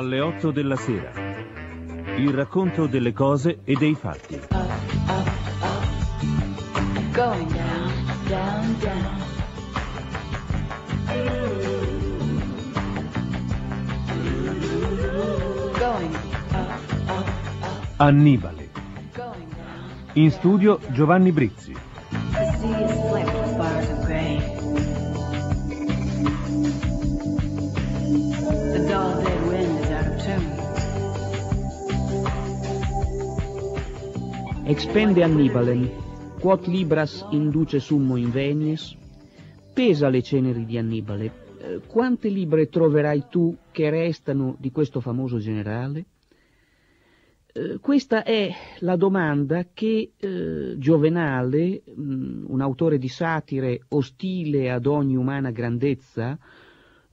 alle 8 della sera. Il racconto delle cose e dei fatti. Up, up, up. Down, down, down. Annibale. In studio Giovanni Brizzi. Expende Annibalen, quot libras induce summo invenies? Pesa le ceneri di Annibale. Eh, quante libre troverai tu che restano di questo famoso generale? Eh, questa è la domanda che eh, Giovenale, mm, un autore di satire ostile ad ogni umana grandezza,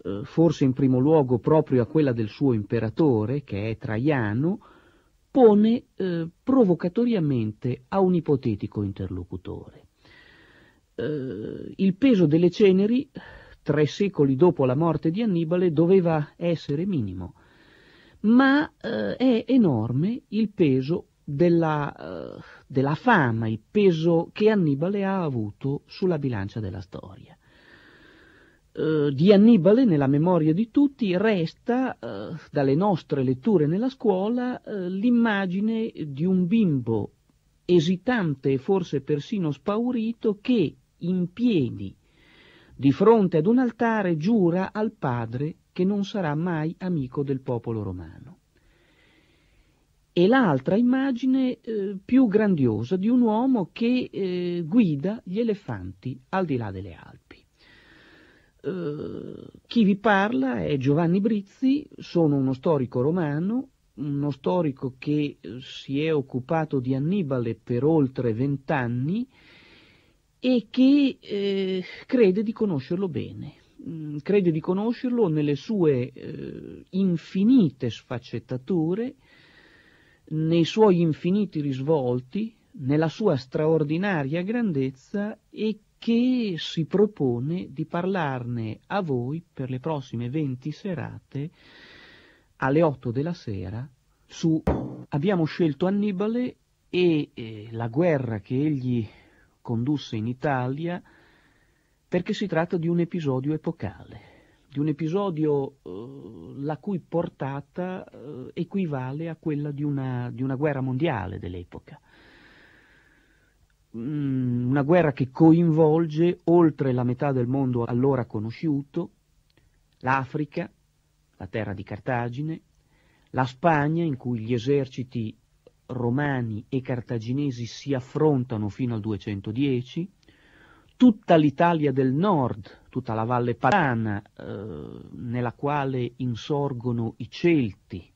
eh, forse in primo luogo proprio a quella del suo imperatore, che è Traiano, pone eh, provocatoriamente a un ipotetico interlocutore. Eh, il peso delle ceneri, tre secoli dopo la morte di Annibale, doveva essere minimo, ma eh, è enorme il peso della, eh, della fama, il peso che Annibale ha avuto sulla bilancia della storia. Eh, di Annibale nella memoria di tutti resta, eh, dalle nostre letture nella scuola, eh, l'immagine di un bimbo esitante e forse persino spaurito che, in piedi, di fronte ad un altare, giura al padre che non sarà mai amico del popolo romano e l'altra immagine eh, più grandiosa di un uomo che eh, guida gli elefanti al di là delle Alpi. Eh, chi vi parla è Giovanni Brizzi, sono uno storico romano, uno storico che eh, si è occupato di Annibale per oltre vent'anni e che eh, crede di conoscerlo bene, mm, crede di conoscerlo nelle sue eh, infinite sfaccettature, nei suoi infiniti risvolti, nella sua straordinaria grandezza e che si propone di parlarne a voi per le prossime 20 serate alle 8 della sera su abbiamo scelto Annibale e eh, la guerra che egli condusse in Italia perché si tratta di un episodio epocale, di un episodio eh, la cui portata eh, equivale a quella di una, di una guerra mondiale dell'epoca. Mm, una guerra che coinvolge oltre la metà del mondo allora conosciuto, l'Africa, la terra di Cartagine, la Spagna in cui gli eserciti romani e cartaginesi si affrontano fino al 210, tutta l'Italia del nord, tutta la valle padana eh, nella quale insorgono i Celti,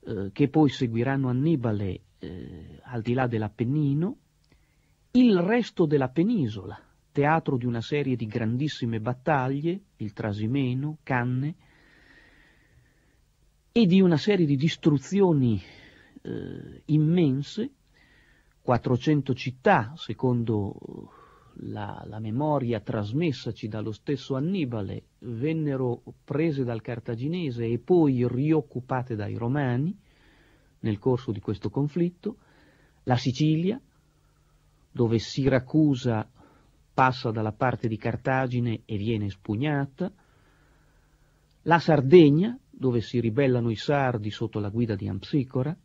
eh, che poi seguiranno Annibale eh, al di là dell'Appennino, il resto della penisola, teatro di una serie di grandissime battaglie, il Trasimeno, Canne, e di una serie di distruzioni eh, immense, 400 città, secondo eh, la, la, memoria trasmessaci dallo stesso Annibale, vennero prese dal cartaginese e poi rioccupate dai romani nel corso di questo conflitto, la Sicilia, dove Siracusa passa dalla parte di Cartagine e viene spugnata, la Sardegna, dove si ribellano i sardi sotto la guida di Ampsicora,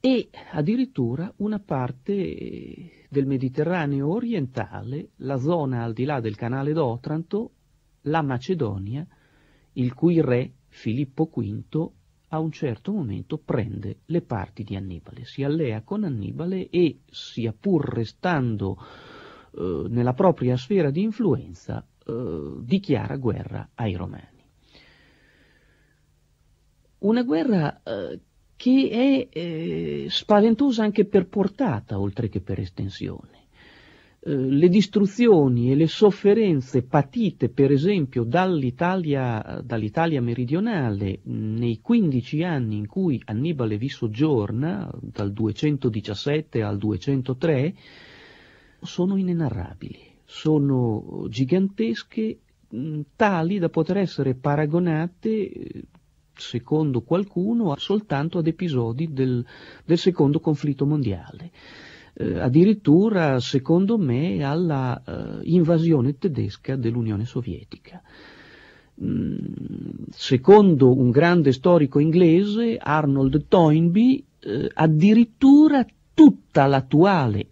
e addirittura una parte del Mediterraneo orientale, la zona al di là del canale d'Otranto, la Macedonia, il cui re Filippo V a un certo momento prende le parti di Annibale, si allea con Annibale e, sia pur restando eh, nella propria sfera di influenza, eh, dichiara guerra ai Romani. Una guerra eh, che è eh, spaventosa anche per portata, oltre che per estensione. Eh, le distruzioni e le sofferenze patite per esempio dall'Italia, dall'Italia, meridionale nei 15 anni in cui Annibale vi soggiorna, dal 217 al 203, sono inenarrabili, sono gigantesche, tali da poter essere paragonate, eh, secondo qualcuno, soltanto ad episodi del, del secondo conflitto mondiale eh, addirittura secondo me alla eh, invasione tedesca dell'Unione Sovietica. Mm, secondo un grande storico inglese, Arnold Toynbee, eh, addirittura tutta l'attuale,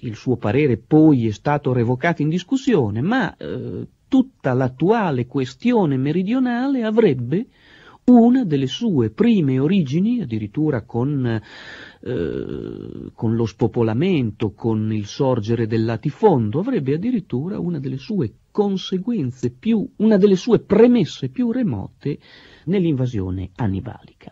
il suo parere poi è stato revocato in discussione, ma eh, tutta l'attuale questione meridionale avrebbe una delle sue prime origini, addirittura con eh, con lo spopolamento, con il sorgere del latifondo, avrebbe addirittura una delle sue conseguenze più, una delle sue premesse più remote nell'invasione annibalica.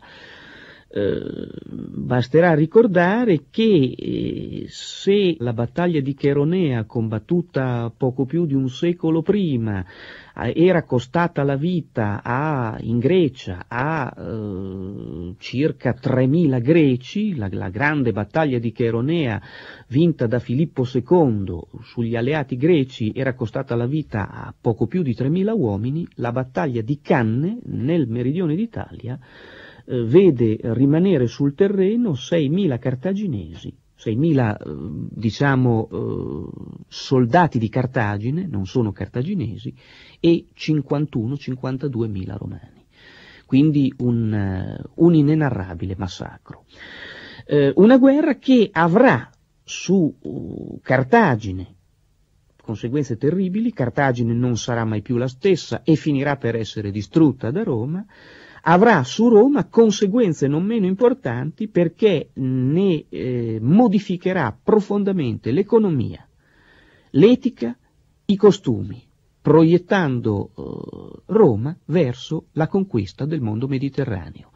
Eh, basterà ricordare che eh, se la battaglia di Cheronea, combattuta poco più di un secolo prima, era costata la vita a, in Grecia a eh, circa 3.000 greci, la, la, grande battaglia di Cheronea vinta da Filippo II sugli alleati greci era costata la vita a poco più di 3.000 uomini, la battaglia di Canne nel meridione d'Italia eh, vede rimanere sul terreno 6.000 cartaginesi 6.000 eh, diciamo, eh, soldati di Cartagine, non sono cartaginesi, e 51-52.000 romani. Quindi un, eh, un inenarrabile massacro. una guerra che avrà su Cartagine conseguenze terribili, Cartagine non sarà mai più la stessa e finirà per essere distrutta da Roma, avrà su Roma conseguenze non meno importanti perché ne eh, modificherà profondamente l'economia, l'etica, i costumi, proiettando eh, Roma verso la conquista del mondo mediterraneo.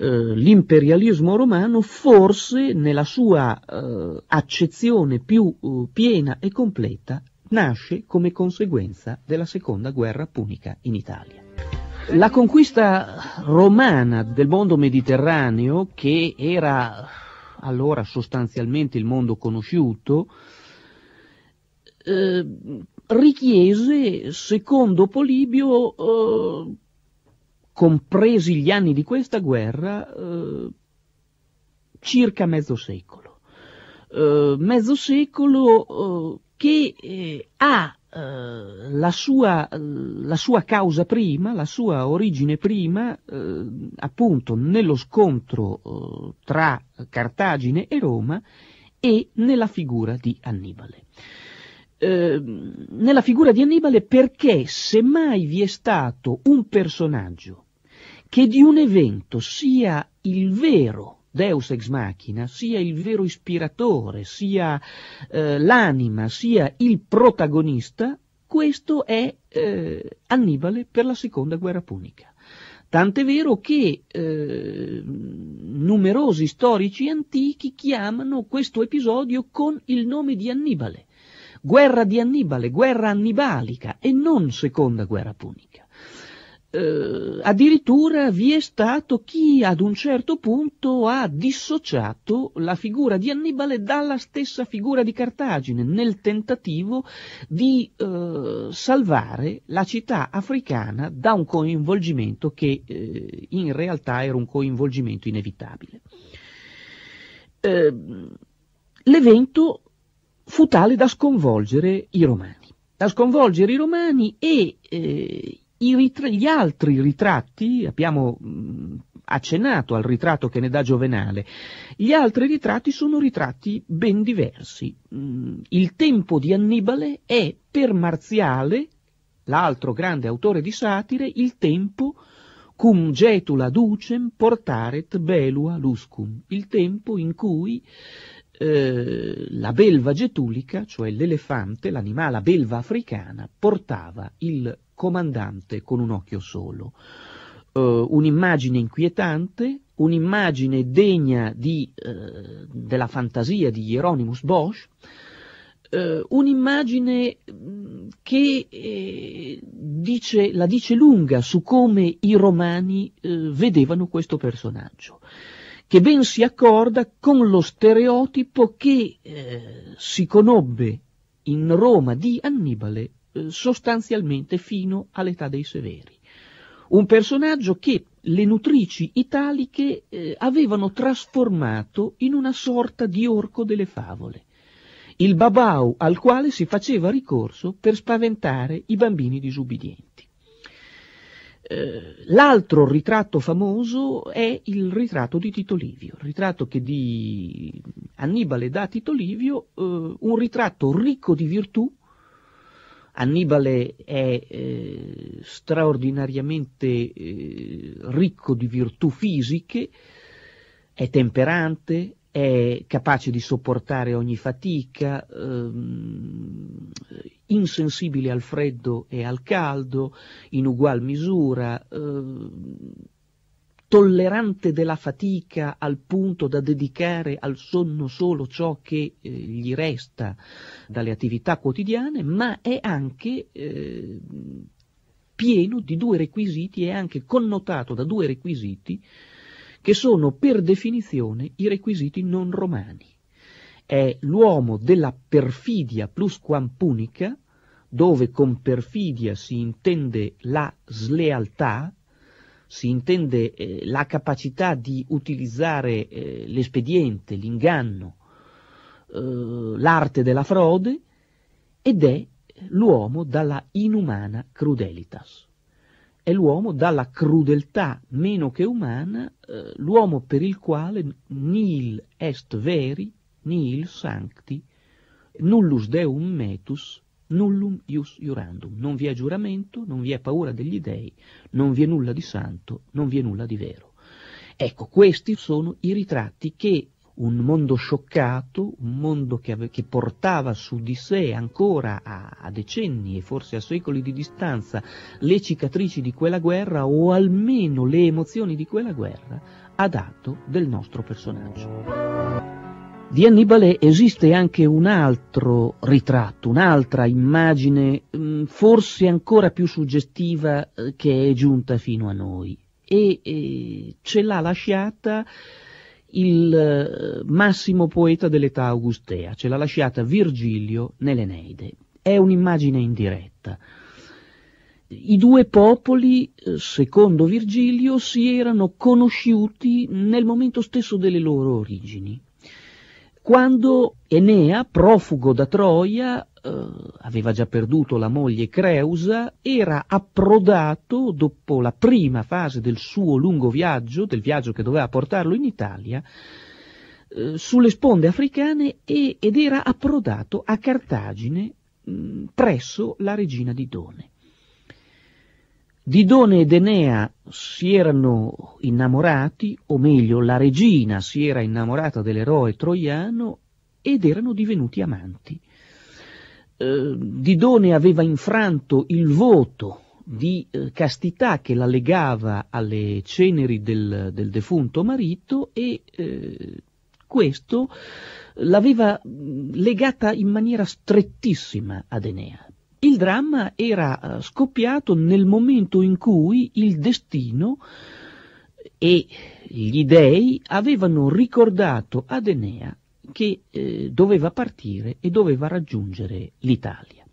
Eh, l'imperialismo romano forse nella sua eh, accezione più eh, piena e completa nasce come conseguenza della seconda guerra punica in Italia. La conquista romana del mondo mediterraneo, che era allora sostanzialmente il mondo conosciuto, eh, richiese, secondo Polibio, eh, compresi gli anni di questa guerra, eh, circa mezzo secolo. Eh, mezzo secolo eh, che eh, ha eh, la sua, la sua, causa prima, la sua origine prima, eh, appunto nello scontro eh, tra Cartagine e Roma e nella figura di Annibale. Eh, nella figura di Annibale perché se mai vi è stato un personaggio che di un evento sia il vero Deus ex machina sia il vero ispiratore, sia eh, l'anima, sia il protagonista, questo è eh, Annibale per la seconda guerra punica. Tant'è vero che eh, numerosi storici antichi chiamano questo episodio con il nome di Annibale, guerra di Annibale, guerra annibalica e non seconda guerra punica eh, addirittura vi è stato chi ad un certo punto ha dissociato la figura di Annibale dalla stessa figura di Cartagine nel tentativo di eh, salvare la città africana da un coinvolgimento che eh, in realtà era un coinvolgimento inevitabile. Eh, l'evento fu tale da sconvolgere i romani, da sconvolgere i romani e eh, ritr- gli altri ritratti, abbiamo mh, accennato al ritratto che ne dà Giovenale, gli altri ritratti sono ritratti ben diversi. Mh, il tempo di Annibale è per Marziale, l'altro grande autore di satire, il tempo cum getula ducem portaret belua luscum, il tempo in cui eh, la belva getulica, cioè l'elefante, l'animale belva africana, portava il comandante con un occhio solo. Uh, un'immagine inquietante, un'immagine degna di, uh, della fantasia di Hieronymus Bosch, uh, un'immagine mm, che eh, dice, la dice lunga su come i romani vedevano questo personaggio che ben si accorda con lo stereotipo che eh, si conobbe in Roma di Annibale eh, sostanzialmente fino all'età dei Severi. Un personaggio che le nutrici italiche eh, avevano trasformato in una sorta di orco delle favole, il babau al quale si faceva ricorso per spaventare i bambini disubbidienti. Eh, l'altro ritratto famoso è il ritratto di Tito Livio, il ritratto che di Annibale da Tito Livio, eh, un ritratto ricco di virtù, Annibale è eh, straordinariamente eh, ricco di virtù fisiche, è temperante, è capace di sopportare ogni fatica, ehm, insensibile al freddo e al caldo in ugual misura, ehm, tollerante della fatica al punto da dedicare al sonno solo ciò che eh, gli resta dalle attività quotidiane, ma è anche eh, pieno di due requisiti, è anche connotato da due requisiti che sono per definizione i requisiti non romani. È l'uomo della perfidia plus quam punica, dove con perfidia si intende la slealtà, si intende eh, la capacità di utilizzare eh, l'espediente, l'inganno, eh, l'arte della frode ed è l'uomo dalla inumana crudelitas. È l'uomo dalla crudeltà meno che umana, eh, l'uomo per il quale nil est veri, nil sancti, nullus deum metus, nullum ius jurandum, non vi è giuramento, non vi è paura degli dèi, non vi è nulla di santo, non vi è nulla di vero. Ecco, questi sono i ritratti che un mondo scioccato, un mondo che, ave- che, portava su di sé ancora a-, a decenni e forse a secoli di distanza le cicatrici di quella guerra o almeno le emozioni di quella guerra, ha dato del nostro personaggio. Di Annibale esiste anche un altro ritratto, un'altra immagine mm, forse ancora più suggestiva eh, che è giunta fino a noi e, e ce l'ha lasciata il eh, massimo poeta dell'età augustea, ce l'ha lasciata Virgilio nell'Eneide. È un'immagine indiretta. I due popoli, eh, secondo Virgilio, si erano conosciuti nel momento stesso delle loro origini quando Enea, profugo da Troia, eh, aveva già perduto la moglie Creusa, era approdato, dopo la prima fase del suo lungo viaggio, del viaggio che doveva portarlo in Italia, eh, sulle sponde africane ed era approdato a Cartagine mm, presso la regina di Done. Didone ed Enea si erano innamorati, o meglio la regina si era innamorata dell'eroe troiano ed erano divenuti amanti. Didone eh, aveva infranto il voto di eh, castità che la legava alle ceneri del, del defunto marito e eh, questo l'aveva mm, legata in maniera strettissima ad Enea. Il dramma era eh, scoppiato nel momento in cui il destino e gli dei avevano ricordato ad Enea che eh, doveva partire e doveva raggiungere l'Italia.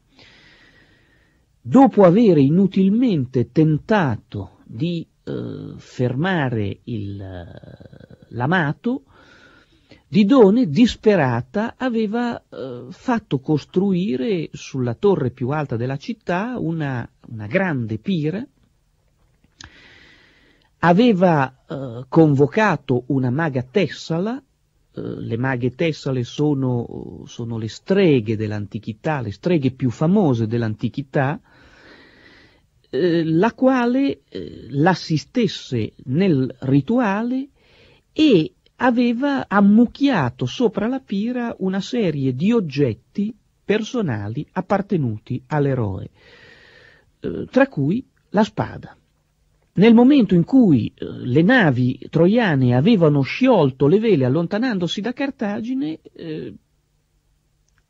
Dopo aver inutilmente tentato di eh, fermare il, eh, l'amato, Didone, disperata, aveva eh, fatto costruire sulla torre più alta della città una, una grande pira, aveva eh, convocato una maga tessala, eh, le maghe tessale sono, sono le streghe dell'antichità, le streghe più famose dell'antichità, eh, la quale eh, l'assistesse nel rituale e aveva ammucchiato sopra la pira una serie di oggetti personali appartenuti all'eroe, eh, tra cui la spada. Nel momento in cui eh, le navi troiane avevano sciolto le vele allontanandosi da Cartagine, eh,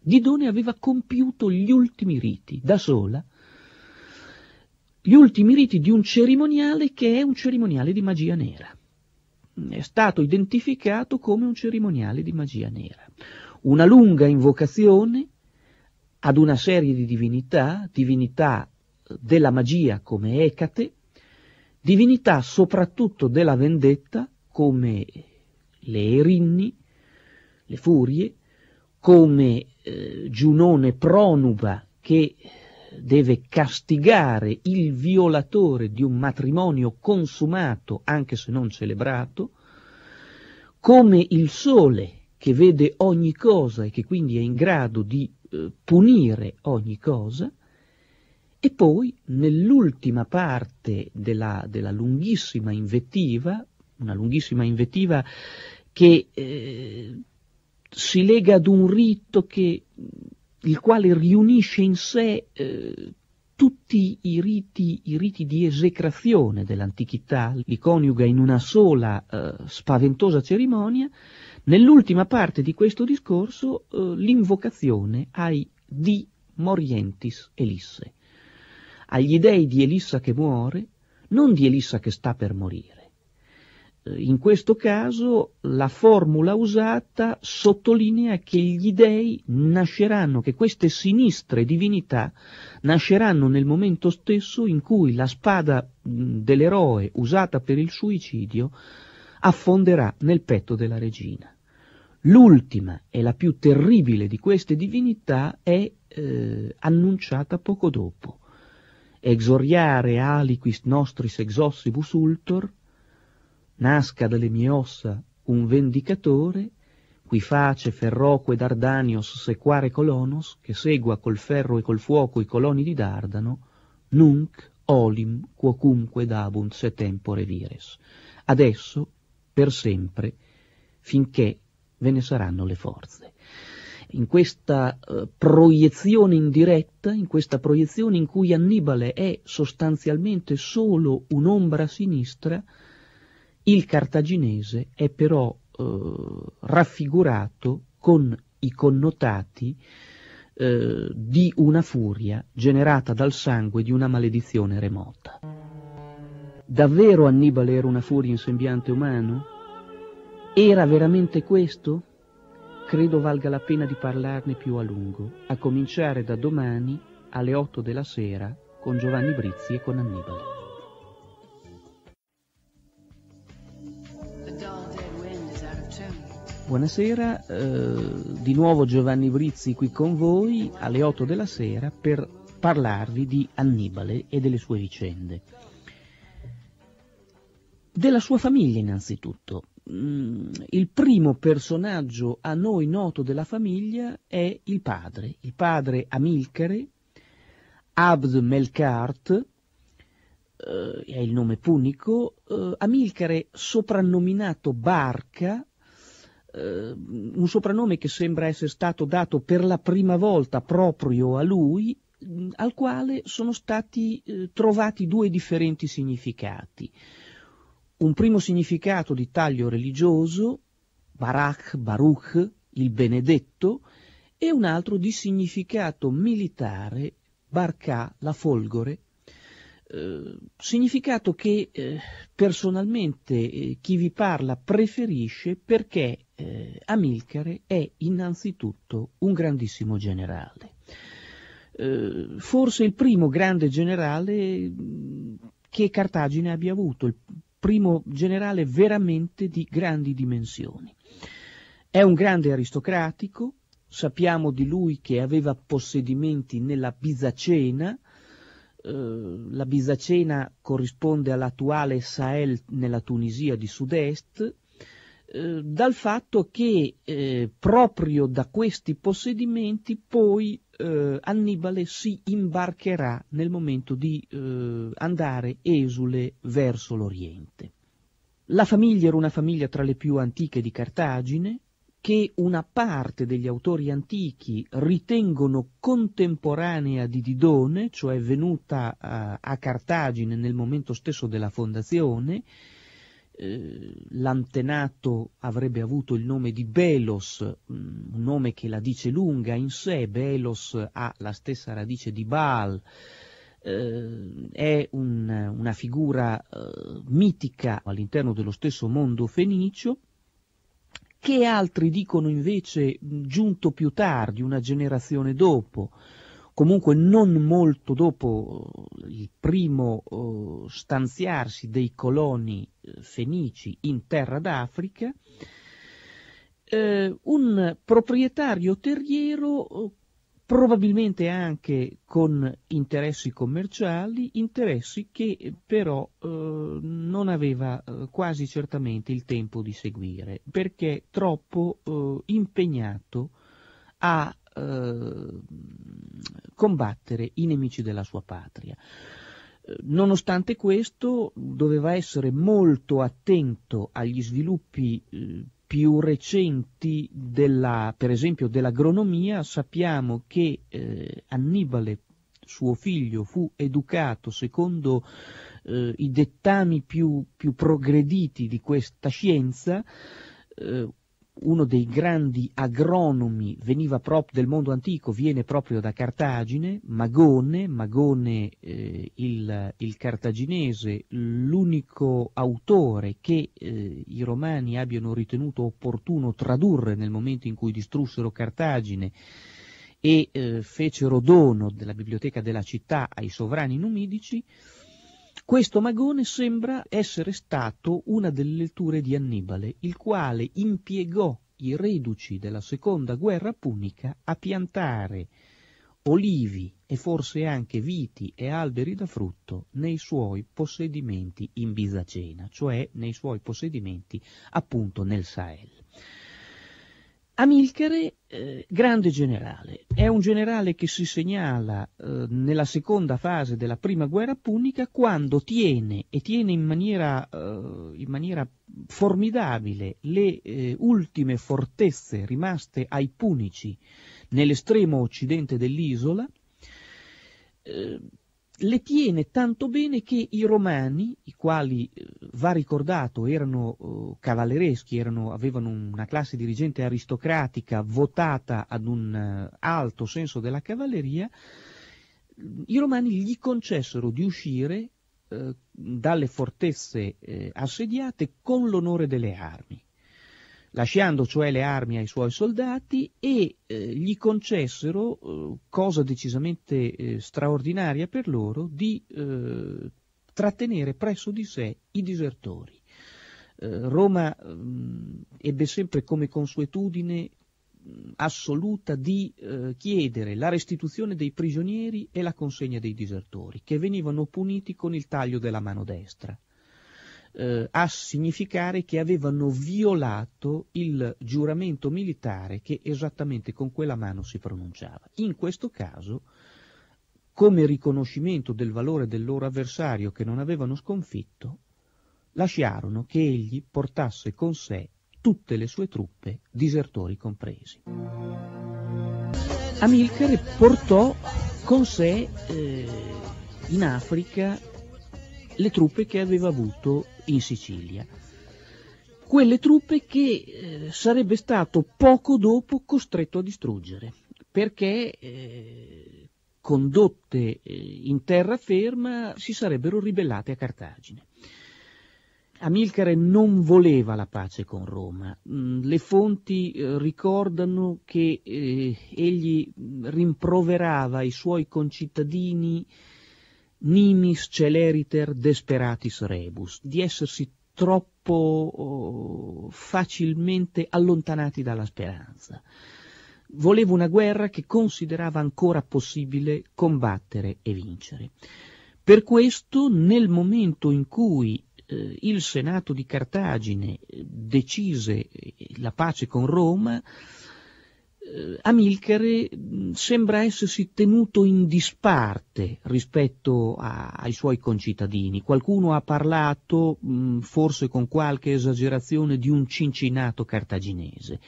Didone aveva compiuto gli ultimi riti da sola, gli ultimi riti di un cerimoniale che è un cerimoniale di magia nera è stato identificato come un cerimoniale di magia nera. Una lunga invocazione ad una serie di divinità, divinità della magia come Ecate, divinità soprattutto della vendetta come le Erinni, le Furie, come eh, Giunone Pronuba che deve castigare il violatore di un matrimonio consumato, anche se non celebrato, come il sole che vede ogni cosa e che quindi è in grado di eh, punire ogni cosa, e poi nell'ultima parte della, della lunghissima invettiva, una lunghissima invettiva che eh, si lega ad un rito che il quale riunisce in sé eh, tutti i riti, i riti, di esecrazione dell'antichità, li coniuga in una sola eh, spaventosa cerimonia, nell'ultima parte di questo discorso eh, l'invocazione ai di morientis Elisse, agli dei di Elissa che muore, non di Elissa che sta per morire. Eh, in questo caso la formula usata sottolinea che gli dei nasceranno, che queste sinistre divinità nasceranno nel momento stesso in cui la spada dell'eroe usata per il suicidio affonderà nel petto della regina. L'ultima e la più terribile di queste divinità è eh, annunciata poco dopo. Exoriare aliquis nostris exossibus ultor, nasca dalle mie ossa un vendicatore, qui face ferroque d'Ardanios sequare colonos, che segua col ferro e col fuoco i coloni di Dardano, nunc olim quocumque dabunt se tempore vires. Adesso, per sempre, finché ve ne saranno le forze. In questa eh, proiezione indiretta, in questa proiezione in cui Annibale è sostanzialmente solo un'ombra sinistra, il cartaginese è però eh, raffigurato con i connotati eh, di una furia generata dal sangue di una maledizione remota. Davvero Annibale era una furia in sembiante umano? Era veramente questo? Credo valga la pena di parlarne più a lungo, a cominciare da domani alle 8 della sera con Giovanni Brizzi e con Annibale. Buonasera, eh, di nuovo Giovanni Brizzi qui con voi alle 8 della sera per parlarvi di Annibale e delle sue vicende. Della sua famiglia innanzitutto. Mm, il primo personaggio a noi noto della famiglia è il padre, il padre Amilcare, Abd Melkart, eh, è il nome punico, eh, Amilcare soprannominato Barca eh, un soprannome che sembra essere stato dato per la prima volta proprio a lui, al quale sono stati eh, trovati due differenti significati. Un primo significato di taglio religioso, Barak, Baruch, il benedetto, e un altro di significato militare, Barca, la folgore, eh, significato che eh, personalmente eh, chi vi parla preferisce perché eh, Amilcare è innanzitutto un grandissimo generale, eh, forse il primo grande generale che Cartagine abbia avuto, il primo generale veramente di grandi dimensioni. È un grande aristocratico, sappiamo di lui che aveva possedimenti nella Bizacena, eh, la Bizacena corrisponde all'attuale Sahel nella Tunisia di sud-est, eh, dal fatto che eh, proprio da questi possedimenti poi eh, Annibale si imbarcherà nel momento di eh, andare esule verso l'Oriente. La famiglia era una famiglia tra le più antiche di Cartagine, che una parte degli autori antichi ritengono contemporanea di Didone, cioè venuta a, eh, a Cartagine nel momento stesso della fondazione, eh, l'antenato avrebbe avuto il nome di Belos, mm, un nome che la dice lunga in sé, Belos ha la stessa radice di Baal, eh, è un, una figura eh, mitica all'interno dello stesso mondo fenicio, che altri dicono invece mm, giunto più tardi, una generazione dopo, comunque non molto dopo eh, il primo eh, stanziarsi dei coloni eh, fenici in terra d'Africa, un proprietario terriero probabilmente anche con interessi commerciali, interessi che però non aveva quasi certamente il tempo di seguire, perché troppo impegnato a eh, combattere i nemici della sua patria. Eh, nonostante questo doveva essere molto attento agli sviluppi eh, più recenti, della, per esempio, dell'agronomia. Sappiamo che eh, Annibale, suo figlio, fu educato secondo i dettami più, più, progrediti di questa scienza, uno dei grandi agronomi prop- del mondo antico viene proprio da Cartagine, Magone, Magone eh, il, il, cartaginese, l'unico autore che eh, i romani abbiano ritenuto opportuno tradurre nel momento in cui distrussero Cartagine e eh, fecero dono della biblioteca della città ai sovrani numidici, questo magone sembra essere stato una delle letture di Annibale, il quale impiegò i reduci della seconda guerra punica a piantare olivi e forse anche viti e alberi da frutto nei suoi possedimenti in Bisacena, cioè nei suoi possedimenti appunto nel Sahel. Amilcare, eh, grande generale, è un generale che si segnala eh, nella seconda fase della prima guerra punica quando tiene e tiene in maniera, eh, in maniera formidabile le eh, ultime fortezze rimaste ai punici nell'estremo occidente dell'isola eh, le tiene tanto bene che i romani, i quali, eh, va ricordato, erano eh, cavallereschi, erano, avevano una classe dirigente aristocratica votata ad un eh, alto senso della cavalleria, i romani gli concessero di uscire eh, dalle fortezze assediate con l'onore delle armi lasciando cioè le armi ai suoi soldati e eh, gli concessero, eh, cosa decisamente eh, straordinaria per loro, di eh, trattenere presso di sé i disertori. Eh, Roma mh, ehm, ebbe sempre come consuetudine mh, assoluta di eh, chiedere la restituzione dei prigionieri e la consegna dei disertori, che venivano puniti con il taglio della mano destra eh, a significare che avevano violato il giuramento militare che esattamente con quella mano si pronunciava. In questo caso, come riconoscimento del valore del loro avversario che non avevano sconfitto, lasciarono che egli portasse con sé tutte le sue truppe, disertori compresi. Amilcare portò con sé eh, in Africa le truppe che aveva avuto in Sicilia. Quelle truppe che eh, sarebbe stato poco dopo costretto a distruggere, perché eh, condotte eh, in terraferma si sarebbero ribellate a Cartagine. Amilcare non voleva la pace con Roma. Mm, le fonti eh, ricordano che eh, egli mm, rimproverava i suoi concittadini nimis celeriter desperatis rebus, di essersi troppo oh, facilmente allontanati dalla speranza. Volevo una guerra che considerava ancora possibile combattere e vincere. Per questo, nel momento in cui eh, il Senato di Cartagine eh, decise eh, la pace con Roma, eh, Amilcare mm, sembra essersi tenuto in disparte rispetto a, ai suoi concittadini. Qualcuno ha parlato, mm, forse con qualche esagerazione, di un cincinato cartaginese.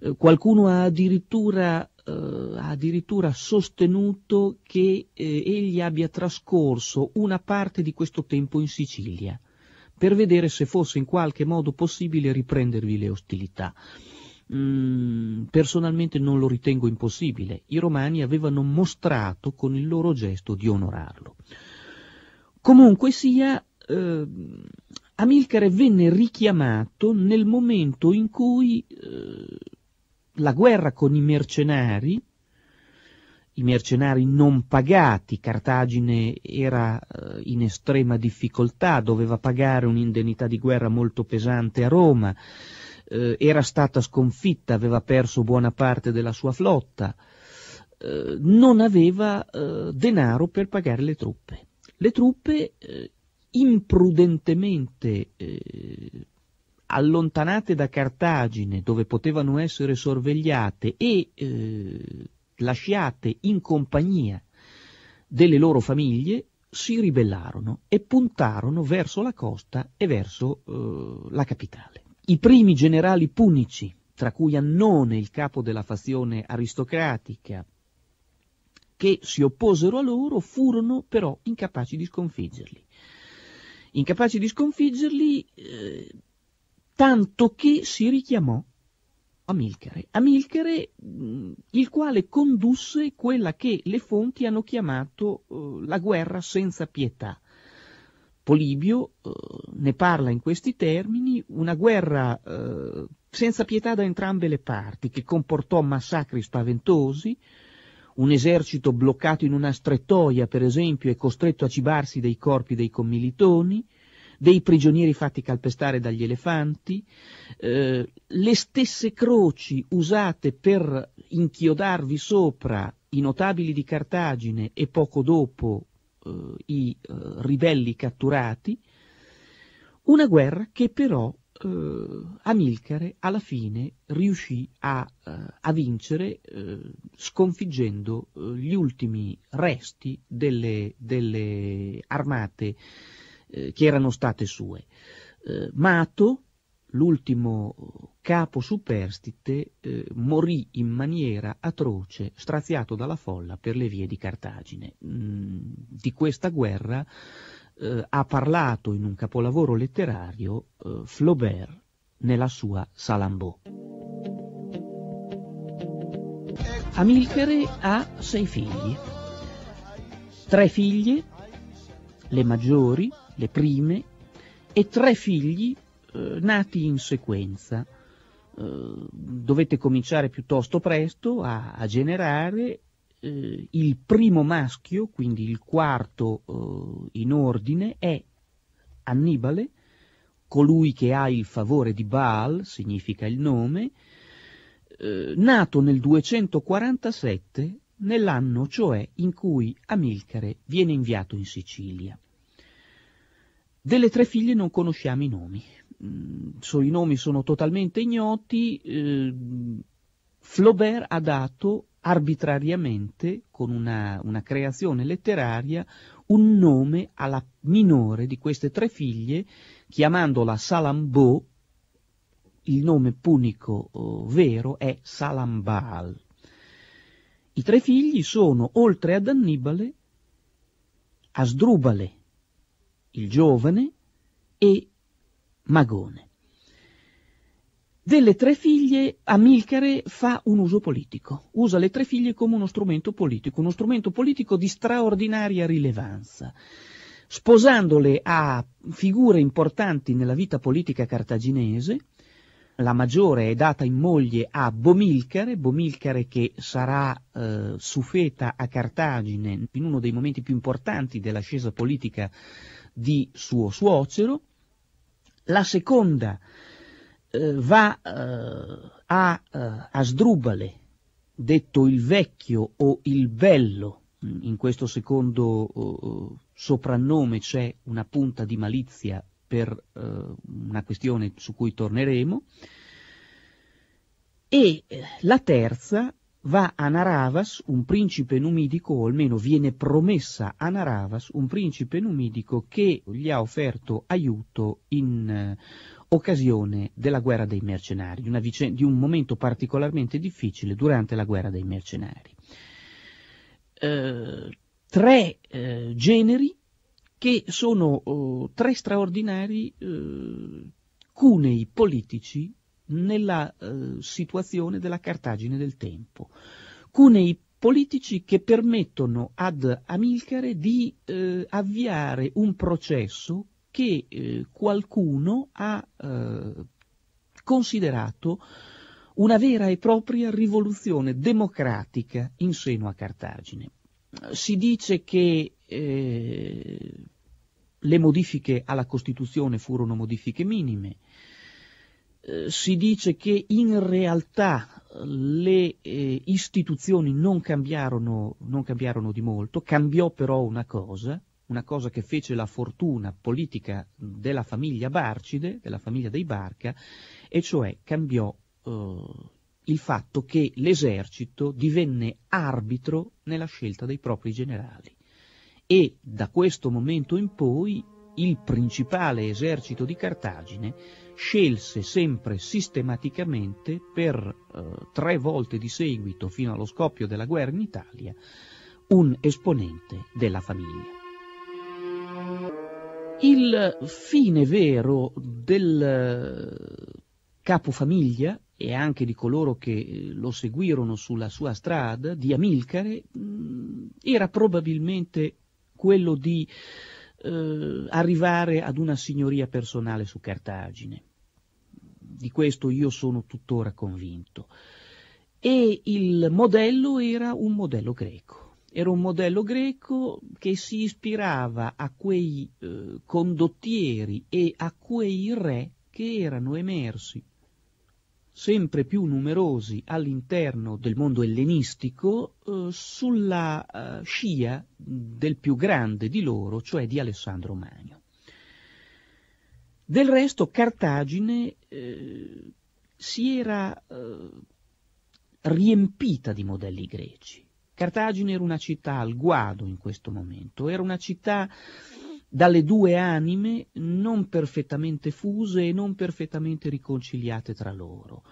Eh, qualcuno ha addirittura, eh, addirittura sostenuto che eh, egli abbia trascorso una parte di questo tempo in Sicilia per vedere se fosse in qualche modo possibile riprendervi le ostilità. Mm, personalmente non lo ritengo impossibile, i romani avevano mostrato con il loro gesto di onorarlo. Comunque sia, eh, Amilcare venne richiamato nel momento in cui eh, la guerra con i mercenari, i mercenari non pagati, Cartagine era eh, in estrema difficoltà, doveva pagare un'indennità di guerra molto pesante a Roma, eh, era stata sconfitta, aveva perso buona parte della sua flotta, eh, non aveva eh, denaro per pagare le truppe. Le truppe eh, imprudentemente eh, allontanate da Cartagine, dove potevano essere sorvegliate e eh, lasciate in compagnia delle loro famiglie, si ribellarono e puntarono verso la costa e verso la capitale. I primi generali punici, tra cui Annone, il capo della fazione aristocratica, che si opposero a loro, furono però incapaci di sconfiggerli. Incapaci di sconfiggerli eh, tanto che si richiamò Amilcare. Amilcare, mm, il quale condusse quella che le fonti hanno chiamato eh, la guerra senza pietà, Polibio eh, ne parla in questi termini, una guerra eh, senza pietà da entrambe le parti, che comportò massacri spaventosi, un esercito bloccato in una strettoia, per esempio, e costretto a cibarsi dei corpi dei commilitoni, dei prigionieri fatti calpestare dagli elefanti, eh, le stesse croci usate per inchiodarvi sopra i notabili di Cartagine e poco dopo eh, i eh, ribelli catturati, una guerra che però eh, Amilcare alla fine riuscì a, a vincere sconfiggendo gli ultimi resti delle, delle armate che erano state sue. Mato, l'ultimo capo superstite eh, morì in maniera atroce, straziato dalla folla per le vie di Cartagine. Mm, di questa guerra eh, ha parlato in un capolavoro letterario eh, Flaubert nella sua Salambo. Amilcare ha sei figli, tre figlie, le maggiori, le prime, e tre figli eh, nati in sequenza. Eh, dovete cominciare piuttosto presto a, a generare eh, il primo maschio, quindi il quarto eh, in ordine, è Annibale, colui che ha il favore di Baal, significa il nome, eh, nato nel 247, nell'anno cioè in cui Amilcare viene inviato in Sicilia. Delle tre figlie non conosciamo i nomi, so, i nomi sono totalmente ignoti, eh, Flaubert ha dato arbitrariamente, con una, una, creazione letteraria, un nome alla minore di queste tre figlie, chiamandola Salambo, il nome punico oh, vero è Salambaal. I tre figli sono, oltre ad Annibale, Asdrubale, il giovane, e Magone. Delle tre figlie Amilcare fa un uso politico, usa le tre figlie come uno strumento politico, uno strumento politico di straordinaria rilevanza. Sposandole a figure importanti nella vita politica cartaginese, la maggiore è data in moglie a Bomilcare, Bomilcare che sarà eh, sufeta a Cartagine in uno dei momenti più importanti dell'ascesa politica di suo suocero, la seconda eh, va eh, a eh, Asdrubale, detto il vecchio o il bello, in questo secondo oh, soprannome c'è una punta di malizia per eh, una questione su cui torneremo, e eh, la terza va a Naravas un principe numidico, o almeno viene promessa a Naravas un principe numidico che gli ha offerto aiuto in eh, occasione della guerra dei mercenari, vicenda, di un momento particolarmente difficile durante la guerra dei mercenari. Eh, tre eh, generi che sono oh, tre straordinari eh, cunei politici nella eh, situazione della Cartagine del tempo, cunei politici che permettono ad Amilcare di eh, avviare un processo che eh, qualcuno ha eh, considerato una vera e propria rivoluzione democratica in seno a Cartagine. Si dice che eh, le modifiche alla Costituzione furono modifiche minime, eh, si dice che in realtà eh, le eh, istituzioni non cambiarono, non cambiarono di molto, cambiò però una cosa, una cosa che fece la fortuna politica della famiglia Barcide, della famiglia dei Barca, e cioè cambiò eh, il fatto che l'esercito divenne arbitro nella scelta dei propri generali. E da questo momento in poi il principale esercito di Cartagine scelse sempre sistematicamente per eh, tre volte di seguito fino allo scoppio della guerra in Italia un esponente della famiglia. Il fine vero del eh, capofamiglia e anche di coloro che eh, lo seguirono sulla sua strada, di Amilcare, mm, era probabilmente quello di eh, arrivare ad una signoria personale su Cartagine. Di questo io sono tuttora convinto. E il modello era un modello greco. Era un modello greco che si ispirava a quei eh, condottieri e a quei re che erano emersi sempre più numerosi all'interno del mondo ellenistico eh, sulla eh, scia del più grande di loro, cioè di Alessandro Magno. Del resto Cartagine eh, si era eh, riempita di modelli greci. Cartagine era una città al guado in questo momento, era una città dalle due anime non perfettamente fuse e non perfettamente riconciliate tra loro.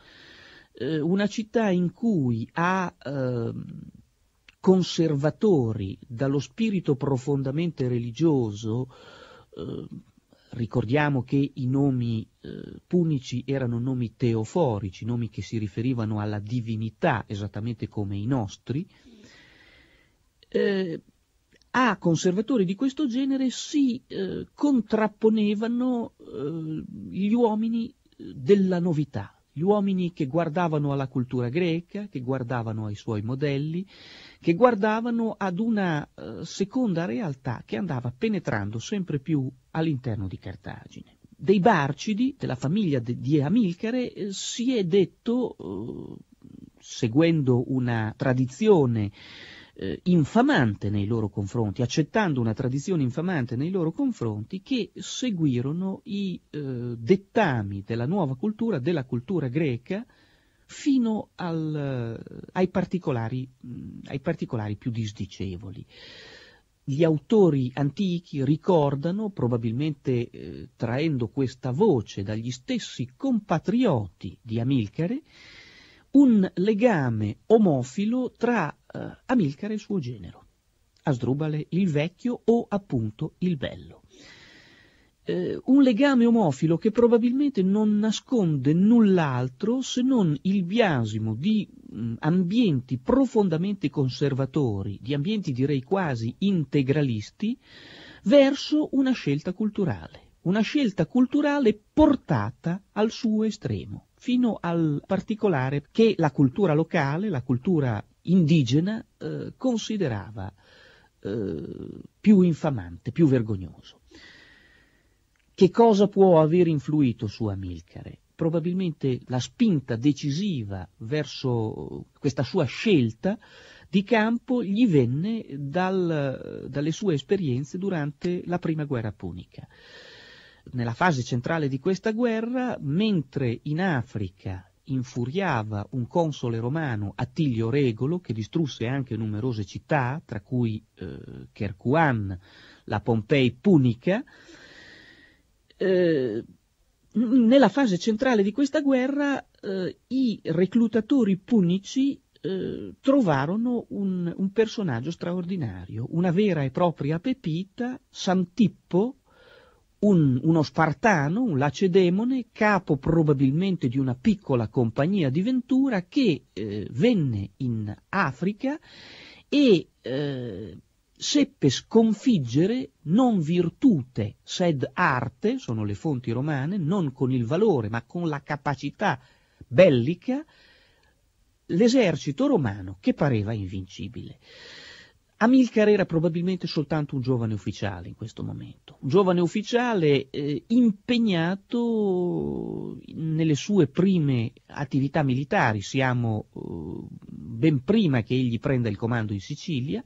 Eh, una città in cui ha eh, conservatori dallo spirito profondamente religioso, eh, ricordiamo che i nomi eh, punici erano nomi teoforici, nomi che si riferivano alla divinità esattamente come i nostri, eh, a conservatori di questo genere si eh, contrapponevano eh, gli uomini eh, della novità, gli uomini che guardavano alla cultura greca, che guardavano ai suoi modelli, che guardavano ad una eh, seconda realtà che andava penetrando sempre più all'interno di Cartagine. Dei Barcidi, della famiglia de, di Amilcare, eh, si è detto, eh, seguendo una tradizione eh, infamante nei loro confronti, accettando una tradizione infamante nei loro confronti, che seguirono i eh, dettami della nuova cultura, della cultura greca, fino al, eh, ai, particolari, ai particolari più disdicevoli gli autori antichi ricordano, probabilmente eh, traendo questa voce dagli stessi compatrioti di Amilcare, un legame omofilo tra eh, Amilcare il suo genero, Asdrubale il vecchio o appunto il bello. Eh, un legame omofilo che probabilmente non nasconde null'altro se non il biasimo di mh, mm, ambienti profondamente conservatori, di ambienti direi quasi integralisti, verso una scelta culturale, una scelta culturale portata al suo estremo fino al particolare che la cultura locale, la cultura indigena, eh, considerava eh, più infamante, più vergognoso. Che cosa può aver influito su Amilcare? Probabilmente la spinta decisiva verso questa sua scelta di campo gli venne dal, dalle sue esperienze durante la prima guerra punica nella fase centrale di questa guerra, mentre in Africa infuriava un console romano, Attilio Regolo, che distrusse anche numerose città, tra cui eh, Kerkuan, la Pompei punica, eh, nella fase centrale di questa guerra eh, i reclutatori punici eh, trovarono un, un personaggio straordinario, una vera e propria pepita, Santippo, un, uno spartano, un lacedemone, capo probabilmente di una piccola compagnia di Ventura che eh, venne in Africa e eh, seppe sconfiggere non virtute, sed arte, sono le fonti romane, non con il valore ma con la capacità bellica, l'esercito romano che pareva invincibile. Amilcar era probabilmente soltanto un giovane ufficiale in questo momento, un giovane ufficiale eh, impegnato nelle sue prime attività militari, siamo eh, ben prima che egli prenda il comando in Sicilia,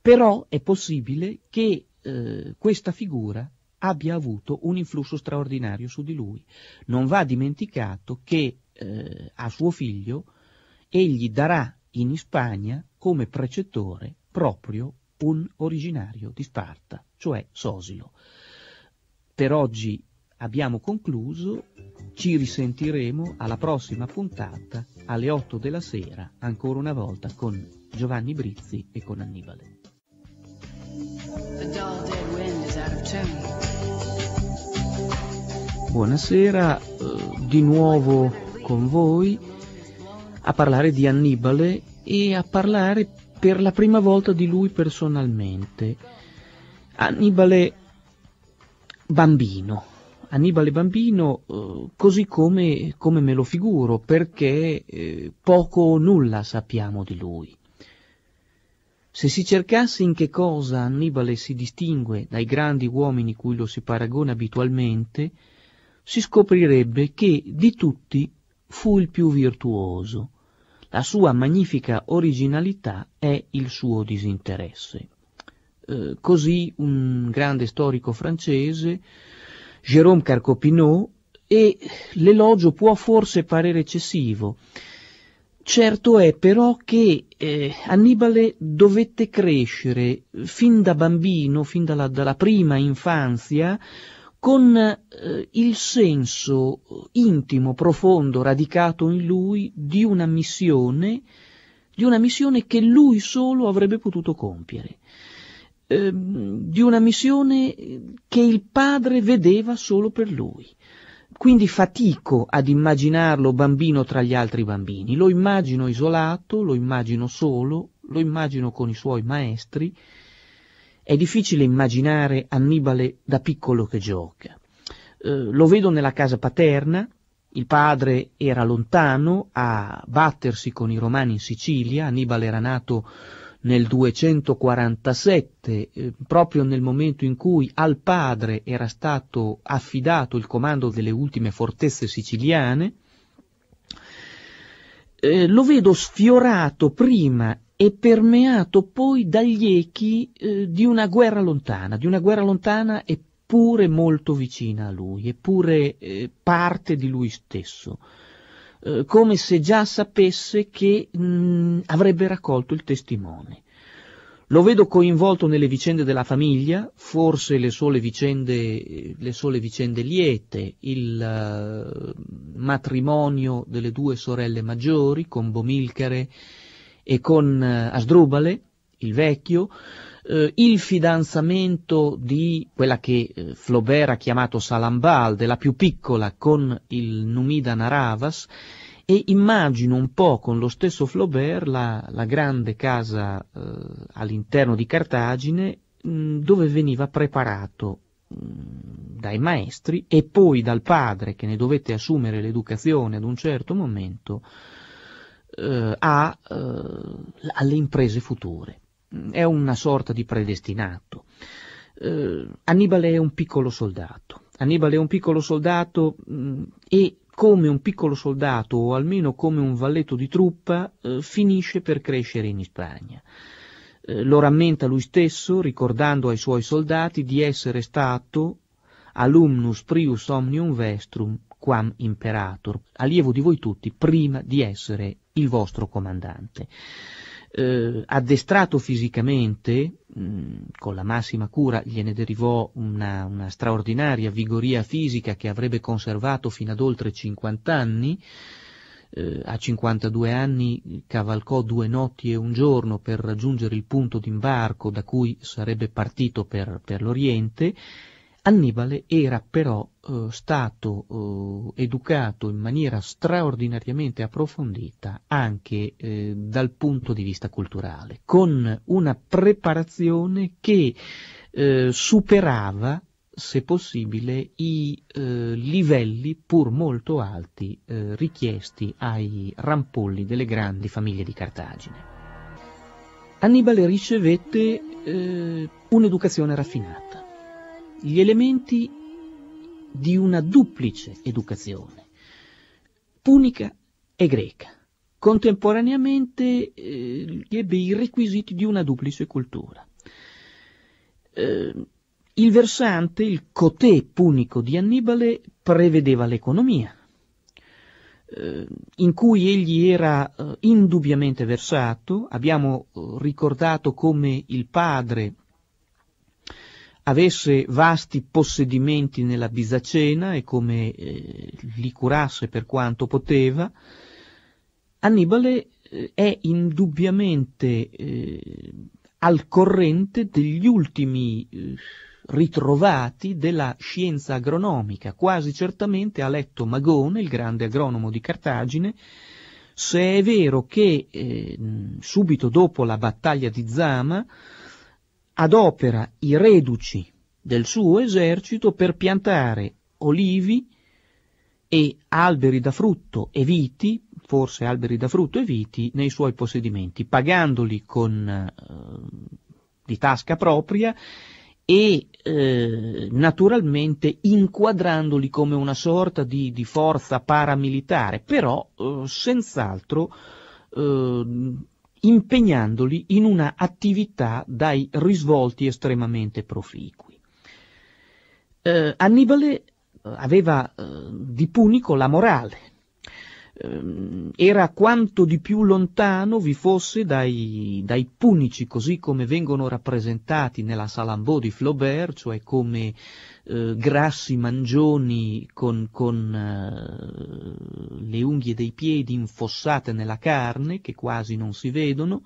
però è possibile che eh, questa figura abbia avuto un influsso straordinario su di lui. Non va dimenticato che eh, a suo figlio egli darà in Spagna come precettore proprio un originario di Sparta, cioè Sosilo. Per oggi abbiamo concluso, ci risentiremo alla prossima puntata alle 8 della sera, ancora una volta con Giovanni Brizzi e con Annibale. Buonasera, eh, di nuovo con voi a parlare di Annibale e a parlare per la prima volta di lui personalmente. Annibale bambino, Annibale bambino eh, così come, come, me lo figuro, perché eh, poco o nulla sappiamo di lui. Se si cercasse in che cosa Annibale si distingue dai grandi uomini cui lo si paragona abitualmente, si scoprirebbe che di tutti fu il più virtuoso, la sua magnifica originalità è il suo disinteresse. Eh, così un grande storico francese, Jérôme Carcopinot, e l'elogio può forse parere eccessivo. Certo è però che eh, Annibale dovette crescere fin da bambino, fin dalla, dalla prima infanzia, con eh, il senso eh, intimo, profondo, radicato in lui di una missione, di una missione che lui solo avrebbe potuto compiere, eh, di una missione che il padre vedeva solo per lui. Quindi fatico ad immaginarlo bambino tra gli altri bambini, lo immagino isolato, lo immagino solo, lo immagino con i suoi maestri, è difficile immaginare Annibale da piccolo che gioca. Eh, lo vedo nella casa paterna, il padre era lontano a battersi con i romani in Sicilia, Annibale era nato nel 247, eh, proprio nel momento in cui al padre era stato affidato il comando delle ultime fortezze siciliane, eh, lo vedo sfiorato prima e permeato poi dagli echi eh, di una guerra lontana, di una guerra lontana eppure molto vicina a lui, eppure eh, parte di lui stesso, eh, come se già sapesse che mh, mm, avrebbe raccolto il testimone. Lo vedo coinvolto nelle vicende della famiglia, forse le sole vicende, le sole vicende liete, il uh, matrimonio delle due sorelle maggiori con Bomilcare e con eh, Asdrubale, il vecchio, eh, il fidanzamento di quella che eh, Flaubert ha chiamato Salambal, della più piccola, con il Numida Naravas, e immagino un po' con lo stesso Flaubert la, la grande casa eh, all'interno di Cartagine mh, mm, dove veniva preparato mh, mm, dai maestri e poi dal padre che ne dovette assumere l'educazione ad un certo momento eh, a, eh, alle imprese future. Mm, è una sorta di predestinato. Eh, Annibale è un piccolo soldato. Annibale è un piccolo soldato mh, mm, e come un piccolo soldato o almeno come un valletto di truppa eh, finisce per crescere in Spagna eh, lo rammenta lui stesso ricordando ai suoi soldati di essere stato alumnus prius omnium vestrum quam imperator, allievo di voi tutti prima di essere il vostro comandante. Eh, addestrato fisicamente, mh, con la massima cura, gliene derivò una, una, straordinaria vigoria fisica che avrebbe conservato fino ad oltre 50 anni, eh, a 52 anni eh, cavalcò due notti e un giorno per raggiungere il punto d'imbarco da cui sarebbe partito per, per l'Oriente Annibale era però eh, stato eh, educato in maniera straordinariamente approfondita anche eh, dal punto di vista culturale, con una preparazione che eh, superava, se possibile, i eh, livelli pur molto alti eh, richiesti ai rampolli delle grandi famiglie di Cartagine. Annibale ricevette un'educazione raffinata gli elementi di una duplice educazione, punica e greca. Contemporaneamente eh, ebbe i requisiti di una duplice cultura. Eh, il versante, il cotè punico di Annibale, prevedeva l'economia, eh, in cui egli era eh, indubbiamente versato, abbiamo eh, ricordato come il padre avesse vasti possedimenti nella Bisacena e come eh, li curasse per quanto poteva, Annibale eh, è indubbiamente eh, al corrente degli ultimi eh, ritrovati della scienza agronomica, quasi certamente ha letto Magone, il grande agronomo di Cartagine, se è vero che eh, subito dopo la battaglia di Zama adopera i reduci del suo esercito per piantare olivi e alberi da frutto e viti, forse alberi da frutto e viti, nei suoi possedimenti, pagandoli con, eh, di tasca propria e eh, naturalmente inquadrandoli come una sorta di, di forza paramilitare, però eh, senz'altro eh, impegnandoli in una attività dai risvolti estremamente proficui. Eh, Annibale eh, aveva eh, di punico la morale, eh, era quanto di più lontano vi fosse dai, dai, punici, così come vengono rappresentati nella Salambò di Flaubert, cioè come eh, grassi, mangioni, con, con eh, le unghie dei piedi infossate nella carne, che quasi non si vedono,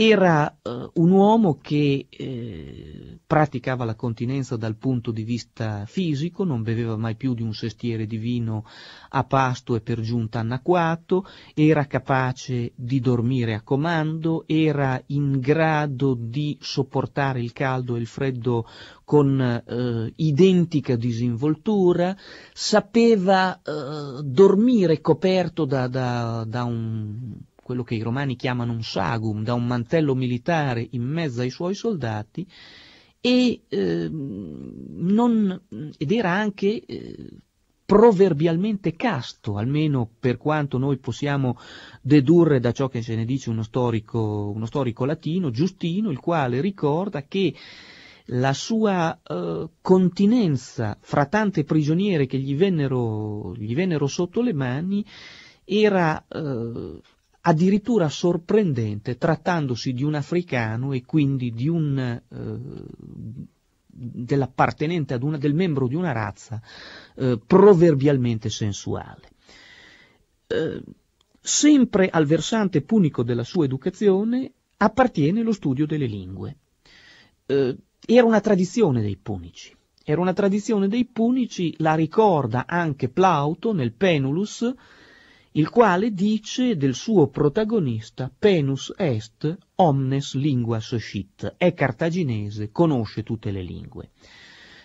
era eh, un uomo che eh, praticava la continenza dal punto di vista fisico, non beveva mai più di un sestiere di vino a pasto e per giunta anacquato, era capace di dormire a comando, era in grado di sopportare il caldo e il freddo con eh, identica disinvoltura, sapeva eh, dormire coperto da, da, da un quello che i romani chiamano un sagum, da un mantello militare in mezzo ai suoi soldati, e, eh, non, ed era anche eh, proverbialmente casto, almeno per quanto noi possiamo dedurre da ciò che se ne dice uno storico, uno storico latino, Giustino, il quale ricorda che la sua eh, continenza fra tante prigioniere che gli vennero, gli vennero, sotto le mani era eh, addirittura sorprendente trattandosi di un africano e quindi eh, dell'appartenente ad una, del membro di una razza eh, proverbialmente sensuale. Eh, sempre al versante punico della sua educazione appartiene lo studio delle lingue. Eh, era una tradizione dei punici. Era una tradizione dei punici, la ricorda anche Plauto nel Penulus, il quale dice del suo protagonista penus est omnes lingua scit, è cartaginese, conosce tutte le lingue.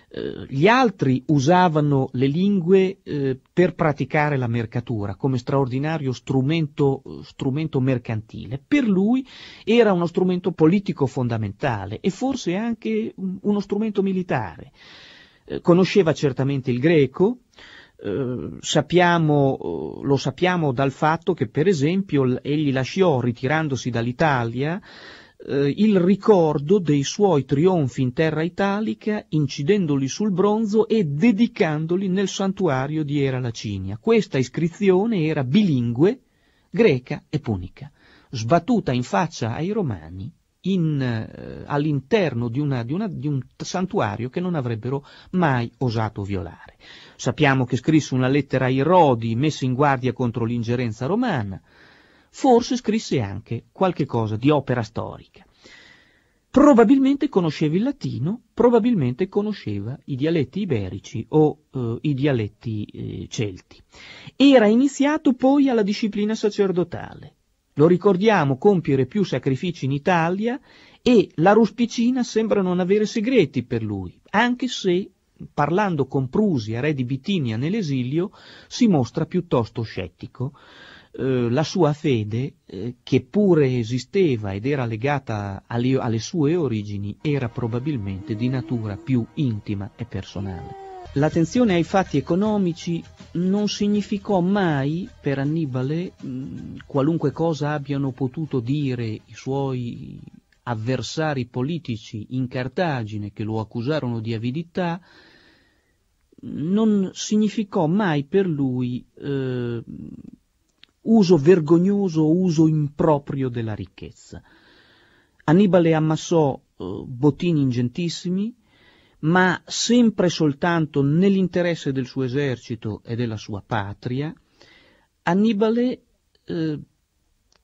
Eh, gli altri usavano le lingue eh, per praticare la mercatura come straordinario strumento, eh, strumento mercantile. Per lui era uno strumento politico fondamentale e forse anche uno strumento militare. Eh, conosceva certamente il greco, eh, sappiamo, eh, lo sappiamo dal fatto che per esempio egli lasciò, ritirandosi dall'Italia, eh, il ricordo dei suoi trionfi in terra italica, incidendoli sul bronzo e dedicandoli nel santuario di Era Lacinia. Questa iscrizione era bilingue, greca e punica, sbattuta in faccia ai romani in, eh, all'interno di, una, di, una, di un santuario che non avrebbero mai osato violare. Sappiamo che scrisse una lettera ai Rodi messo in guardia contro l'ingerenza romana. Forse scrisse anche qualche cosa di opera storica. Probabilmente conosceva il latino, probabilmente conosceva i dialetti iberici o eh, i dialetti eh, celti. Era iniziato poi alla disciplina sacerdotale. Lo ricordiamo compiere più sacrifici in Italia e la ruspicina sembra non avere segreti per lui, anche se parlando con Prusia, re di Bitinia nell'esilio, si mostra piuttosto scettico. Eh, la sua fede, eh, che pure esisteva ed era legata alle, sue origini, era probabilmente di natura più intima e personale. L'attenzione ai fatti economici non significò mai per Annibale, mm, qualunque cosa abbiano potuto dire i suoi avversari politici in Cartagine che lo accusarono di avidità, non significò mai per lui eh, uso vergognoso uso improprio della ricchezza. Annibale ammassò eh, bottini ingentissimi, ma sempre soltanto nell'interesse del suo esercito e della sua patria, Annibale eh,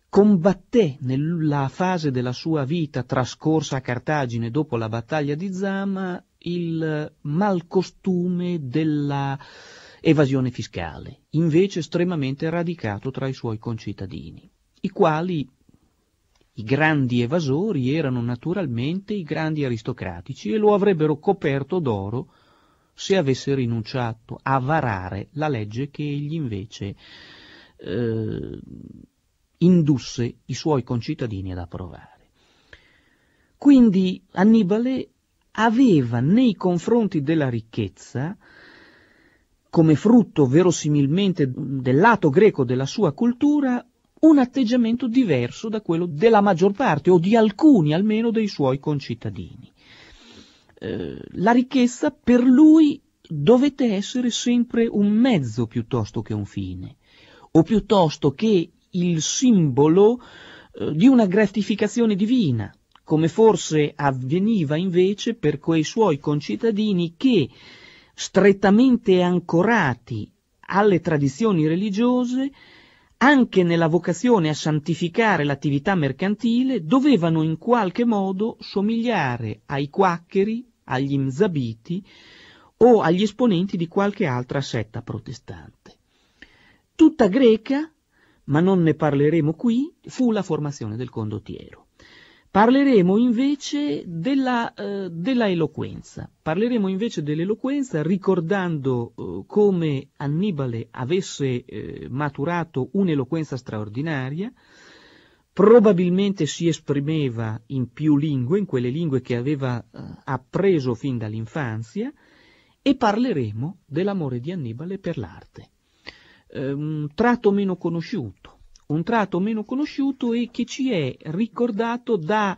combatté nella fase della sua vita trascorsa a Cartagine dopo la battaglia di Zama il malcostume della evasione fiscale, invece estremamente radicato tra i suoi concittadini, i quali i grandi evasori erano naturalmente i grandi aristocratici e lo avrebbero coperto d'oro se avesse rinunciato a varare la legge che egli invece eh, indusse i suoi concittadini ad approvare. Quindi Annibale aveva nei confronti della ricchezza, come frutto verosimilmente del lato greco della sua cultura, un atteggiamento diverso da quello della maggior parte, o di alcuni almeno dei suoi concittadini. Eh, la ricchezza per lui dovette essere sempre un mezzo piuttosto che un fine, o piuttosto che il simbolo eh, di una gratificazione divina, come forse avveniva invece per quei suoi concittadini che, strettamente ancorati alle tradizioni religiose, anche nella vocazione a santificare l'attività mercantile, dovevano in qualche modo somigliare ai quaccheri, agli mzabiti o agli esponenti di qualche altra setta protestante. Tutta greca ma non ne parleremo qui, fu la formazione del condottiero. Parleremo invece della, eh, della eloquenza, parleremo invece dell'eloquenza ricordando eh, come Annibale avesse eh, maturato un'eloquenza straordinaria, probabilmente si esprimeva in più lingue, in quelle lingue che aveva eh, appreso fin dall'infanzia, e parleremo dell'amore di Annibale per l'arte eh, un tratto meno conosciuto, un tratto meno conosciuto e che ci è ricordato da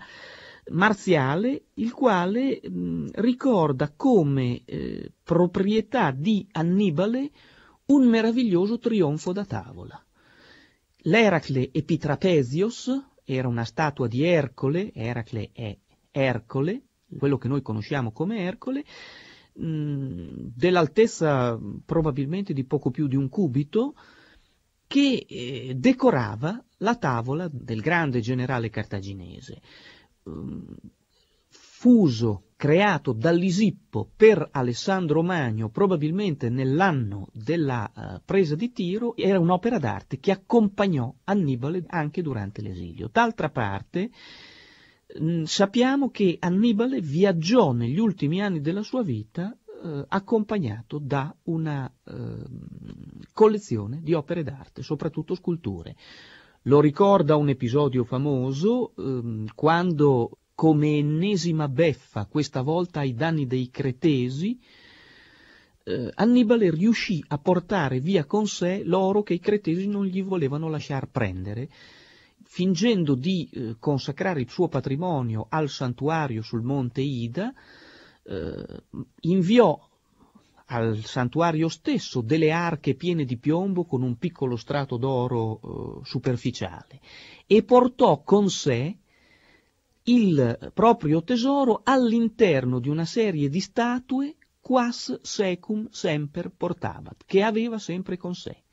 Marziale, il quale mh, mm, ricorda come eh, proprietà di Annibale un meraviglioso trionfo da tavola. L'Eracle Epitrapesios era una statua di Ercole, Eracle è Ercole, quello che noi conosciamo come Ercole, dell'altezza probabilmente di poco più di un cubito, che eh, decorava la tavola del grande generale cartaginese, mh, fuso, creato dall'Isippo per Alessandro Magno probabilmente nell'anno della uh, presa di Tiro, era un'opera d'arte che accompagnò Annibale anche durante l'esilio. D'altra parte, Mm, sappiamo che Annibale viaggiò negli ultimi anni della sua vita eh, accompagnato da una eh, collezione di opere d'arte, soprattutto sculture. Lo ricorda un episodio famoso eh, quando, come ennesima beffa, questa volta ai danni dei cretesi, eh, Annibale riuscì a portare via con sé l'oro che i cretesi non gli volevano lasciar prendere fingendo di eh, consacrare il suo patrimonio al santuario sul monte Ida, eh, inviò al santuario stesso delle arche piene di piombo con un piccolo strato d'oro eh, superficiale e portò con sé il proprio tesoro all'interno di una serie di statue quas secum semper portabat, che aveva sempre con sé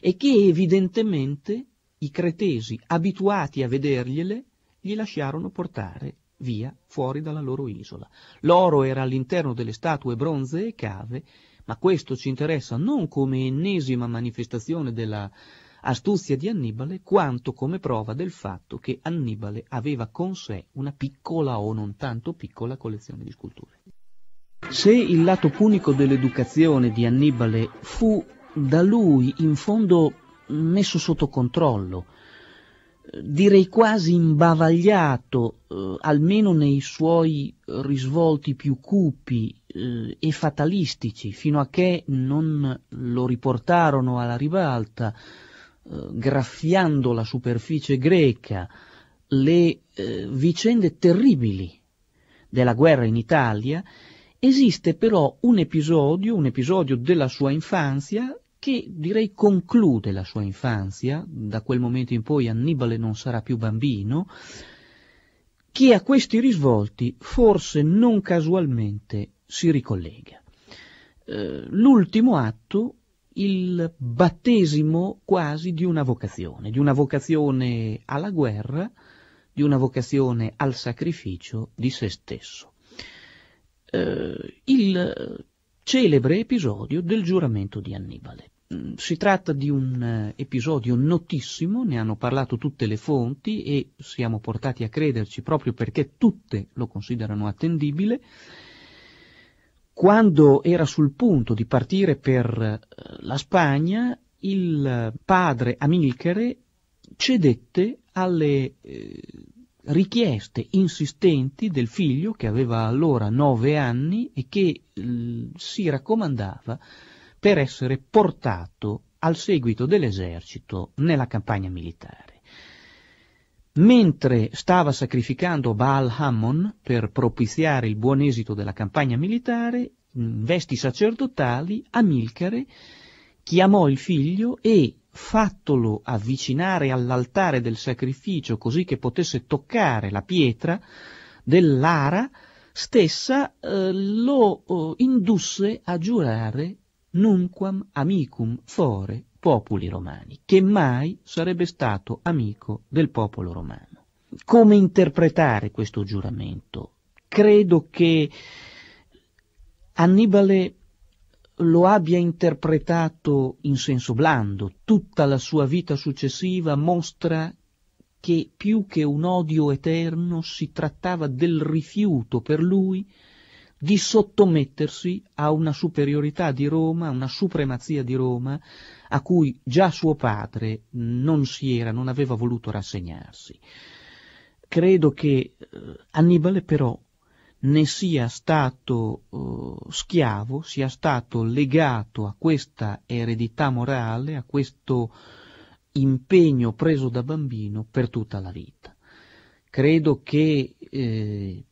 e che evidentemente i cretesi, abituati a vedergliele, gli lasciarono portare via fuori dalla loro isola. L'oro era all'interno delle statue bronzee e cave, ma questo ci interessa non come ennesima manifestazione della astuzia di Annibale, quanto come prova del fatto che Annibale aveva con sé una piccola o non tanto piccola collezione di sculture. Se il lato punico dell'educazione di Annibale fu da lui in fondo messo sotto controllo, direi quasi imbavagliato, eh, almeno nei suoi risvolti più cupi eh, e fatalistici, fino a che non lo riportarono alla ribalta, eh, graffiando la superficie greca, le eh, vicende terribili della guerra in Italia, esiste però un episodio, un episodio della sua infanzia, che direi conclude la sua infanzia, da quel momento in poi Annibale non sarà più bambino, che a questi risvolti forse non casualmente si ricollega. Eh, l'ultimo atto, il battesimo quasi di una vocazione, di una vocazione alla guerra, di una vocazione al sacrificio di se stesso. Eh, il celebre episodio del giuramento di Annibale. Mm, si tratta di un eh, episodio notissimo, ne hanno parlato tutte le fonti e siamo portati a crederci proprio perché tutte lo considerano attendibile. Quando era sul punto di partire per eh, la Spagna, il padre Amilcare cedette alle eh, richieste insistenti del figlio che aveva allora nove anni e che eh, si raccomandava per essere portato al seguito dell'esercito nella campagna militare. Mentre stava sacrificando Baal Hammon per propiziare il buon esito della campagna militare, in vesti sacerdotali, Amilcare chiamò il figlio e fattolo avvicinare all'altare del sacrificio così che potesse toccare la pietra dell'ara stessa, eh, lo eh, indusse a giurare nunquam amicum fore popoli romani, che mai sarebbe stato amico del popolo romano. Come interpretare questo giuramento? Credo che Annibale lo abbia interpretato in senso blando. Tutta la sua vita successiva mostra che più che un odio eterno si trattava del rifiuto per lui di sottomettersi a una superiorità di Roma, una supremazia di Roma, a cui già suo padre non si era, non aveva voluto rassegnarsi. Credo che eh, Annibale però ne sia stato eh, schiavo, sia stato legato a questa eredità morale, a questo impegno preso da bambino per tutta la vita. Credo che eh,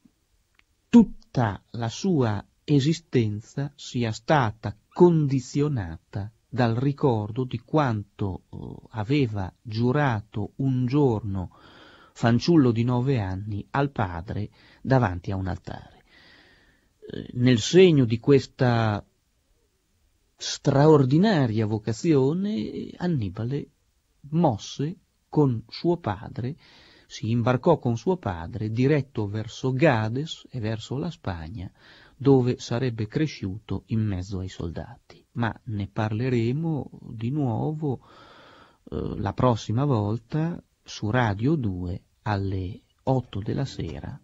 tutta la sua esistenza sia stata condizionata dal ricordo di quanto eh, aveva giurato un giorno fanciullo di nove anni, al padre davanti a un altare. Eh, nel segno di questa straordinaria vocazione, Annibale mosse con suo padre, si imbarcò con suo padre diretto verso Gades e verso la Spagna, dove sarebbe cresciuto in mezzo ai soldati. Ma ne parleremo di nuovo eh, la prossima volta su Radio 2 alle 8 della sera.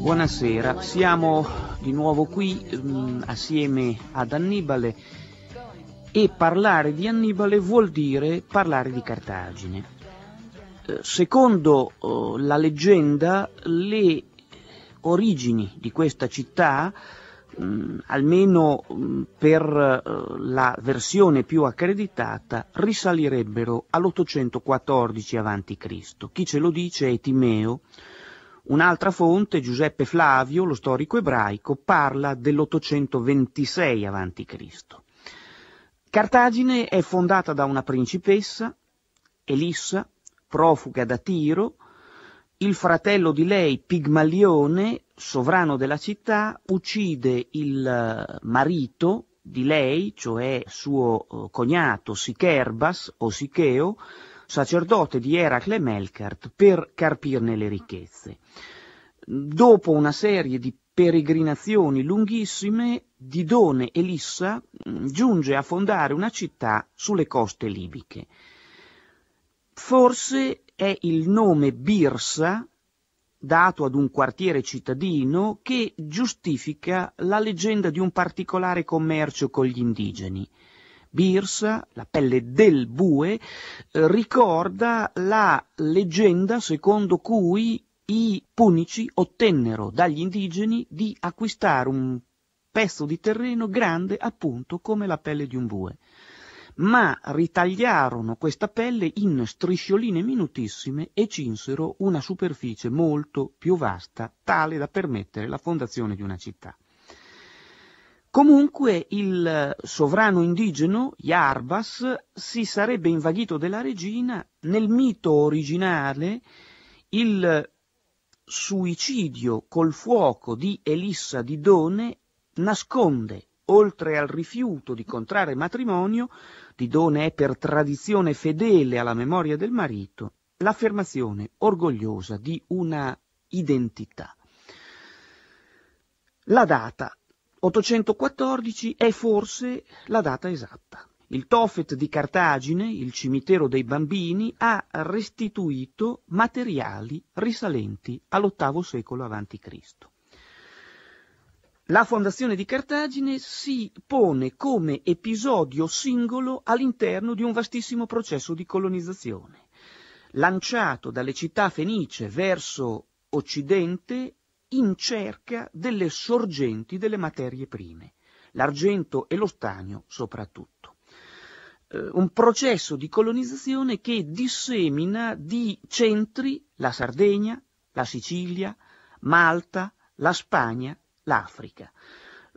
Buonasera, siamo di nuovo qui mh, mm, assieme ad Annibale e parlare di Annibale vuol dire parlare di Cartagine. Eh, secondo oh, la leggenda le origini di questa città Mm, almeno mm, per eh, la versione più accreditata, risalirebbero all'814 a.C. Chi ce lo dice è Timeo. Un'altra fonte, Giuseppe Flavio, lo storico ebraico, parla dell'826 a.C. Cartagine è fondata da una principessa, Elissa, profuga da Tiro, il fratello di lei, Pigmalione, sovrano della città, uccide il eh, marito di lei, cioè suo eh, cognato Sicherbas o Sicheo, sacerdote di Eracle Melkart, per carpirne le ricchezze. Dopo una serie di peregrinazioni lunghissime, Didone Elissa mm, giunge a fondare una città sulle coste libiche. Forse è il nome Birsa dato ad un quartiere cittadino che giustifica la leggenda di un particolare commercio con gli indigeni. Birsa, la pelle del bue, ricorda la leggenda secondo cui i punici ottennero dagli indigeni di acquistare un pezzo di terreno grande appunto come la pelle di un bue ma ritagliarono questa pelle in striscioline minutissime e cinsero una superficie molto più vasta, tale da permettere la fondazione di una città. Comunque il sovrano indigeno, Jarbas, si sarebbe invaghito della regina. Nel mito originale il suicidio col fuoco di Elissa di Done nasconde Oltre al rifiuto di contrarre matrimonio, Didone è per tradizione fedele alla memoria del marito l'affermazione orgogliosa di una identità. La data 814 è forse la data esatta. Il Tofet di Cartagine, il cimitero dei bambini, ha restituito materiali risalenti all'VIII secolo a.C. La fondazione di Cartagine si pone come episodio singolo all'interno di un vastissimo processo di colonizzazione, lanciato dalle città fenice verso occidente in cerca delle sorgenti delle materie prime, l'argento e lo stagno soprattutto. Eh, un processo di colonizzazione che dissemina di centri la Sardegna, la Sicilia, Malta, la Spagna l'Africa.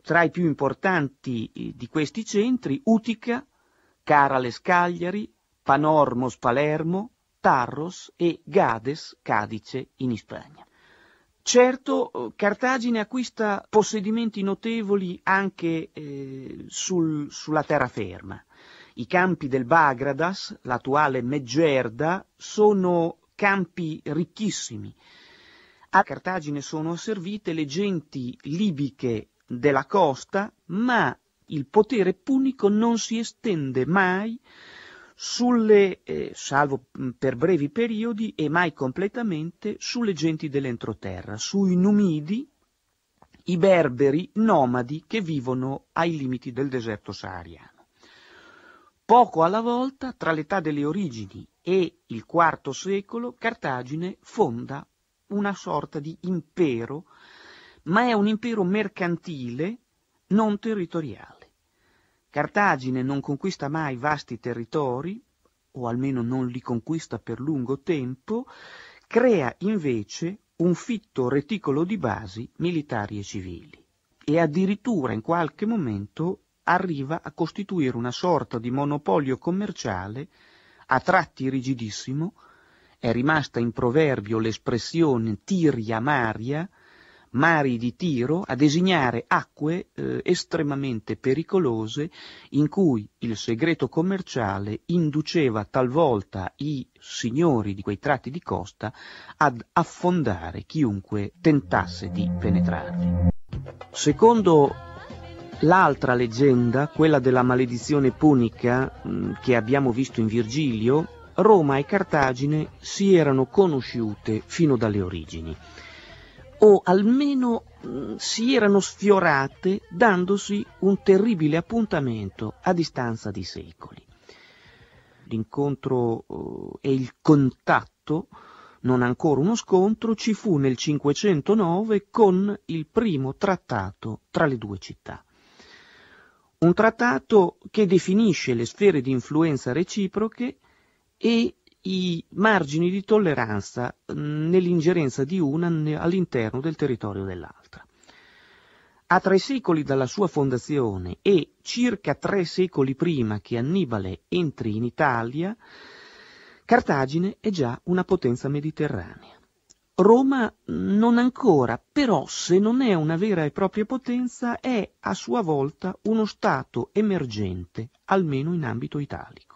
Tra i più importanti eh, di questi centri, Utica, Carales Cagliari, Panormos Palermo, Tarros e Gades Cadice in Spagna. Certo, eh, Cartagine acquista possedimenti notevoli anche eh, sul, sulla terraferma. I campi del Bagradas, l'attuale Megerda, sono campi ricchissimi, a Cartagine sono servite le genti libiche della costa, ma il potere punico non si estende mai sulle, eh, salvo mm, per brevi periodi e mai completamente, sulle genti dell'entroterra, sui numidi, i berberi nomadi che vivono ai limiti del deserto sahariano. Poco alla volta, tra l'età delle origini e il IV secolo, Cartagine fonda una sorta di impero, ma è un impero mercantile, non territoriale. Cartagine non conquista mai vasti territori, o almeno non li conquista per lungo tempo, crea invece un fitto reticolo di basi militari e civili e addirittura in qualche momento arriva a costituire una sorta di monopolio commerciale a tratti rigidissimo è rimasta in proverbio l'espressione tiria maria, mari di Tiro, a designare acque eh, estremamente pericolose in cui il segreto commerciale induceva talvolta i signori di quei tratti di costa ad affondare chiunque tentasse di penetrarvi. Secondo l'altra leggenda, quella della maledizione punica mm, che abbiamo visto in Virgilio, Roma e Cartagine si erano conosciute fino dalle origini, o almeno mm, si erano sfiorate dandosi un terribile appuntamento a distanza di secoli. L'incontro eh, e il contatto, non ancora uno scontro, ci fu nel 509 con il primo trattato tra le due città. Un trattato che definisce le sfere di influenza reciproche e i margini di tolleranza nell'ingerenza di una all'interno del territorio dell'altra. A tre secoli dalla sua fondazione e circa tre secoli prima che Annibale entri in Italia, Cartagine è già una potenza mediterranea. Roma non ancora, però se non è una vera e propria potenza è a sua volta uno Stato emergente, almeno in ambito italico.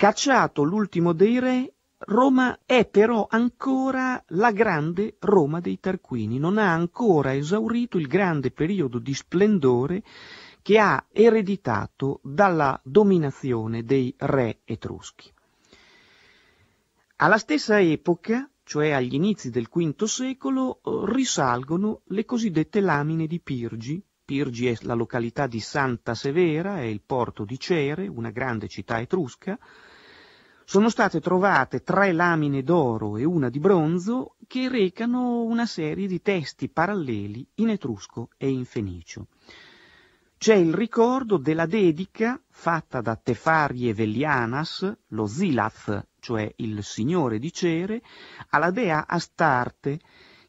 Cacciato l'ultimo dei re, Roma è però ancora la grande Roma dei Tarquini, non ha ancora esaurito il grande periodo di splendore che ha ereditato dalla dominazione dei re etruschi. Alla stessa epoca, cioè agli inizi del V secolo, risalgono le cosiddette lamine di Pirgi. Pirgi è la località di Santa Severa, è il porto di Cere, una grande città etrusca, sono state trovate tre lamine d'oro e una di bronzo che recano una serie di testi paralleli in etrusco e in fenicio. C'è il ricordo della dedica fatta da Tefarie Vellianas, lo Zilath, cioè il signore di Cere, alla dea Astarte,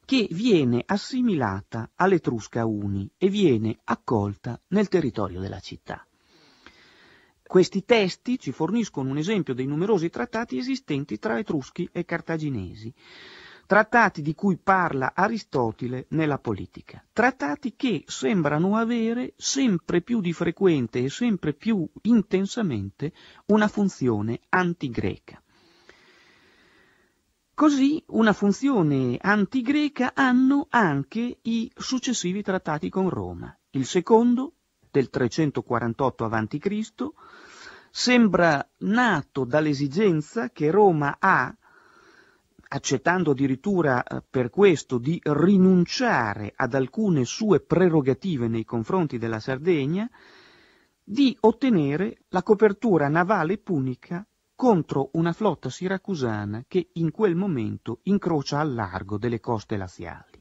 che viene assimilata all'Etrusca Uni e viene accolta nel territorio della città. Questi testi ci forniscono un esempio dei numerosi trattati esistenti tra etruschi e cartaginesi, trattati di cui parla Aristotele nella politica, trattati che sembrano avere sempre più di frequente e sempre più intensamente una funzione antigreca. Così una funzione antigreca hanno anche i successivi trattati con Roma, il secondo, del 348 a.C., sembra nato dall'esigenza che Roma ha, accettando addirittura eh, per questo di rinunciare ad alcune sue prerogative nei confronti della Sardegna, di ottenere la copertura navale punica contro una flotta siracusana che in quel momento incrocia al largo delle coste laziali.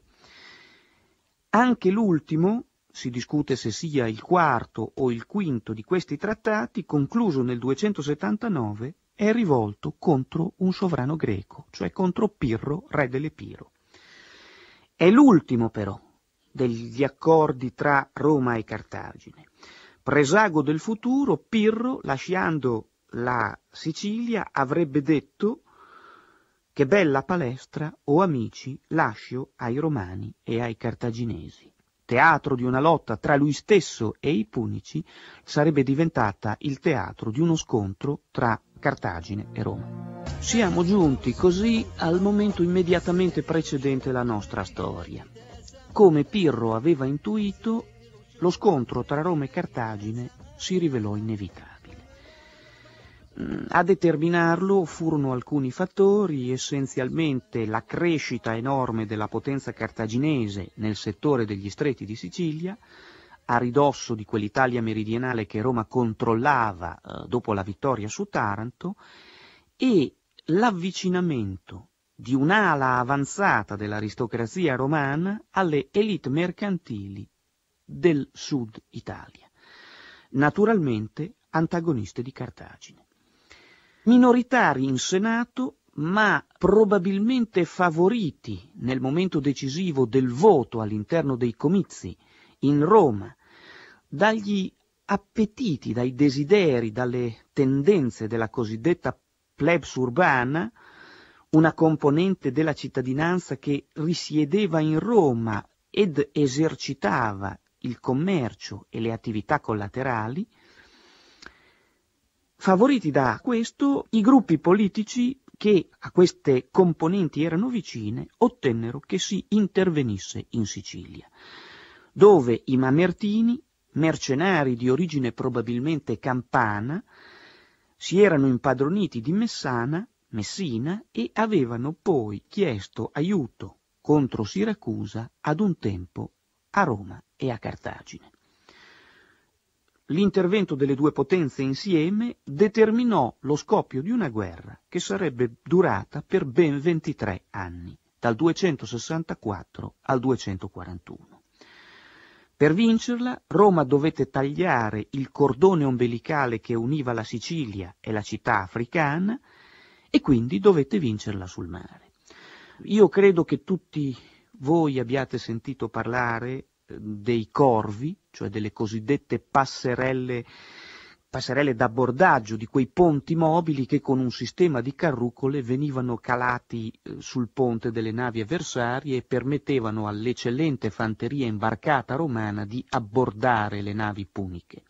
Anche l'ultimo si discute se sia il quarto o il quinto di questi trattati, concluso nel 279, è rivolto contro un sovrano greco, cioè contro Pirro, re dell'Epiro. È l'ultimo però degli accordi tra Roma e Cartagine. Presago del futuro, Pirro, lasciando la Sicilia, avrebbe detto che bella palestra, o amici, lascio ai romani e ai cartaginesi teatro di una lotta tra lui stesso e i punici, sarebbe diventata il teatro di uno scontro tra Cartagine e Roma. Siamo giunti così al momento immediatamente precedente la nostra storia. Come Pirro aveva intuito, lo scontro tra Roma e Cartagine si rivelò inevitabile. Mm, a determinarlo furono alcuni fattori, essenzialmente la crescita enorme della potenza cartaginese nel settore degli stretti di Sicilia, a ridosso di quell'Italia meridionale che Roma controllava eh, dopo la vittoria su Taranto, e l'avvicinamento di un'ala avanzata dell'aristocrazia romana alle elite mercantili del sud Italia, naturalmente antagoniste di Cartagine minoritari in Senato, ma probabilmente favoriti nel momento decisivo del voto all'interno dei comizi in Roma dagli appetiti, dai desideri, dalle tendenze della cosiddetta plebs urbana, una componente della cittadinanza che risiedeva in Roma ed esercitava il commercio e le attività collaterali, favoriti da questo i gruppi politici che a queste componenti erano vicine ottennero che si intervenisse in Sicilia, dove i Mamertini, mercenari di origine probabilmente campana, si erano impadroniti di Messana, Messina e avevano poi chiesto aiuto contro Siracusa ad un tempo a Roma e a Cartagine l'intervento delle due potenze insieme determinò lo scoppio di una guerra che sarebbe durata per ben 23 anni, dal 264 al 241. Per vincerla Roma dovette tagliare il cordone ombelicale che univa la Sicilia e la città africana e quindi dovette vincerla sul mare. Io credo che tutti voi abbiate sentito parlare eh, dei corvi cioè delle cosiddette passerelle, passerelle d'abordaggio di quei ponti mobili che con un sistema di carrucole venivano calati eh, sul ponte delle navi avversarie e permettevano all'eccellente fanteria imbarcata romana di abbordare le navi puniche.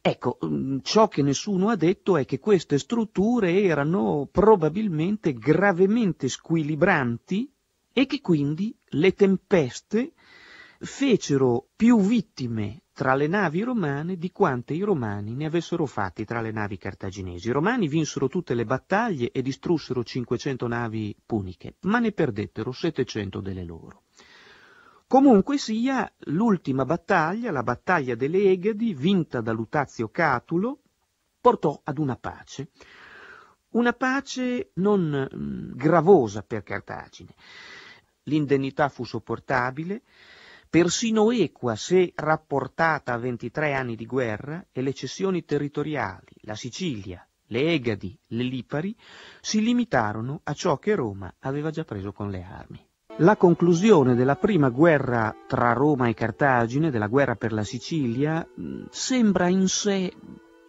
Ecco, mm, ciò che nessuno ha detto è che queste strutture erano probabilmente gravemente squilibranti e che quindi le tempeste fecero più vittime tra le navi romane di quante i romani ne avessero fatti tra le navi cartaginesi. I romani vinsero tutte le battaglie e distrussero 500 navi puniche, ma ne perdettero 700 delle loro. Comunque sia, l'ultima battaglia, la battaglia delle Egadi, vinta da Lutazio Catulo, portò ad una pace. Una pace non mm, gravosa per Cartagine. L'indennità fu sopportabile, persino equa se rapportata a 23 anni di guerra e le cessioni territoriali, la Sicilia, le Egadi, le Lipari, si limitarono a ciò che Roma aveva già preso con le armi. La conclusione della prima guerra tra Roma e Cartagine, della guerra per la Sicilia, mm, sembra in sé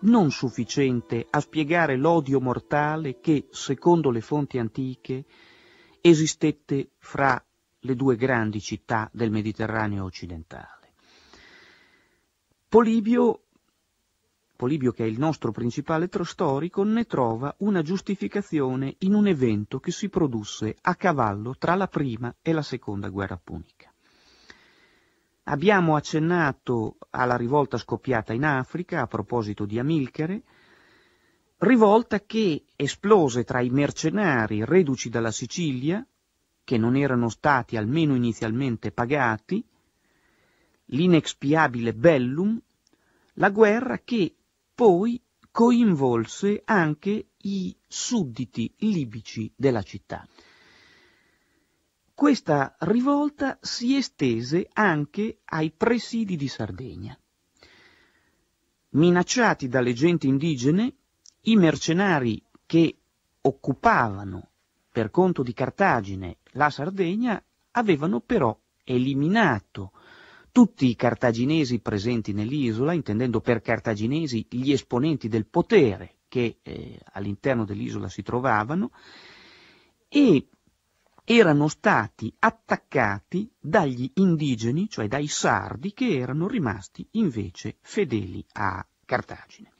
non sufficiente a spiegare l'odio mortale che, secondo le fonti antiche, esistette fra le due grandi città del Mediterraneo occidentale. Polibio, Polibio che è il nostro principale storico, ne trova una giustificazione in un evento che si produsse a cavallo tra la prima e la seconda guerra punica. Abbiamo accennato alla rivolta scoppiata in Africa a proposito di Amilcare, rivolta che esplose tra i mercenari reduci dalla Sicilia che non erano stati almeno inizialmente pagati, l'inexpiabile bellum, la guerra che poi coinvolse anche i sudditi libici della città. Questa rivolta si estese anche ai presidi di Sardegna. Minacciati dalle genti indigene, i mercenari che occupavano per conto di Cartagine la Sardegna avevano però eliminato tutti i cartaginesi presenti nell'isola, intendendo per cartaginesi gli esponenti del potere che eh, all'interno dell'isola si trovavano, e erano stati attaccati dagli indigeni, cioè dai sardi, che erano rimasti invece fedeli a Cartagine.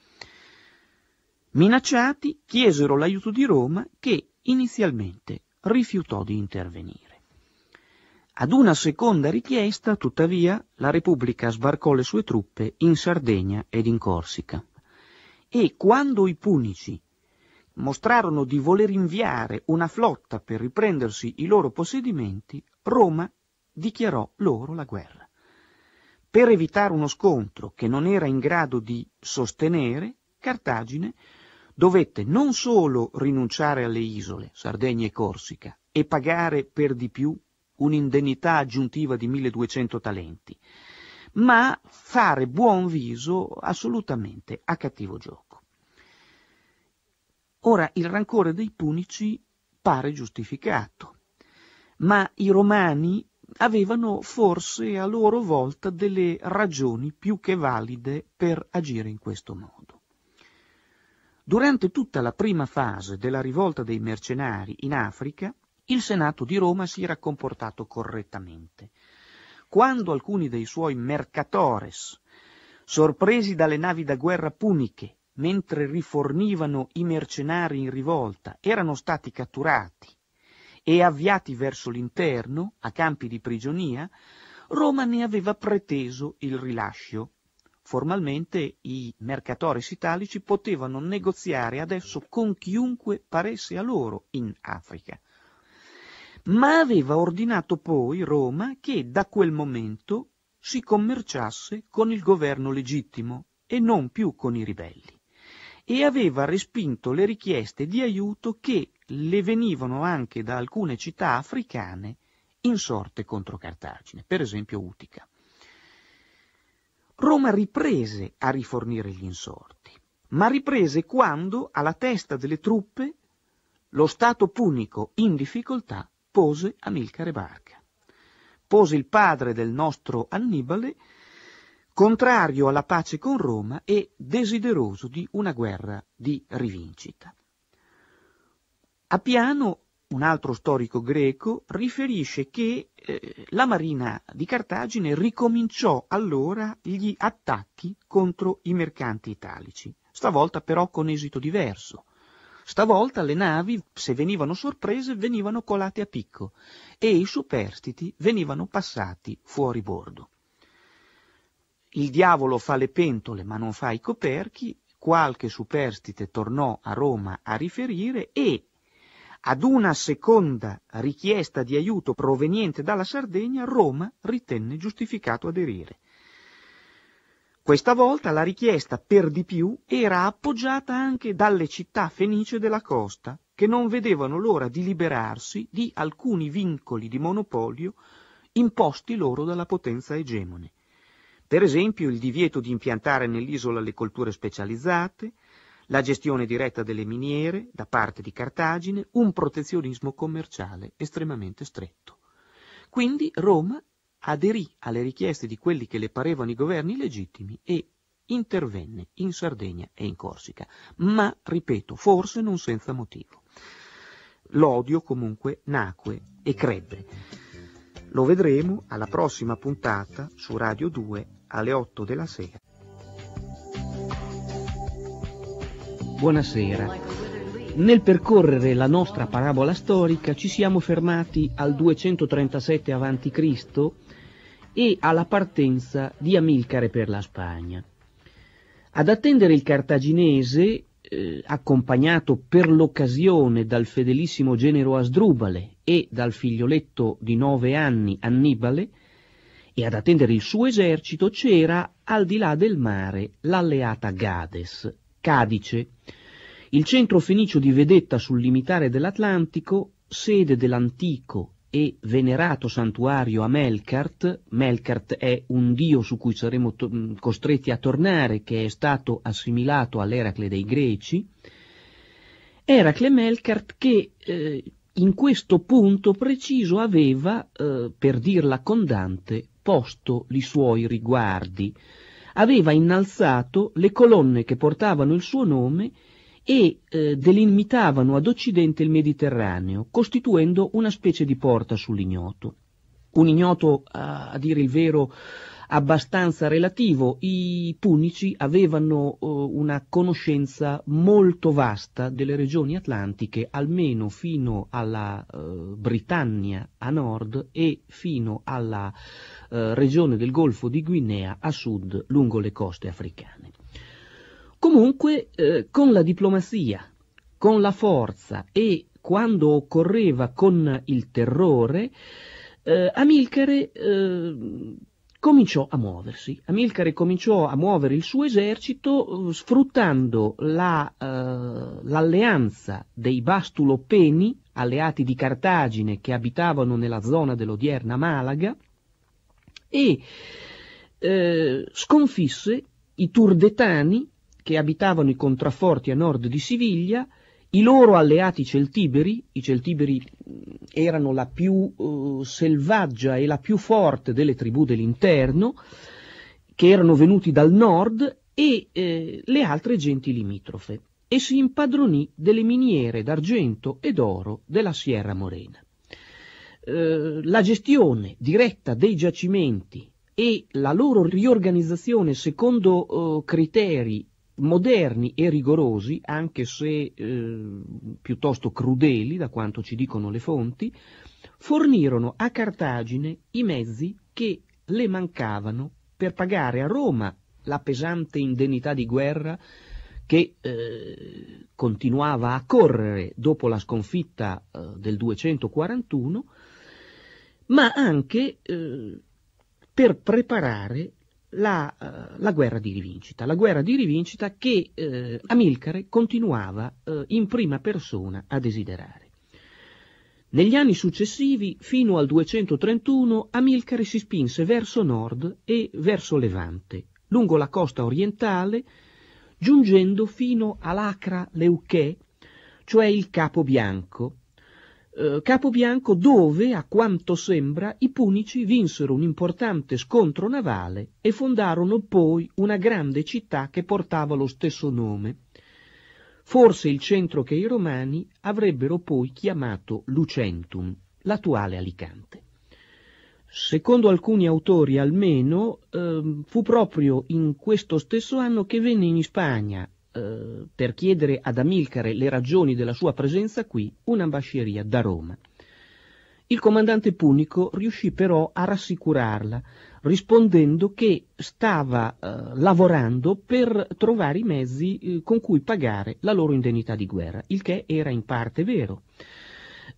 Minacciati, chiesero l'aiuto di Roma che inizialmente rifiutò di intervenire. Ad una seconda richiesta, tuttavia, la Repubblica sbarcò le sue truppe in Sardegna ed in Corsica. E quando i punici mostrarono di voler inviare una flotta per riprendersi i loro possedimenti, Roma dichiarò loro la guerra. Per evitare uno scontro che non era in grado di sostenere, Cartagine dovette non solo rinunciare alle isole, Sardegna e Corsica, e pagare per di più un'indennità aggiuntiva di 1200 talenti, ma fare buon viso assolutamente a cattivo gioco. Ora il rancore dei punici pare giustificato, ma i romani avevano forse a loro volta delle ragioni più che valide per agire in questo modo. Durante tutta la prima fase della rivolta dei mercenari in Africa, il Senato di Roma si era comportato correttamente. Quando alcuni dei suoi mercatores, sorpresi dalle navi da guerra puniche, mentre rifornivano i mercenari in rivolta, erano stati catturati e avviati verso l'interno, a campi di prigionia, Roma ne aveva preteso il rilascio Formalmente i mercatori sitalici potevano negoziare adesso con chiunque paresse a loro in Africa. Ma aveva ordinato poi Roma che da quel momento si commerciasse con il governo legittimo e non più con i ribelli e aveva respinto le richieste di aiuto che le venivano anche da alcune città africane in sorte contro Cartagine, per esempio Utica. Roma riprese a rifornire gli insorti, ma riprese quando alla testa delle truppe lo Stato punico in difficoltà pose Amilcare Barca. Pose il padre del nostro Annibale, contrario alla pace con Roma e desideroso di una guerra di rivincita. Appiano un altro storico greco, riferisce che eh, la marina di Cartagine ricominciò allora gli attacchi contro i mercanti italici, stavolta però con esito diverso. Stavolta le navi, se venivano sorprese, venivano colate a picco e i superstiti venivano passati fuori bordo. Il diavolo fa le pentole ma non fa i coperchi, qualche superstite tornò a Roma a riferire e ad una seconda richiesta di aiuto proveniente dalla Sardegna, Roma ritenne giustificato aderire. Questa volta la richiesta, per di più, era appoggiata anche dalle città fenice della costa, che non vedevano l'ora di liberarsi di alcuni vincoli di monopolio imposti loro dalla potenza egemone. Per esempio il divieto di impiantare nell'isola le colture specializzate, la gestione diretta delle miniere da parte di Cartagine, un protezionismo commerciale estremamente stretto. Quindi Roma aderì alle richieste di quelli che le parevano i governi legittimi e intervenne in Sardegna e in Corsica, ma, ripeto, forse non senza motivo. L'odio comunque nacque e crebbe. Lo vedremo alla prossima puntata su Radio 2 alle 8 della sera. Buonasera. Nel percorrere la nostra parabola storica ci siamo fermati al 237 a.C. e alla partenza di Amilcare per la Spagna. Ad attendere il cartaginese, eh, accompagnato per l'occasione dal fedelissimo genero Asdrubale e dal figlioletto di nove anni Annibale, e ad attendere il suo esercito c'era, al di là del mare, l'alleata Gades, Cadice, il centro fenicio di Vedetta sul limitare dell'Atlantico, sede dell'antico e venerato santuario a Melkart, Melkart è un dio su cui saremo mm, costretti a tornare, che è stato assimilato all'Eracle dei Greci, Eracle Melkart che eh, in questo punto preciso aveva, eh, per dirla con Dante, posto i suoi riguardi, aveva innalzato le colonne che portavano il suo nome e eh, delimitavano ad occidente il Mediterraneo, costituendo una specie di porta sull'ignoto. Un ignoto, a dire il vero, abbastanza relativo. I punici avevano eh, una conoscenza molto vasta delle regioni atlantiche, almeno fino alla eh, Britannia a nord e fino alla eh, regione del Golfo di Guinea a sud, lungo le coste africane. Comunque eh, con la diplomazia, con la forza e quando occorreva con il terrore, eh, Amilcare eh, cominciò a muoversi. Amilcare cominciò a muovere il suo esercito eh, sfruttando la, eh, l'alleanza dei Bastulopeni, alleati di Cartagine che abitavano nella zona dell'odierna Malaga, e eh, sconfisse i Turdetani che abitavano i contrafforti a nord di Siviglia, i loro alleati celtiberi, i celtiberi mm, erano la più eh, selvaggia e la più forte delle tribù dell'interno, che erano venuti dal nord, e eh, le altre genti limitrofe, e si impadronì delle miniere d'argento e d'oro della Sierra Morena. Eh, la gestione diretta dei giacimenti e la loro riorganizzazione secondo uh, criteri moderni e rigorosi, anche se eh, piuttosto crudeli da quanto ci dicono le fonti, fornirono a Cartagine i mezzi che le mancavano per pagare a Roma la pesante indennità di guerra che eh, continuava a correre dopo la sconfitta eh, del 241, ma anche eh, per preparare la, eh, la, guerra di rivincita, la guerra di rivincita che eh, Amilcare continuava eh, in prima persona a desiderare. Negli anni successivi, fino al 231, Amilcare si spinse verso nord e verso levante, lungo la costa orientale, giungendo fino all'Acra Leuchè, cioè il Capo Bianco, eh, Capo Bianco dove, a quanto sembra, i punici vinsero un importante scontro navale e fondarono poi una grande città che portava lo stesso nome, forse il centro che i romani avrebbero poi chiamato Lucentum, l'attuale Alicante. Secondo alcuni autori almeno, eh, fu proprio in questo stesso anno che venne in Spagna, eh, per chiedere ad Amilcare le ragioni della sua presenza qui un'ambasceria da Roma. Il comandante punico riuscì però a rassicurarla, rispondendo che stava eh, lavorando per trovare i mezzi eh, con cui pagare la loro indennità di guerra, il che era in parte vero.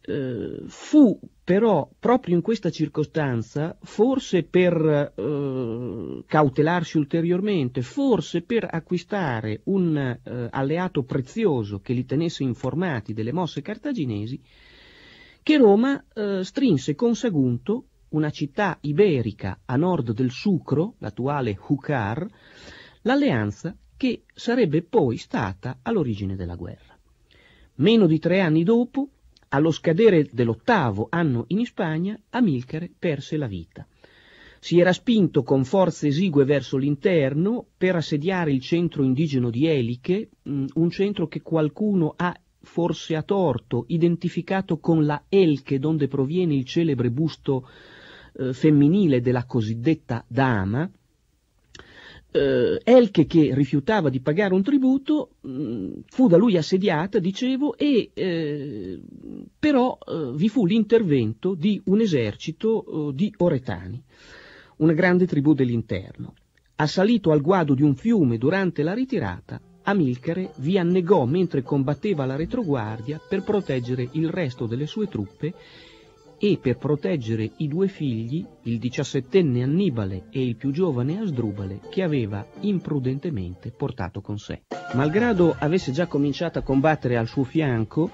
Eh, fu però proprio in questa circostanza, forse per eh, cautelarsi ulteriormente, forse per acquistare un eh, alleato prezioso che li tenesse informati delle mosse cartaginesi, che Roma eh, strinse con Sagunto una città iberica a nord del Sucro, l'attuale Hucar, l'alleanza che sarebbe poi stata all'origine della guerra. Meno di tre anni dopo, allo scadere dell'ottavo anno in Spagna, Amilcare perse la vita. Si era spinto con forze esigue verso l'interno per assediare il centro indigeno di Eliche, mm, un centro che qualcuno ha forse a torto identificato con la Elche, donde proviene il celebre busto eh, femminile della cosiddetta dama, eh, Elche che rifiutava di pagare un tributo mh, mm, fu da lui assediata, dicevo, e eh, però eh, vi fu l'intervento di un esercito eh, di oretani, una grande tribù dell'interno. Assalito al guado di un fiume durante la ritirata, Amilcare vi annegò mentre combatteva la retroguardia per proteggere il resto delle sue truppe e per proteggere i due figli, il diciassettenne Annibale e il più giovane Asdrubale, che aveva imprudentemente portato con sé. Malgrado avesse già cominciato a combattere al suo fianco,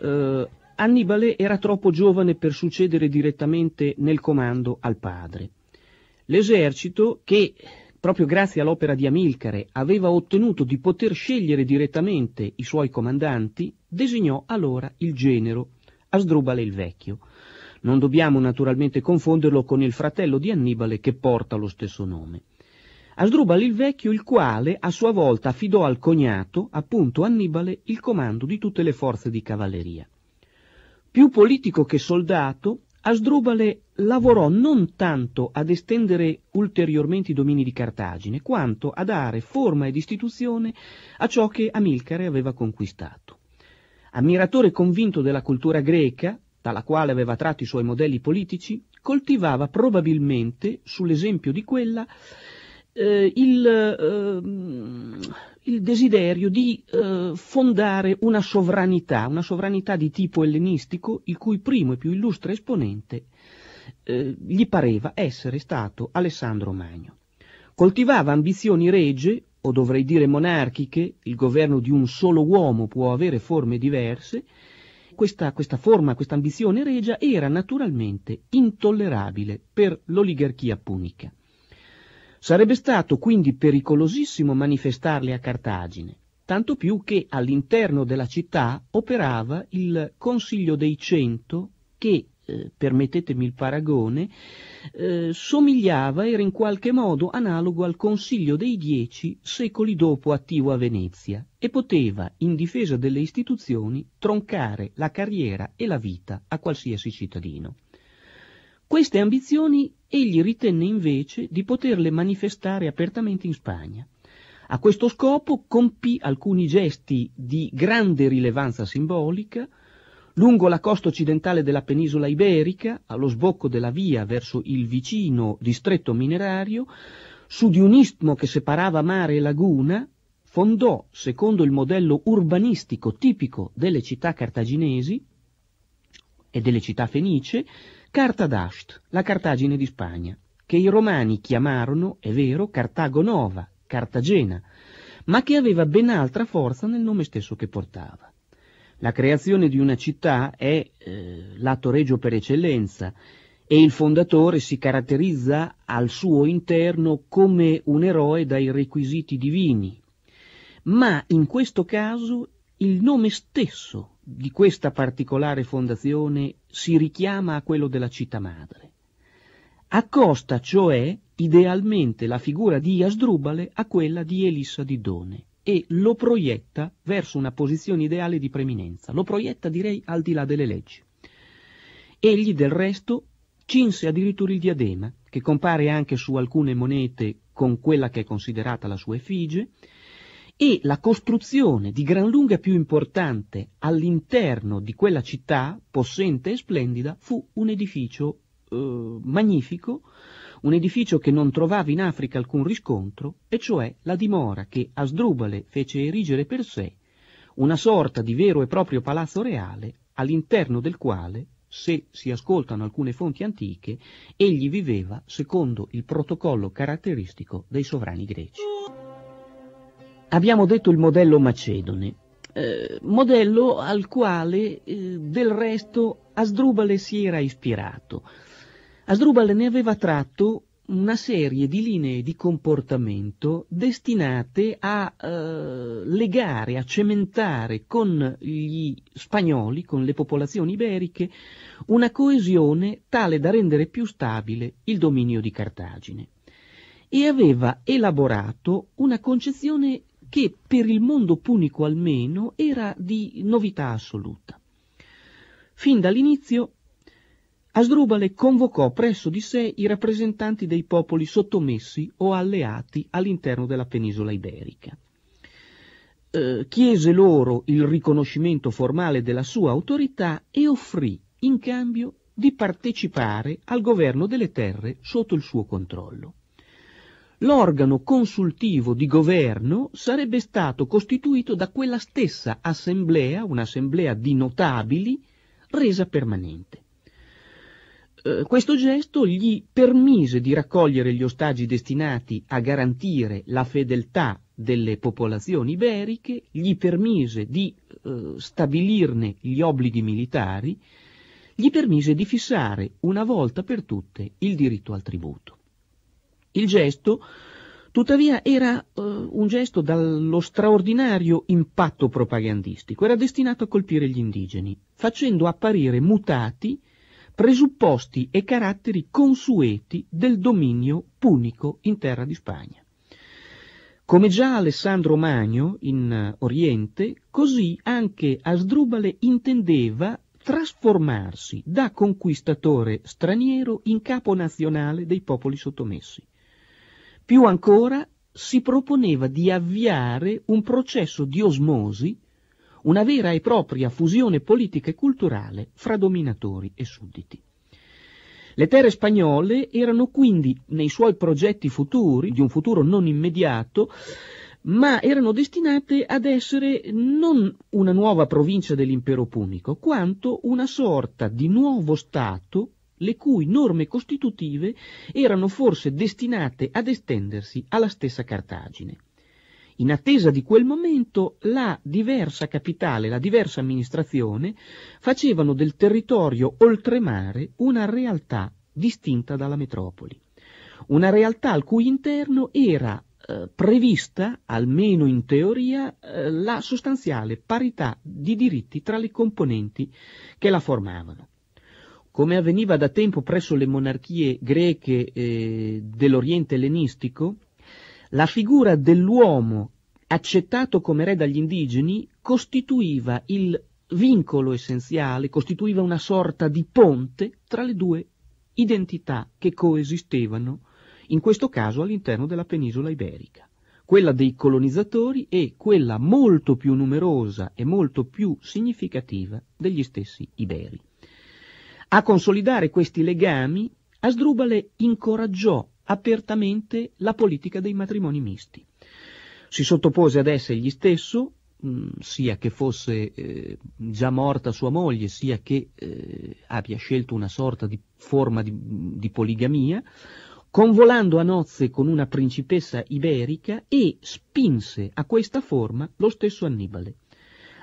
eh, Annibale era troppo giovane per succedere direttamente nel comando al padre. L'esercito, che proprio grazie all'opera di Amilcare aveva ottenuto di poter scegliere direttamente i suoi comandanti, designò allora il genero Asdrubale il Vecchio, non dobbiamo naturalmente confonderlo con il fratello di Annibale che porta lo stesso nome. Asdrubal il Vecchio, il quale a sua volta affidò al cognato, appunto Annibale, il comando di tutte le forze di cavalleria. Più politico che soldato, Asdrubale lavorò non tanto ad estendere ulteriormente i domini di Cartagine, quanto a dare forma ed istituzione a ciò che Amilcare aveva conquistato. Ammiratore convinto della cultura greca, dalla quale aveva tratto i suoi modelli politici, coltivava probabilmente, sull'esempio di quella, eh, il, eh, il, desiderio di eh, fondare una sovranità, una sovranità di tipo ellenistico, il cui primo e più illustre esponente eh, gli pareva essere stato Alessandro Magno. Coltivava ambizioni regie, o dovrei dire monarchiche, il governo di un solo uomo può avere forme diverse, questa, questa forma, questa ambizione regia era naturalmente intollerabile per l'oligarchia punica. Sarebbe stato quindi pericolosissimo manifestarle a Cartagine, tanto più che all'interno della città operava il Consiglio dei Cento che, eh, permettetemi il paragone, eh, somigliava, era in qualche modo analogo al Consiglio dei Dieci secoli dopo attivo a Venezia e poteva, in difesa delle istituzioni, troncare la carriera e la vita a qualsiasi cittadino. Queste ambizioni egli ritenne invece di poterle manifestare apertamente in Spagna. A questo scopo compì alcuni gesti di grande rilevanza simbolica, lungo la costa occidentale della penisola iberica, allo sbocco della via verso il vicino distretto minerario, su di un istmo che separava mare e laguna, fondò, secondo il modello urbanistico tipico delle città cartaginesi e delle città fenice, Carta d'Asht, la Cartagine di Spagna, che i romani chiamarono, è vero, Cartago Nova, Cartagena, ma che aveva ben altra forza nel nome stesso che portava. La creazione di una città è eh, l'atto regio per eccellenza e il fondatore si caratterizza al suo interno come un eroe dai requisiti divini. Ma in questo caso il nome stesso di questa particolare fondazione si richiama a quello della città madre. Accosta cioè idealmente la figura di Asdrubale a quella di Elissa di Done e lo proietta verso una posizione ideale di preminenza, lo proietta direi al di là delle leggi. Egli del resto cinse addirittura il diadema, che compare anche su alcune monete con quella che è considerata la sua effigie, e la costruzione di gran lunga più importante all'interno di quella città, possente e splendida, fu un edificio eh, magnifico, un edificio che non trovava in Africa alcun riscontro, e cioè la dimora che Asdrubale fece erigere per sé, una sorta di vero e proprio palazzo reale, all'interno del quale, se si ascoltano alcune fonti antiche, egli viveva secondo il protocollo caratteristico dei sovrani greci. Abbiamo detto il modello macedone, eh, modello al quale eh, del resto Asdrubale si era ispirato, Asdrubal ne aveva tratto una serie di linee di comportamento destinate a eh, legare, a cementare con gli spagnoli, con le popolazioni iberiche, una coesione tale da rendere più stabile il dominio di Cartagine. E aveva elaborato una concezione che per il mondo punico almeno era di novità assoluta. Fin dall'inizio Asdrubale convocò presso di sé i rappresentanti dei popoli sottomessi o alleati all'interno della penisola iberica. Eh, chiese loro il riconoscimento formale della sua autorità e offrì in cambio di partecipare al governo delle terre sotto il suo controllo. L'organo consultivo di governo sarebbe stato costituito da quella stessa assemblea, un'assemblea di notabili, resa permanente. Eh, questo gesto gli permise di raccogliere gli ostaggi destinati a garantire la fedeltà delle popolazioni iberiche, gli permise di eh, stabilirne gli obblighi militari, gli permise di fissare una volta per tutte il diritto al tributo. Il gesto, tuttavia, era eh, un gesto dallo straordinario impatto propagandistico, era destinato a colpire gli indigeni, facendo apparire mutati presupposti e caratteri consueti del dominio punico in terra di Spagna. Come già Alessandro Magno in eh, Oriente, così anche Asdrubale intendeva trasformarsi da conquistatore straniero in capo nazionale dei popoli sottomessi. Più ancora si proponeva di avviare un processo di osmosi una vera e propria fusione politica e culturale fra dominatori e sudditi. Le terre spagnole erano quindi nei suoi progetti futuri, di un futuro non immediato, ma erano destinate ad essere non una nuova provincia dell'impero punico, quanto una sorta di nuovo Stato le cui norme costitutive erano forse destinate ad estendersi alla stessa Cartagine. In attesa di quel momento la diversa capitale, la diversa amministrazione facevano del territorio oltremare una realtà distinta dalla metropoli, una realtà al cui interno era eh, prevista, almeno in teoria, eh, la sostanziale parità di diritti tra le componenti che la formavano come avveniva da tempo presso le monarchie greche eh, dell'Oriente ellenistico, la figura dell'uomo accettato come re dagli indigeni costituiva il vincolo essenziale, costituiva una sorta di ponte tra le due identità che coesistevano, in questo caso all'interno della penisola iberica, quella dei colonizzatori e quella molto più numerosa e molto più significativa degli stessi iberi. A consolidare questi legami, Asdrubale incoraggiò apertamente la politica dei matrimoni misti. Si sottopose ad essa egli stesso, mm, sia che fosse eh, già morta sua moglie, sia che eh, abbia scelto una sorta di forma di, di poligamia, convolando a nozze con una principessa iberica e spinse a questa forma lo stesso Annibale.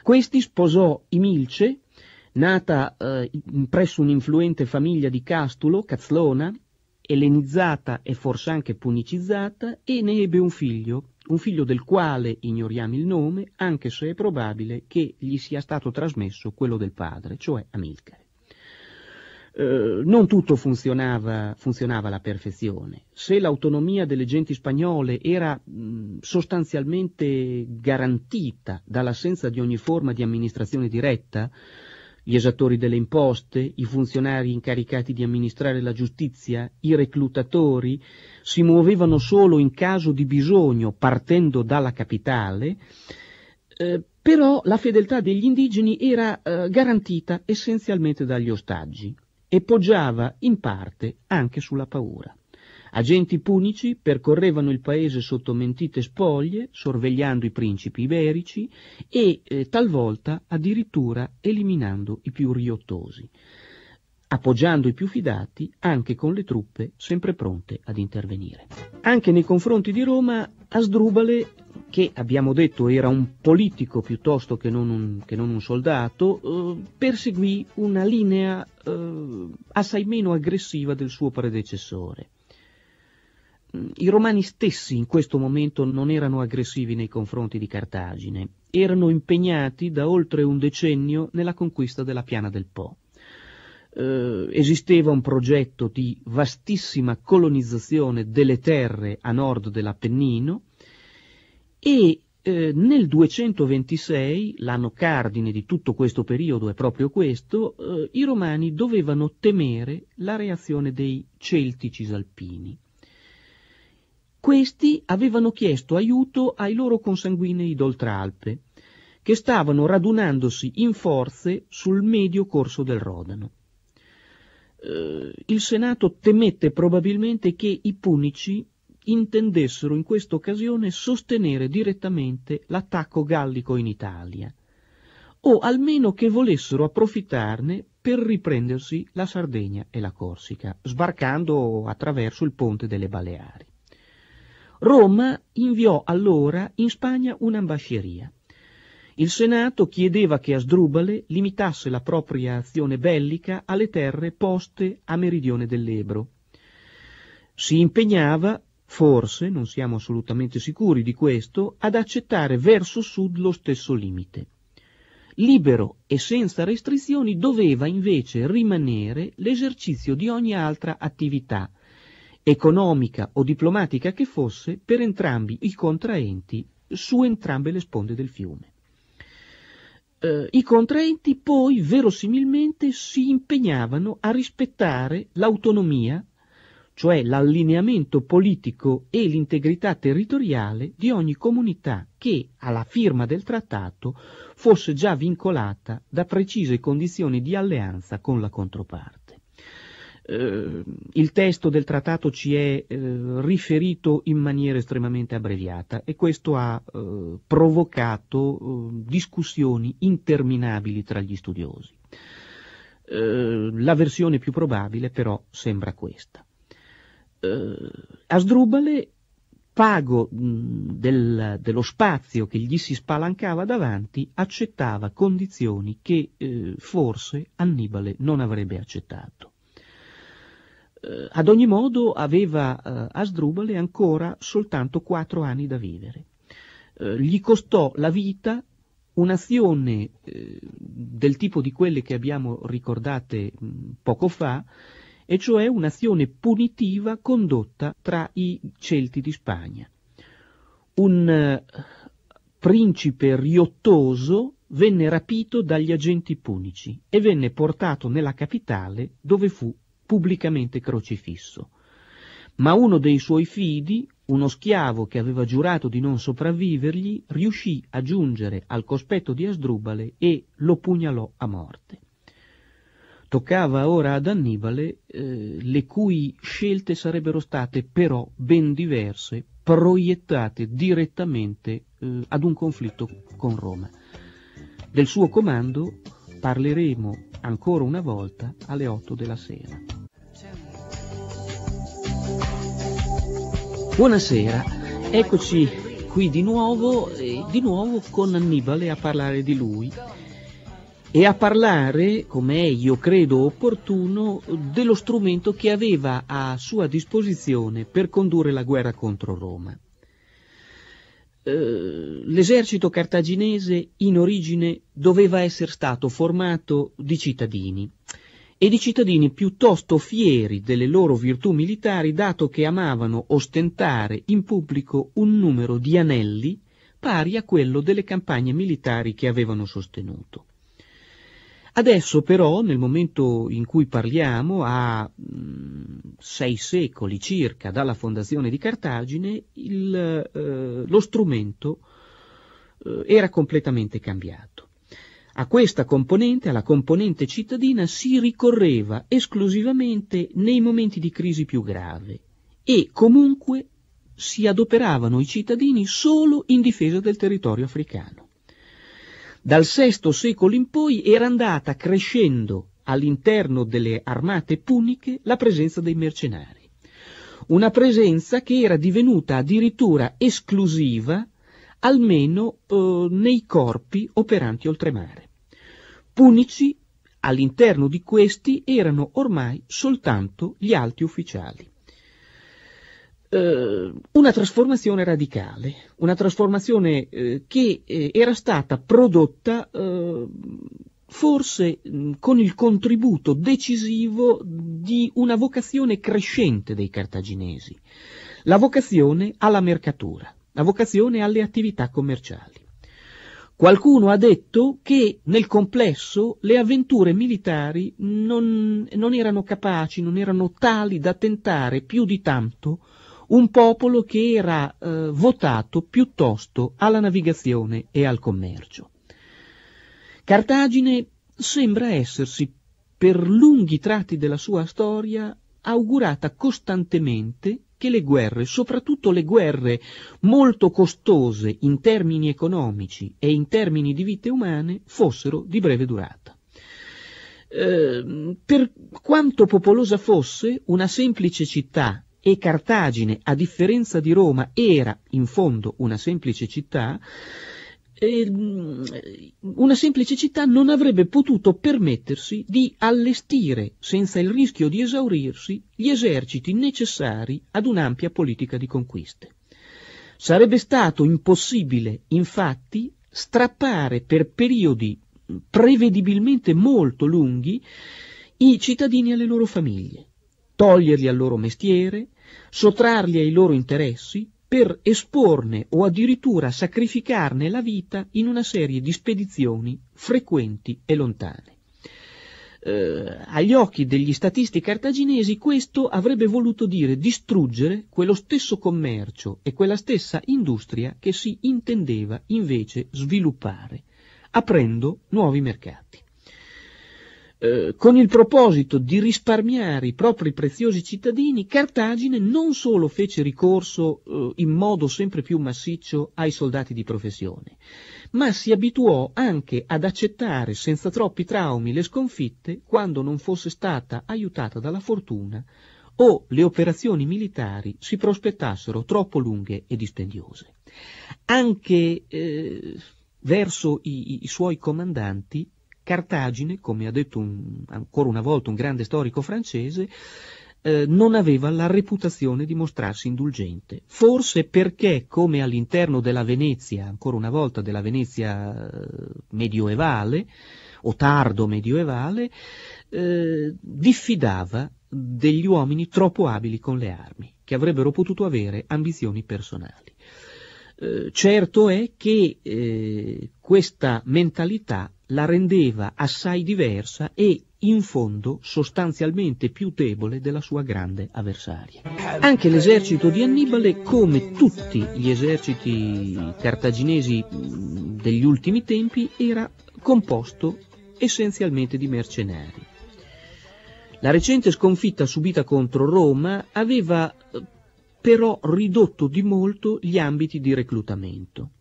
Questi sposò Imilce, nata eh, presso un'influente famiglia di Castulo, Cazzlona, ellenizzata e forse anche punicizzata, e ne ebbe un figlio, un figlio del quale ignoriamo il nome, anche se è probabile che gli sia stato trasmesso quello del padre, cioè Amilcare. Eh, non tutto funzionava, funzionava, alla perfezione. Se l'autonomia delle genti spagnole era mh, mm, sostanzialmente garantita dall'assenza di ogni forma di amministrazione diretta, gli esattori delle imposte, i funzionari incaricati di amministrare la giustizia, i reclutatori, si muovevano solo in caso di bisogno partendo dalla capitale, eh, però la fedeltà degli indigeni era eh, garantita essenzialmente dagli ostaggi e poggiava in parte anche sulla paura. Agenti punici percorrevano il paese sotto mentite spoglie, sorvegliando i principi iberici e eh, talvolta addirittura eliminando i più riottosi, appoggiando i più fidati anche con le truppe sempre pronte ad intervenire. Anche nei confronti di Roma, Asdrubale, che abbiamo detto era un politico piuttosto che non un, che non un soldato, eh, perseguì una linea eh, assai meno aggressiva del suo predecessore Mm, i romani stessi in questo momento non erano aggressivi nei confronti di Cartagine, erano impegnati da oltre un decennio nella conquista della piana del Po. Eh, esisteva un progetto di vastissima colonizzazione delle terre a nord dell'Appennino e eh, nel 226, l'anno cardine di tutto questo periodo è proprio questo, eh, i romani dovevano temere la reazione dei celti cisalpini questi avevano chiesto aiuto ai loro consanguinei d'Oltralpe, che stavano radunandosi in forze sul medio corso del Rodano. Eh, il Senato temette probabilmente che i punici intendessero in questa occasione sostenere direttamente l'attacco gallico in Italia, o almeno che volessero approfittarne per riprendersi la Sardegna e la Corsica, sbarcando attraverso il ponte delle Baleari. Roma inviò allora in Spagna un'ambasceria. Il Senato chiedeva che Asdrubale limitasse la propria azione bellica alle terre poste a meridione dell'Ebro. Si impegnava, forse, non siamo assolutamente sicuri di questo, ad accettare verso sud lo stesso limite. Libero e senza restrizioni doveva invece rimanere l'esercizio di ogni altra attività, economica o diplomatica che fosse, per entrambi i contraenti su entrambe le sponde del fiume. Eh, I contraenti poi verosimilmente si impegnavano a rispettare l'autonomia, cioè l'allineamento politico e l'integrità territoriale di ogni comunità che alla firma del trattato fosse già vincolata da precise condizioni di alleanza con la controparte. Eh, il testo del trattato ci è eh, riferito in maniera estremamente abbreviata e questo ha eh, provocato eh, discussioni interminabili tra gli studiosi. Eh, la versione più probabile però sembra questa. Asdrubale, pago mh, mm, del, dello spazio che gli si spalancava davanti, accettava condizioni che forse Annibale non avrebbe accettato. Eh, ad ogni modo aveva eh, Sdrubale ancora soltanto quattro anni da vivere. Eh, gli costò la vita un'azione eh, del tipo di quelle che abbiamo ricordate mh, mm, poco fa, e cioè un'azione punitiva condotta tra i Celti di Spagna. Un eh, principe riottoso venne rapito dagli agenti punici e venne portato nella capitale dove fu pubblicamente crocifisso. Ma uno dei suoi fidi, uno schiavo che aveva giurato di non sopravvivergli, riuscì a giungere al cospetto di Asdrubale e lo pugnalò a morte. Toccava ora ad Annibale, eh, le cui scelte sarebbero state però ben diverse, proiettate direttamente eh, ad un conflitto con Roma. Del suo comando parleremo ancora una volta alle 8 della sera. Buonasera, eccoci qui di nuovo, e eh, di nuovo con Annibale a parlare di lui e a parlare, come io credo opportuno, dello strumento che aveva a sua disposizione per condurre la guerra contro Roma. Eh, l'esercito cartaginese in origine doveva essere stato formato di cittadini e di cittadini piuttosto fieri delle loro virtù militari dato che amavano ostentare in pubblico un numero di anelli pari a quello delle campagne militari che avevano sostenuto. Adesso però, nel momento in cui parliamo, a mm, sei secoli circa dalla fondazione di Cartagine, il, eh, lo strumento eh, era completamente cambiato. A questa componente, alla componente cittadina, si ricorreva esclusivamente nei momenti di crisi più grave e comunque si adoperavano i cittadini solo in difesa del territorio africano dal VI secolo in poi era andata crescendo all'interno delle armate puniche la presenza dei mercenari, una presenza che era divenuta addirittura esclusiva almeno eh, nei corpi operanti oltremare. Punici all'interno di questi erano ormai soltanto gli alti ufficiali. Eh, una trasformazione radicale, una trasformazione eh, che eh, era stata prodotta forse mm, con il contributo decisivo di una vocazione crescente dei cartaginesi, la vocazione alla mercatura, la vocazione alle attività commerciali. Qualcuno ha detto che nel complesso le avventure militari non, non erano capaci, non erano tali da tentare più di tanto un popolo che era eh, votato piuttosto alla navigazione e al commercio. Cartagine sembra essersi, per lunghi tratti della sua storia, augurata costantemente che le guerre, soprattutto le guerre molto costose in termini economici e in termini di vite umane, fossero di breve durata. Eh, per quanto popolosa fosse, una semplice città e Cartagine, a differenza di Roma, era in fondo una semplice città, mm, una semplice città non avrebbe potuto permettersi di allestire, senza il rischio di esaurirsi, gli eserciti necessari ad un'ampia politica di conquiste. Sarebbe stato impossibile, infatti, strappare per periodi mm, prevedibilmente molto lunghi i cittadini alle loro famiglie, toglierli al loro mestiere, sottrarli ai loro interessi per esporne o addirittura sacrificarne la vita in una serie di spedizioni frequenti e lontane. Eh, agli occhi degli statisti cartaginesi questo avrebbe voluto dire distruggere quello stesso commercio e quella stessa industria che si intendeva invece sviluppare, aprendo nuovi mercati. Eh, con il proposito di risparmiare i propri preziosi cittadini, Cartagine non solo fece ricorso eh, in modo sempre più massiccio ai soldati di professione, ma si abituò anche ad accettare senza troppi traumi le sconfitte quando non fosse stata aiutata dalla fortuna o le operazioni militari si prospettassero troppo lunghe e dispendiose. Anche eh, verso i, i, suoi comandanti Cartagine, come ha detto un, ancora una volta un grande storico francese, eh, non aveva la reputazione di mostrarsi indulgente, forse perché, come all'interno della Venezia, ancora una volta della Venezia eh, medioevale o tardo medioevale, eh, diffidava degli uomini troppo abili con le armi, che avrebbero potuto avere ambizioni personali eh, certo è che eh, questa mentalità la rendeva assai diversa e in fondo sostanzialmente più debole della sua grande avversaria. Anche l'esercito di Annibale, come tutti gli eserciti cartaginesi mm, degli ultimi tempi, era composto essenzialmente di mercenari. La recente sconfitta subita contro Roma aveva eh, però ridotto di molto gli ambiti di reclutamento.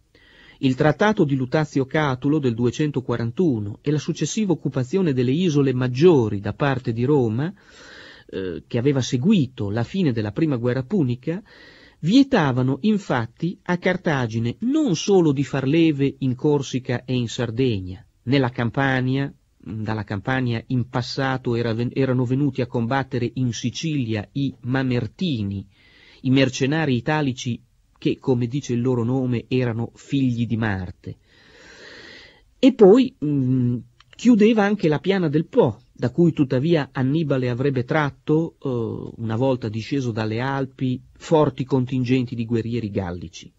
Il trattato di Lutazio Catulo del 241 e la successiva occupazione delle isole maggiori da parte di Roma, eh, che aveva seguito la fine della prima guerra punica, vietavano infatti a Cartagine non solo di far leve in Corsica e in Sardegna, nella Campania, dalla Campania in passato era, erano venuti a combattere in Sicilia i Mamertini, i mercenari italici che, come dice il loro nome, erano figli di Marte. E poi mh, mm, chiudeva anche la piana del Po, da cui tuttavia Annibale avrebbe tratto, eh, una volta disceso dalle Alpi, forti contingenti di guerrieri gallici.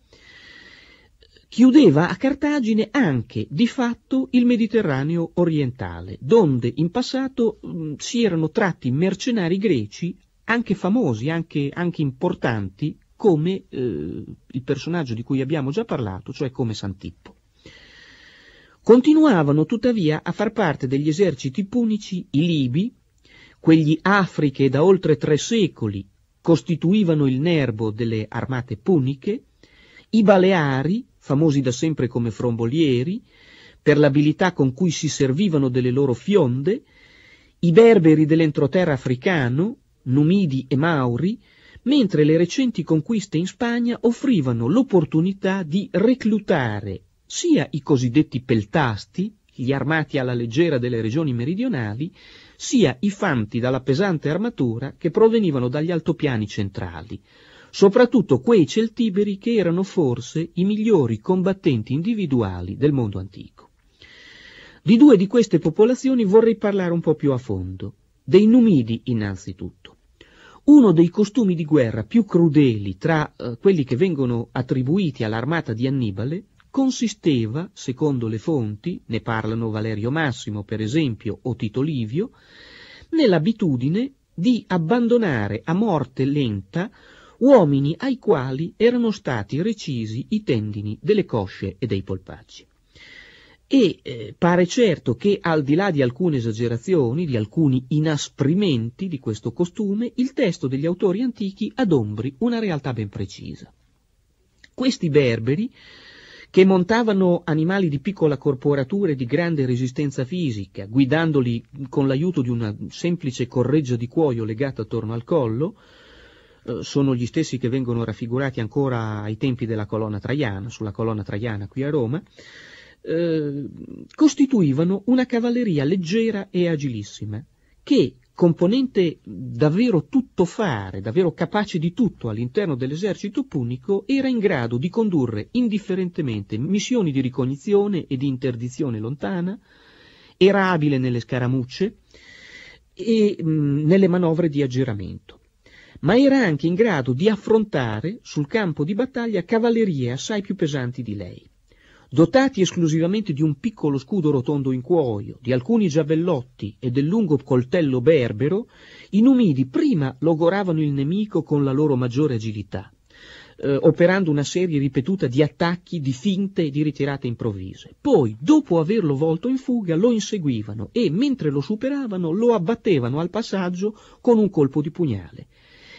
Chiudeva a Cartagine anche, di fatto, il Mediterraneo orientale, donde in passato mh, mm, si erano tratti mercenari greci, anche famosi, anche, anche importanti, come eh, il personaggio di cui abbiamo già parlato, cioè come Santippo. Continuavano tuttavia a far parte degli eserciti punici i libi, quegli afri che da oltre tre secoli costituivano il nervo delle armate puniche, i baleari, famosi da sempre come frombolieri, per l'abilità con cui si servivano delle loro fionde, i berberi dell'entroterra africano, numidi e mauri, mentre le recenti conquiste in Spagna offrivano l'opportunità di reclutare sia i cosiddetti peltasti, gli armati alla leggera delle regioni meridionali, sia i fanti dalla pesante armatura che provenivano dagli altopiani centrali, soprattutto quei celtiberi che erano forse i migliori combattenti individuali del mondo antico. Di due di queste popolazioni vorrei parlare un po' più a fondo, dei Numidi innanzitutto. Uno dei costumi di guerra più crudeli tra eh, quelli che vengono attribuiti all'armata di Annibale consisteva, secondo le fonti, ne parlano Valerio Massimo per esempio o Tito Livio, nell'abitudine di abbandonare a morte lenta uomini ai quali erano stati recisi i tendini delle cosce e dei polpacci e eh, pare certo che al di là di alcune esagerazioni, di alcuni inasprimenti di questo costume, il testo degli autori antichi adombri una realtà ben precisa. Questi berberi, che montavano animali di piccola corporatura e di grande resistenza fisica, guidandoli con l'aiuto di una semplice correggia di cuoio legata attorno al collo, eh, sono gli stessi che vengono raffigurati ancora ai tempi della colonna traiana, sulla colonna traiana qui a Roma, eh, costituivano una cavalleria leggera e agilissima, che, componente davvero tuttofare, davvero capace di tutto all'interno dell'esercito punico, era in grado di condurre indifferentemente missioni di ricognizione e di interdizione lontana, era abile nelle scaramucce e mh, mm, nelle manovre di aggiramento ma era anche in grado di affrontare sul campo di battaglia cavallerie assai più pesanti di lei dotati esclusivamente di un piccolo scudo rotondo in cuoio, di alcuni giavellotti e del lungo coltello berbero, i numidi prima logoravano il nemico con la loro maggiore agilità, eh, operando una serie ripetuta di attacchi, di finte e di ritirate improvvise. Poi, dopo averlo volto in fuga, lo inseguivano e, mentre lo superavano, lo abbattevano al passaggio con un colpo di pugnale.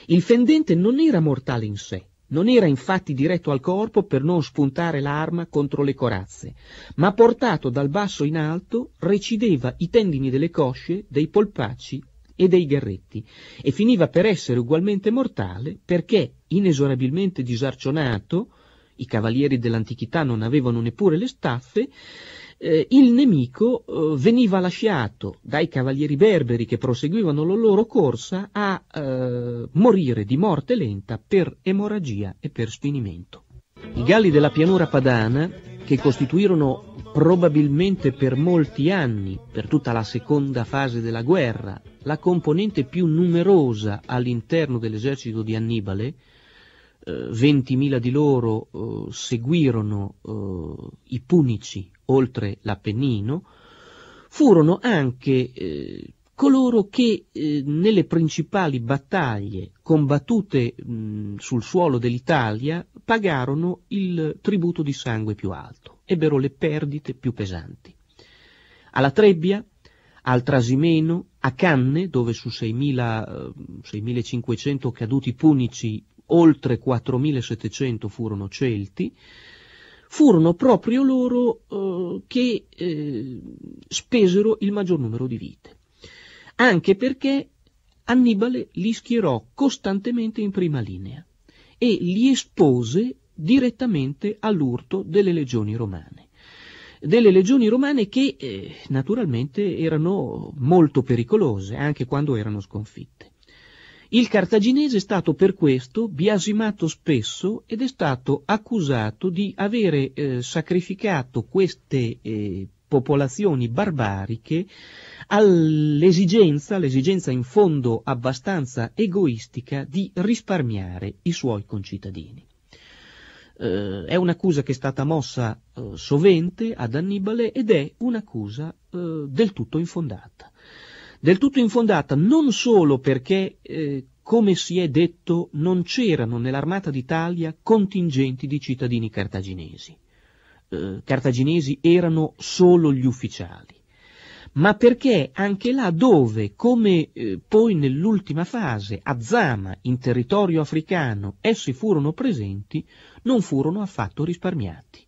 Il fendente non era mortale in sé, non era infatti diretto al corpo per non spuntare l'arma contro le corazze, ma portato dal basso in alto recideva i tendini delle cosce, dei polpacci e dei garretti, e finiva per essere ugualmente mortale perché, inesorabilmente disarcionato, i cavalieri dell'antichità non avevano neppure le staffe, eh, il nemico eh, veniva lasciato dai cavalieri berberi che proseguivano la loro corsa a eh, morire di morte lenta per emorragia e per sfinimento. I galli della pianura padana, che costituirono probabilmente per molti anni, per tutta la seconda fase della guerra, la componente più numerosa all'interno dell'esercito di Annibale, 20.000 eh, di loro eh, seguirono eh, i punici oltre l'Appennino, furono anche eh, coloro che eh, nelle principali battaglie combattute mh, sul suolo dell'Italia pagarono il tributo di sangue più alto, ebbero le perdite più pesanti. Alla Trebbia, al Trasimeno, a Canne, dove su 6.000, 6.500 eh, caduti punici oltre 4.700 furono celti, furono proprio loro eh, che eh, spesero il maggior numero di vite, anche perché Annibale li schierò costantemente in prima linea e li espose direttamente all'urto delle legioni romane, delle legioni romane che eh, naturalmente erano molto pericolose anche quando erano sconfitte. Il cartaginese è stato per questo biasimato spesso ed è stato accusato di avere eh, sacrificato queste eh, popolazioni barbariche all'esigenza, l'esigenza in fondo abbastanza egoistica di risparmiare i suoi concittadini. Eh, è un'accusa che è stata mossa eh, sovente ad Annibale ed è un'accusa eh, del tutto infondata del tutto infondata non solo perché, eh, come si è detto, non c'erano nell'armata d'Italia contingenti di cittadini cartaginesi. Eh, cartaginesi erano solo gli ufficiali, ma perché anche là dove, come eh, poi nell'ultima fase, a Zama, in territorio africano, essi furono presenti, non furono affatto risparmiati.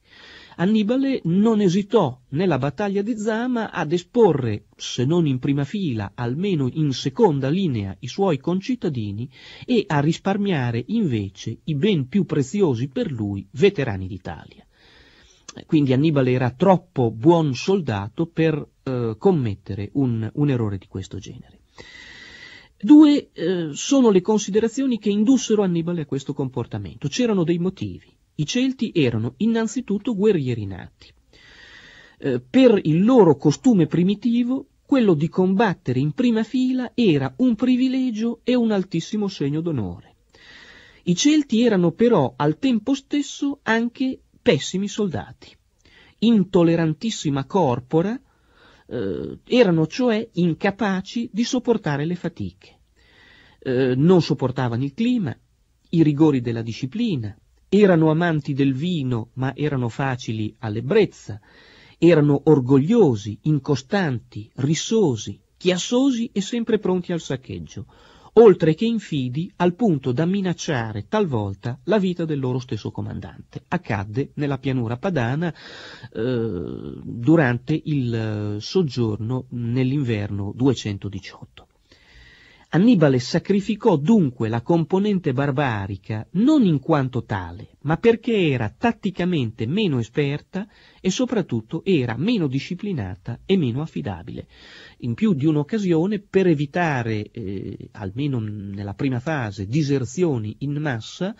Annibale non esitò nella battaglia di Zama ad esporre, se non in prima fila, almeno in seconda linea i suoi concittadini e a risparmiare invece i ben più preziosi per lui veterani d'Italia. Quindi Annibale era troppo buon soldato per eh, commettere un, un errore di questo genere. Due eh, sono le considerazioni che indussero Annibale a questo comportamento. C'erano dei motivi. I Celti erano innanzitutto guerrieri nati. Eh, per il loro costume primitivo, quello di combattere in prima fila era un privilegio e un altissimo segno d'onore. I Celti erano però al tempo stesso anche pessimi soldati, intollerantissima corpora, eh, erano cioè incapaci di sopportare le fatiche. Eh, non sopportavano il clima, i rigori della disciplina, erano amanti del vino, ma erano facili all'ebbrezza, erano orgogliosi, incostanti, rissosi, chiassosi e sempre pronti al saccheggio, oltre che infidi al punto da minacciare talvolta la vita del loro stesso comandante. Accadde nella pianura padana eh, durante il eh, soggiorno nell'inverno 218. Annibale sacrificò dunque la componente barbarica non in quanto tale, ma perché era tatticamente meno esperta e soprattutto era meno disciplinata e meno affidabile. In più di un'occasione, per evitare, eh, almeno nella prima fase, diserzioni in massa,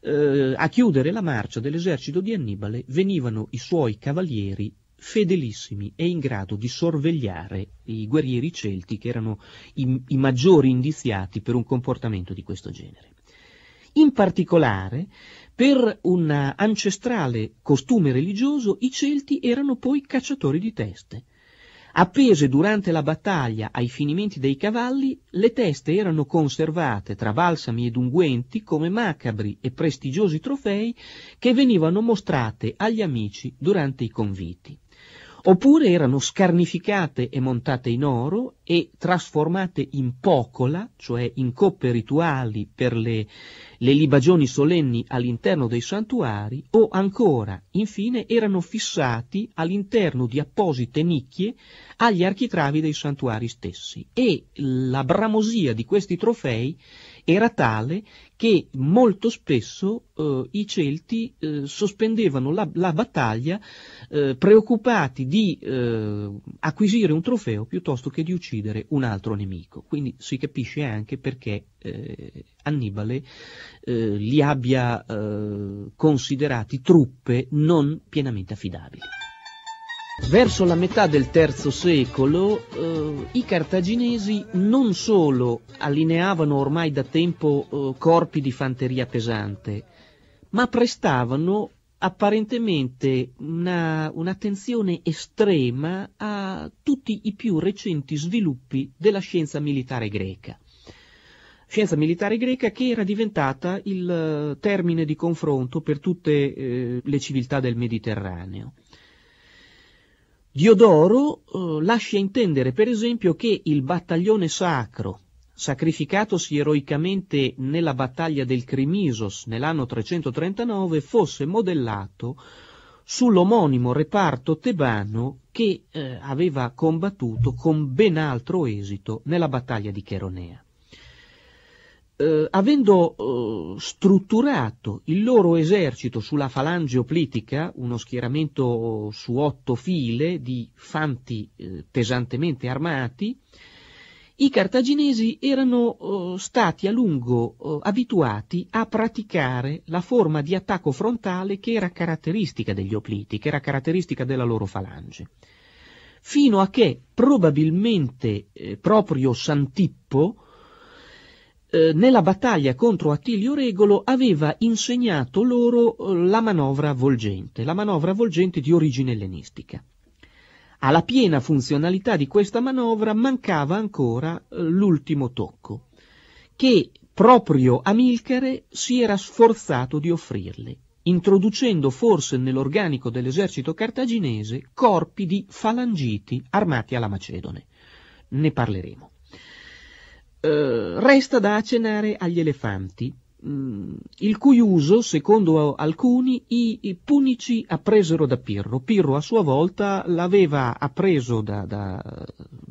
eh, a chiudere la marcia dell'esercito di Annibale venivano i suoi cavalieri fedelissimi e in grado di sorvegliare i guerrieri celti che erano i, i maggiori indiziati per un comportamento di questo genere. In particolare, per un ancestrale costume religioso, i Celti erano poi cacciatori di teste. Appese durante la battaglia ai finimenti dei cavalli, le teste erano conservate tra balsami ed unguenti come macabri e prestigiosi trofei che venivano mostrate agli amici durante i conviti oppure erano scarnificate e montate in oro e trasformate in pocola, cioè in coppe rituali per le, le libagioni solenni all'interno dei santuari, o ancora, infine, erano fissati all'interno di apposite nicchie agli architravi dei santuari stessi. E la bramosia di questi trofei era tale che molto spesso eh, i Celti eh, sospendevano la, la battaglia eh, preoccupati di eh, acquisire un trofeo piuttosto che di uccidere un altro nemico. Quindi si capisce anche perché eh, Annibale eh, li abbia considerati truppe non pienamente affidabili. Verso la metà del III secolo eh, i cartaginesi non solo allineavano ormai da tempo eh, corpi di fanteria pesante, ma prestavano apparentemente un'attenzione estrema a tutti i più recenti sviluppi della scienza militare greca. Scienza militare greca che era diventata il eh, termine di confronto per tutte eh, le civiltà del Mediterraneo. Diodoro eh, lascia intendere, per esempio, che il battaglione sacro, sacrificatosi eroicamente nella battaglia del Crimisos nell'anno 339, fosse modellato sull'omonimo reparto tebano che eh, aveva combattuto con ben altro esito nella battaglia di Cheronea eh, avendo eh, strutturato il loro esercito sulla falange oplitica, uno schieramento su otto file di fanti eh, pesantemente armati, i cartaginesi erano eh, stati a lungo eh, abituati a praticare la forma di attacco frontale che era caratteristica degli opliti, che era caratteristica della loro falange. Fino a che probabilmente eh, proprio Santippo eh, nella battaglia contro Attilio Regolo aveva insegnato loro eh, la manovra avvolgente, la manovra avvolgente di origine ellenistica. Alla piena funzionalità di questa manovra mancava ancora eh, l'ultimo tocco, che proprio Amilcare si era sforzato di offrirle, introducendo forse nell'organico dell'esercito cartaginese corpi di falangiti armati alla Macedone. Ne parleremo. Eh, resta da accennare agli elefanti, mh, mm, il cui uso, secondo alcuni, i, i, punici appresero da Pirro. Pirro a sua volta l'aveva appreso da, da,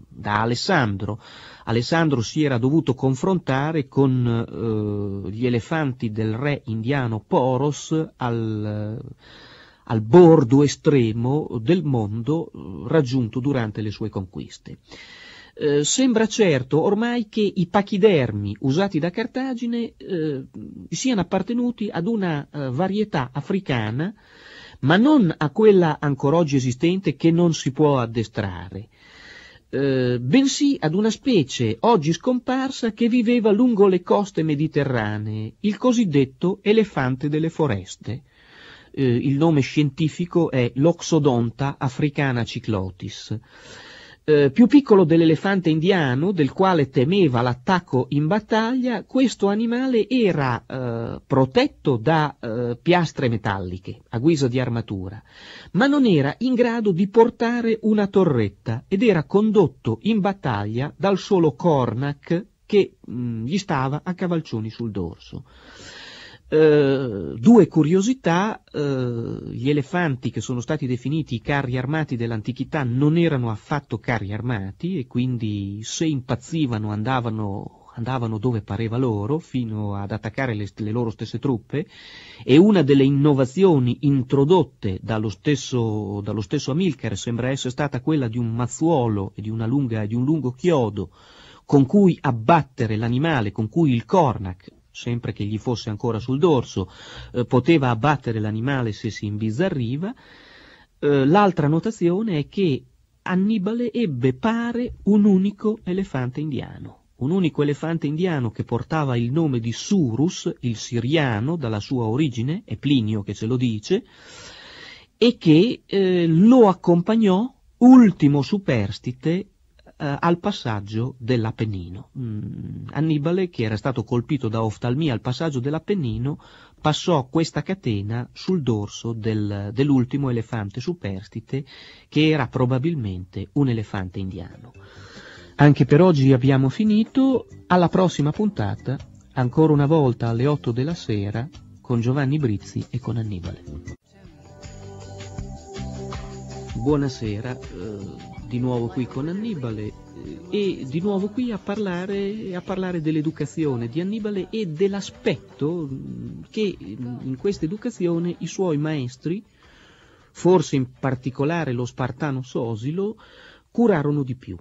da Alessandro. Alessandro si era dovuto confrontare con eh, gli elefanti del re indiano Poros al, al, bordo estremo del mondo eh, raggiunto durante le sue conquiste. Eh, sembra certo ormai che i pachidermi usati da Cartagine eh, siano appartenuti ad una eh, varietà africana, ma non a quella ancora oggi esistente che non si può addestrare, eh, bensì ad una specie oggi scomparsa che viveva lungo le coste mediterranee, il cosiddetto elefante delle foreste. Eh, il nome scientifico è Loxodonta africana ciclotis eh, più piccolo dell'elefante indiano, del quale temeva l'attacco in battaglia, questo animale era eh, protetto da eh, piastre metalliche a guisa di armatura, ma non era in grado di portare una torretta ed era condotto in battaglia dal solo Cornac che mh, mm, gli stava a cavalcioni sul dorso. Eh, due curiosità, eh, gli elefanti che sono stati definiti i carri armati dell'antichità non erano affatto carri armati e quindi se impazzivano andavano, andavano dove pareva loro fino ad attaccare le, le, loro stesse truppe e una delle innovazioni introdotte dallo stesso, dallo stesso Amilcare sembra essere stata quella di un mazzuolo e di, lunga, di un lungo chiodo con cui abbattere l'animale, con cui il cornac sempre che gli fosse ancora sul dorso, eh, poteva abbattere l'animale se si imbizzarriva. Eh, l'altra notazione è che Annibale ebbe pare un unico elefante indiano un unico elefante indiano che portava il nome di Surus, il siriano, dalla sua origine, è Plinio che ce lo dice, e che eh, lo accompagnò, ultimo superstite, eh, al passaggio dell'Appennino. Mm, Annibale, che era stato colpito da oftalmia al passaggio dell'Appennino, passò questa catena sul dorso del, dell'ultimo elefante superstite, che era probabilmente un elefante indiano. Anche per oggi abbiamo finito, alla prossima puntata, ancora una volta alle 8 della sera, con Giovanni Brizzi e con Annibale. Buonasera. Eh di nuovo qui con Annibale eh, e di nuovo qui a parlare, a parlare dell'educazione di Annibale e dell'aspetto mm, che mm, in questa educazione i suoi maestri, forse in particolare lo spartano Sosilo, curarono di più,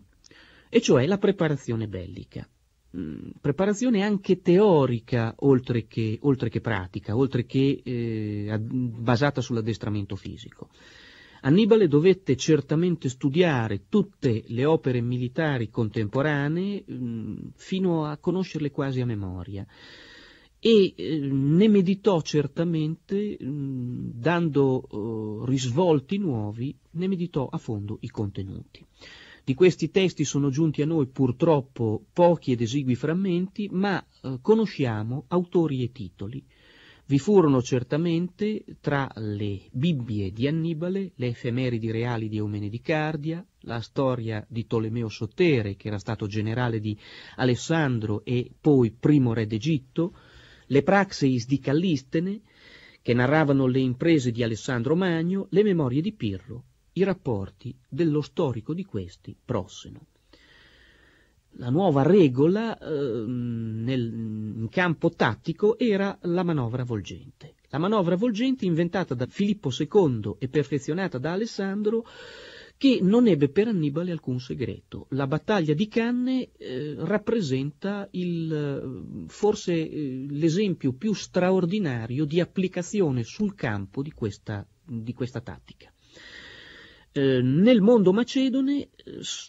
e cioè la preparazione bellica mm, preparazione anche teorica oltre che, oltre che pratica, oltre che eh, basata sull'addestramento fisico. Annibale dovette certamente studiare tutte le opere militari contemporanee mm, fino a conoscerle quasi a memoria e eh, ne meditò certamente, mm, dando eh, risvolti nuovi, ne meditò a fondo i contenuti. Di questi testi sono giunti a noi purtroppo pochi ed esigui frammenti, ma eh, conosciamo autori e titoli vi furono certamente tra le Bibbie di Annibale le efemeridi reali di Eumene di Cardia, la storia di Tolomeo Sotere, che era stato generale di Alessandro e poi primo re d'Egitto, le Praxeis di Callistene, che narravano le imprese di Alessandro Magno, le memorie di Pirro, i rapporti dello storico di questi Prosseno la nuova regola eh, nel, in campo tattico era la manovra volgente. La manovra volgente inventata da Filippo II e perfezionata da Alessandro che non ebbe per Annibale alcun segreto. La battaglia di Canne eh, rappresenta il, forse eh, l'esempio più straordinario di applicazione sul campo di questa, di questa tattica. Eh, nel mondo macedone eh,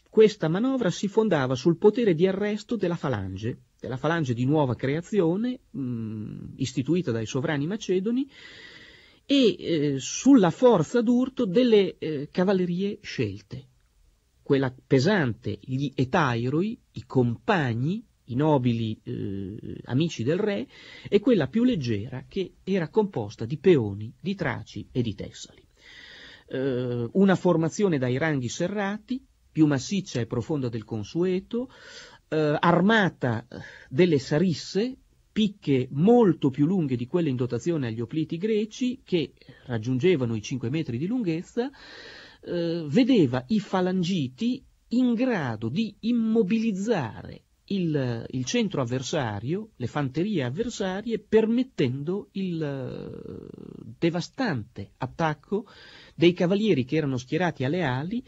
questa manovra si fondava sul potere di arresto della falange, della falange di nuova creazione mh, mm, istituita dai sovrani macedoni e eh, sulla forza d'urto delle eh, cavallerie scelte, quella pesante, gli etairoi, i compagni, i nobili eh, amici del re, e quella più leggera che era composta di peoni, di traci e di tessali eh, una formazione dai ranghi serrati, più massiccia e profonda del consueto, eh, armata eh, delle sarisse, picche molto più lunghe di quelle in dotazione agli opliti greci, che raggiungevano i 5 metri di lunghezza, eh, vedeva i falangiti in grado di immobilizzare il, il, centro avversario, le fanterie avversarie, permettendo il eh, devastante attacco dei cavalieri che erano schierati alle ali,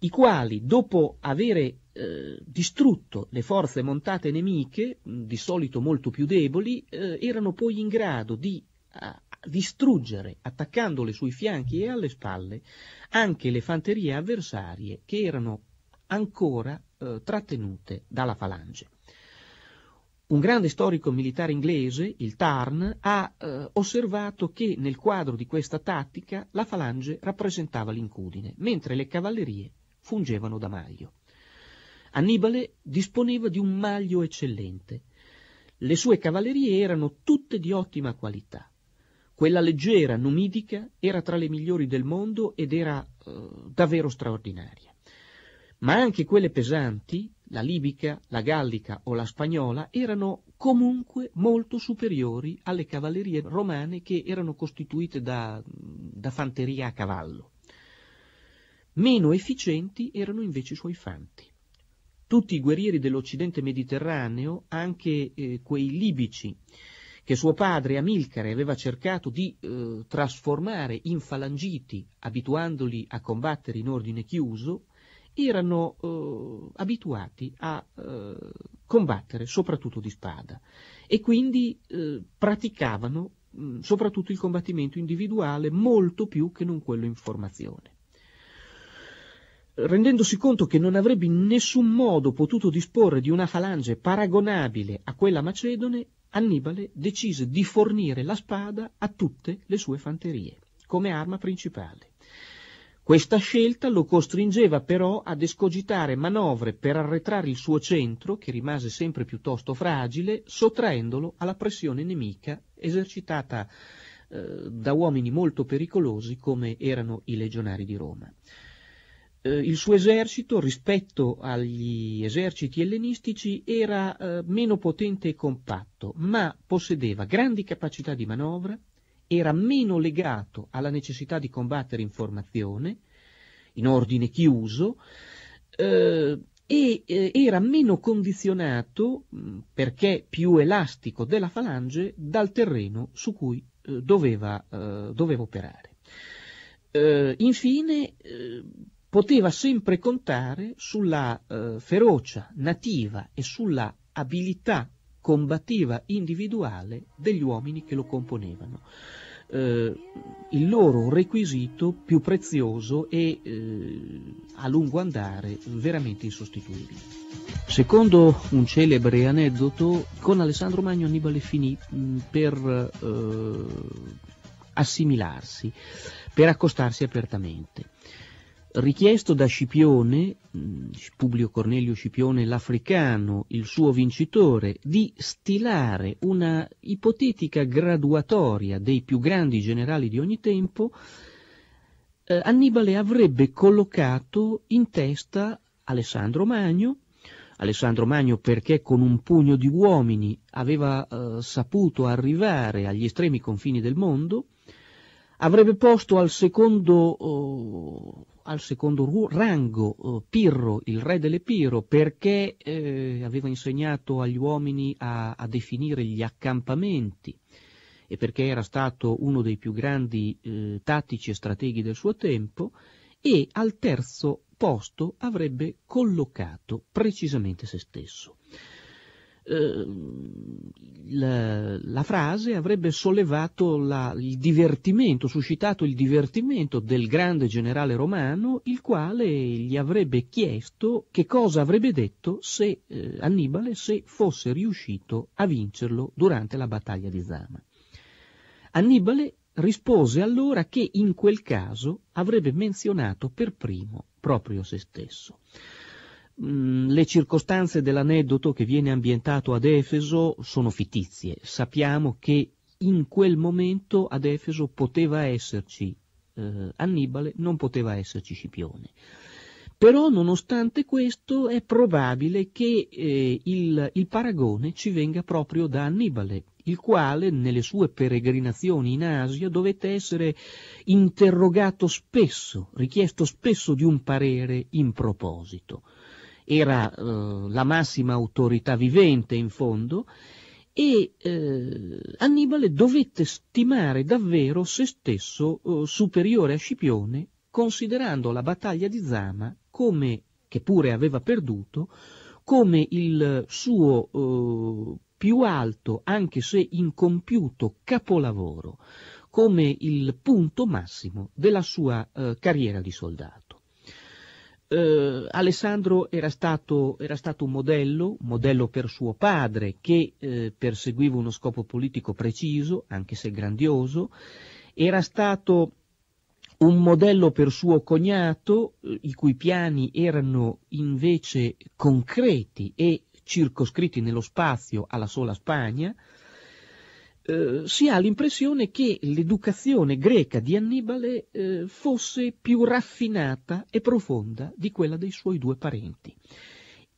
i quali, dopo avere eh, distrutto le forze montate nemiche, di solito molto più deboli, eh, erano poi in grado di a, eh, distruggere, attaccandole sui fianchi e alle spalle, anche le fanterie avversarie che erano ancora eh, trattenute dalla falange un grande storico militare inglese, il Tarn, ha eh, osservato che nel quadro di questa tattica la falange rappresentava l'incudine, mentre le cavallerie fungevano da maglio. Annibale disponeva di un maglio eccellente. Le sue cavallerie erano tutte di ottima qualità. Quella leggera numidica era tra le migliori del mondo ed era eh, davvero straordinaria. Ma anche quelle pesanti, la libica, la gallica o la spagnola erano comunque molto superiori alle cavallerie romane che erano costituite da, da fanteria a cavallo. Meno efficienti erano invece i suoi fanti. Tutti i guerrieri dell'Occidente mediterraneo, anche eh, quei libici, che suo padre Amilcare aveva cercato di eh, trasformare in falangiti, abituandoli a combattere in ordine chiuso, erano eh, abituati a eh, combattere soprattutto di spada e quindi eh, praticavano mh, mm, soprattutto il combattimento individuale molto più che non quello in formazione. Rendendosi conto che non avrebbe in nessun modo potuto disporre di una falange paragonabile a quella macedone, Annibale decise di fornire la spada a tutte le sue fanterie come arma principale questa scelta lo costringeva però ad escogitare manovre per arretrare il suo centro, che rimase sempre piuttosto fragile, sottraendolo alla pressione nemica esercitata eh, da uomini molto pericolosi come erano i legionari di Roma. Eh, il suo esercito, rispetto agli eserciti ellenistici, era eh, meno potente e compatto, ma possedeva grandi capacità di manovra, era meno legato alla necessità di combattere informazione, in ordine chiuso, eh, e eh, era meno condizionato, mm, perché più elastico della falange, dal terreno su cui eh, doveva, eh, doveva, operare. Eh, infine, eh, poteva sempre contare sulla ferocia nativa e sulla abilità combattiva individuale degli uomini che lo componevano. Eh, il loro requisito più prezioso e eh, a lungo andare veramente insostituibile. Secondo un celebre aneddoto, con Alessandro Magno Annibale finì mh, mm, per eh, assimilarsi, per accostarsi apertamente richiesto da Scipione Mm, Publio Cornelio Scipione l'Africano, il suo vincitore, di stilare una ipotetica graduatoria dei più grandi generali di ogni tempo, eh, Annibale avrebbe collocato in testa Alessandro Magno, Alessandro Magno perché con un pugno di uomini aveva eh, saputo arrivare agli estremi confini del mondo, avrebbe posto al secondo oh, al secondo rango eh, Pirro, il re dell'Epiro, perché eh, aveva insegnato agli uomini a, a, definire gli accampamenti e perché era stato uno dei più grandi eh, tattici e strateghi del suo tempo, e al terzo posto avrebbe collocato precisamente se stesso. Ehm, la, la, frase avrebbe sollevato la, il divertimento, suscitato il divertimento del grande generale romano, il quale gli avrebbe chiesto che cosa avrebbe detto se eh, Annibale se fosse riuscito a vincerlo durante la battaglia di Zama. Annibale rispose allora che in quel caso avrebbe menzionato per primo proprio se stesso. Mm, le circostanze dell'aneddoto che viene ambientato ad Efeso sono fittizie. Sappiamo che in quel momento ad Efeso poteva esserci eh, Annibale, non poteva esserci Scipione. Però nonostante questo è probabile che eh, il, il paragone ci venga proprio da Annibale, il quale nelle sue peregrinazioni in Asia dovette essere interrogato spesso, richiesto spesso di un parere in proposito era eh, la massima autorità vivente in fondo, e eh, Annibale dovette stimare davvero se stesso eh, superiore a Scipione, considerando la battaglia di Zama come, che pure aveva perduto, come il suo eh, più alto, anche se incompiuto, capolavoro, come il punto massimo della sua eh, carriera di soldato eh, Alessandro era stato, era stato, un modello, modello per suo padre che eh, perseguiva uno scopo politico preciso, anche se grandioso, era stato un modello per suo cognato, eh, i cui piani erano invece concreti e circoscritti nello spazio alla sola Spagna, eh, si ha l'impressione che l'educazione greca di Annibale eh, fosse più raffinata e profonda di quella dei suoi due parenti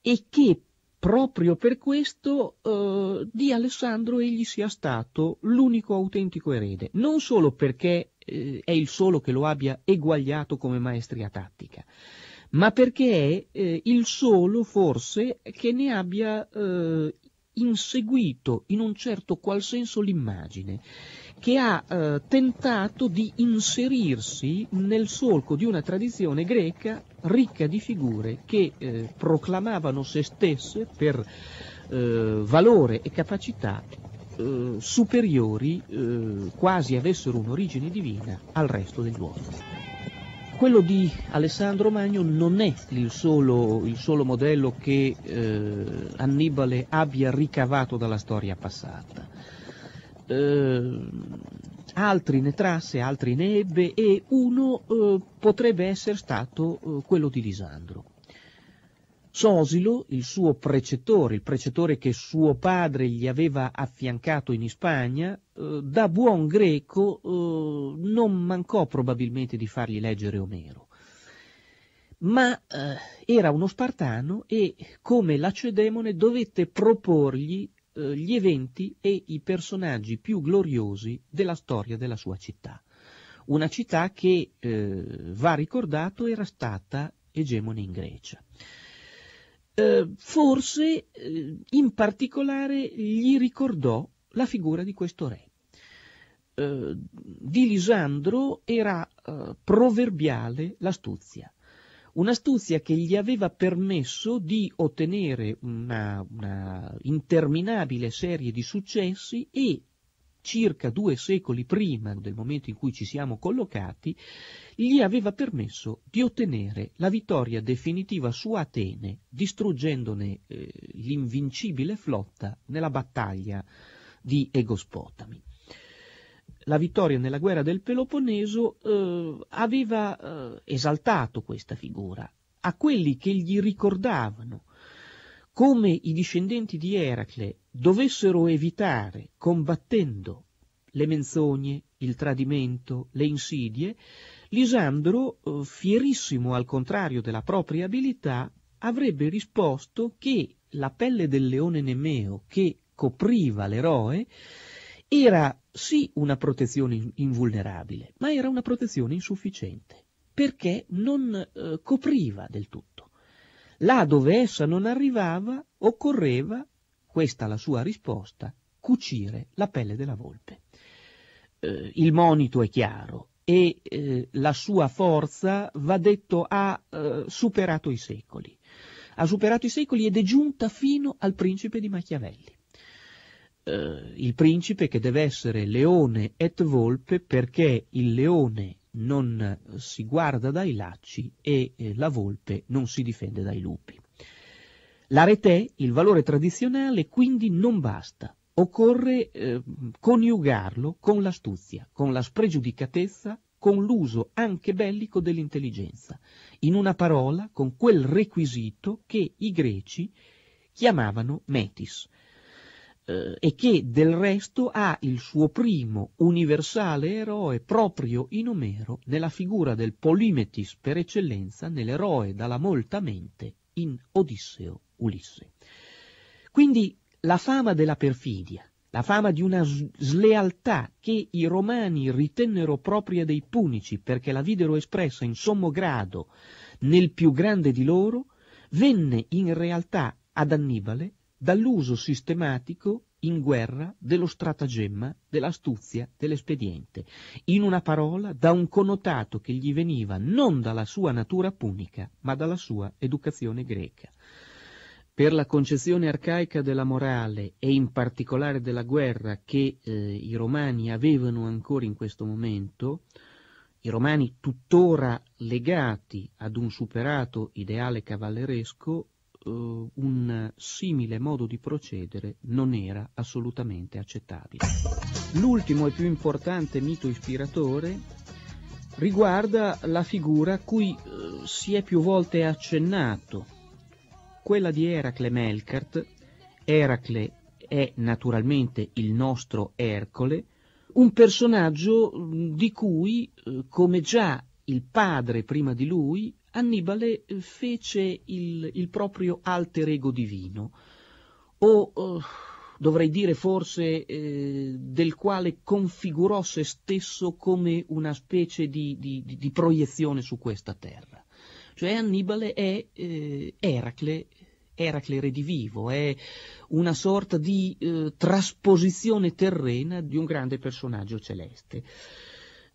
e che proprio per questo eh, di Alessandro egli sia stato l'unico autentico erede, non solo perché eh, è il solo che lo abbia eguagliato come maestria tattica, ma perché è eh, il solo forse che ne abbia eh, inseguito in un certo qual senso l'immagine, che ha eh, tentato di inserirsi nel solco di una tradizione greca ricca di figure che eh, proclamavano se stesse per eh, valore e capacità eh, superiori, eh, quasi avessero un'origine divina al resto degli uomini quello di Alessandro Magno non è il solo, il solo modello che eh, Annibale abbia ricavato dalla storia passata. Eh, altri ne trasse, altri ne ebbe e uno eh, potrebbe essere stato eh, quello di Lisandro. Sosilo, il suo precettore, il precettore che suo padre gli aveva affiancato in Spagna, eh, da buon greco eh, non mancò probabilmente di fargli leggere Omero. Ma eh, era uno spartano e, come lacedemone, dovette proporgli eh, gli eventi e i personaggi più gloriosi della storia della sua città. Una città che, eh, va ricordato, era stata egemone in Grecia eh, forse eh, in particolare gli ricordò la figura di questo re. Eh, di Lisandro era eh, proverbiale l'astuzia, un'astuzia che gli aveva permesso di ottenere una, una interminabile serie di successi e circa due secoli prima del momento in cui ci siamo collocati, gli aveva permesso di ottenere la vittoria definitiva su Atene, distruggendone eh, l'invincibile flotta nella battaglia di Egospotami. La vittoria nella guerra del Peloponneso eh, aveva eh, esaltato questa figura. A quelli che gli ricordavano come i discendenti di Eracle dovessero evitare, combattendo le menzogne, il tradimento, le insidie, Lisandro, eh, fierissimo al contrario della propria abilità, avrebbe risposto che la pelle del leone Nemeo che copriva l'eroe era sì una protezione invulnerabile, ma era una protezione insufficiente, perché non eh, copriva del tutto. Là dove essa non arrivava, occorreva, questa la sua risposta, cucire la pelle della volpe. Eh, il monito è chiaro e eh, la sua forza, va detto, ha eh, superato i secoli. Ha superato i secoli ed è giunta fino al principe di Machiavelli. Eh, il principe che deve essere leone et volpe perché il leone non si guarda dai lacci e eh, la volpe non si difende dai lupi. L'arete, il valore tradizionale, quindi non basta, occorre eh, coniugarlo con l'astuzia, con la spregiudicatezza, con l'uso anche bellico dell'intelligenza, in una parola con quel requisito che i greci chiamavano metis, eh, e che del resto ha il suo primo universale eroe proprio in Omero nella figura del Polimetis per eccellenza nell'eroe dalla molta mente in Odisseo Ulisse. Quindi la fama della perfidia, la fama di una slealtà che i romani ritennero propria dei punici perché la videro espressa in sommo grado nel più grande di loro, venne in realtà ad Annibale dall'uso sistematico in guerra dello stratagemma, dell'astuzia, dell'espediente, in una parola da un connotato che gli veniva non dalla sua natura punica, ma dalla sua educazione greca. Per la concezione arcaica della morale e in particolare della guerra che eh, i romani avevano ancora in questo momento, i romani tuttora legati ad un superato ideale cavalleresco, uh, un simile modo di procedere non era assolutamente accettabile. L'ultimo e più importante mito ispiratore riguarda la figura a cui uh, si è più volte accennato, quella di Eracle Melkart. Eracle è naturalmente il nostro Ercole, un personaggio mm, di cui, eh, come già il padre prima di lui, Annibale eh, fece il, il proprio alter ego divino, o eh, dovrei dire forse eh, del quale configurò se stesso come una specie di, di, di proiezione su questa terra. Cioè Annibale è eh, Eracle Eracle redivivo, è una sorta di eh, trasposizione terrena di un grande personaggio celeste.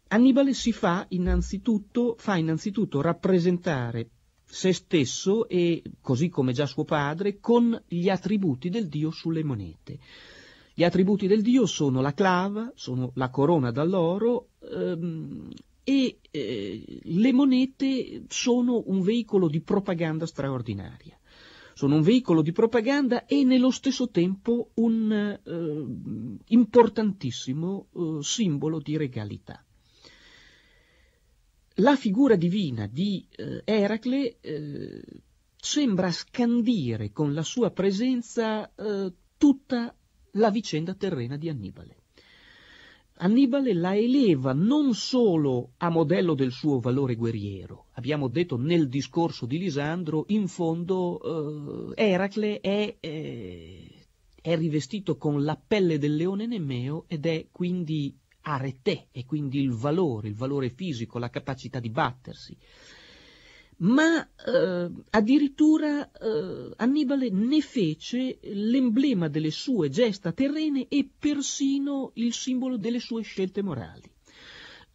Annibale si fa innanzitutto, fa innanzitutto rappresentare se stesso e, così come già suo padre, con gli attributi del Dio sulle monete. Gli attributi del Dio sono la clava, sono la corona dall'oro ehm, e eh, le monete sono un veicolo di propaganda straordinaria. Sono un veicolo di propaganda e nello stesso tempo un eh, importantissimo eh, simbolo di regalità la figura divina di eh, Eracle eh, sembra scandire con la sua presenza eh, tutta la vicenda terrena di Annibale. Annibale la eleva non solo a modello del suo valore guerriero, abbiamo detto nel discorso di Lisandro, in fondo eh, Eracle è, eh, è rivestito con la pelle del leone Nemeo ed è quindi arete e quindi il valore, il valore fisico, la capacità di battersi. Ma eh, addirittura eh, Annibale ne fece l'emblema delle sue gesta terrene e persino il simbolo delle sue scelte morali.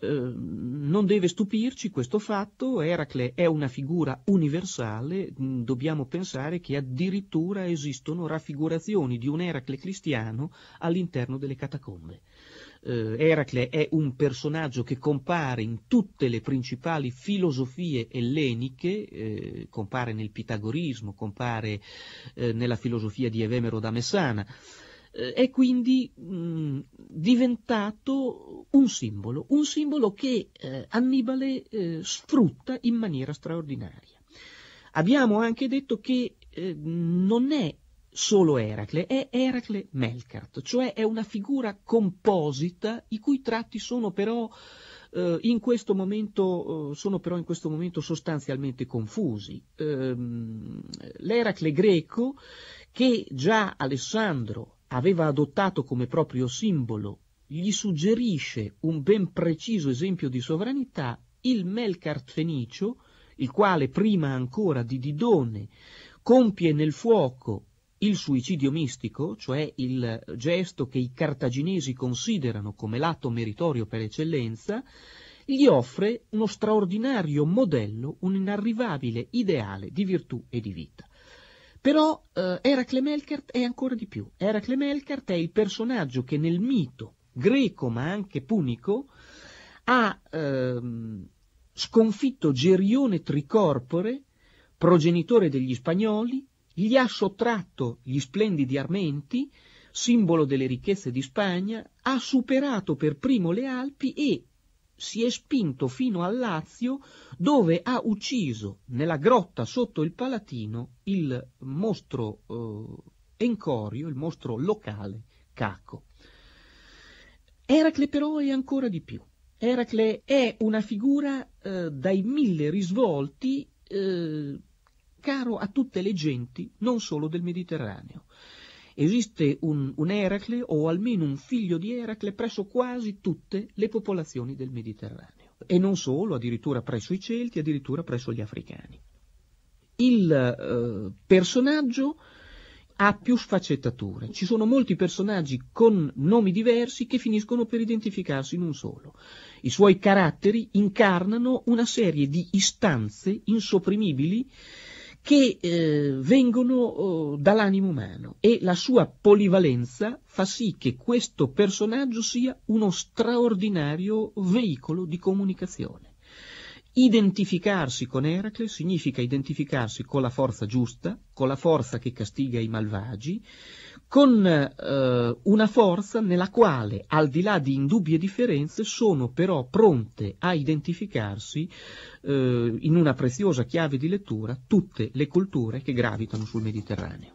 Eh, non deve stupirci questo fatto, Eracle è una figura universale, mm, dobbiamo pensare che addirittura esistono raffigurazioni di un Eracle cristiano all'interno delle catacombe eh, Eracle è un personaggio che compare in tutte le principali filosofie elleniche, eh, compare nel Pitagorismo, compare eh, nella filosofia di Evemero da Messana, eh, è quindi mh, mm, diventato un simbolo, un simbolo che eh, Annibale eh, sfrutta in maniera straordinaria. Abbiamo anche detto che non è solo Eracle, è Eracle Melkart, cioè è una figura composita i cui tratti sono però, eh, in, questo momento, eh, sono però in questo momento, sostanzialmente confusi. Ehm, L'Eracle greco, che già Alessandro aveva adottato come proprio simbolo, gli suggerisce un ben preciso esempio di sovranità, il Melkart fenicio, il quale prima ancora di Didone compie nel fuoco il suicidio mistico, cioè il gesto che i cartaginesi considerano come l'atto meritorio per eccellenza, gli offre uno straordinario modello, un inarrivabile ideale di virtù e di vita. Però eh, Eracle Melkert è ancora di più. Eracle Melkert è il personaggio che nel mito greco ma anche punico ha ehm, sconfitto Gerione Tricorpore, progenitore degli spagnoli, gli ha sottratto gli splendidi armenti, simbolo delle ricchezze di Spagna, ha superato per primo le Alpi e si è spinto fino al Lazio dove ha ucciso nella grotta sotto il Palatino il mostro eh, Encorio, il mostro locale Caco. Eracle però è ancora di più. Eracle è una figura eh, dai mille risvolti eh, caro a tutte le genti, non solo del Mediterraneo. Esiste un, un Eracle o almeno un figlio di Eracle presso quasi tutte le popolazioni del Mediterraneo, e non solo, addirittura presso i Celti, addirittura presso gli Africani. Il eh, personaggio ha più sfaccettature. Ci sono molti personaggi con nomi diversi che finiscono per identificarsi in un solo. I suoi caratteri incarnano una serie di istanze insopprimibili che eh, vengono oh, dall'animo umano e la sua polivalenza fa sì che questo personaggio sia uno straordinario veicolo di comunicazione. Identificarsi con Eracle significa identificarsi con la forza giusta, con la forza che castiga i malvagi, con eh, una forza nella quale, al di là di indubbie differenze, sono però pronte a identificarsi eh, in una preziosa chiave di lettura tutte le culture che gravitano sul Mediterraneo.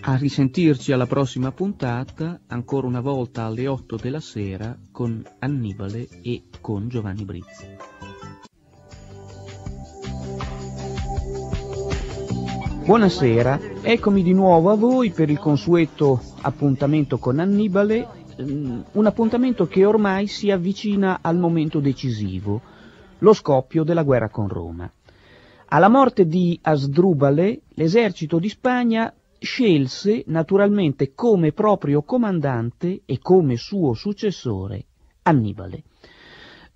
A risentirci alla prossima puntata, ancora una volta alle 8 della sera, con Annibale e con Giovanni Brizzi. Buonasera, eccomi di nuovo a voi per il consueto appuntamento con Annibale, mm, un appuntamento che ormai si avvicina al momento decisivo, lo scoppio della guerra con Roma. Alla morte di Asdrubale, l'esercito di Spagna scelse naturalmente come proprio comandante e come suo successore Annibale.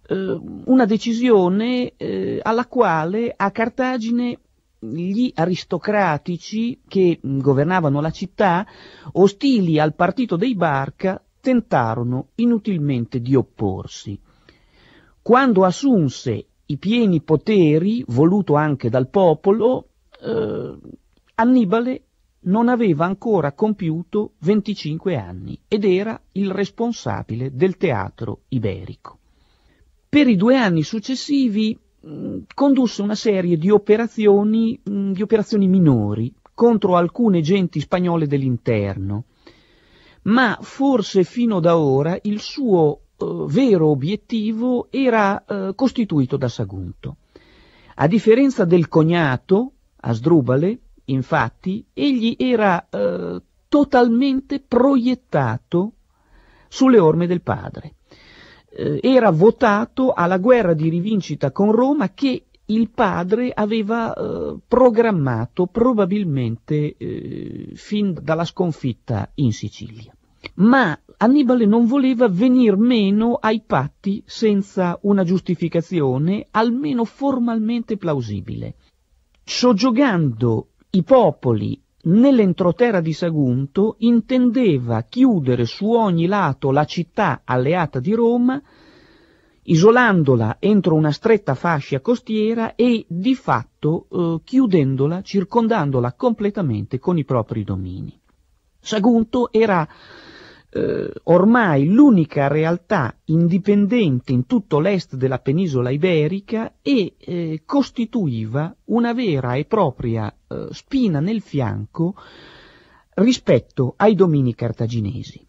Eh, una decisione eh, alla quale a Cartagine gli aristocratici che mm, governavano la città, ostili al partito dei Barca, tentarono inutilmente di opporsi. Quando assunse i pieni poteri, voluto anche dal popolo, eh, Annibale non aveva ancora compiuto 25 anni ed era il responsabile del teatro iberico. Per i due anni successivi condusse una serie di operazioni, di operazioni minori contro alcune genti spagnole dell'interno, ma forse fino da ora il suo eh, vero obiettivo era eh, costituito da Sagunto. A differenza del cognato, Asdrubale, infatti, egli era eh, totalmente proiettato sulle orme del padre eh, era votato alla guerra di rivincita con Roma che il padre aveva eh, programmato probabilmente eh, fin dalla sconfitta in Sicilia. Ma Annibale non voleva venir meno ai patti senza una giustificazione almeno formalmente plausibile. Soggiogando i popoli nell'entroterra di Sagunto intendeva chiudere su ogni lato la città alleata di Roma, isolandola entro una stretta fascia costiera e di fatto eh, chiudendola, circondandola completamente con i propri domini. Sagunto era eh, ormai l'unica realtà indipendente in tutto l'est della penisola iberica e eh, costituiva una vera e propria eh, spina nel fianco rispetto ai domini cartaginesi.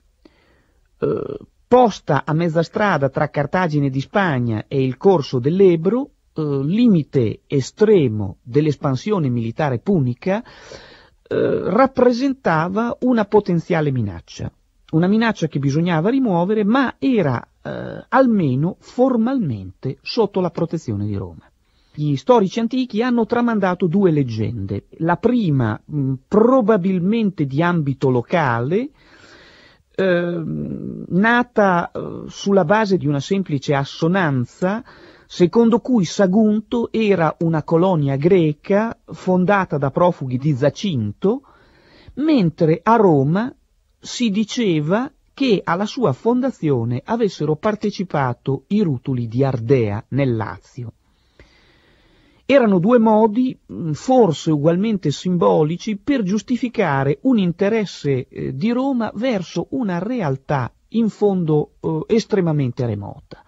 Eh, posta a mezza strada tra Cartagine di Spagna e il corso dell'Ebro, eh, limite estremo dell'espansione militare punica, eh, rappresentava una potenziale minaccia una minaccia che bisognava rimuovere, ma era eh, almeno formalmente sotto la protezione di Roma. Gli storici antichi hanno tramandato due leggende. La prima, mh, mm, probabilmente di ambito locale, eh, nata eh, sulla base di una semplice assonanza, secondo cui Sagunto era una colonia greca fondata da profughi di Zacinto, mentre a Roma si diceva che alla sua fondazione avessero partecipato i rutuli di Ardea nel Lazio. Erano due modi, mm, forse ugualmente simbolici, per giustificare un interesse eh, di Roma verso una realtà in fondo eh, estremamente remota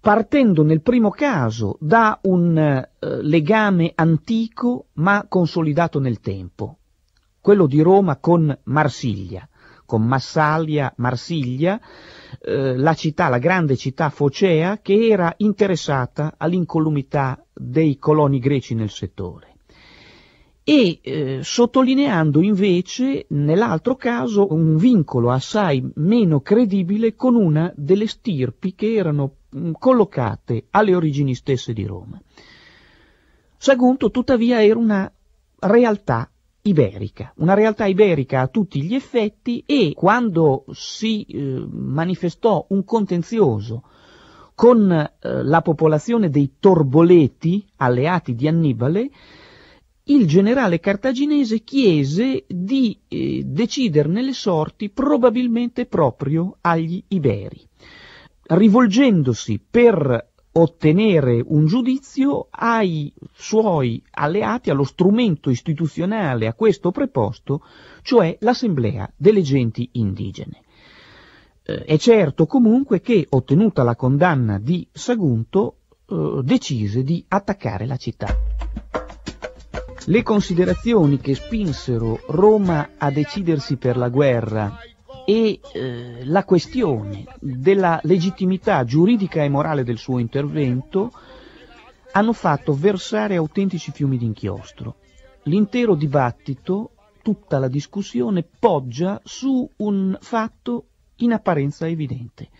partendo nel primo caso da un eh, legame antico ma consolidato nel tempo, quello di Roma con Marsiglia, con Massalia, Marsiglia, eh, la città, la grande città focea che era interessata all'incolumità dei coloni greci nel settore e eh, sottolineando invece nell'altro caso un vincolo assai meno credibile con una delle stirpi che erano mh, mm, collocate alle origini stesse di Roma. Sagunto tuttavia era una realtà iberica, una realtà iberica a tutti gli effetti e quando si eh, manifestò un contenzioso con eh, la popolazione dei Torboleti, alleati di Annibale, il generale cartaginese chiese di eh, deciderne le sorti probabilmente proprio agli Iberi, rivolgendosi per ottenere un giudizio ai suoi alleati, allo strumento istituzionale a questo preposto, cioè l'assemblea delle genti indigene. Eh, è certo comunque che, ottenuta la condanna di Sagunto, eh, decise di attaccare la città. Le considerazioni che spinsero Roma a decidersi per la guerra e eh, la questione della legittimità giuridica e morale del suo intervento hanno fatto versare autentici fiumi d'inchiostro. L'intero dibattito, tutta la discussione poggia su un fatto in apparenza evidente.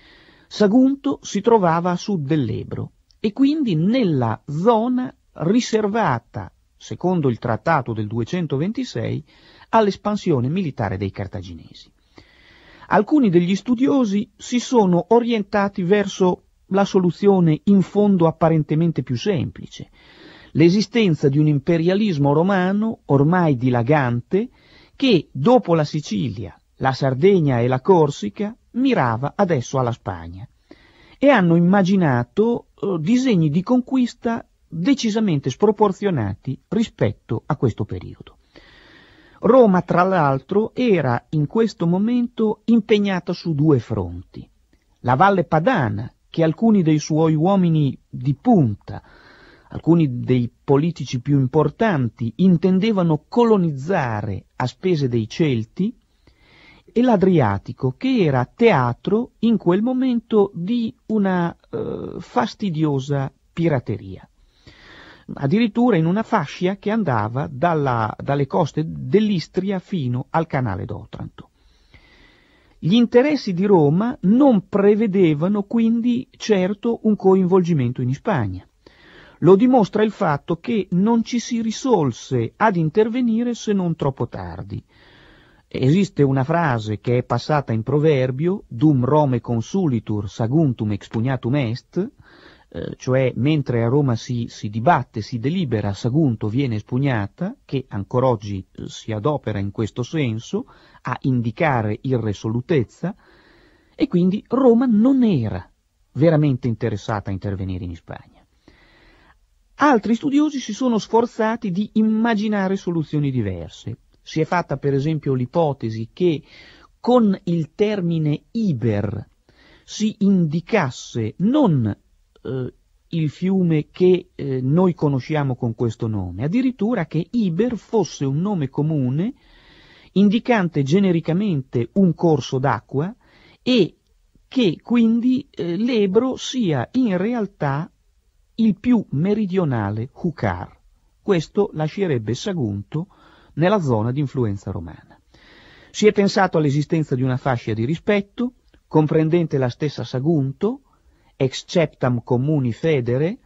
Sagunto si trovava a sud dell'Ebro e quindi nella zona riservata, secondo il trattato del 226, all'espansione militare dei cartaginesi alcuni degli studiosi si sono orientati verso la soluzione in fondo apparentemente più semplice, l'esistenza di un imperialismo romano ormai dilagante che, dopo la Sicilia, la Sardegna e la Corsica, mirava adesso alla Spagna e hanno immaginato eh, disegni di conquista decisamente sproporzionati rispetto a questo periodo. Roma, tra l'altro, era in questo momento impegnata su due fronti. La Valle Padana, che alcuni dei suoi uomini di punta, alcuni dei politici più importanti, intendevano colonizzare a spese dei Celti, e l'Adriatico, che era teatro in quel momento di una eh, fastidiosa pirateria addirittura in una fascia che andava dalla, dalle coste dell'Istria fino al canale d'Otranto. Gli interessi di Roma non prevedevano quindi certo un coinvolgimento in Spagna. Lo dimostra il fatto che non ci si risolse ad intervenire se non troppo tardi. Esiste una frase che è passata in proverbio, dum Rome consulitur saguntum expugnatum est, eh, cioè mentre a Roma si, si, dibatte, si delibera, Sagunto viene espugnata, che ancora oggi eh, si adopera in questo senso, a indicare irresolutezza, e quindi Roma non era veramente interessata a intervenire in Spagna. Altri studiosi si sono sforzati di immaginare soluzioni diverse. Si è fatta per esempio l'ipotesi che con il termine iber si indicasse non eh, il fiume che eh, noi conosciamo con questo nome, addirittura che Iber fosse un nome comune indicante genericamente un corso d'acqua e che quindi eh, l'Ebro sia in realtà il più meridionale Hucar. Questo lascerebbe Sagunto nella zona di influenza romana. Si è pensato all'esistenza di una fascia di rispetto, comprendente la stessa Sagunto, exceptam comuni federe,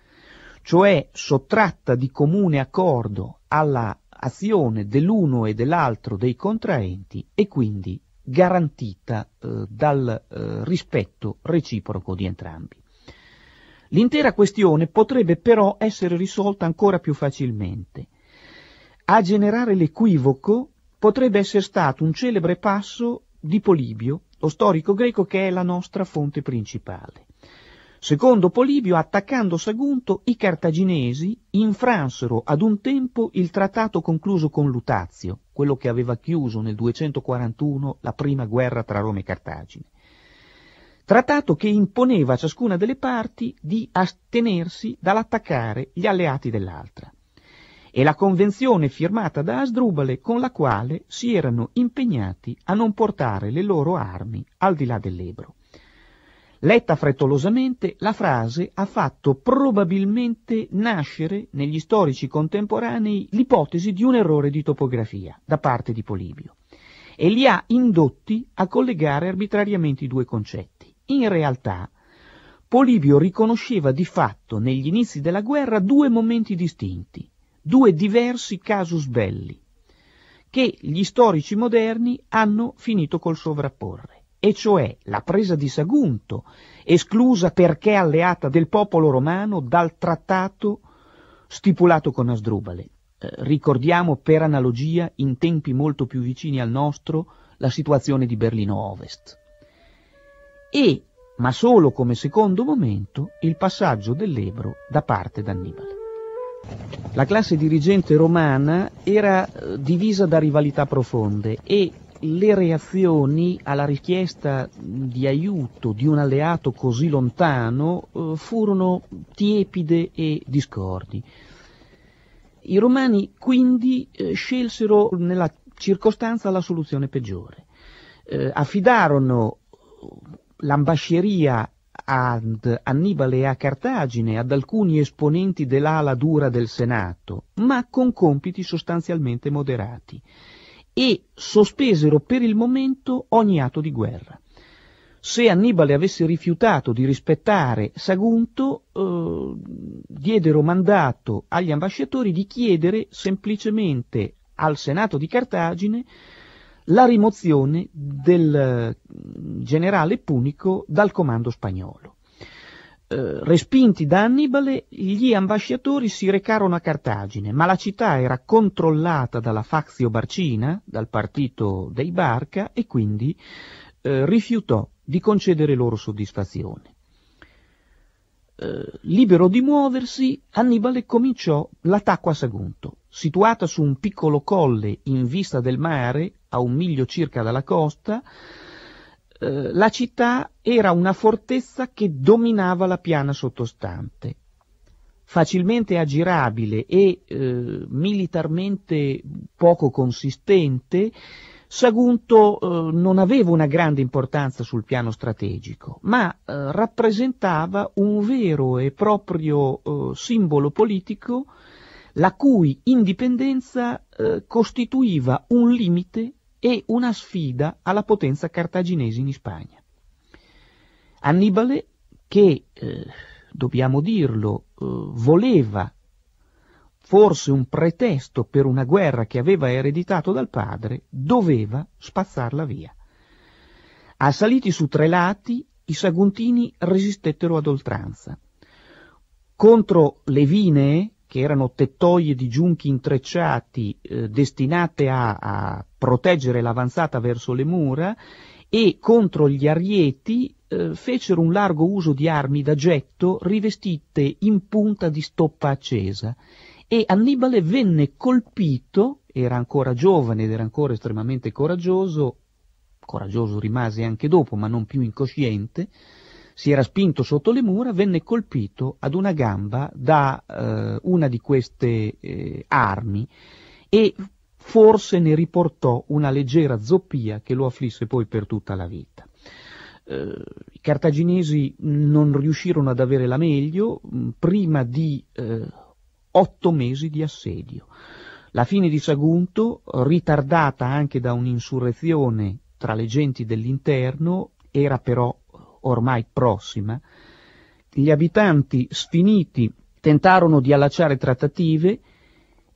cioè sottratta di comune accordo alla azione dell'uno e dell'altro dei contraenti e quindi garantita eh, dal eh, rispetto reciproco di entrambi. L'intera questione potrebbe però essere risolta ancora più facilmente. A generare l'equivoco potrebbe essere stato un celebre passo di Polibio, lo storico greco che è la nostra fonte principale. Secondo Polibio, attaccando Sagunto, i cartaginesi infransero ad un tempo il trattato concluso con Lutazio, quello che aveva chiuso nel 241 la prima guerra tra Roma e Cartagine. Trattato che imponeva a ciascuna delle parti di astenersi dall'attaccare gli alleati dell'altra. E la convenzione firmata da Asdrubale con la quale si erano impegnati a non portare le loro armi al di là dell'Ebro. Letta frettolosamente, la frase ha fatto probabilmente nascere negli storici contemporanei l'ipotesi di un errore di topografia da parte di Polibio e li ha indotti a collegare arbitrariamente i due concetti. In realtà, Polibio riconosceva di fatto negli inizi della guerra due momenti distinti, due diversi casus belli, che gli storici moderni hanno finito col sovrapporre e cioè la presa di Sagunto, esclusa perché alleata del popolo romano dal trattato stipulato con Asdrubale. Eh, ricordiamo per analogia, in tempi molto più vicini al nostro, la situazione di Berlino Ovest. E, ma solo come secondo momento, il passaggio dell'Ebro da parte d'Annibale. La classe dirigente romana era eh, divisa da rivalità profonde e le reazioni alla richiesta di aiuto di un alleato così lontano eh, furono tiepide e discordi. I romani quindi eh, scelsero nella circostanza la soluzione peggiore. Eh, affidarono eh, l'ambasceria ad Annibale e a Cartagine, ad alcuni esponenti dell'ala dura del Senato, ma con compiti sostanzialmente moderati e sospesero per il momento ogni atto di guerra. Se Annibale avesse rifiutato di rispettare Sagunto, eh, diedero mandato agli ambasciatori di chiedere semplicemente al Senato di Cartagine la rimozione del generale punico dal comando spagnolo eh, respinti da Annibale, gli ambasciatori si recarono a Cartagine, ma la città era controllata dalla Fazio Barcina, dal partito dei Barca, e quindi eh, rifiutò di concedere loro soddisfazione. Eh, libero di muoversi, Annibale cominciò l'attacco a Sagunto, situata su un piccolo colle in vista del mare, a un miglio circa dalla costa, eh, la città era una fortezza che dominava la piana sottostante, facilmente aggirabile e eh, militarmente poco consistente, Sagunto eh, non aveva una grande importanza sul piano strategico, ma eh, rappresentava un vero e proprio eh, simbolo politico la cui indipendenza eh, costituiva un limite e una sfida alla potenza cartaginese in Spagna. Annibale, che, eh, dobbiamo dirlo, eh, voleva forse un pretesto per una guerra che aveva ereditato dal padre, doveva spazzarla via. Assaliti su tre lati, i Saguntini resistettero ad oltranza. Contro le Vinee, che erano tettoie di giunchi intrecciati eh, destinate a, a, proteggere l'avanzata verso le mura e contro gli arieti eh, fecero un largo uso di armi da getto rivestite in punta di stoppa accesa e Annibale venne colpito, era ancora giovane ed era ancora estremamente coraggioso, coraggioso rimase anche dopo ma non più incosciente, si era spinto sotto le mura, venne colpito ad una gamba da eh, una di queste eh, armi e forse ne riportò una leggera zoppia che lo afflisse poi per tutta la vita. Eh, I cartaginesi non riuscirono ad avere la meglio mm, prima di eh, otto mesi di assedio. La fine di Sagunto, ritardata anche da un'insurrezione tra le genti dell'interno, era però ormai prossima, gli abitanti sfiniti tentarono di allacciare trattative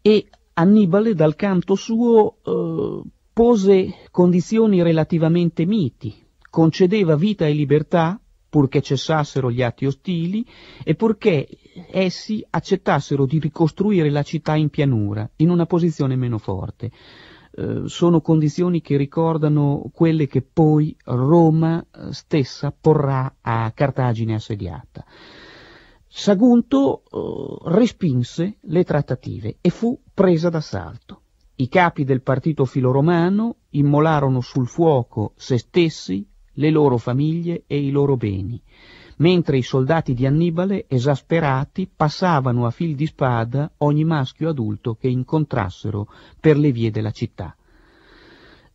e Annibale dal canto suo eh, pose condizioni relativamente miti, concedeva vita e libertà purché cessassero gli atti ostili e purché essi accettassero di ricostruire la città in pianura, in una posizione meno forte. Eh, sono condizioni che ricordano quelle che poi Roma eh, stessa porrà a Cartagine assediata. Sagunto eh, respinse le trattative e fu presa d'assalto. I capi del partito filoromano immolarono sul fuoco se stessi, le loro famiglie e i loro beni mentre i soldati di Annibale, esasperati, passavano a fil di spada ogni maschio adulto che incontrassero per le vie della città.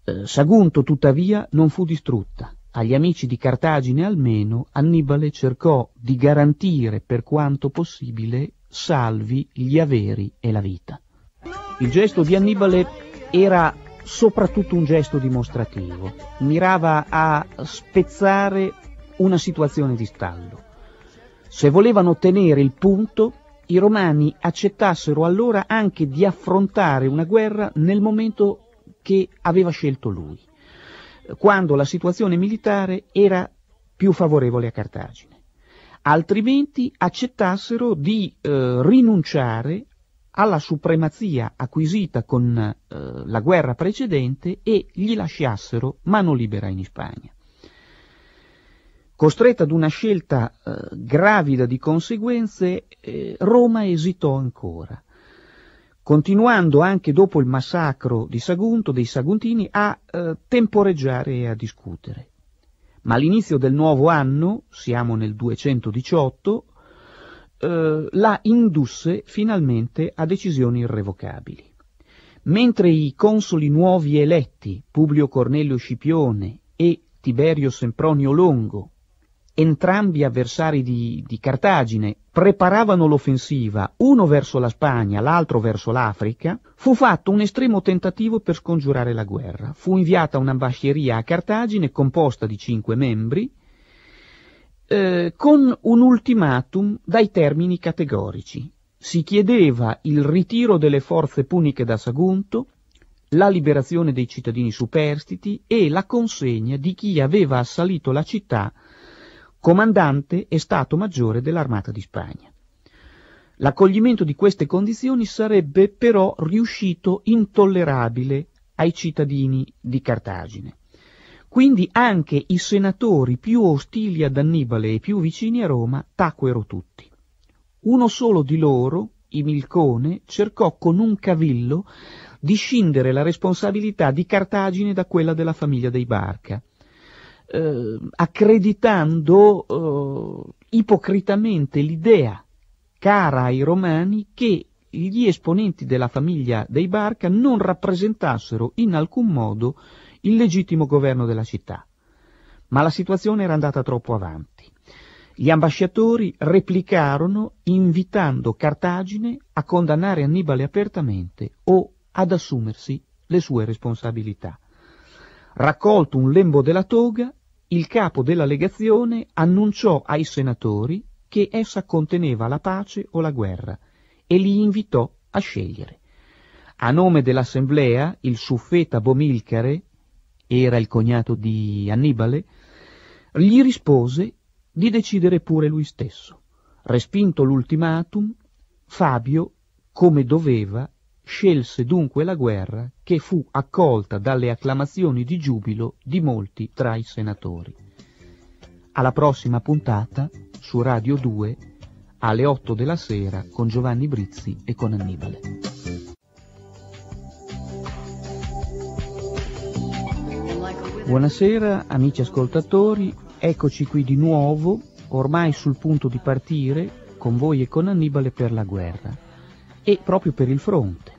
Eh, Sagunto, tuttavia, non fu distrutta. Agli amici di Cartagine almeno Annibale cercò di garantire per quanto possibile salvi gli averi e la vita. Il gesto di Annibale era soprattutto un gesto dimostrativo, mirava a spezzare una situazione di stallo. Se volevano tenere il punto, i romani accettassero allora anche di affrontare una guerra nel momento che aveva scelto lui, quando la situazione militare era più favorevole a Cartagine. Altrimenti accettassero di eh, rinunciare alla supremazia acquisita con eh, la guerra precedente e gli lasciassero mano libera in Spagna. Costretta ad una scelta eh, gravida di conseguenze, eh, Roma esitò ancora, continuando anche dopo il massacro di Sagunto, dei Saguntini, a eh, temporeggiare e a discutere. Ma all'inizio del nuovo anno, siamo nel 218, eh, la indusse finalmente a decisioni irrevocabili. Mentre i consoli nuovi eletti, Publio Cornelio Scipione e Tiberio Sempronio Longo entrambi avversari di, di Cartagine, preparavano l'offensiva, uno verso la Spagna, l'altro verso l'Africa, fu fatto un estremo tentativo per scongiurare la guerra. Fu inviata un'ambascieria a Cartagine composta di cinque membri, eh, con un ultimatum dai termini categorici. Si chiedeva il ritiro delle forze puniche da Sagunto, la liberazione dei cittadini superstiti e la consegna di chi aveva assalito la città comandante e Stato Maggiore dell'Armata di Spagna. L'accoglimento di queste condizioni sarebbe però riuscito intollerabile ai cittadini di Cartagine. Quindi anche i senatori più ostili ad Annibale e più vicini a Roma tacquero tutti. Uno solo di loro, Imilcone, cercò con un cavillo di scindere la responsabilità di Cartagine da quella della famiglia dei Barca, eh, accreditando eh, ipocritamente l'idea cara ai romani che gli esponenti della famiglia dei Barca non rappresentassero in alcun modo il legittimo governo della città. Ma la situazione era andata troppo avanti. Gli ambasciatori replicarono invitando Cartagine a condannare Annibale apertamente o ad assumersi le sue responsabilità. Raccolto un lembo della toga, il capo della legazione annunciò ai senatori che essa conteneva la pace o la guerra e li invitò a scegliere. A nome dell'assemblea, il suffeta Bomilcare, era il cognato di Annibale, gli rispose di decidere pure lui stesso. Respinto l'ultimatum, Fabio, come doveva, Scelse dunque la guerra, che fu accolta dalle acclamazioni di giubilo di molti tra i senatori. Alla prossima puntata, su Radio 2, alle 8 della sera, con Giovanni Brizzi e con Annibale. Buonasera amici ascoltatori, eccoci qui di nuovo, ormai sul punto di partire con voi e con Annibale per la guerra e proprio per il fronte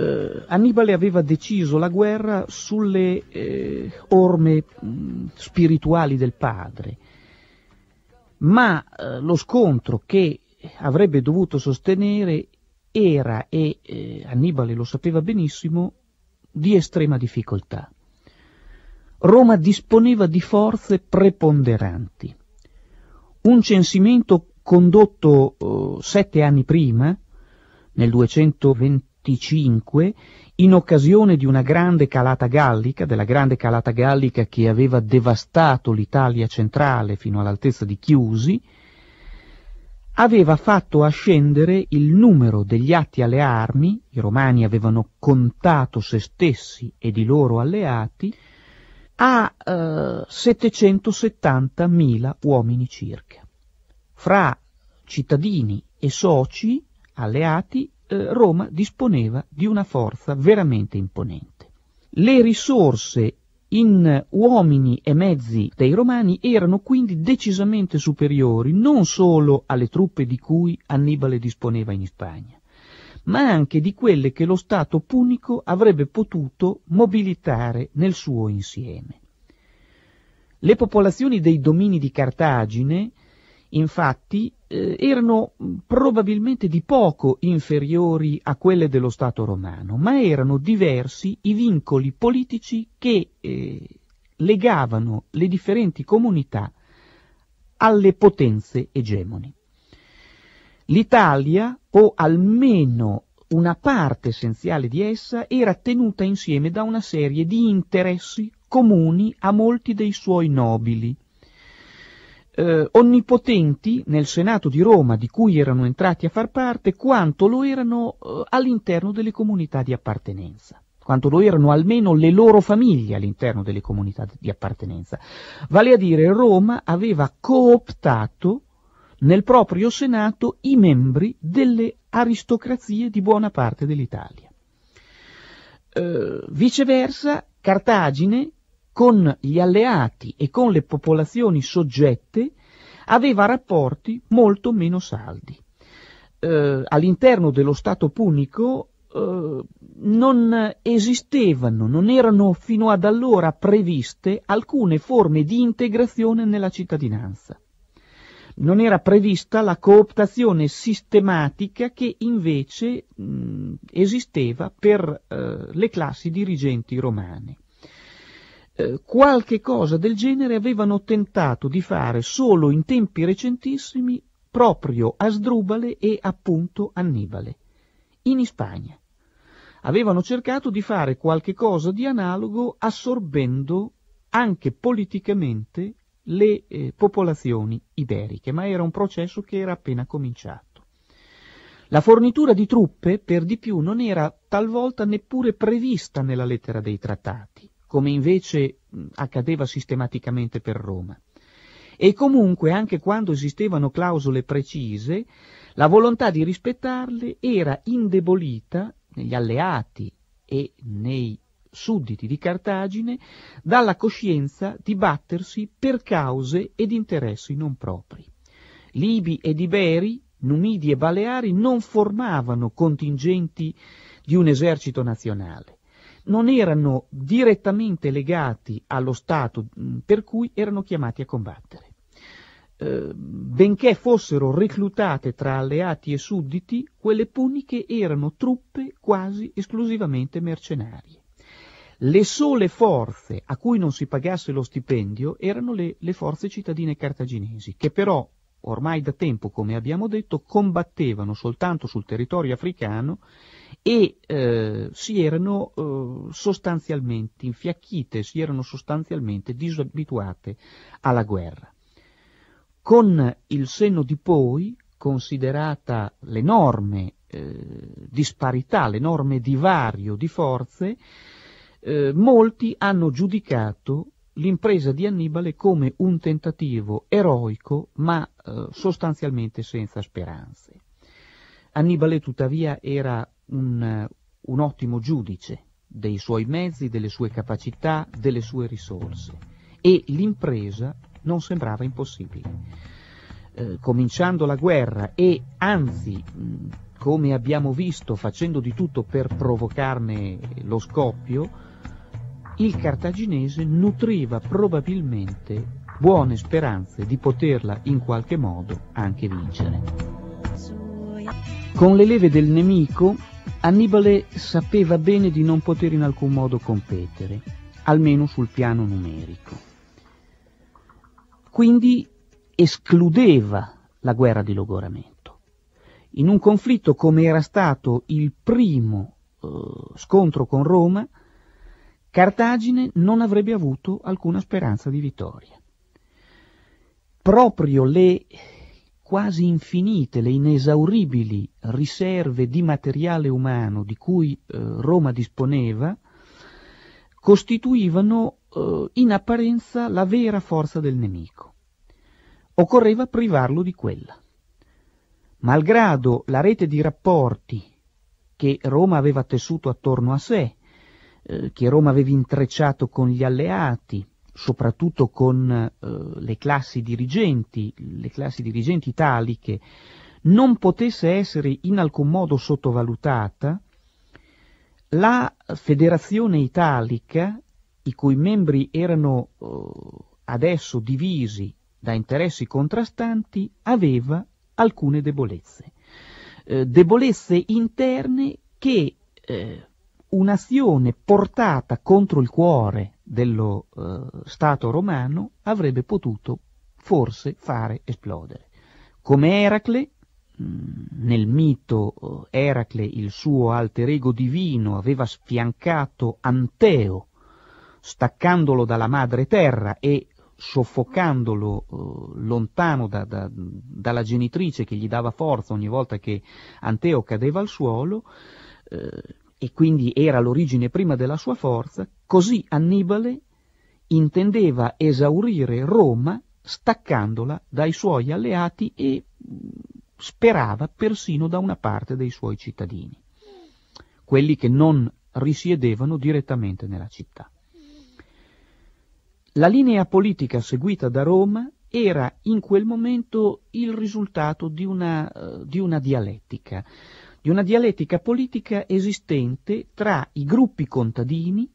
eh, Annibale aveva deciso la guerra sulle eh, orme mh, spirituali del padre, ma eh, lo scontro che avrebbe dovuto sostenere era, e eh, Annibale lo sapeva benissimo, di estrema difficoltà. Roma disponeva di forze preponderanti. Un censimento condotto oh, sette anni prima, nel 220 1925, in occasione di una grande calata gallica, della grande calata gallica che aveva devastato l'Italia centrale fino all'altezza di Chiusi, aveva fatto ascendere il numero degli atti alle armi, i romani avevano contato se stessi ed i loro alleati, a eh, 770.000 uomini circa. Fra cittadini e soci alleati eh, Roma disponeva di una forza veramente imponente. Le risorse in uomini e mezzi dei romani erano quindi decisamente superiori non solo alle truppe di cui Annibale disponeva in Spagna, ma anche di quelle che lo Stato punico avrebbe potuto mobilitare nel suo insieme. Le popolazioni dei domini di Cartagine infatti, eh, erano mm, probabilmente di poco inferiori a quelle dello Stato romano, ma erano diversi i vincoli politici che eh, legavano le differenti comunità alle potenze egemoni. L'Italia, o almeno una parte essenziale di essa, era tenuta insieme da una serie di interessi comuni a molti dei suoi nobili, eh, onnipotenti nel Senato di Roma, di cui erano entrati a far parte, quanto lo erano eh, all'interno delle comunità di appartenenza quanto lo erano almeno le loro famiglie all'interno delle comunità di appartenenza. Vale a dire, Roma aveva cooptato nel proprio Senato i membri delle aristocrazie di buona parte dell'Italia. Eh, viceversa, Cartagine con gli alleati e con le popolazioni soggette aveva rapporti molto meno saldi. Eh, all'interno dello Stato punico eh, non esistevano, non erano fino ad allora previste alcune forme di integrazione nella cittadinanza. Non era prevista la cooptazione sistematica che invece mh, mm, esisteva per eh, le classi dirigenti romane. Eh, qualche cosa del genere avevano tentato di fare solo in tempi recentissimi proprio Asdrubale e appunto Annibale, in Spagna. Avevano cercato di fare qualche cosa di analogo assorbendo anche politicamente le eh, popolazioni iberiche, ma era un processo che era appena cominciato. La fornitura di truppe, per di più, non era talvolta neppure prevista nella lettera dei trattati come invece accadeva sistematicamente per Roma. E comunque, anche quando esistevano clausole precise, la volontà di rispettarle era indebolita negli alleati e nei sudditi di Cartagine dalla coscienza di battersi per cause ed interessi non propri. Libi ed Iberi, Numidi e Baleari non formavano contingenti di un esercito nazionale non erano direttamente legati allo Stato mm, per cui erano chiamati a combattere. Eh, benché fossero reclutate tra alleati e sudditi, quelle puniche erano truppe quasi esclusivamente mercenarie. Le sole forze a cui non si pagasse lo stipendio erano le, le forze cittadine cartaginesi, che però ormai da tempo, come abbiamo detto, combattevano soltanto sul territorio africano e eh, si erano eh, sostanzialmente infiacchite, si erano sostanzialmente disabituate alla guerra. Con il senno di poi, considerata l'enorme eh, disparità, l'enorme divario di forze, eh, molti hanno giudicato l'impresa di Annibale come un tentativo eroico ma eh, sostanzialmente senza speranze. Annibale tuttavia era un, un ottimo giudice dei suoi mezzi, delle sue capacità, delle sue risorse e l'impresa non sembrava impossibile. Eh, cominciando la guerra e anzi, come abbiamo visto, facendo di tutto per provocarne lo scoppio, il cartaginese nutriva probabilmente buone speranze di poterla in qualche modo anche vincere. Con le leve del nemico Annibale sapeva bene di non poter in alcun modo competere, almeno sul piano numerico. Quindi escludeva la guerra di logoramento. In un conflitto come era stato il primo eh, scontro con Roma, Cartagine non avrebbe avuto alcuna speranza di vittoria. Proprio le quasi infinite, le inesauribili riserve di materiale umano di cui eh, Roma disponeva, costituivano eh, in apparenza la vera forza del nemico. Occorreva privarlo di quella. Malgrado la rete di rapporti che Roma aveva tessuto attorno a sé, eh, che Roma aveva intrecciato con gli alleati, soprattutto con eh, le classi dirigenti, le classi dirigenti italiche, non potesse essere in alcun modo sottovalutata, la Federazione Italica, i cui membri erano eh, adesso divisi da interessi contrastanti, aveva alcune debolezze. Eh, debolezze interne che eh, un'azione portata contro il cuore dello eh, Stato romano avrebbe potuto forse fare esplodere. Come Eracle, mm, nel mito eh, Eracle, il suo alter ego divino, aveva sfiancato Anteo, staccandolo dalla madre terra e soffocandolo eh, lontano da, da, dalla genitrice che gli dava forza ogni volta che Anteo cadeva al suolo, eh, e quindi era l'origine prima della sua forza, Così Annibale intendeva esaurire Roma staccandola dai suoi alleati e mm, sperava persino da una parte dei suoi cittadini, quelli che non risiedevano direttamente nella città. La linea politica seguita da Roma era in quel momento il risultato di una, eh, di una, dialettica, di una dialettica politica esistente tra i gruppi contadini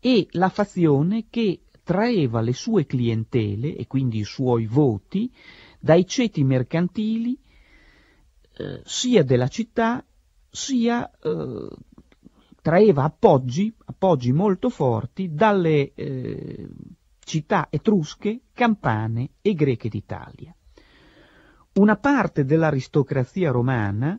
e la fazione che traeva le sue clientele e quindi i suoi voti dai ceti mercantili eh, sia della città sia eh, traeva appoggi, appoggi, molto forti dalle eh, città etrusche, campane e greche d'Italia. Una parte dell'aristocrazia romana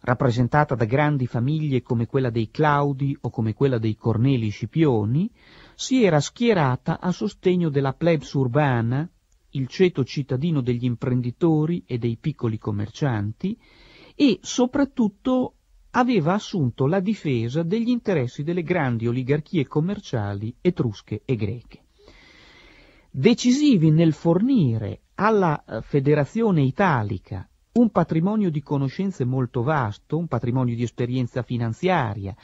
rappresentata da grandi famiglie come quella dei Claudi o come quella dei Corneli Scipioni, si era schierata a sostegno della plebs urbana, il ceto cittadino degli imprenditori e dei piccoli commercianti, e soprattutto aveva assunto la difesa degli interessi delle grandi oligarchie commerciali etrusche e greche. Decisivi nel fornire alla eh, Federazione Italica un patrimonio di conoscenze molto vasto, un patrimonio di esperienza finanziaria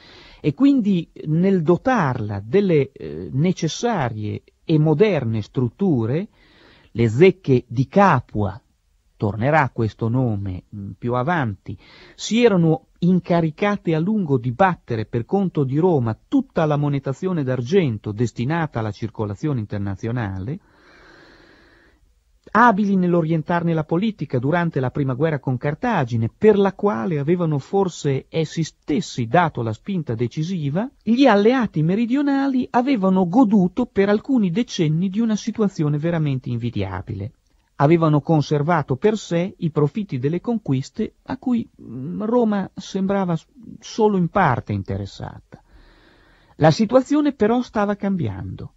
e quindi nel dotarla delle eh, necessarie e moderne strutture, le zecche di Capua, tornerà questo nome mh, mm, più avanti, si erano incaricate a lungo di battere per conto di Roma tutta la monetazione d'argento destinata alla circolazione internazionale, abili nell'orientarne la politica durante la prima guerra con Cartagine, per la quale avevano forse essi stessi dato la spinta decisiva, gli alleati meridionali avevano goduto per alcuni decenni di una situazione veramente invidiabile. Avevano conservato per sé i profitti delle conquiste a cui mm, Roma sembrava solo in parte interessata. La situazione però stava cambiando.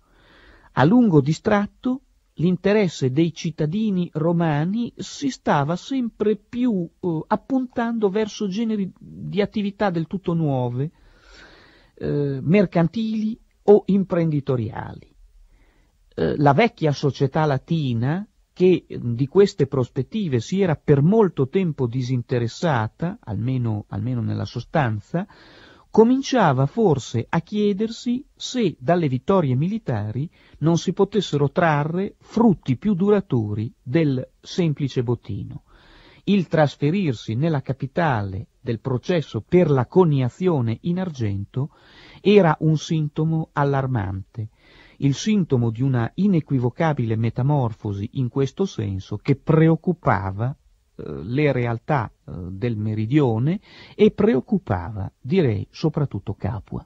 A lungo distratto, l'interesse dei cittadini romani si stava sempre più eh, appuntando verso generi di attività del tutto nuove, eh, mercantili o imprenditoriali. Eh, la vecchia società latina, che mm, di queste prospettive si era per molto tempo disinteressata, almeno, almeno nella sostanza, cominciava forse a chiedersi se dalle vittorie militari non si potessero trarre frutti più duraturi del semplice bottino. Il trasferirsi nella capitale del processo per la coniazione in argento era un sintomo allarmante, il sintomo di una inequivocabile metamorfosi in questo senso che preoccupava eh, le realtà eh, del meridione e preoccupava, direi, soprattutto Capua.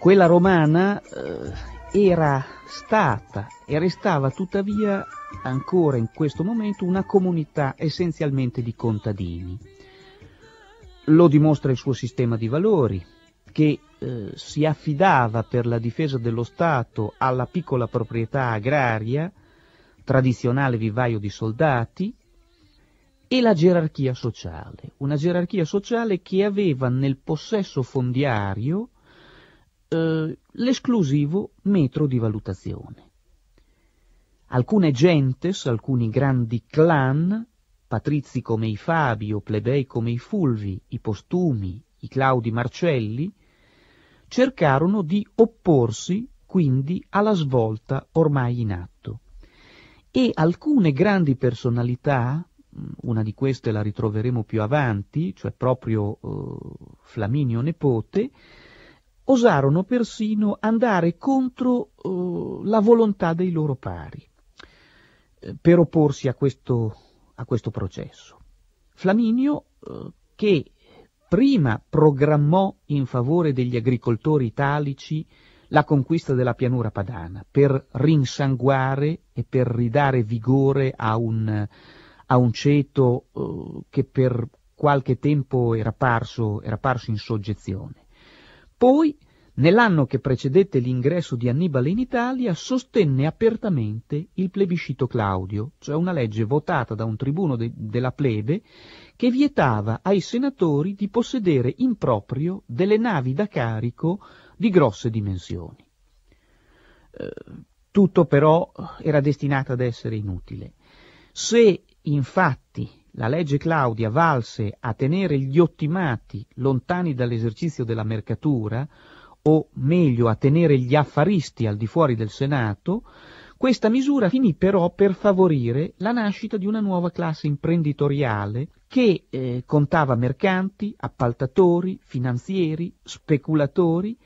Quella romana eh, era stata e restava tuttavia ancora in questo momento una comunità essenzialmente di contadini. Lo dimostra il suo sistema di valori, che eh, si affidava per la difesa dello Stato alla piccola proprietà agraria, tradizionale vivaio di soldati, e la gerarchia sociale, una gerarchia sociale che aveva nel possesso fondiario eh, l'esclusivo metro di valutazione. Alcune gentes, alcuni grandi clan, patrizi come i Fabi o plebei come i Fulvi, i Postumi, i Claudi Marcelli, cercarono di opporsi quindi alla svolta ormai in atto e alcune grandi personalità, mm, una di queste la ritroveremo più avanti, cioè proprio eh, Flaminio Nepote, osarono persino andare contro eh, la volontà dei loro pari eh, per opporsi a questo, a questo processo. Flaminio, eh, che prima programmò in favore degli agricoltori italici la conquista della pianura padana per rinsanguare e per ridare vigore a un, a un ceto eh, che per qualche tempo era parso, era parso in soggezione. Poi, nell'anno che precedette l'ingresso di Annibale in Italia, sostenne apertamente il plebiscito Claudio, cioè una legge votata da un tribuno de- della plebe che vietava ai senatori di possedere in proprio delle navi da carico di grosse dimensioni. Eh, tutto però era destinato ad essere inutile. Se infatti la legge Claudia valse a tenere gli ottimati lontani dall'esercizio della mercatura, o meglio a tenere gli affaristi al di fuori del Senato, questa misura finì però per favorire la nascita di una nuova classe imprenditoriale che eh, contava mercanti, appaltatori, finanzieri, speculatori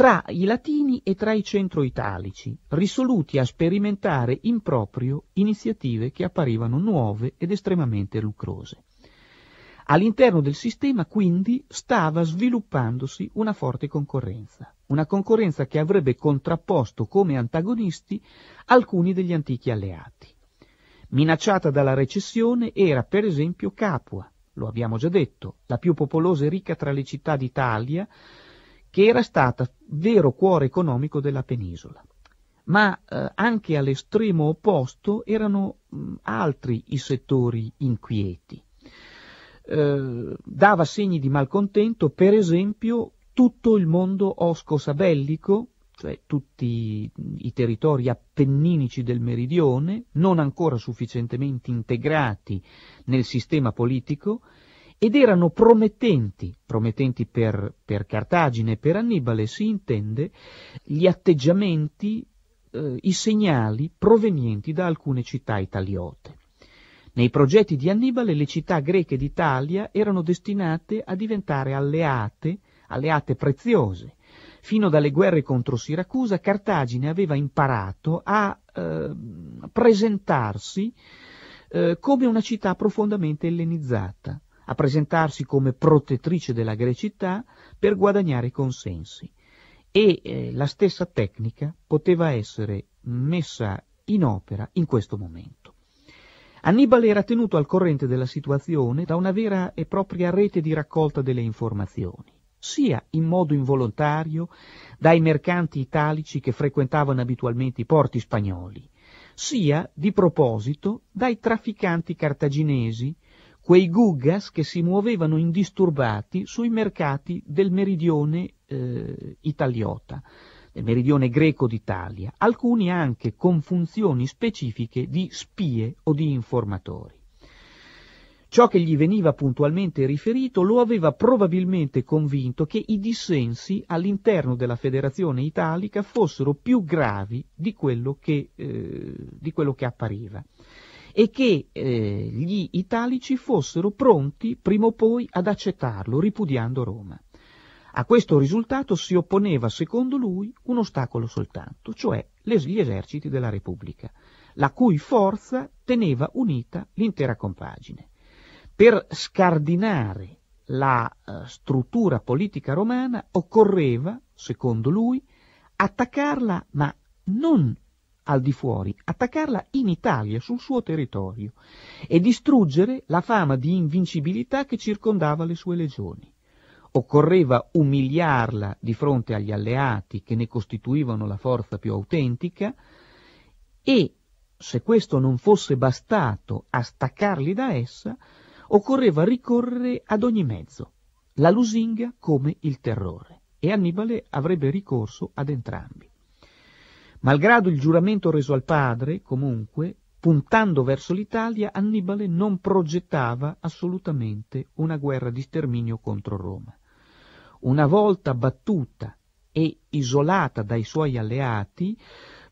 tra i latini e tra i centro-italici, risoluti a sperimentare in proprio iniziative che apparivano nuove ed estremamente lucrose. All'interno del sistema, quindi, stava sviluppandosi una forte concorrenza, una concorrenza che avrebbe contrapposto come antagonisti alcuni degli antichi alleati. Minacciata dalla recessione era, per esempio, Capua, lo abbiamo già detto, la più popolosa e ricca tra le città d'Italia, che era stata vero cuore economico della penisola. Ma eh, anche all'estremo opposto erano mh, mm, altri i settori inquieti. Eh, dava segni di malcontento, per esempio, tutto il mondo osco-sabellico, cioè tutti i territori appenninici del meridione, non ancora sufficientemente integrati nel sistema politico, ed erano promettenti, promettenti per, per Cartagine e per Annibale si intende, gli atteggiamenti, eh, i segnali provenienti da alcune città italiote. Nei progetti di Annibale le città greche d'Italia erano destinate a diventare alleate, alleate preziose. Fino dalle guerre contro Siracusa Cartagine aveva imparato a eh, presentarsi eh, come una città profondamente ellenizzata, a presentarsi come protettrice della grecità per guadagnare consensi. E eh, la stessa tecnica poteva essere messa in opera in questo momento. Annibale era tenuto al corrente della situazione da una vera e propria rete di raccolta delle informazioni, sia in modo involontario dai mercanti italici che frequentavano abitualmente i porti spagnoli, sia di proposito dai trafficanti cartaginesi quei gugas che si muovevano indisturbati sui mercati del meridione eh, italiota, del meridione greco d'Italia, alcuni anche con funzioni specifiche di spie o di informatori. Ciò che gli veniva puntualmente riferito lo aveva probabilmente convinto che i dissensi all'interno della Federazione Italica fossero più gravi di quello che, eh, di quello che appariva e che eh, gli italici fossero pronti prima o poi ad accettarlo, ripudiando Roma. A questo risultato si opponeva, secondo lui, un ostacolo soltanto, cioè gli eserciti della Repubblica, la cui forza teneva unita l'intera compagine. Per scardinare la eh, struttura politica romana occorreva, secondo lui, attaccarla ma non al di fuori, attaccarla in Italia, sul suo territorio, e distruggere la fama di invincibilità che circondava le sue legioni. Occorreva umiliarla di fronte agli alleati che ne costituivano la forza più autentica e, se questo non fosse bastato a staccarli da essa, occorreva ricorrere ad ogni mezzo, la lusinga come il terrore, e Annibale avrebbe ricorso ad entrambi. Malgrado il giuramento reso al padre, comunque, puntando verso l'Italia, Annibale non progettava assolutamente una guerra di sterminio contro Roma. Una volta battuta e isolata dai suoi alleati,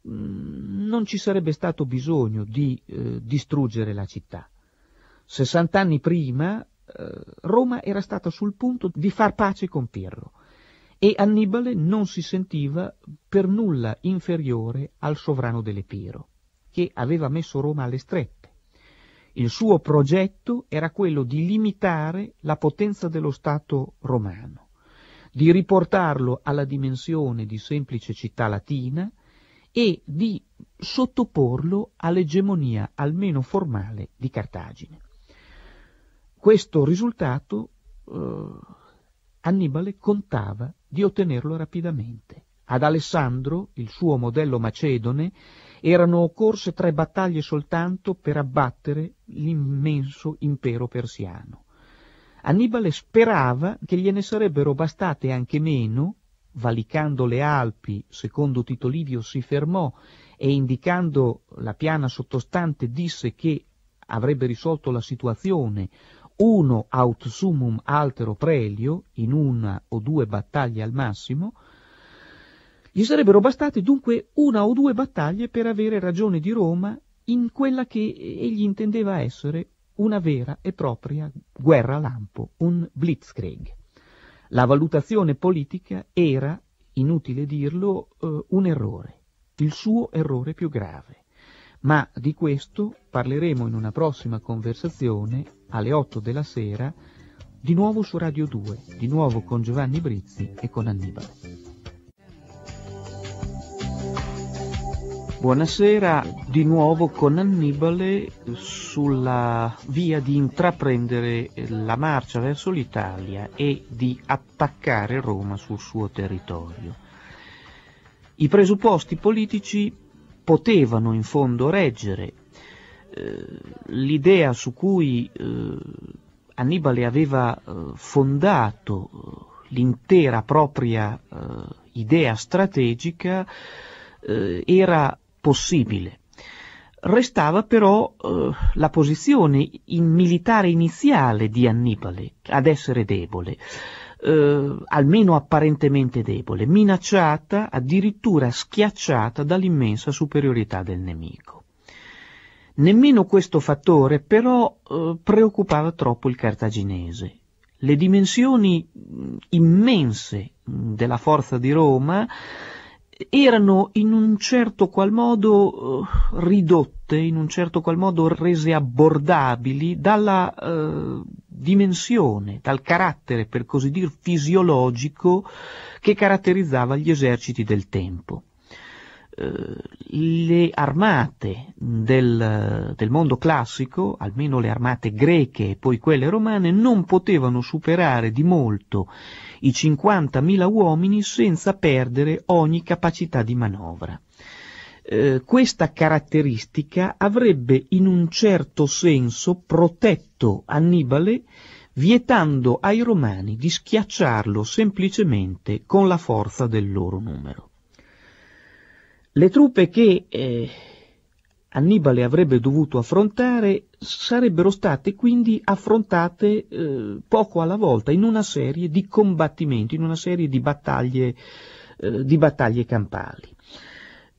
mm, non ci sarebbe stato bisogno di eh, distruggere la città. 60 anni prima eh, Roma era stata sul punto di far pace con Pirro e Annibale non si sentiva per nulla inferiore al sovrano dell'Epiro, che aveva messo Roma alle strette. Il suo progetto era quello di limitare la potenza dello Stato romano, di riportarlo alla dimensione di semplice città latina e di sottoporlo all'egemonia almeno formale di Cartagine. Questo risultato eh, Annibale contava di ottenerlo rapidamente. Ad Alessandro, il suo modello macedone, erano occorse tre battaglie soltanto per abbattere l'immenso impero persiano. Annibale sperava che gliene sarebbero bastate anche meno, valicando le Alpi, secondo Tito Livio si fermò e indicando la piana sottostante disse che avrebbe risolto la situazione uno aut sumum altero prelio, in una o due battaglie al massimo, gli sarebbero bastate dunque una o due battaglie per avere ragione di Roma in quella che egli intendeva essere una vera e propria guerra lampo, un blitzkrieg. La valutazione politica era, inutile dirlo, eh, un errore, il suo errore più grave. Ma di questo parleremo in una prossima conversazione alle 8 della sera, di nuovo su Radio 2, di nuovo con Giovanni Brizzi e con Annibale. Buonasera di nuovo con Annibale sulla via di intraprendere la marcia verso l'Italia e di attaccare Roma sul suo territorio. I presupposti politici potevano in fondo reggere eh, l'idea su cui eh, Annibale aveva eh, fondato l'intera propria idea strategica era possibile. Restava però eh, la posizione in militare iniziale di Annibale ad essere debole, eh, almeno apparentemente debole, minacciata, addirittura schiacciata dall'immensa superiorità del nemico. Nemmeno questo fattore però eh, preoccupava troppo il cartaginese. Le dimensioni mm, immense mm, della forza di Roma erano in un certo qual modo eh, ridotte, in un certo qual modo rese abbordabili dalla eh, dimensione, dal carattere, per così dire, fisiologico che caratterizzava gli eserciti del tempo. Eh, le armate del, del, mondo classico, almeno le armate greche e poi quelle romane, non potevano superare di molto i 50.000 uomini senza perdere ogni capacità di manovra. Eh, questa caratteristica avrebbe in un certo senso protetto Annibale vietando ai romani di schiacciarlo semplicemente con la forza del loro numero. Le truppe che eh, Annibale avrebbe dovuto affrontare sarebbero state quindi affrontate eh, poco alla volta in una serie di combattimenti, in una serie di battaglie, eh, di battaglie campali.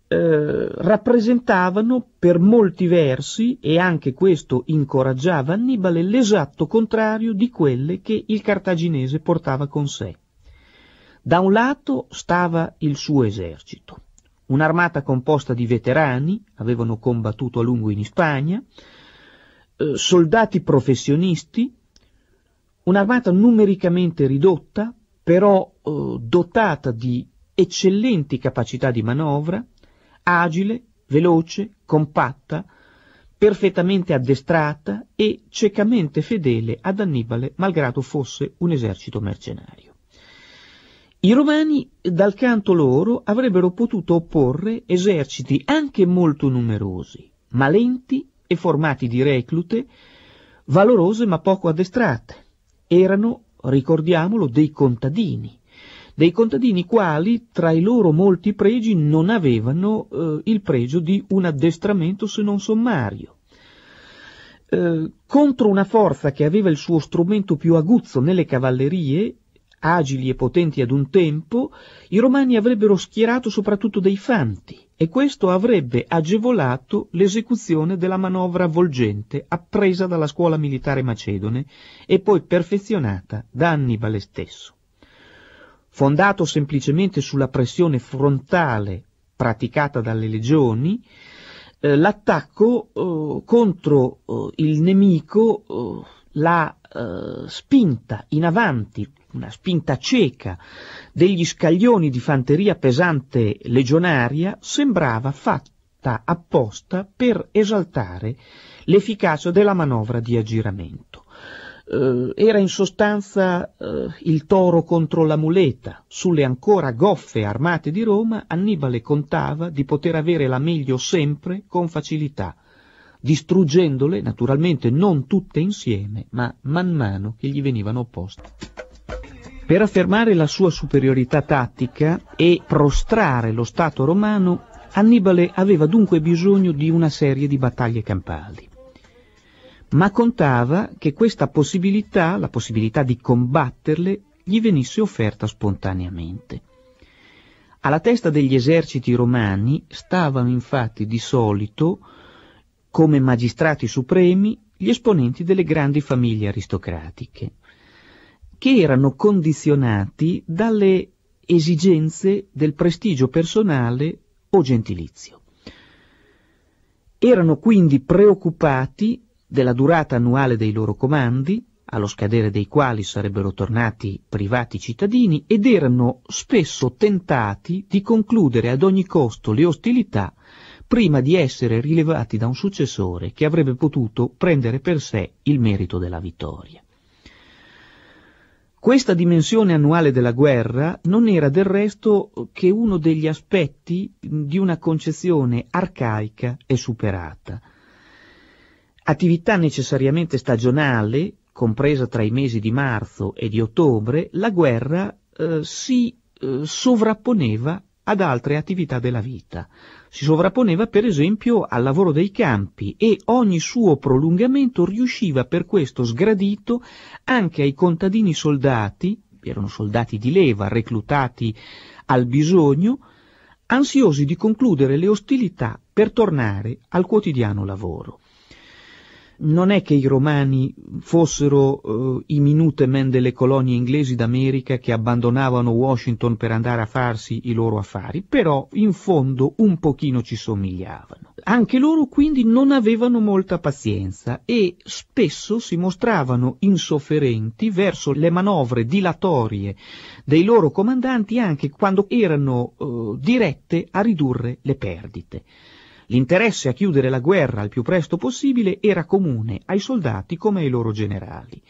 Eh, rappresentavano per molti versi, e anche questo incoraggiava Annibale, l'esatto contrario di quelle che il cartaginese portava con sé. Da un lato stava il suo esercito, un'armata composta di veterani, avevano combattuto a lungo in Spagna, eh, soldati professionisti, un'armata numericamente ridotta, però eh, dotata di eccellenti capacità di manovra, agile, veloce, compatta, perfettamente addestrata e ciecamente fedele ad Annibale malgrado fosse un esercito mercenario. I romani dal canto loro avrebbero potuto opporre eserciti anche molto numerosi, ma lenti e formati di reclute, valorose ma poco addestrate. Erano, ricordiamolo, dei contadini, dei contadini quali tra i loro molti pregi non avevano eh, il pregio di un addestramento se non sommario. Eh, contro una forza che aveva il suo strumento più aguzzo nelle cavallerie, agili e potenti ad un tempo, i romani avrebbero schierato soprattutto dei fanti e questo avrebbe agevolato l'esecuzione della manovra avvolgente appresa dalla scuola militare macedone e poi perfezionata da Annibale stesso. Fondato semplicemente sulla pressione frontale praticata dalle legioni, eh, l'attacco eh, contro eh, il nemico eh, l'ha eh, spinta in avanti, una spinta cieca degli scaglioni di fanteria pesante legionaria sembrava fatta apposta per esaltare l'efficacia della manovra di aggiramento. Eh, era in sostanza eh, il toro contro la muleta. Sulle ancora goffe armate di Roma Annibale contava di poter avere la meglio sempre con facilità distruggendole naturalmente non tutte insieme, ma man mano che gli venivano opposte. Per affermare la sua superiorità tattica e prostrare lo Stato romano, Annibale aveva dunque bisogno di una serie di battaglie campali. Ma contava che questa possibilità, la possibilità di combatterle, gli venisse offerta spontaneamente. Alla testa degli eserciti romani stavano infatti di solito come magistrati supremi gli esponenti delle grandi famiglie aristocratiche, che erano condizionati dalle esigenze del prestigio personale o gentilizio. Erano quindi preoccupati della durata annuale dei loro comandi, allo scadere dei quali sarebbero tornati privati cittadini, ed erano spesso tentati di concludere ad ogni costo le ostilità prima di essere rilevati da un successore che avrebbe potuto prendere per sé il merito della vittoria. Questa dimensione annuale della guerra non era del resto che uno degli aspetti di una concezione arcaica e superata. Attività necessariamente stagionale, compresa tra i mesi di marzo e di ottobre, la guerra eh, si eh, sovrapponeva ad altre attività della vita, si sovrapponeva per esempio al lavoro dei campi e ogni suo prolungamento riusciva per questo sgradito anche ai contadini soldati, erano soldati di leva reclutati al bisogno, ansiosi di concludere le ostilità per tornare al quotidiano lavoro non è che i romani fossero eh, i minutemen delle colonie inglesi d'America che abbandonavano Washington per andare a farsi i loro affari, però in fondo un pochino ci somigliavano. Anche loro quindi non avevano molta pazienza e spesso si mostravano insofferenti verso le manovre dilatorie dei loro comandanti anche quando erano eh, dirette a ridurre le perdite. L'interesse a chiudere la guerra al più presto possibile era comune ai soldati come ai loro generali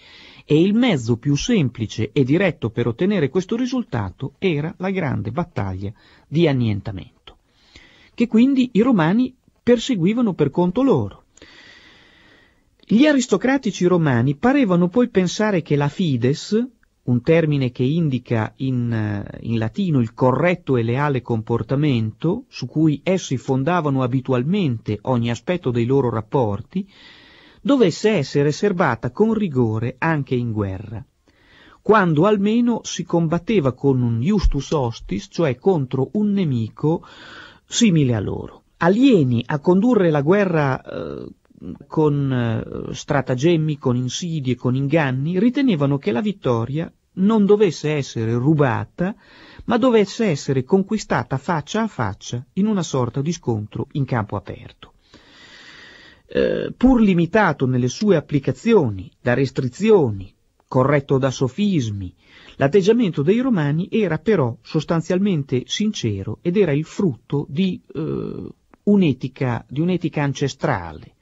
e il mezzo più semplice e diretto per ottenere questo risultato era la grande battaglia di annientamento, che quindi i romani perseguivano per conto loro. Gli aristocratici romani parevano poi pensare che la Fides, un termine che indica in, eh, in, latino il corretto e leale comportamento su cui essi fondavano abitualmente ogni aspetto dei loro rapporti, dovesse essere serbata con rigore anche in guerra, quando almeno si combatteva con un justus hostis, cioè contro un nemico simile a loro. Alieni a condurre la guerra eh, con eh, stratagemmi, con insidie, con inganni, ritenevano che la vittoria non dovesse essere rubata, ma dovesse essere conquistata faccia a faccia in una sorta di scontro in campo aperto. Eh, pur limitato nelle sue applicazioni da restrizioni, corretto da sofismi, l'atteggiamento dei romani era però sostanzialmente sincero ed era il frutto di eh, un'etica, di un'etica ancestrale,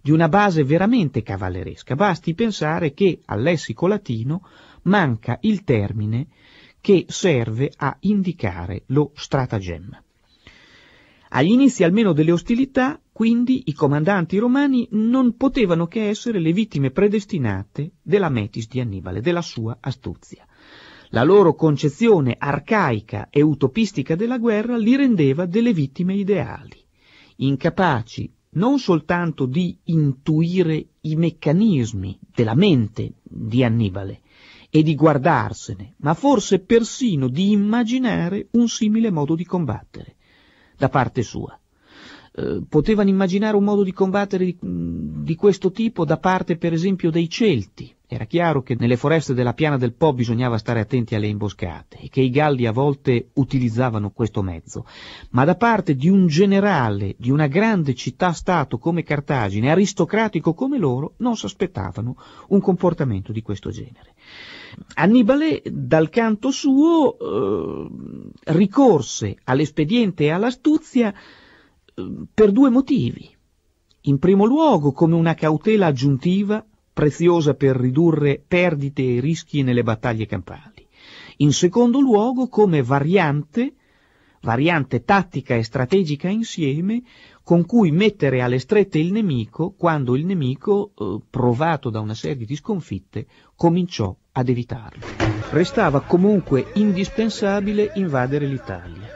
di una base veramente cavalleresca. Basti pensare che al lessico latino manca il termine che serve a indicare lo stratagemma. Agli inizi almeno delle ostilità, quindi, i comandanti romani non potevano che essere le vittime predestinate della metis di Annibale, della sua astuzia. La loro concezione arcaica e utopistica della guerra li rendeva delle vittime ideali, incapaci non soltanto di intuire i meccanismi della mente di Annibale, e di guardarsene, ma forse persino di immaginare un simile modo di combattere da parte sua. Eh, potevano immaginare un modo di combattere di, mm, di, questo tipo da parte per esempio dei Celti. Era chiaro che nelle foreste della piana del Po bisognava stare attenti alle imboscate e che i Galli a volte utilizzavano questo mezzo, ma da parte di un generale di una grande città-stato come Cartagine, aristocratico come loro, non si aspettavano un comportamento di questo genere. Annibale, dal canto suo, eh, ricorse all'espediente e all'astuzia eh, per due motivi. In primo luogo, come una cautela aggiuntiva, preziosa per ridurre perdite e rischi nelle battaglie campali. In secondo luogo, come variante, variante tattica e strategica insieme, con cui mettere alle strette il nemico quando il nemico, eh, provato da una serie di sconfitte, cominciò ad evitarlo. Restava comunque indispensabile invadere l'Italia.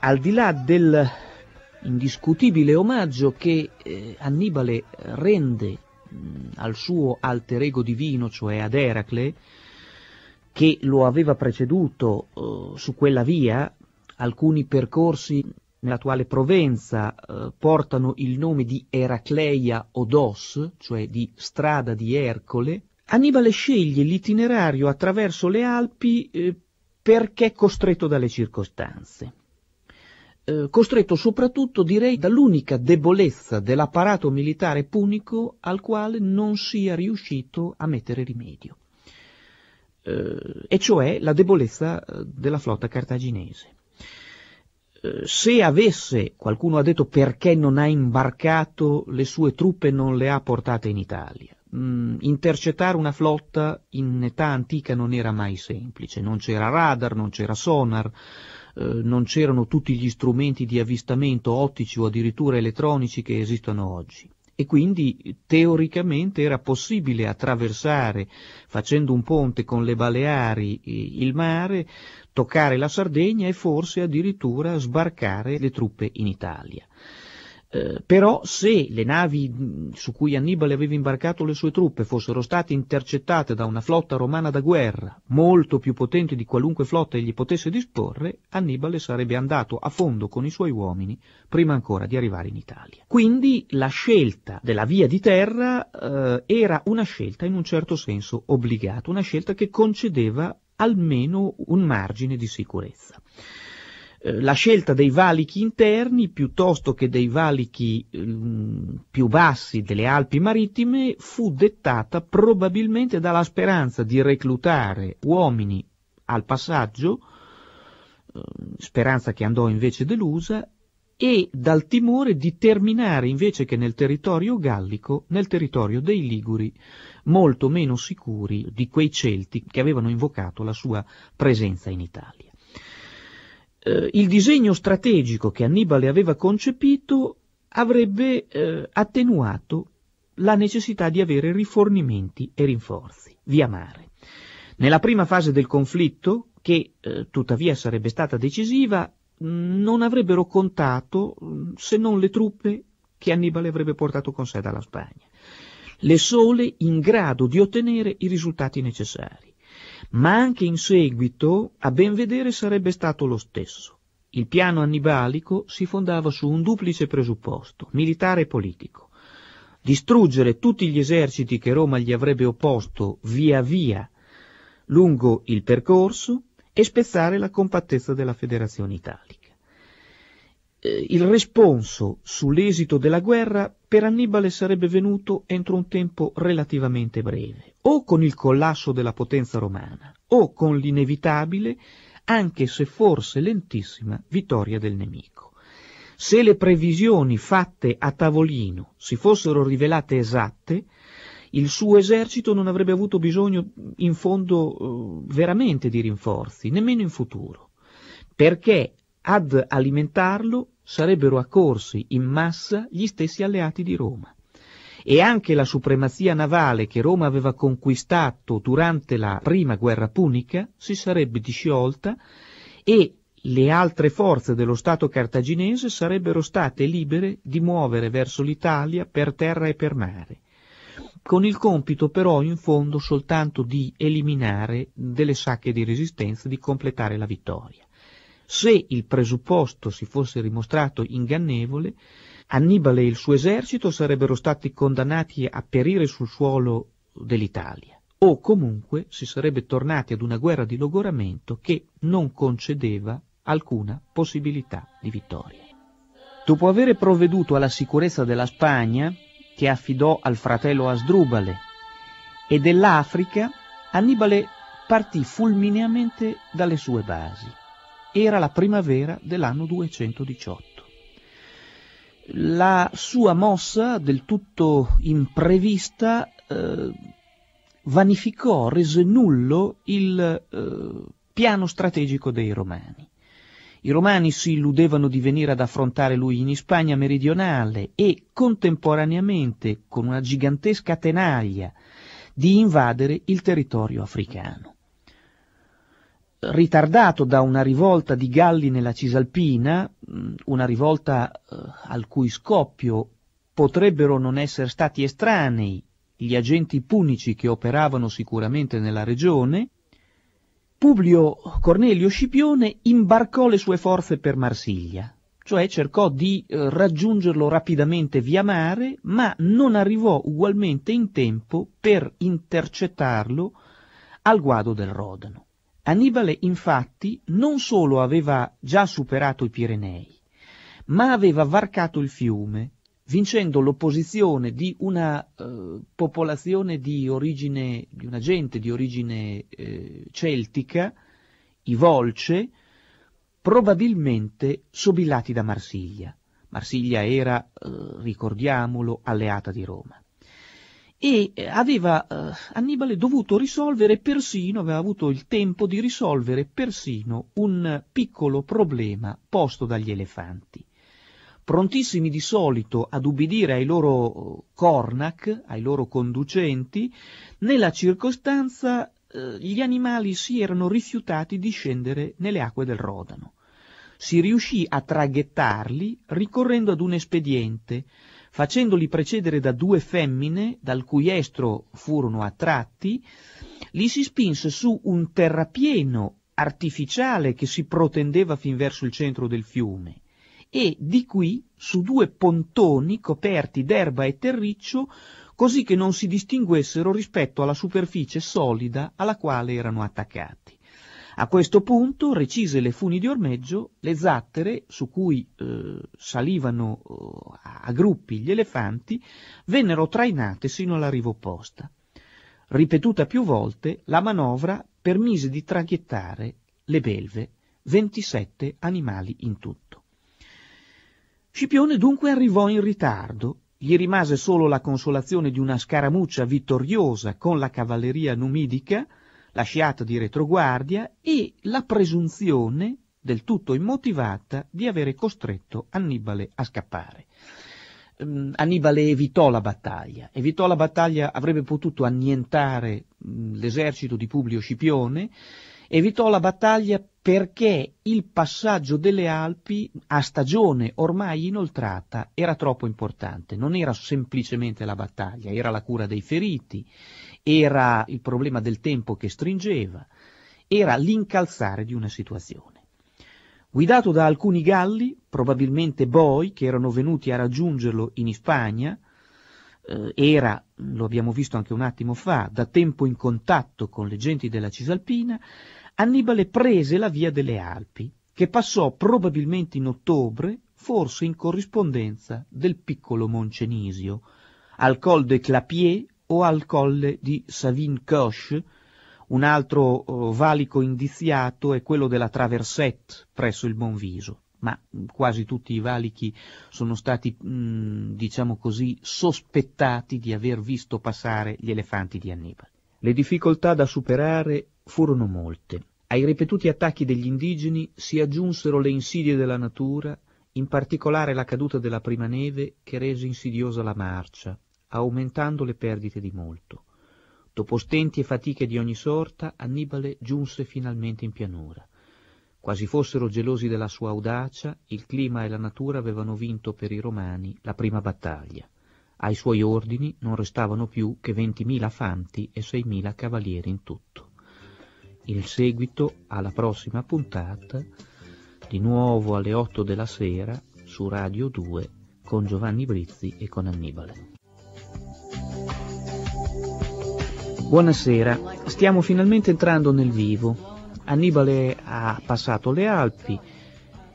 Al di là del indiscutibile omaggio che eh, Annibale rende mh, mm, al suo alter ego divino, cioè ad Eracle, che lo aveva preceduto eh, su quella via, alcuni percorsi nell'attuale Provenza eh, portano il nome di Eracleia Odos, cioè di strada di Ercole, Annibale sceglie l'itinerario attraverso le Alpi eh, perché costretto dalle circostanze. Eh, costretto soprattutto, direi, dall'unica debolezza dell'apparato militare punico al quale non sia riuscito a mettere rimedio, eh, e cioè la debolezza eh, della flotta cartaginese. Se avesse, qualcuno ha detto perché non ha imbarcato le sue truppe e non le ha portate in Italia, mh, mm, intercettare una flotta in età antica non era mai semplice, non c'era radar, non c'era sonar, eh, non c'erano tutti gli strumenti di avvistamento ottici o addirittura elettronici che esistono oggi e quindi teoricamente era possibile attraversare facendo un ponte con le Baleari eh, il mare, toccare la Sardegna e forse addirittura sbarcare le truppe in Italia. Eh, però se le navi su cui Annibale aveva imbarcato le sue truppe fossero state intercettate da una flotta romana da guerra, molto più potente di qualunque flotta egli potesse disporre, Annibale sarebbe andato a fondo con i suoi uomini prima ancora di arrivare in Italia. Quindi la scelta della via di terra eh, era una scelta in un certo senso obbligata, una scelta che concedeva almeno un margine di sicurezza. Eh, la scelta dei valichi interni piuttosto che dei valichi ehm, più bassi delle Alpi marittime fu dettata probabilmente dalla speranza di reclutare uomini al passaggio, ehm, speranza che andò invece delusa, e dal timore di terminare invece che nel territorio gallico, nel territorio dei Liguri, molto meno sicuri di quei Celti che avevano invocato la sua presenza in Italia eh, il disegno strategico che Annibale aveva concepito avrebbe eh, attenuato la necessità di avere rifornimenti e rinforzi via mare. Nella prima fase del conflitto, che eh, tuttavia sarebbe stata decisiva, non avrebbero contato mm, se non le truppe che Annibale avrebbe portato con sé dalla Spagna, le sole in grado di ottenere i risultati necessari ma anche in seguito a ben vedere sarebbe stato lo stesso. Il piano annibalico si fondava su un duplice presupposto, militare e politico. Distruggere tutti gli eserciti che Roma gli avrebbe opposto via via lungo il percorso e spezzare la compattezza della Federazione Italica. Eh, il responso sull'esito della guerra per Annibale sarebbe venuto entro un tempo relativamente breve, o con il collasso della potenza romana, o con l'inevitabile, anche se forse lentissima, vittoria del nemico. Se le previsioni fatte a tavolino si fossero rivelate esatte, il suo esercito non avrebbe avuto bisogno in fondo eh, veramente di rinforzi, nemmeno in futuro perché ad alimentarlo sarebbero accorsi in massa gli stessi alleati di Roma. E anche la supremazia navale che Roma aveva conquistato durante la prima guerra punica si sarebbe disciolta e le altre forze dello Stato cartaginese sarebbero state libere di muovere verso l'Italia per terra e per mare, con il compito però in fondo soltanto di eliminare delle sacche di resistenza, di completare la vittoria. Se il presupposto si fosse rimostrato ingannevole, Annibale e il suo esercito sarebbero stati condannati a perire sul suolo dell'Italia, o comunque si sarebbe tornati ad una guerra di logoramento che non concedeva alcuna possibilità di vittoria. Dopo aver provveduto alla sicurezza della Spagna, che affidò al fratello Asdrubale, e dell'Africa, Annibale partì fulmineamente dalle sue basi era la primavera dell'anno 218. La sua mossa, del tutto imprevista, eh, vanificò, rese nullo il eh, piano strategico dei Romani. I Romani si illudevano di venire ad affrontare lui in Spagna meridionale e contemporaneamente, con una gigantesca tenaglia, di invadere il territorio africano ritardato da una rivolta di Galli nella Cisalpina, una rivolta eh, al cui scoppio potrebbero non essere stati estranei gli agenti punici che operavano sicuramente nella regione, Publio Cornelio Scipione imbarcò le sue forze per Marsiglia, cioè cercò di eh, raggiungerlo rapidamente via mare, ma non arrivò ugualmente in tempo per intercettarlo al guado del Rodano. Annibale infatti non solo aveva già superato i Pirenei, ma aveva varcato il fiume, vincendo l'opposizione di una eh, popolazione di origine, di una gente di origine eh, celtica, i Volce, probabilmente sobillati da Marsiglia. Marsiglia era, eh, ricordiamolo, alleata di Roma e eh, aveva eh, Annibale dovuto risolvere persino, aveva avuto il tempo di risolvere persino un piccolo problema posto dagli elefanti. Prontissimi di solito ad ubbidire ai loro eh, cornac, ai loro conducenti, nella circostanza eh, gli animali si erano rifiutati di scendere nelle acque del Rodano. Si riuscì a traghettarli ricorrendo ad un espediente, facendoli precedere da due femmine, dal cui estro furono attratti, li si spinse su un terrapieno artificiale che si protendeva fin verso il centro del fiume e di qui su due pontoni coperti d'erba e terriccio così che non si distinguessero rispetto alla superficie solida alla quale erano attaccati. A questo punto recise le funi di ormeggio, le zattere, su cui eh, salivano eh, a gruppi gli elefanti, vennero trainate sino alla riva opposta. Ripetuta più volte, la manovra permise di traghettare le belve, 27 animali in tutto. Scipione dunque arrivò in ritardo, gli rimase solo la consolazione di una scaramuccia vittoriosa con la cavalleria numidica, la sciata di retroguardia e la presunzione del tutto immotivata di avere costretto Annibale a scappare. Mm, Annibale evitò la battaglia, evitò la battaglia, avrebbe potuto annientare mm, l'esercito di Publio Scipione, evitò la battaglia perché il passaggio delle Alpi a stagione ormai inoltrata era troppo importante, non era semplicemente la battaglia, era la cura dei feriti, era il problema del tempo che stringeva, era l'incalzare di una situazione. Guidato da alcuni galli, probabilmente boi, che erano venuti a raggiungerlo in Spagna, eh, era, lo abbiamo visto anche un attimo fa, da tempo in contatto con le genti della Cisalpina, Annibale prese la via delle Alpi, che passò probabilmente in ottobre, forse in corrispondenza del piccolo Moncenisio, al col de Clapier, o al colle di Savin Koch, un altro oh, valico indiziato è quello della Traversette presso il Bonviso, ma mm, quasi tutti i valichi sono stati, mm, diciamo così, sospettati di aver visto passare gli elefanti di Annibale. Le difficoltà da superare furono molte. Ai ripetuti attacchi degli indigeni si aggiunsero le insidie della natura, in particolare la caduta della prima neve che rese insidiosa la marcia, aumentando le perdite di molto. Dopo stenti e fatiche di ogni sorta, Annibale giunse finalmente in pianura. Quasi fossero gelosi della sua audacia, il clima e la natura avevano vinto per i romani la prima battaglia. Ai suoi ordini non restavano più che 20.000 fanti e 6.000 cavalieri in tutto. Il seguito alla prossima puntata, di nuovo alle 8 della sera, su Radio 2, con Giovanni Brizzi e con Annibale. Buonasera, stiamo finalmente entrando nel vivo. Annibale ha passato le Alpi,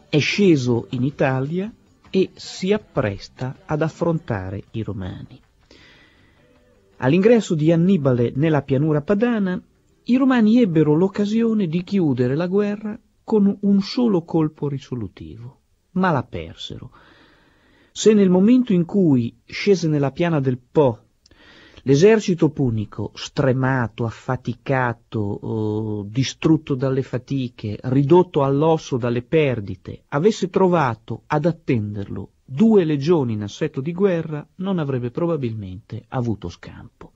è sceso in Italia e si appresta ad affrontare i Romani. All'ingresso di Annibale nella pianura padana, i Romani ebbero l'occasione di chiudere la guerra con un solo colpo risolutivo, ma la persero. Se nel momento in cui scese nella piana del Po L'esercito punico, stremato, affaticato, eh, distrutto dalle fatiche, ridotto all'osso dalle perdite, avesse trovato ad attenderlo due legioni in assetto di guerra, non avrebbe probabilmente avuto scampo.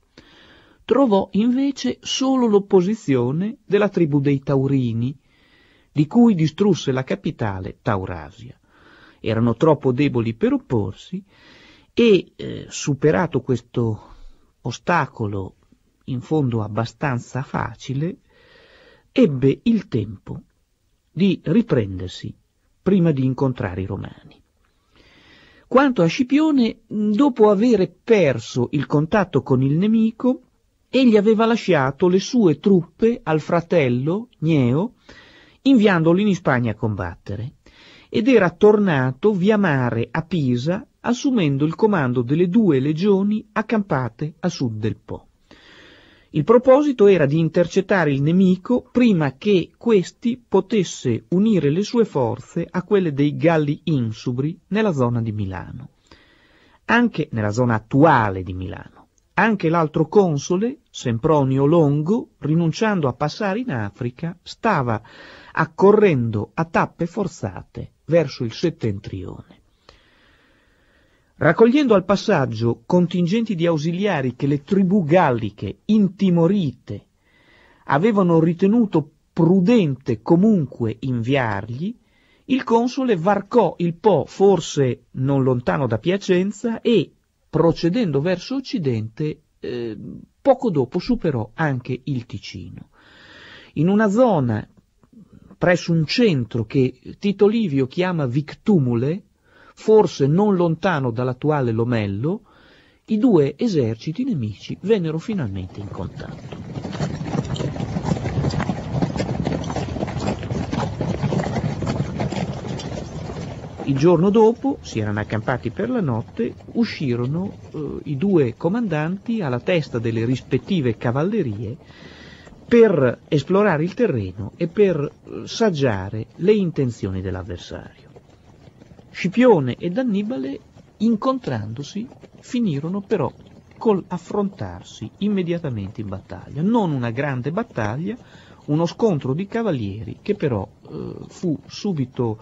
Trovò invece solo l'opposizione della tribù dei Taurini, di cui distrusse la capitale Taurasia. Erano troppo deboli per opporsi e, eh, superato questo ostacolo in fondo abbastanza facile, ebbe il tempo di riprendersi prima di incontrare i romani. Quanto a Scipione, dopo avere perso il contatto con il nemico, egli aveva lasciato le sue truppe al fratello Gneo, inviandolo in Spagna a combattere, ed era tornato via mare a Pisa assumendo il comando delle due legioni accampate a sud del Po. Il proposito era di intercettare il nemico prima che questi potesse unire le sue forze a quelle dei Galli Insubri nella zona di Milano. Anche nella zona attuale di Milano. Anche l'altro console, Sempronio Longo, rinunciando a passare in Africa, stava accorrendo a tappe forzate verso il settentrione raccogliendo al passaggio contingenti di ausiliari che le tribù galliche, intimorite, avevano ritenuto prudente comunque inviargli, il console varcò il Po, forse non lontano da Piacenza, e, procedendo verso occidente, eh, poco dopo superò anche il Ticino. In una zona presso un centro che Tito Livio chiama Victumule, forse non lontano dall'attuale Lomello, i due eserciti nemici vennero finalmente in contatto. Il giorno dopo, si erano accampati per la notte, uscirono eh, i due comandanti alla testa delle rispettive cavallerie per esplorare il terreno e per eh, saggiare le intenzioni dell'avversario. Scipione ed Annibale, incontrandosi, finirono però col affrontarsi immediatamente in battaglia. Non una grande battaglia, uno scontro di cavalieri che però eh, fu subito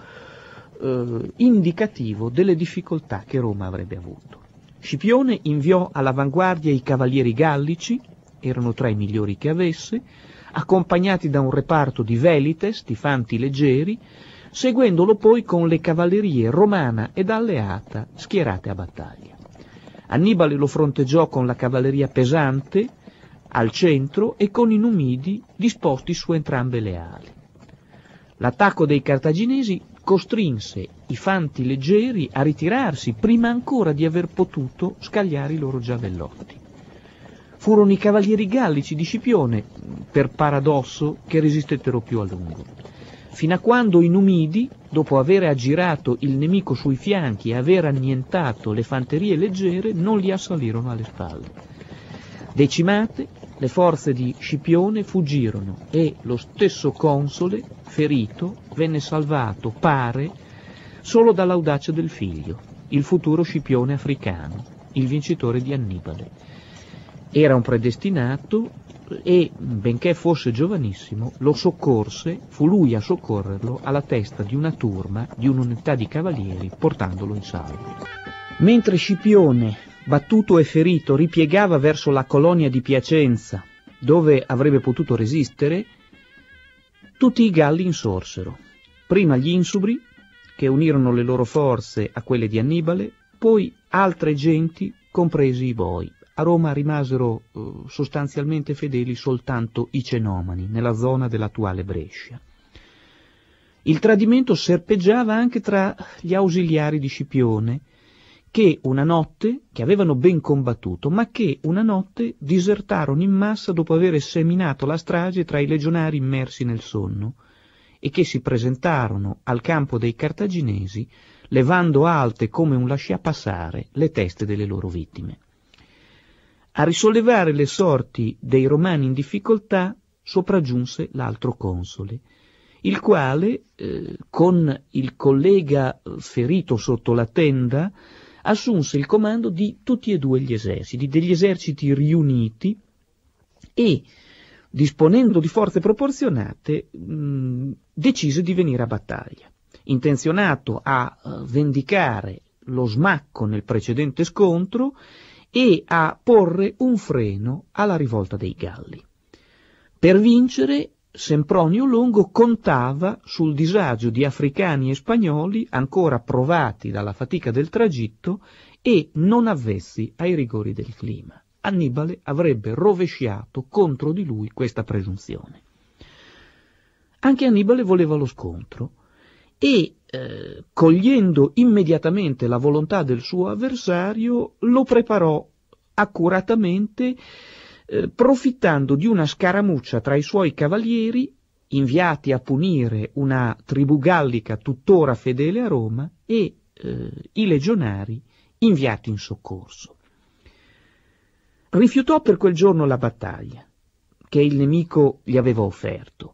eh, indicativo delle difficoltà che Roma avrebbe avuto. Scipione inviò all'avanguardia i cavalieri gallici, erano tra i migliori che avesse, accompagnati da un reparto di velites, di fanti leggeri, seguendolo poi con le cavallerie romana ed alleata schierate a battaglia. Annibale lo fronteggiò con la cavalleria pesante al centro e con i numidi disposti su entrambe le ali. L'attacco dei cartaginesi costrinse i fanti leggeri a ritirarsi prima ancora di aver potuto scagliare i loro giavellotti. Furono i cavalieri gallici di Scipione, per paradosso, che resistettero più a lungo fino a quando i Numidi, dopo aver aggirato il nemico sui fianchi e aver annientato le fanterie leggere, non li assalirono alle spalle. Decimate, le forze di Scipione fuggirono e lo stesso console, ferito, venne salvato, pare, solo dall'audacia del figlio, il futuro Scipione africano, il vincitore di Annibale. Era un predestinato e, benché fosse giovanissimo, lo soccorse, fu lui a soccorrerlo alla testa di una turma di un'unità di cavalieri, portandolo in salvo. Mentre Scipione, battuto e ferito, ripiegava verso la colonia di Piacenza, dove avrebbe potuto resistere, tutti i Galli insorsero. Prima gli Insubri, che unirono le loro forze a quelle di Annibale, poi altre genti, compresi i Boi. A Roma rimasero eh, sostanzialmente fedeli soltanto i cenomani, nella zona dell'attuale Brescia. Il tradimento serpeggiava anche tra gli ausiliari di Scipione, che una notte, che avevano ben combattuto, ma che una notte disertarono in massa dopo aver seminato la strage tra i legionari immersi nel sonno, e che si presentarono al campo dei cartaginesi, levando alte come un lasciapassare le teste delle loro vittime. A risollevare le sorti dei romani in difficoltà sopraggiunse l'altro console, il quale, eh, con il collega eh, ferito sotto la tenda, assunse il comando di tutti e due gli eserciti, degli eserciti riuniti e, disponendo di forze proporzionate, mh, decise di venire a battaglia. Intenzionato a eh, vendicare lo smacco nel precedente scontro e a porre un freno alla rivolta dei Galli. Per vincere, Sempronio Longo contava sul disagio di africani e spagnoli ancora provati dalla fatica del tragitto e non avvessi ai rigori del clima. Annibale avrebbe rovesciato contro di lui questa presunzione. Anche Annibale voleva lo scontro, e eh, cogliendo immediatamente la volontà del suo avversario lo preparò accuratamente eh, profittando di una scaramuccia tra i suoi cavalieri inviati a punire una tribù gallica tuttora fedele a Roma e eh, i legionari inviati in soccorso. Rifiutò per quel giorno la battaglia che il nemico gli aveva offerto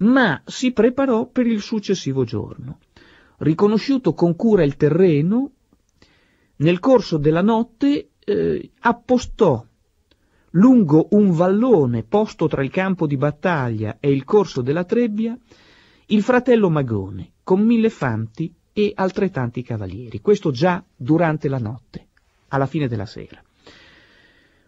ma si preparò per il successivo giorno. Riconosciuto con cura il terreno, nel corso della notte eh, appostò lungo un vallone posto tra il campo di battaglia e il corso della trebbia il fratello Magone con mille fanti e altrettanti cavalieri, questo già durante la notte, alla fine della sera.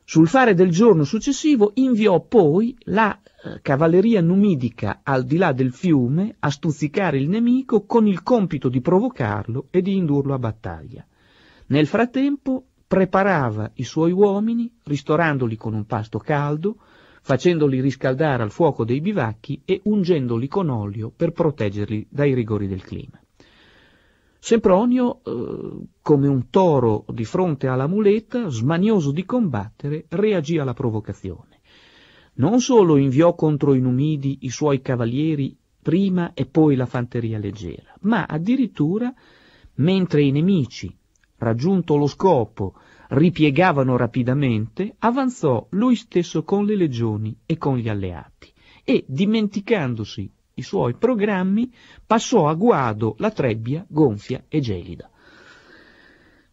Sul fare del giorno successivo inviò poi la eh, cavalleria numidica al di là del fiume a stuzzicare il nemico con il compito di provocarlo e di indurlo a battaglia. Nel frattempo preparava i suoi uomini, ristorandoli con un pasto caldo, facendoli riscaldare al fuoco dei bivacchi e ungendoli con olio per proteggerli dai rigori del clima. Sempronio, eh, come un toro di fronte alla muleta, smanioso di combattere, reagì alla provocazione non solo inviò contro i Numidi i suoi cavalieri prima e poi la fanteria leggera, ma addirittura mentre i nemici, raggiunto lo scopo, ripiegavano rapidamente, avanzò lui stesso con le legioni e con gli alleati e, dimenticandosi i suoi programmi, passò a guado la trebbia gonfia e gelida.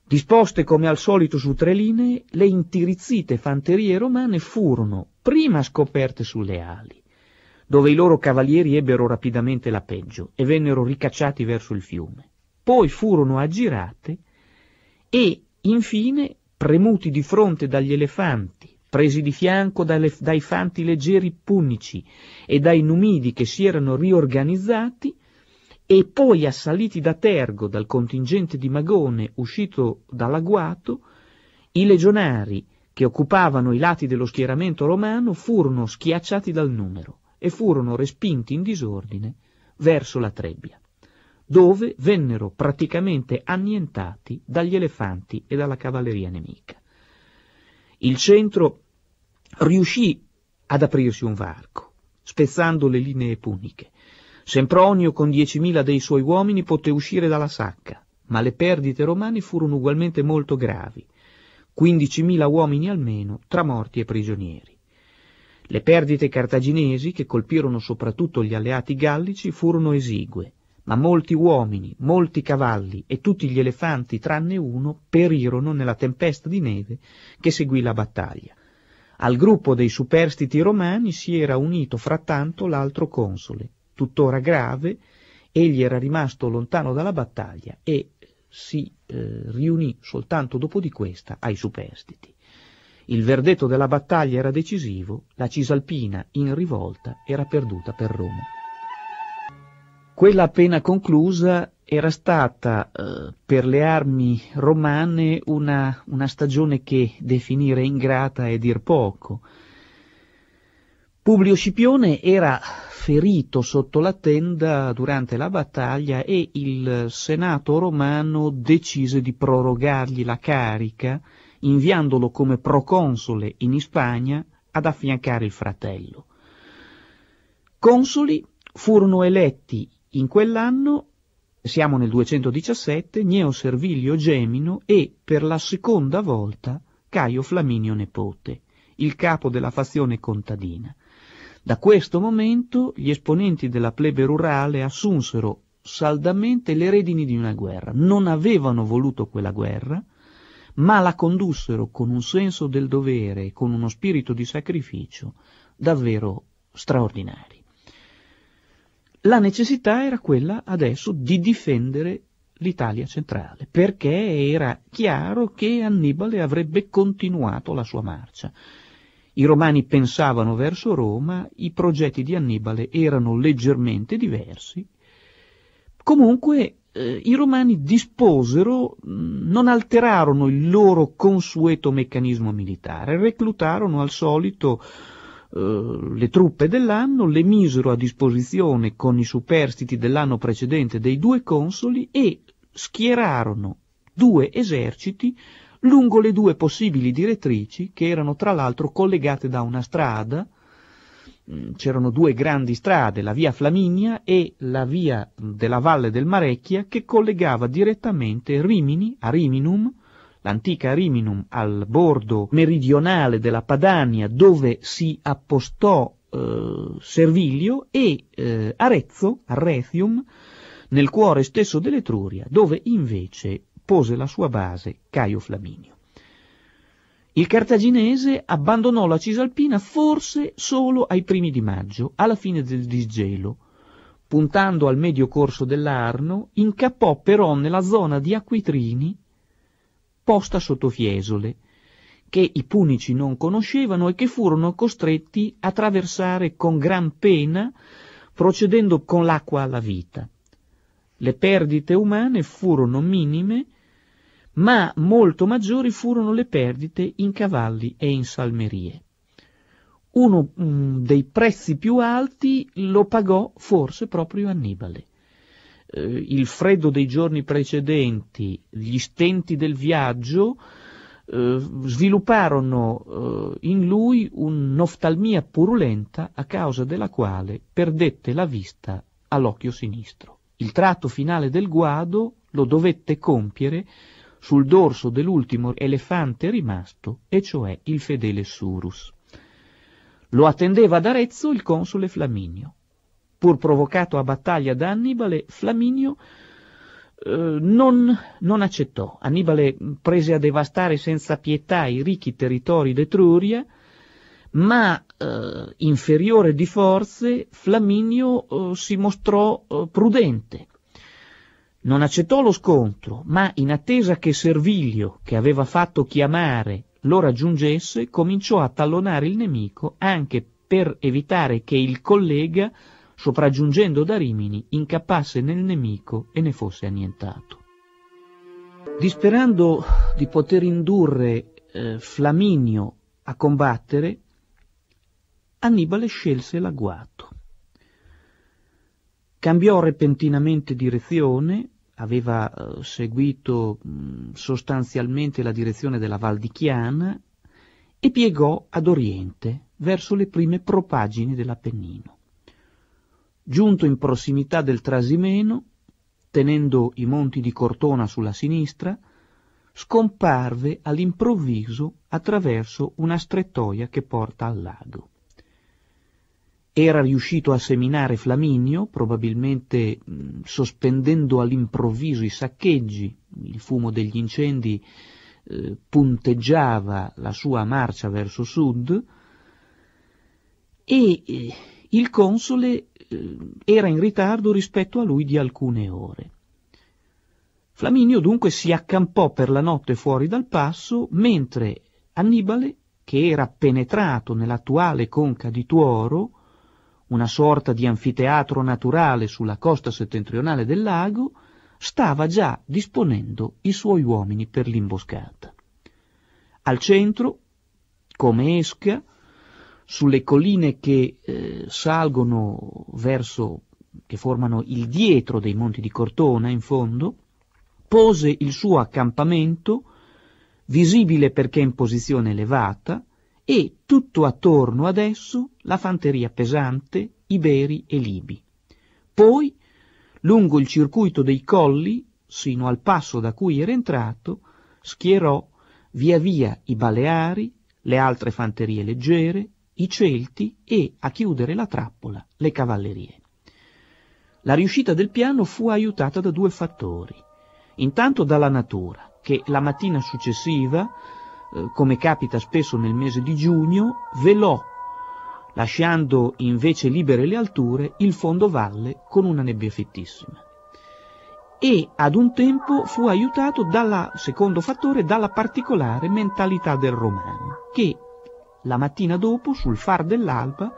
Disposte come al solito su tre linee, le intirizzite fanterie romane furono prima scoperte sulle ali, dove i loro cavalieri ebbero rapidamente la peggio e vennero ricacciati verso il fiume. Poi furono aggirate e, infine, premuti di fronte dagli elefanti, presi di fianco dai fanti leggeri punici e dai numidi che si erano riorganizzati, e poi assaliti da Tergo dal contingente di Magone uscito dall'agguato, i legionari che occupavano i lati dello schieramento romano furono schiacciati dal numero e furono respinti in disordine verso la Trebbia, dove vennero praticamente annientati dagli elefanti e dalla cavalleria nemica. Il centro riuscì ad aprirsi un varco, spezzando le linee puniche. Sempronio con 10.000 dei suoi uomini poté uscire dalla sacca, ma le perdite romane furono ugualmente molto gravi 15.000 uomini almeno tra morti e prigionieri. Le perdite cartaginesi, che colpirono soprattutto gli alleati gallici, furono esigue, ma molti uomini, molti cavalli e tutti gli elefanti tranne uno perirono nella tempesta di neve che seguì la battaglia. Al gruppo dei superstiti romani si era unito frattanto l'altro console, tuttora grave, egli era rimasto lontano dalla battaglia e, si eh, riunì soltanto dopo di questa ai superstiti. Il verdetto della battaglia era decisivo, la Cisalpina in rivolta era perduta per Roma. Quella appena conclusa era stata eh, per le armi romane una, una stagione che definire ingrata è dir poco. Publio Scipione era ferito sotto la tenda durante la battaglia e il senato romano decise di prorogargli la carica, inviandolo come proconsole in Spagna ad affiancare il fratello. Consoli furono eletti in quell'anno, siamo nel 217, Gneo Servilio Gemino e per la seconda volta Caio Flaminio Nepote, il capo della fazione contadina. Da questo momento gli esponenti della plebe rurale assunsero saldamente le redini di una guerra. Non avevano voluto quella guerra, ma la condussero con un senso del dovere e con uno spirito di sacrificio davvero straordinari. La necessità era quella adesso di difendere l'Italia centrale, perché era chiaro che Annibale avrebbe continuato la sua marcia i romani pensavano verso Roma, i progetti di Annibale erano leggermente diversi. Comunque eh, i romani disposero, non alterarono il loro consueto meccanismo militare, reclutarono al solito eh, le truppe dell'anno, le misero a disposizione con i superstiti dell'anno precedente dei due consoli e schierarono due eserciti lungo le due possibili direttrici che erano tra l'altro collegate da una strada, mm, c'erano due grandi strade, la via Flaminia e la via della Valle del Marecchia che collegava direttamente Rimini a Riminum, l'antica Riminum al bordo meridionale della Padania dove si appostò eh, Serviglio e eh, Arezzo, Arrethium, nel cuore stesso dell'Etruria, dove invece pose la sua base Caio Flaminio. Il cartaginese abbandonò la Cisalpina forse solo ai primi di maggio, alla fine del disgelo. Puntando al medio corso dell'Arno, incappò però nella zona di acquitrini posta sotto Fiesole, che i punici non conoscevano e che furono costretti a traversare con gran pena, procedendo con l'acqua alla vita. Le perdite umane furono minime ma molto maggiori furono le perdite in cavalli e in salmerie. Uno mm, dei prezzi più alti lo pagò forse proprio Annibale. Eh, il freddo dei giorni precedenti, gli stenti del viaggio, eh, svilupparono eh, in lui un'oftalmia purulenta a causa della quale perdette la vista all'occhio sinistro. Il tratto finale del guado lo dovette compiere sul dorso dell'ultimo elefante rimasto, e cioè il fedele Surus. Lo attendeva ad Arezzo il console Flaminio. Pur provocato a battaglia da Annibale, Flaminio eh, non, non accettò. Annibale prese a devastare senza pietà i ricchi territori d'Etruria, ma eh, inferiore di forze, Flaminio eh, si mostrò eh, prudente non accettò lo scontro, ma in attesa che Servilio, che aveva fatto chiamare, lo raggiungesse, cominciò a tallonare il nemico anche per evitare che il collega, sopraggiungendo da Rimini, incappasse nel nemico e ne fosse annientato. Disperando di poter indurre eh, Flaminio a combattere, Annibale scelse l'agguato. Cambiò repentinamente direzione, aveva eh, seguito mm, sostanzialmente la direzione della Val di Chiana e piegò ad oriente, verso le prime propagini dell'Appennino. Giunto in prossimità del Trasimeno, tenendo i monti di Cortona sulla sinistra, scomparve all'improvviso attraverso una strettoia che porta al lago era riuscito a seminare Flaminio, probabilmente mh, mm, sospendendo all'improvviso i saccheggi, il fumo degli incendi eh, punteggiava la sua marcia verso sud, e eh, il console eh, era in ritardo rispetto a lui di alcune ore. Flaminio dunque si accampò per la notte fuori dal passo, mentre Annibale, che era penetrato nell'attuale conca di Tuoro, una sorta di anfiteatro naturale sulla costa settentrionale del lago, stava già disponendo i suoi uomini per l'imboscata. Al centro, come esca, sulle colline che eh, salgono verso, che formano il dietro dei monti di Cortona in fondo, pose il suo accampamento, visibile perché in posizione elevata, e tutto attorno ad esso la fanteria pesante, iberi e libi. Poi, lungo il circuito dei colli, sino al passo da cui era entrato, schierò via via i Baleari, le altre fanterie leggere, i Celti e, a chiudere la trappola, le cavallerie. La riuscita del piano fu aiutata da due fattori. Intanto dalla natura, che la mattina successiva eh, come capita spesso nel mese di giugno, velò, lasciando invece libere le alture il fondo valle con una nebbia fittissima. E ad un tempo fu aiutato dalla, secondo fattore, dalla particolare mentalità del romano, che la mattina dopo, sul far dell'alba,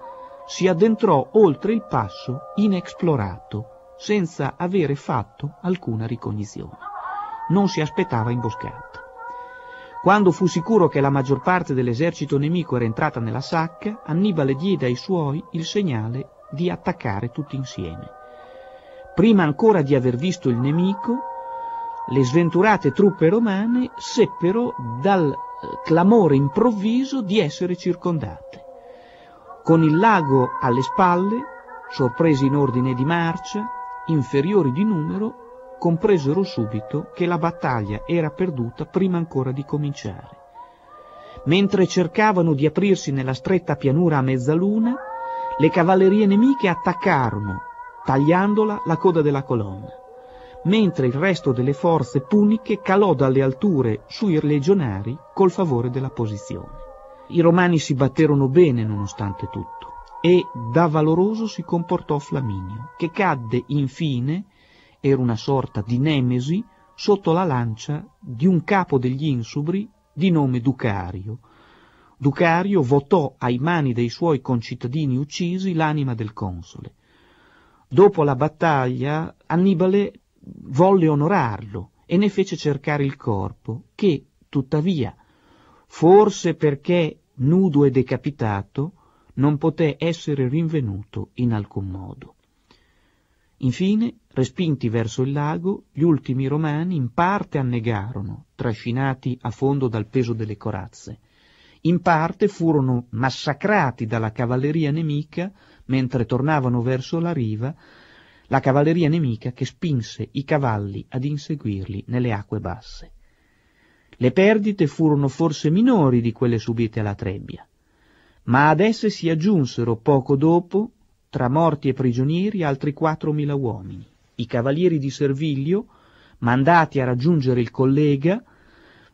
si addentrò oltre il passo inesplorato, senza avere fatto alcuna ricognizione. Non si aspettava imboscata. Quando fu sicuro che la maggior parte dell'esercito nemico era entrata nella sacca, Annibale diede ai suoi il segnale di attaccare tutti insieme. Prima ancora di aver visto il nemico, le sventurate truppe romane seppero dal eh, clamore improvviso di essere circondate. Con il lago alle spalle, sorpresi in ordine di marcia, inferiori di numero, compresero subito che la battaglia era perduta prima ancora di cominciare. Mentre cercavano di aprirsi nella stretta pianura a mezzaluna, le cavallerie nemiche attaccarono, tagliandola la coda della colonna, mentre il resto delle forze puniche calò dalle alture sui legionari col favore della posizione. I romani si batterono bene nonostante tutto e da valoroso si comportò Flaminio, che cadde infine era una sorta di nemesi sotto la lancia di un capo degli insubri di nome Ducario. Ducario votò ai mani dei suoi concittadini uccisi l'anima del console. Dopo la battaglia Annibale volle onorarlo e ne fece cercare il corpo, che, tuttavia, forse perché nudo e decapitato, non poté essere rinvenuto in alcun modo. Infine, respinti verso il lago, gli ultimi romani in parte annegarono, trascinati a fondo dal peso delle corazze, in parte furono massacrati dalla cavalleria nemica mentre tornavano verso la riva, la cavalleria nemica che spinse i cavalli ad inseguirli nelle acque basse. Le perdite furono forse minori di quelle subite alla Trebbia, ma ad esse si aggiunsero poco dopo tra morti e prigionieri altri 4.000 uomini. I cavalieri di Serviglio, mandati a raggiungere il collega,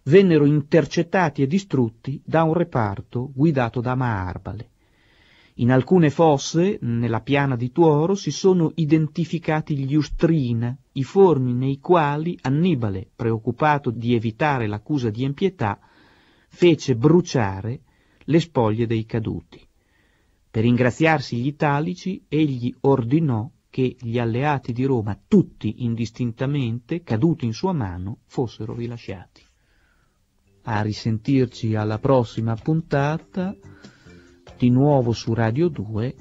vennero intercettati e distrutti da un reparto guidato da Maarbale. In alcune fosse, nella piana di Tuoro, si sono identificati gli Ustrina, i forni nei quali Annibale, preoccupato di evitare l'accusa di impietà, fece bruciare le spoglie dei caduti. Per ringraziarsi gli italici, egli ordinò che gli alleati di Roma, tutti indistintamente, caduti in sua mano, fossero rilasciati. A risentirci alla prossima puntata, di nuovo su Radio 2,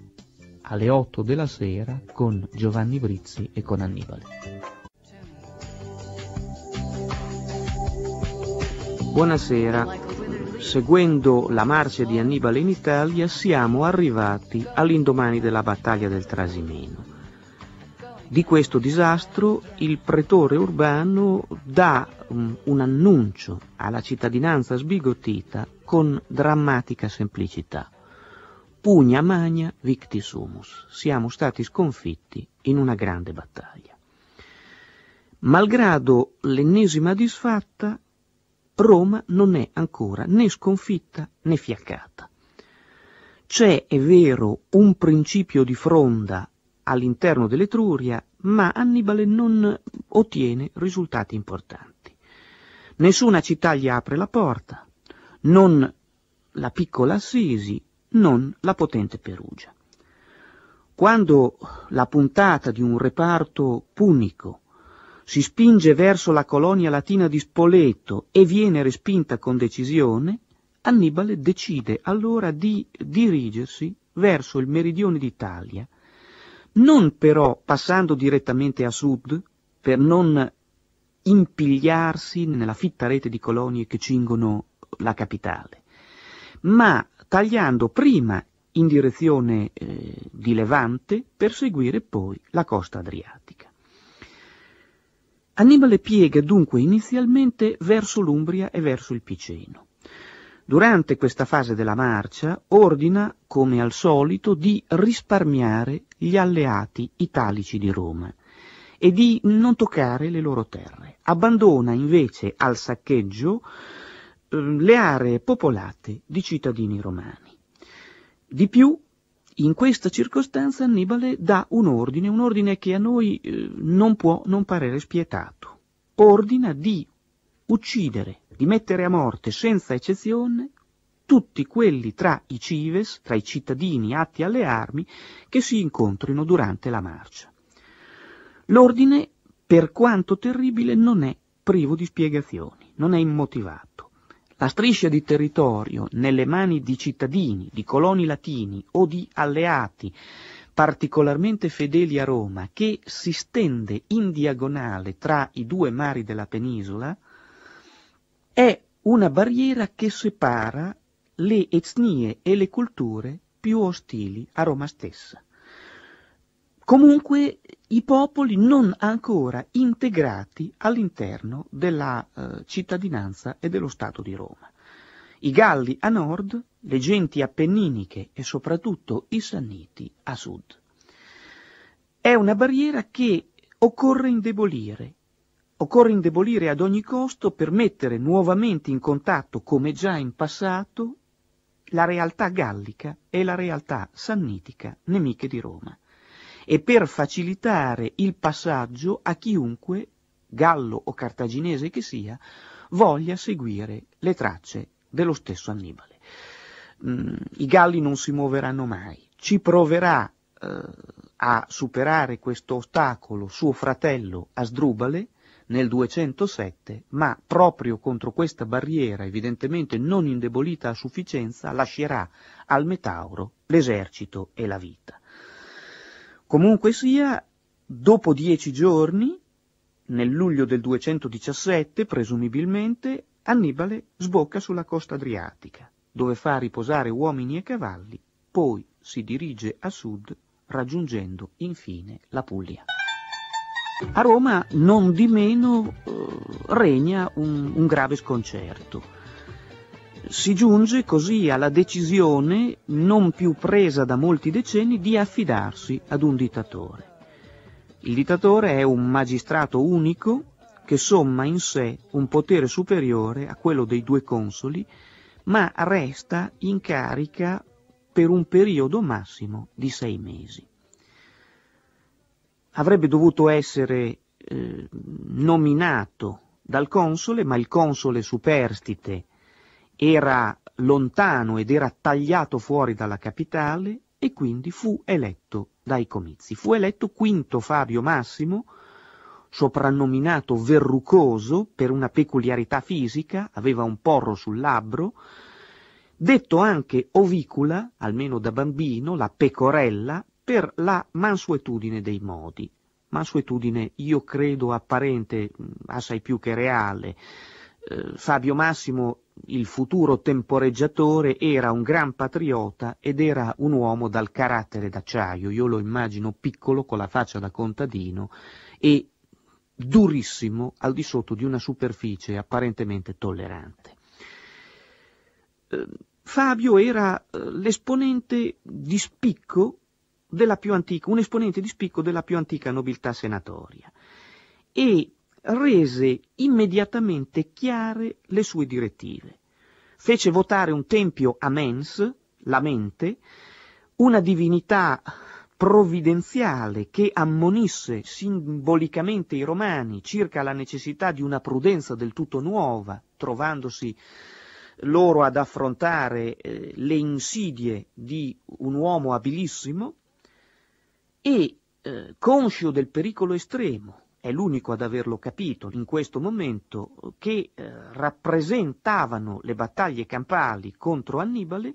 alle 8 della sera, con Giovanni Brizzi e con Annibale. Buonasera seguendo la marcia di Annibale in Italia, siamo arrivati all'indomani della battaglia del Trasimeno. Di questo disastro il pretore urbano dà um, un annuncio alla cittadinanza sbigottita con drammatica semplicità. Pugna magna victi sumus, siamo stati sconfitti in una grande battaglia. Malgrado l'ennesima disfatta, Roma non è ancora né sconfitta né fiaccata. C'è, è vero, un principio di fronda all'interno dell'Etruria, ma Annibale non ottiene risultati importanti. Nessuna città gli apre la porta, non la piccola Assisi, non la potente Perugia. Quando la puntata di un reparto punico si spinge verso la colonia latina di Spoleto e viene respinta con decisione, Annibale decide allora di dirigersi verso il meridione d'Italia, non però passando direttamente a sud per non impigliarsi nella fitta rete di colonie che cingono la capitale, ma tagliando prima in direzione eh, di Levante per seguire poi la costa adriatica. Annibale piega dunque inizialmente verso l'Umbria e verso il Piceno. Durante questa fase della marcia ordina, come al solito, di risparmiare gli alleati italici di Roma e di non toccare le loro terre. Abbandona invece al saccheggio eh, le aree popolate di cittadini romani. Di più, in questa circostanza Annibale dà un ordine, un ordine che a noi eh, non può non parere spietato. Ordina di uccidere, di mettere a morte senza eccezione tutti quelli tra i cives, tra i cittadini atti alle armi, che si incontrino durante la marcia. L'ordine, per quanto terribile, non è privo di spiegazioni, non è immotivato. La striscia di territorio nelle mani di cittadini, di coloni latini o di alleati particolarmente fedeli a Roma, che si stende in diagonale tra i due mari della penisola, è una barriera che separa le etnie e le culture più ostili a Roma stessa. Comunque i popoli non ancora integrati all'interno della eh, cittadinanza e dello Stato di Roma. I Galli a nord, le genti appenniniche e soprattutto i Sanniti a sud. È una barriera che occorre indebolire, occorre indebolire ad ogni costo per mettere nuovamente in contatto, come già in passato, la realtà gallica e la realtà sannitica nemiche di Roma e per facilitare il passaggio a chiunque, gallo o cartaginese che sia, voglia seguire le tracce dello stesso Annibale. Mm, I galli non si muoveranno mai, ci proverà eh, a superare questo ostacolo suo fratello Asdrubale, nel 207, ma proprio contro questa barriera, evidentemente non indebolita a sufficienza, lascerà al Metauro l'esercito e la vita. Comunque sia, dopo dieci giorni, nel luglio del 217 presumibilmente, Annibale sbocca sulla costa adriatica, dove fa riposare uomini e cavalli, poi si dirige a sud, raggiungendo infine la Puglia. A Roma non di meno eh, regna un, un grave sconcerto si giunge così alla decisione, non più presa da molti decenni, di affidarsi ad un dittatore. Il dittatore è un magistrato unico che somma in sé un potere superiore a quello dei due consoli, ma resta in carica per un periodo massimo di sei mesi. Avrebbe dovuto essere eh, nominato dal console, ma il console superstite era lontano ed era tagliato fuori dalla capitale e quindi fu eletto dai comizi. Fu eletto quinto Fabio Massimo, soprannominato Verrucoso per una peculiarità fisica, aveva un porro sul labbro, detto anche ovicula, almeno da bambino, la pecorella, per la mansuetudine dei modi. Mansuetudine, io credo, apparente, mm, assai più che reale. Eh, Fabio Massimo il futuro temporeggiatore era un gran patriota ed era un uomo dal carattere d'acciaio, io lo immagino piccolo con la faccia da contadino e durissimo al di sotto di una superficie apparentemente tollerante. Eh, Fabio era eh, l'esponente di spicco della più antica, un esponente di spicco della più antica nobiltà senatoria e rese immediatamente chiare le sue direttive. Fece votare un tempio a Mens, la mente, una divinità provvidenziale che ammonisse simbolicamente i romani circa la necessità di una prudenza del tutto nuova, trovandosi loro ad affrontare eh, le insidie di un uomo abilissimo e, eh, conscio del pericolo estremo è l'unico ad averlo capito in questo momento, che eh, rappresentavano le battaglie campali contro Annibale,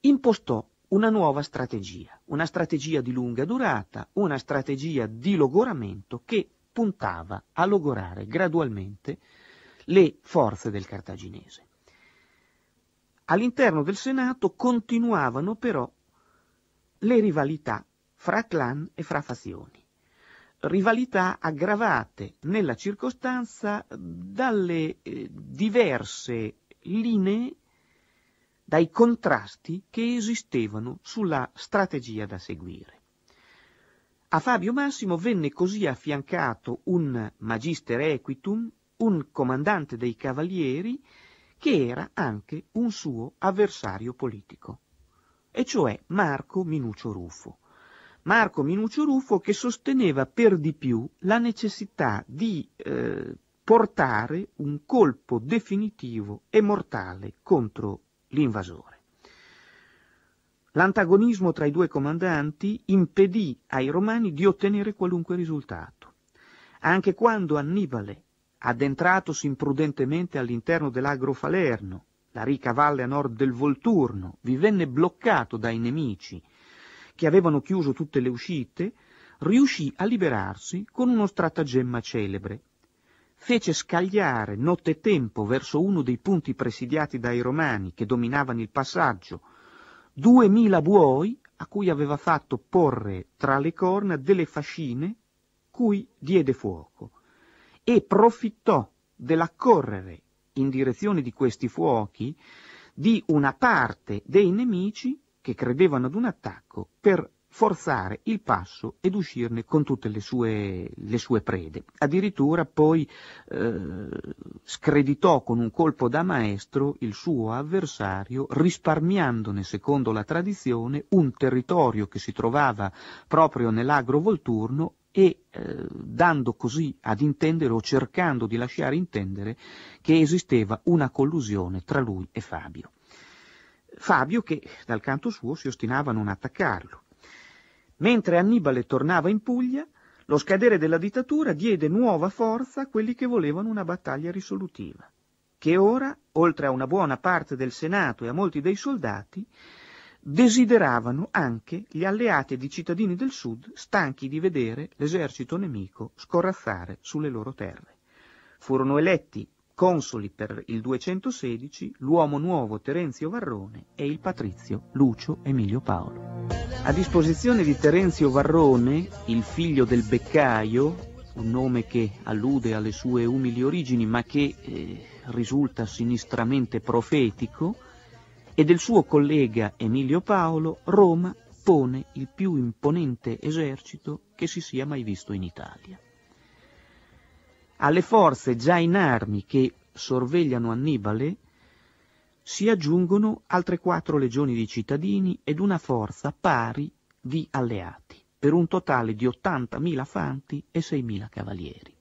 impostò una nuova strategia, una strategia di lunga durata, una strategia di logoramento che puntava a logorare gradualmente le forze del cartaginese. All'interno del Senato continuavano però le rivalità fra clan e fra fazioni rivalità aggravate nella circostanza dalle eh, diverse linee, dai contrasti che esistevano sulla strategia da seguire. A Fabio Massimo venne così affiancato un magister equitum, un comandante dei cavalieri, che era anche un suo avversario politico, e cioè Marco Minuccio Rufo. Marco Minuccio Ruffo che sosteneva per di più la necessità di eh, portare un colpo definitivo e mortale contro l'invasore. L'antagonismo tra i due comandanti impedì ai romani di ottenere qualunque risultato. Anche quando Annibale, addentratosi imprudentemente all'interno dell'Agro Falerno, la ricca valle a nord del Volturno, vi venne bloccato dai nemici che avevano chiuso tutte le uscite, riuscì a liberarsi con uno stratagemma celebre. Fece scagliare nottetempo verso uno dei punti presidiati dai romani che dominavano il passaggio duemila buoi a cui aveva fatto porre tra le corna delle fascine cui diede fuoco e profittò dell'accorrere in direzione di questi fuochi di una parte dei nemici che credevano ad un attacco per forzare il passo ed uscirne con tutte le sue, le sue prede. Addirittura poi eh, screditò con un colpo da maestro il suo avversario, risparmiandone, secondo la tradizione, un territorio che si trovava proprio nell'agro volturno e eh, dando così ad intendere o cercando di lasciare intendere che esisteva una collusione tra lui e Fabio. Fabio che, dal canto suo, si ostinava a non attaccarlo. Mentre Annibale tornava in Puglia, lo scadere della dittatura diede nuova forza a quelli che volevano una battaglia risolutiva, che ora, oltre a una buona parte del Senato e a molti dei soldati, desideravano anche gli alleati ed i cittadini del Sud, stanchi di vedere l'esercito nemico scorazzare sulle loro terre. Furono eletti consoli per il 216, l'uomo nuovo Terenzio Varrone e il patrizio Lucio Emilio Paolo. A disposizione di Terenzio Varrone, il figlio del Beccaio, un nome che allude alle sue umili origini ma che eh, risulta sinistramente profetico, e del suo collega Emilio Paolo, Roma pone il più imponente esercito che si sia mai visto in Italia. Alle forze già in armi che sorvegliano Annibale si aggiungono altre quattro legioni di cittadini ed una forza pari di alleati, per un totale di 80.000 fanti e 6.000 cavalieri.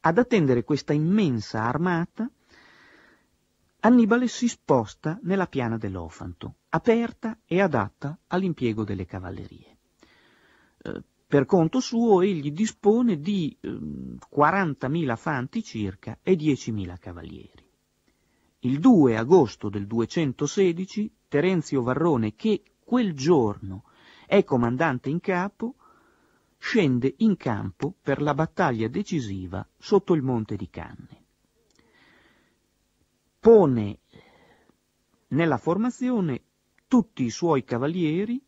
Ad attendere questa immensa armata, Annibale si sposta nella piana dell'Ofanto, aperta e adatta all'impiego delle cavallerie. Eh, per conto suo egli dispone di 40.000 ehm, fanti circa e 10.000 cavalieri. Il 2 agosto del 216 Terenzio Varrone, che quel giorno è comandante in capo, scende in campo per la battaglia decisiva sotto il monte di Canne. Pone nella formazione tutti i suoi cavalieri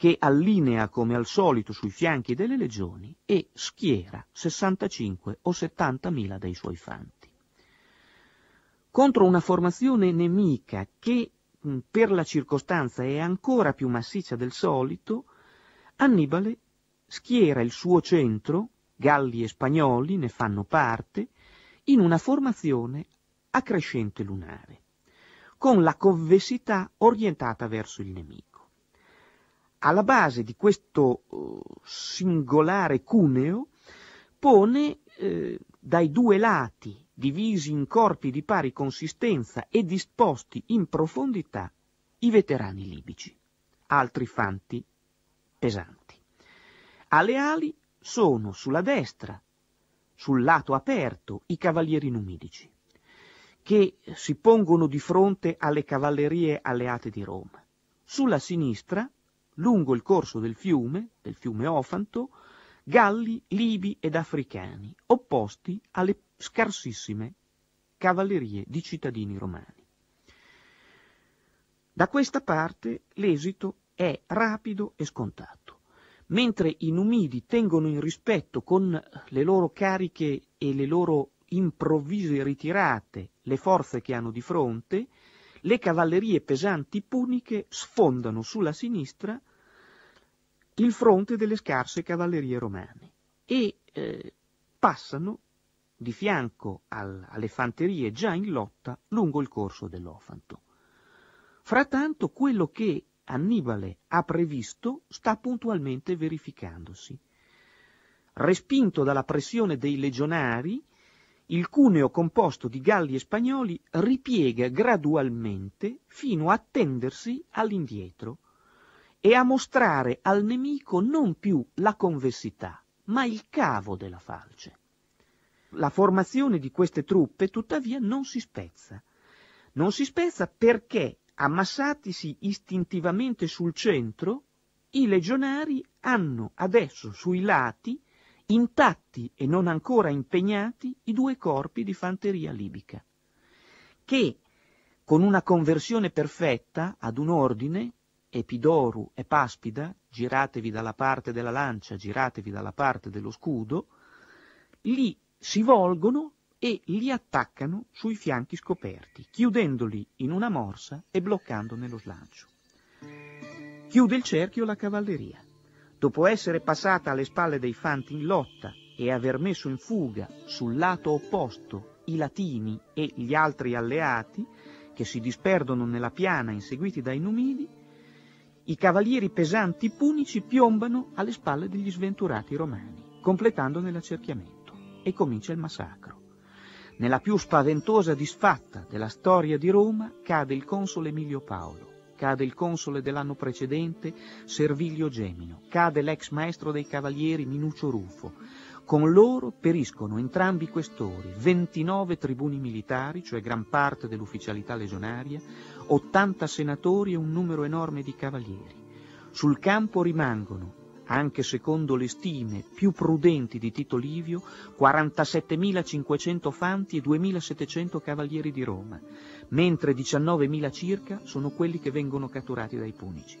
che allinea come al solito sui fianchi delle legioni e schiera 65 o 70 mila dei suoi fanti. Contro una formazione nemica che per la circostanza è ancora più massiccia del solito, Annibale schiera il suo centro, galli e spagnoli ne fanno parte, in una formazione a crescente lunare, con la covessità orientata verso il nemico alla base di questo eh, singolare cuneo pone eh, dai due lati, divisi in corpi di pari consistenza e disposti in profondità, i veterani libici, altri fanti pesanti. Alle ali sono sulla destra, sul lato aperto, i cavalieri numidici, che si pongono di fronte alle cavallerie alleate di Roma. Sulla sinistra, lungo il corso del fiume, del fiume Ofanto, galli, libi ed africani, opposti alle scarsissime cavallerie di cittadini romani. Da questa parte l'esito è rapido e scontato. Mentre i numidi tengono in rispetto con le loro cariche e le loro improvvise ritirate le forze che hanno di fronte, le cavallerie pesanti puniche sfondano sulla sinistra il fronte delle scarse cavallerie romane e eh, passano di fianco al, alle fanterie già in lotta lungo il corso dell'Ofanto. Frattanto quello che Annibale ha previsto sta puntualmente verificandosi. Respinto dalla pressione dei legionari, il cuneo composto di Galli e Spagnoli ripiega gradualmente fino a tendersi all'indietro, e a mostrare al nemico non più la convessità, ma il cavo della falce. La formazione di queste truppe tuttavia non si spezza. Non si spezza perché, ammassatisi istintivamente sul centro, i legionari hanno adesso sui lati, intatti e non ancora impegnati, i due corpi di fanteria libica, che con una conversione perfetta ad un ordine Epidoru e Paspida, giratevi dalla parte della lancia, giratevi dalla parte dello scudo, li si volgono e li attaccano sui fianchi scoperti, chiudendoli in una morsa e bloccandone lo slancio. Chiude il cerchio la cavalleria. Dopo essere passata alle spalle dei fanti in lotta e aver messo in fuga sul lato opposto i latini e gli altri alleati, che si disperdono nella piana inseguiti dai numidi, i cavalieri pesanti punici piombano alle spalle degli sventurati romani, completandone l'accerchiamento, e comincia il massacro. Nella più spaventosa disfatta della storia di Roma cade il console Emilio Paolo, cade il console dell'anno precedente Servilio Gemino, cade l'ex maestro dei cavalieri Minuccio Rufo, con loro periscono entrambi i questori, 29 tribuni militari, cioè gran parte dell'ufficialità legionaria, 80 senatori e un numero enorme di cavalieri. Sul campo rimangono, anche secondo le stime più prudenti di Tito Livio, 47.500 fanti e 2.700 cavalieri di Roma, mentre 19.000 circa sono quelli che vengono catturati dai punici.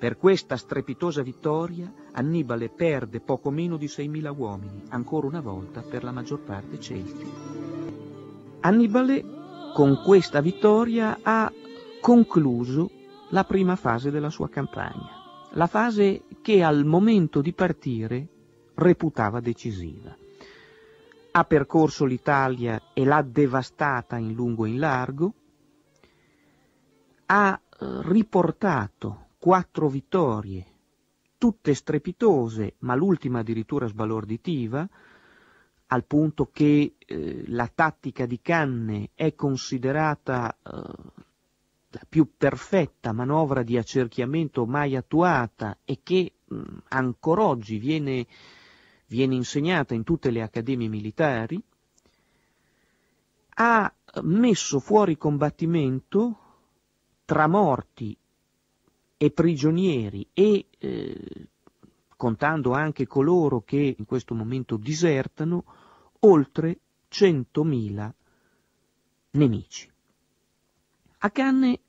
Per questa strepitosa vittoria Annibale perde poco meno di 6.000 uomini, ancora una volta per la maggior parte celti. Annibale con questa vittoria ha concluso la prima fase della sua campagna, la fase che al momento di partire reputava decisiva. Ha percorso l'Italia e l'ha devastata in lungo e in largo, ha riportato quattro vittorie, tutte strepitose, ma l'ultima addirittura sbalorditiva, al punto che eh, la tattica di Canne è considerata eh, la più perfetta manovra di accerchiamento mai attuata e che mh, mm, ancora oggi viene, viene insegnata in tutte le accademie militari, ha messo fuori combattimento tra morti e prigionieri e eh, contando anche coloro che in questo momento disertano, oltre 100.000 nemici. A Canne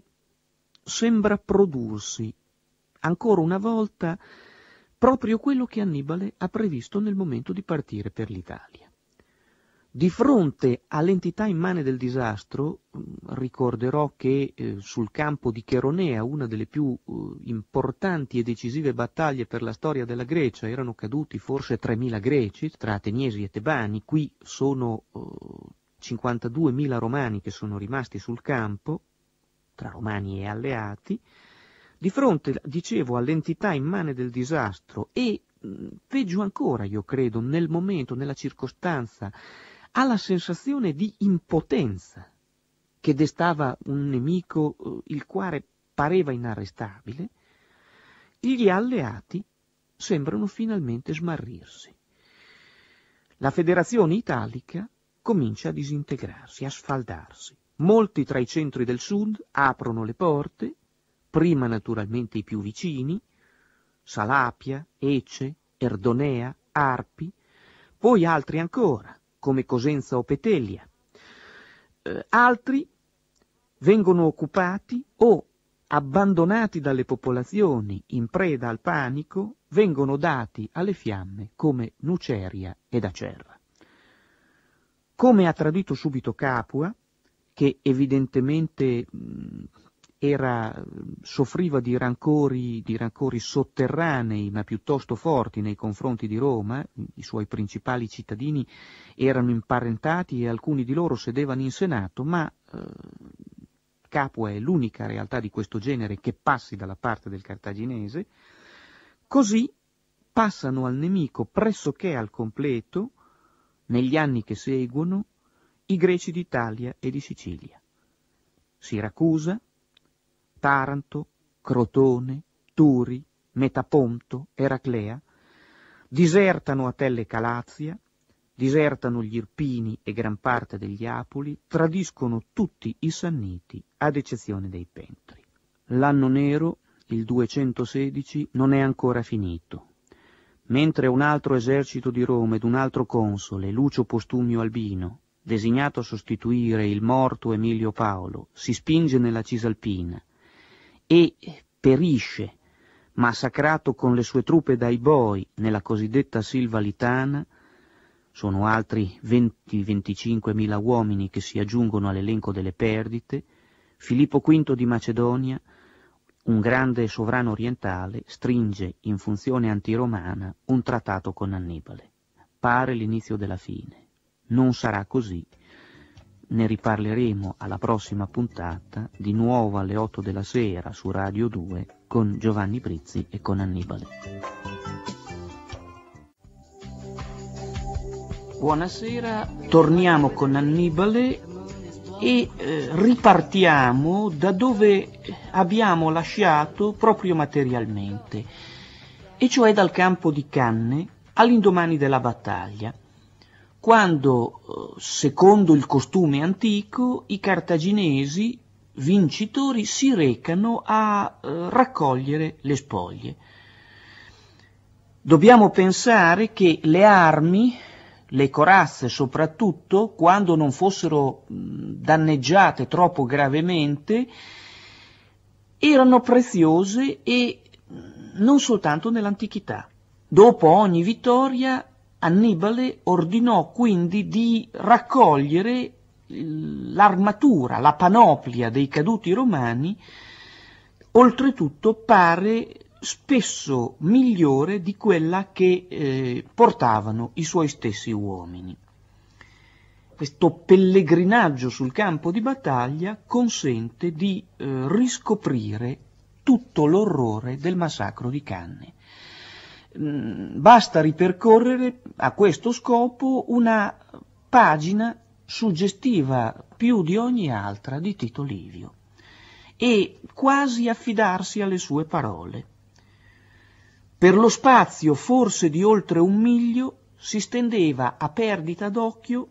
sembra prodursi ancora una volta proprio quello che Annibale ha previsto nel momento di partire per l'Italia. Di fronte all'entità immane del disastro, mm, ricorderò che eh, sul campo di Cheronea, una delle più eh, importanti e decisive battaglie per la storia della Grecia, erano caduti forse 3.000 greci, tra ateniesi e tebani, qui sono 52.000 eh, romani che sono rimasti sul campo, tra romani e alleati, di fronte, dicevo, all'entità immane del disastro e mm, peggio ancora, io credo, nel momento, nella circostanza alla sensazione di impotenza che destava un nemico eh, il quale pareva inarrestabile, gli alleati sembrano finalmente smarrirsi. La federazione italica comincia a disintegrarsi, a sfaldarsi. Molti tra i centri del sud aprono le porte, prima naturalmente i più vicini, Salapia, Ece, Erdonea, Arpi, poi altri ancora, come Cosenza o Petelia. Eh, altri vengono occupati o abbandonati dalle popolazioni in preda al panico, vengono dati alle fiamme come Nuceria ed Acerra. Come ha tradito subito Capua, che evidentemente era, soffriva di rancori, di rancori, sotterranei, ma piuttosto forti nei confronti di Roma, i suoi principali cittadini erano imparentati e alcuni di loro sedevano in Senato, ma eh, Capua è l'unica realtà di questo genere che passi dalla parte del cartaginese, così passano al nemico pressoché al completo, negli anni che seguono, i greci d'Italia e di Sicilia. Siracusa, Taranto, Crotone, Turi, Metaponto, Eraclea, disertano Atelle Calazia, disertano gli Irpini e gran parte degli Apuli, tradiscono tutti i Sanniti, ad eccezione dei Pentri. L'anno nero, il 216, non è ancora finito. Mentre un altro esercito di Roma ed un altro console, Lucio Postumio Albino, designato a sostituire il morto Emilio Paolo, si spinge nella Cisalpina, e perisce, massacrato con le sue truppe dai Boi nella cosiddetta Silva Litana, sono altri 20-25 mila uomini che si aggiungono all'elenco delle perdite, Filippo V di Macedonia, un grande sovrano orientale, stringe in funzione antiromana un trattato con Annibale. Pare l'inizio della fine. Non sarà così ne riparleremo alla prossima puntata, di nuovo alle 8 della sera su Radio 2 con Giovanni Prizzi e con Annibale. Buonasera, torniamo con Annibale e eh, ripartiamo da dove abbiamo lasciato proprio materialmente, e cioè dal campo di Canne all'indomani della battaglia quando, eh, secondo il costume antico, i cartaginesi vincitori si recano a eh, raccogliere le spoglie. Dobbiamo pensare che le armi, le corazze soprattutto, quando non fossero danneggiate troppo gravemente, erano preziose e non soltanto nell'antichità. Dopo ogni vittoria Annibale ordinò quindi di raccogliere l'armatura, la panoplia dei caduti romani, oltretutto pare spesso migliore di quella che eh, portavano i suoi stessi uomini. Questo pellegrinaggio sul campo di battaglia consente di eh, riscoprire tutto l'orrore del massacro di Canne. Mm, basta ripercorrere a questo scopo una pagina suggestiva più di ogni altra di Tito Livio e quasi affidarsi alle sue parole. Per lo spazio forse di oltre un miglio si stendeva a perdita d'occhio,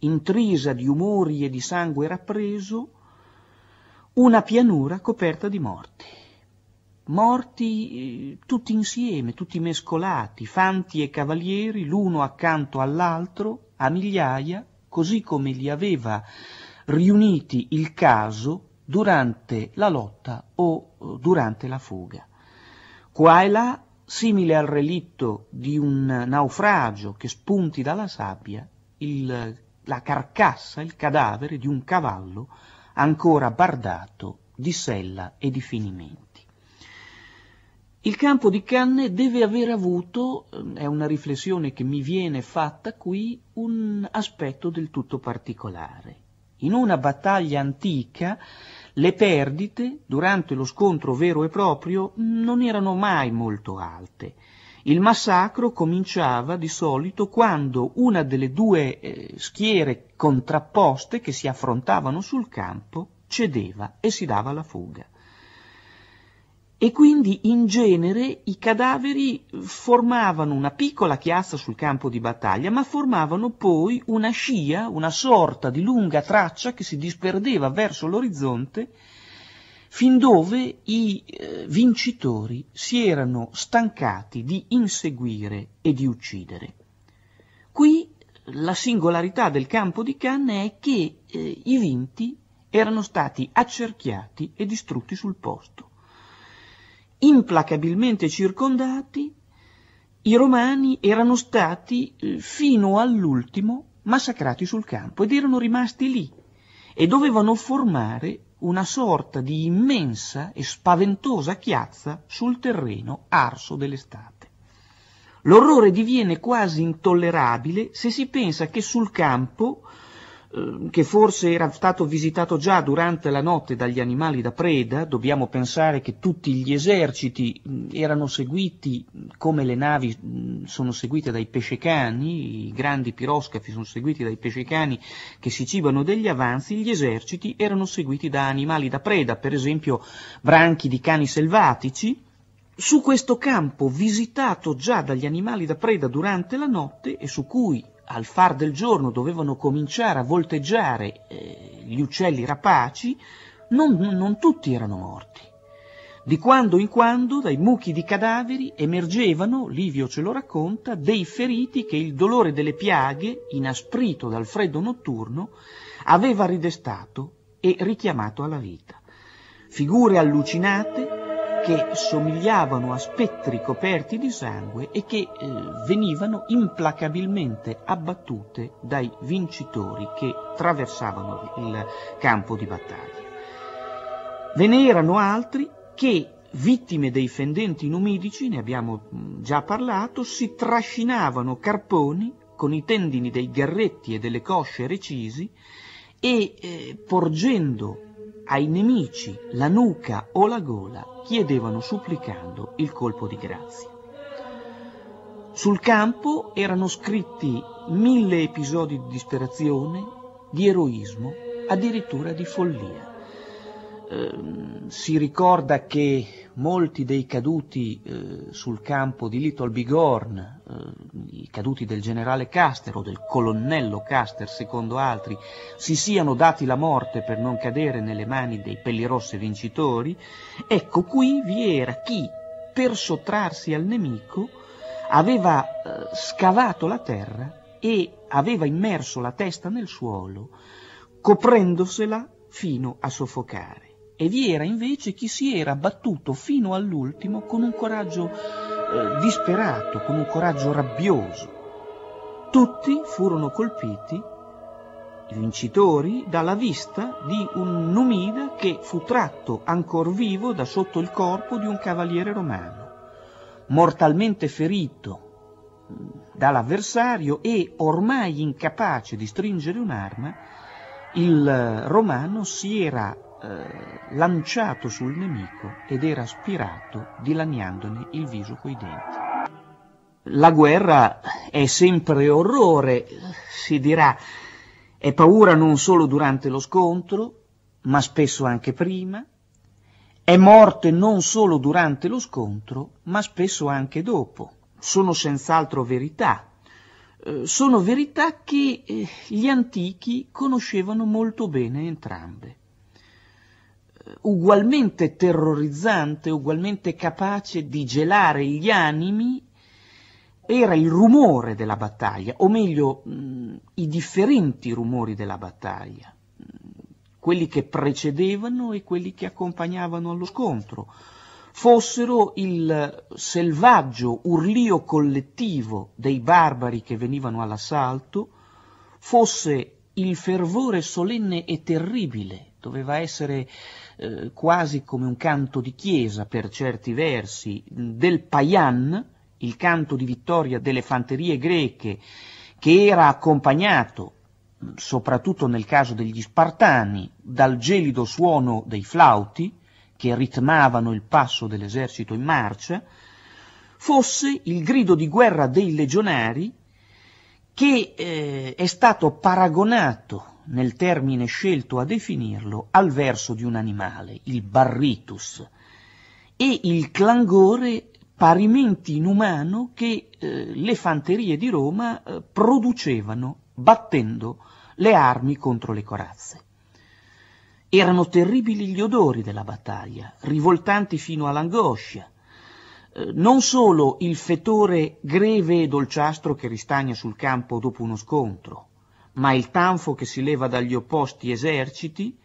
intrisa di umori e di sangue rappreso, una pianura coperta di morti morti eh, tutti insieme, tutti mescolati, fanti e cavalieri, l'uno accanto all'altro, a migliaia, così come li aveva riuniti il caso durante la lotta o eh, durante la fuga. Qua e là, simile al relitto di un naufragio che spunti dalla sabbia, il, la carcassa, il cadavere di un cavallo ancora bardato di sella e di finimento. Il campo di Canne deve aver avuto, eh, è una riflessione che mi viene fatta qui, un aspetto del tutto particolare. In una battaglia antica le perdite durante lo scontro vero e proprio non erano mai molto alte. Il massacro cominciava di solito quando una delle due eh, schiere contrapposte che si affrontavano sul campo cedeva e si dava la fuga e quindi in genere i cadaveri formavano una piccola chiazza sul campo di battaglia, ma formavano poi una scia, una sorta di lunga traccia che si disperdeva verso l'orizzonte fin dove i eh, vincitori si erano stancati di inseguire e di uccidere. Qui la singolarità del campo di canne è che eh, i vinti erano stati accerchiati e distrutti sul posto implacabilmente circondati, i romani erano stati eh, fino all'ultimo massacrati sul campo ed erano rimasti lì e dovevano formare una sorta di immensa e spaventosa chiazza sul terreno arso dell'estate. L'orrore diviene quasi intollerabile se si pensa che sul campo Ehm, che forse era stato visitato già durante la notte dagli animali da preda, dobbiamo pensare che tutti gli eserciti erano seguiti come le navi sono seguite dai pescecani, i grandi piroscafi sono seguiti dai pescecani che si cibano degli avanzi, gli eserciti erano seguiti da animali da preda, per esempio branchi di cani selvatici, su questo campo visitato già dagli animali da preda durante la notte e su cui al far del giorno dovevano cominciare a volteggiare eh, gli uccelli rapaci, non, non tutti erano morti. Di quando in quando dai mucchi di cadaveri emergevano, Livio ce lo racconta, dei feriti che il dolore delle piaghe, inasprito dal freddo notturno, aveva ridestato e richiamato alla vita. Figure allucinate, che somigliavano a spettri coperti di sangue e che eh, venivano implacabilmente abbattute dai vincitori che traversavano il campo di battaglia. Ve ne erano altri che, vittime dei fendenti numidici, ne abbiamo mm, già parlato, si trascinavano carponi con i tendini dei garretti e delle cosce recisi e, eh, porgendo ai nemici la nuca o la gola, chiedevano supplicando il colpo di grazia. Sul campo erano scritti mille episodi di disperazione, di eroismo, addirittura di follia. Ehm, si ricorda che molti dei caduti eh, sul campo di Little Bighorn eh, i caduti del generale Caster o del colonnello Caster, secondo altri, si siano dati la morte per non cadere nelle mani dei pellirosse vincitori, ecco qui vi era chi, per sottrarsi al nemico, aveva eh, scavato la terra e aveva immerso la testa nel suolo, coprendosela fino a soffocare. E vi era invece chi si era battuto fino all'ultimo con un coraggio eh, disperato, con un coraggio rabbioso. Tutti furono colpiti, i vincitori, dalla vista di un numida che fu tratto ancor vivo da sotto il corpo di un cavaliere romano, mortalmente ferito mm, dall'avversario e ormai incapace di stringere un'arma, il eh, romano si era eh, lanciato sul nemico ed era spirato dilaniandone il viso coi denti. La guerra è sempre orrore, si dirà, è paura non solo durante lo scontro, ma spesso anche prima, è morte non solo durante lo scontro, ma spesso anche dopo. Sono senz'altro verità. Eh, sono verità che eh, gli antichi conoscevano molto bene entrambe ugualmente terrorizzante, ugualmente capace di gelare gli animi, era il rumore della battaglia, o meglio mh, mm, i differenti rumori della battaglia, quelli che precedevano e quelli che accompagnavano allo scontro, fossero il selvaggio urlio collettivo dei barbari che venivano all'assalto, fosse il fervore solenne e terribile doveva essere eh, quasi come un canto di chiesa per certi versi, del Paian, il canto di vittoria delle fanterie greche, che era accompagnato, soprattutto nel caso degli Spartani, dal gelido suono dei flauti, che ritmavano il passo dell'esercito in marcia, fosse il grido di guerra dei legionari che eh, è stato paragonato nel termine scelto a definirlo al verso di un animale, il barritus, e il clangore parimenti inumano che eh, le fanterie di Roma eh, producevano battendo le armi contro le corazze. Erano terribili gli odori della battaglia, rivoltanti fino all'angoscia. Eh, non solo il fetore greve e dolciastro che ristagna sul campo dopo uno scontro, ma il tanfo che si leva dagli opposti eserciti,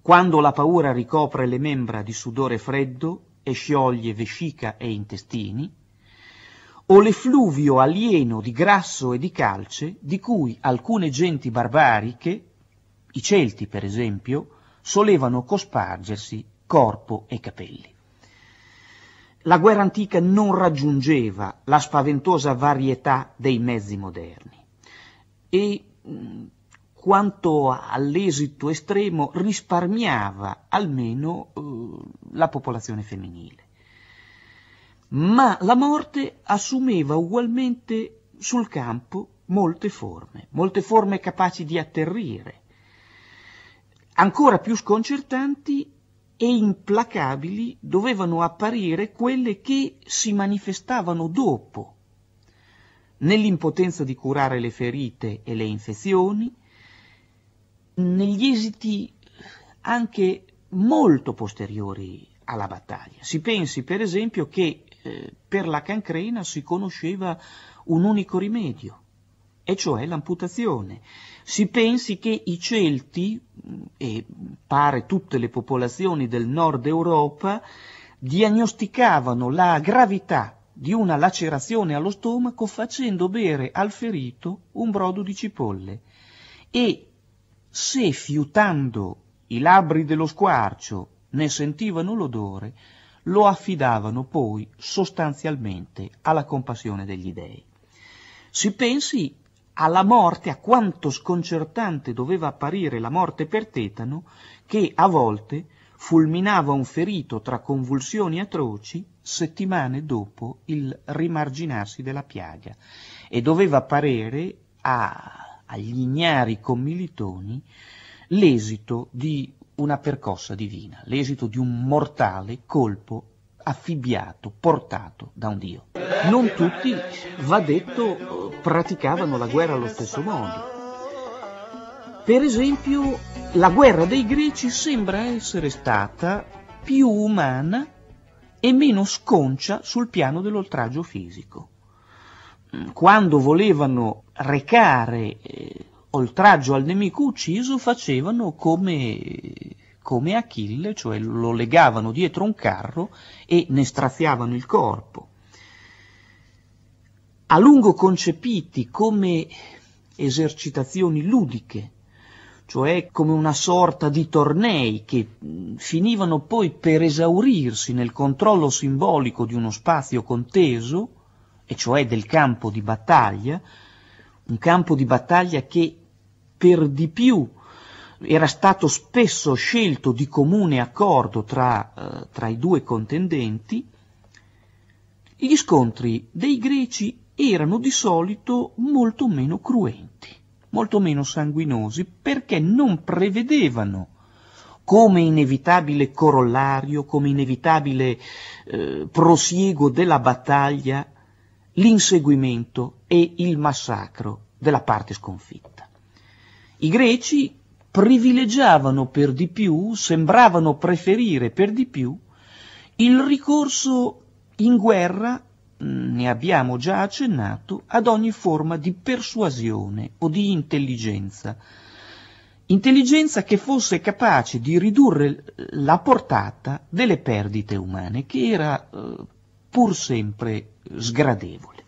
quando la paura ricopre le membra di sudore freddo e scioglie vescica e intestini, o l'effluvio alieno di grasso e di calce di cui alcune genti barbariche, i Celti per esempio, solevano cospargersi corpo e capelli. La guerra antica non raggiungeva la spaventosa varietà dei mezzi moderni e quanto all'esito estremo risparmiava almeno eh, la popolazione femminile. Ma la morte assumeva ugualmente sul campo molte forme, molte forme capaci di atterrire, ancora più sconcertanti e implacabili dovevano apparire quelle che si manifestavano dopo nell'impotenza di curare le ferite e le infezioni, negli esiti anche molto posteriori alla battaglia. Si pensi per esempio che eh, per la cancrena si conosceva un unico rimedio, e cioè l'amputazione. Si pensi che i Celti, mm, e pare tutte le popolazioni del nord Europa, diagnosticavano la gravità di una lacerazione allo stomaco facendo bere al ferito un brodo di cipolle e se fiutando i labbri dello squarcio ne sentivano l'odore, lo affidavano poi sostanzialmente alla compassione degli dei. Si pensi alla morte, a quanto sconcertante doveva apparire la morte per tetano, che a volte fulminava un ferito tra convulsioni atroci settimane dopo il rimarginarsi della piaga e doveva parere a, agli ignari commilitoni l'esito di una percossa divina, l'esito di un mortale colpo affibbiato, portato da un Dio. Non tutti, va detto, praticavano la guerra allo stesso modo. Per esempio, la guerra dei greci sembra essere stata più umana e meno sconcia sul piano dell'oltraggio fisico. Mm, quando volevano recare eh, oltraggio al nemico ucciso facevano come, come Achille, cioè lo legavano dietro un carro e ne straziavano il corpo. A lungo concepiti come esercitazioni ludiche cioè come una sorta di tornei che mm, finivano poi per esaurirsi nel controllo simbolico di uno spazio conteso, e cioè del campo di battaglia, un campo di battaglia che per di più era stato spesso scelto di comune accordo tra, eh, tra i due contendenti, gli scontri dei greci erano di solito molto meno cruenti molto meno sanguinosi perché non prevedevano come inevitabile corollario, come inevitabile eh, prosieguo della battaglia, l'inseguimento e il massacro della parte sconfitta. I greci privilegiavano per di più, sembravano preferire per di più, il ricorso in guerra Mm, ne abbiamo già accennato, ad ogni forma di persuasione o di intelligenza. Intelligenza che fosse capace di ridurre la portata delle perdite umane, che era eh, pur sempre sgradevole.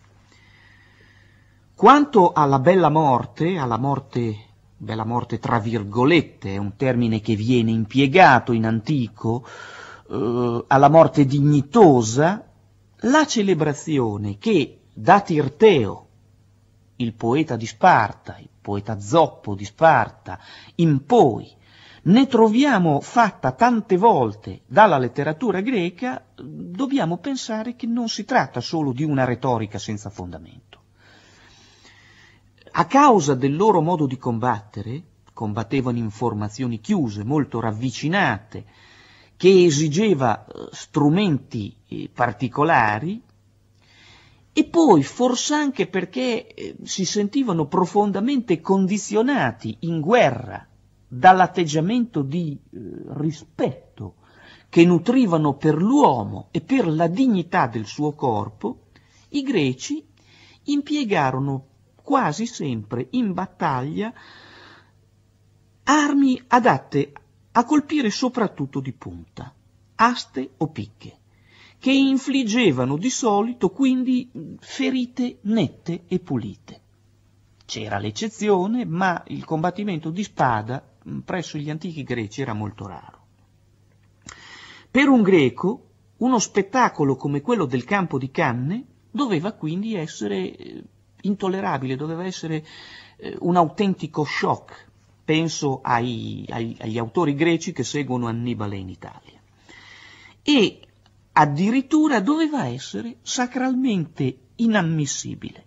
Quanto alla bella morte, alla morte bella morte tra virgolette, è un termine che viene impiegato in antico, eh, alla morte dignitosa, la celebrazione che da Tirteo, il poeta di Sparta, il poeta zoppo di Sparta, in poi, ne troviamo fatta tante volte dalla letteratura greca, dobbiamo pensare che non si tratta solo di una retorica senza fondamento. A causa del loro modo di combattere, combattevano in formazioni chiuse, molto ravvicinate, che esigeva eh, strumenti eh, particolari e poi forse anche perché eh, si sentivano profondamente condizionati in guerra dall'atteggiamento di rispetto che nutrivano per l'uomo e per la dignità del suo corpo, i greci impiegarono quasi sempre in battaglia armi adatte a colpire soprattutto di punta, aste o picche, che infliggevano di solito quindi ferite nette e pulite. C'era l'eccezione, ma il combattimento di spada mm, presso gli antichi greci era molto raro. Per un greco, uno spettacolo come quello del campo di Canne doveva quindi essere eh, intollerabile, doveva essere eh, un autentico shock penso ai, ai, agli autori greci che seguono Annibale in Italia. E addirittura doveva essere sacralmente inammissibile,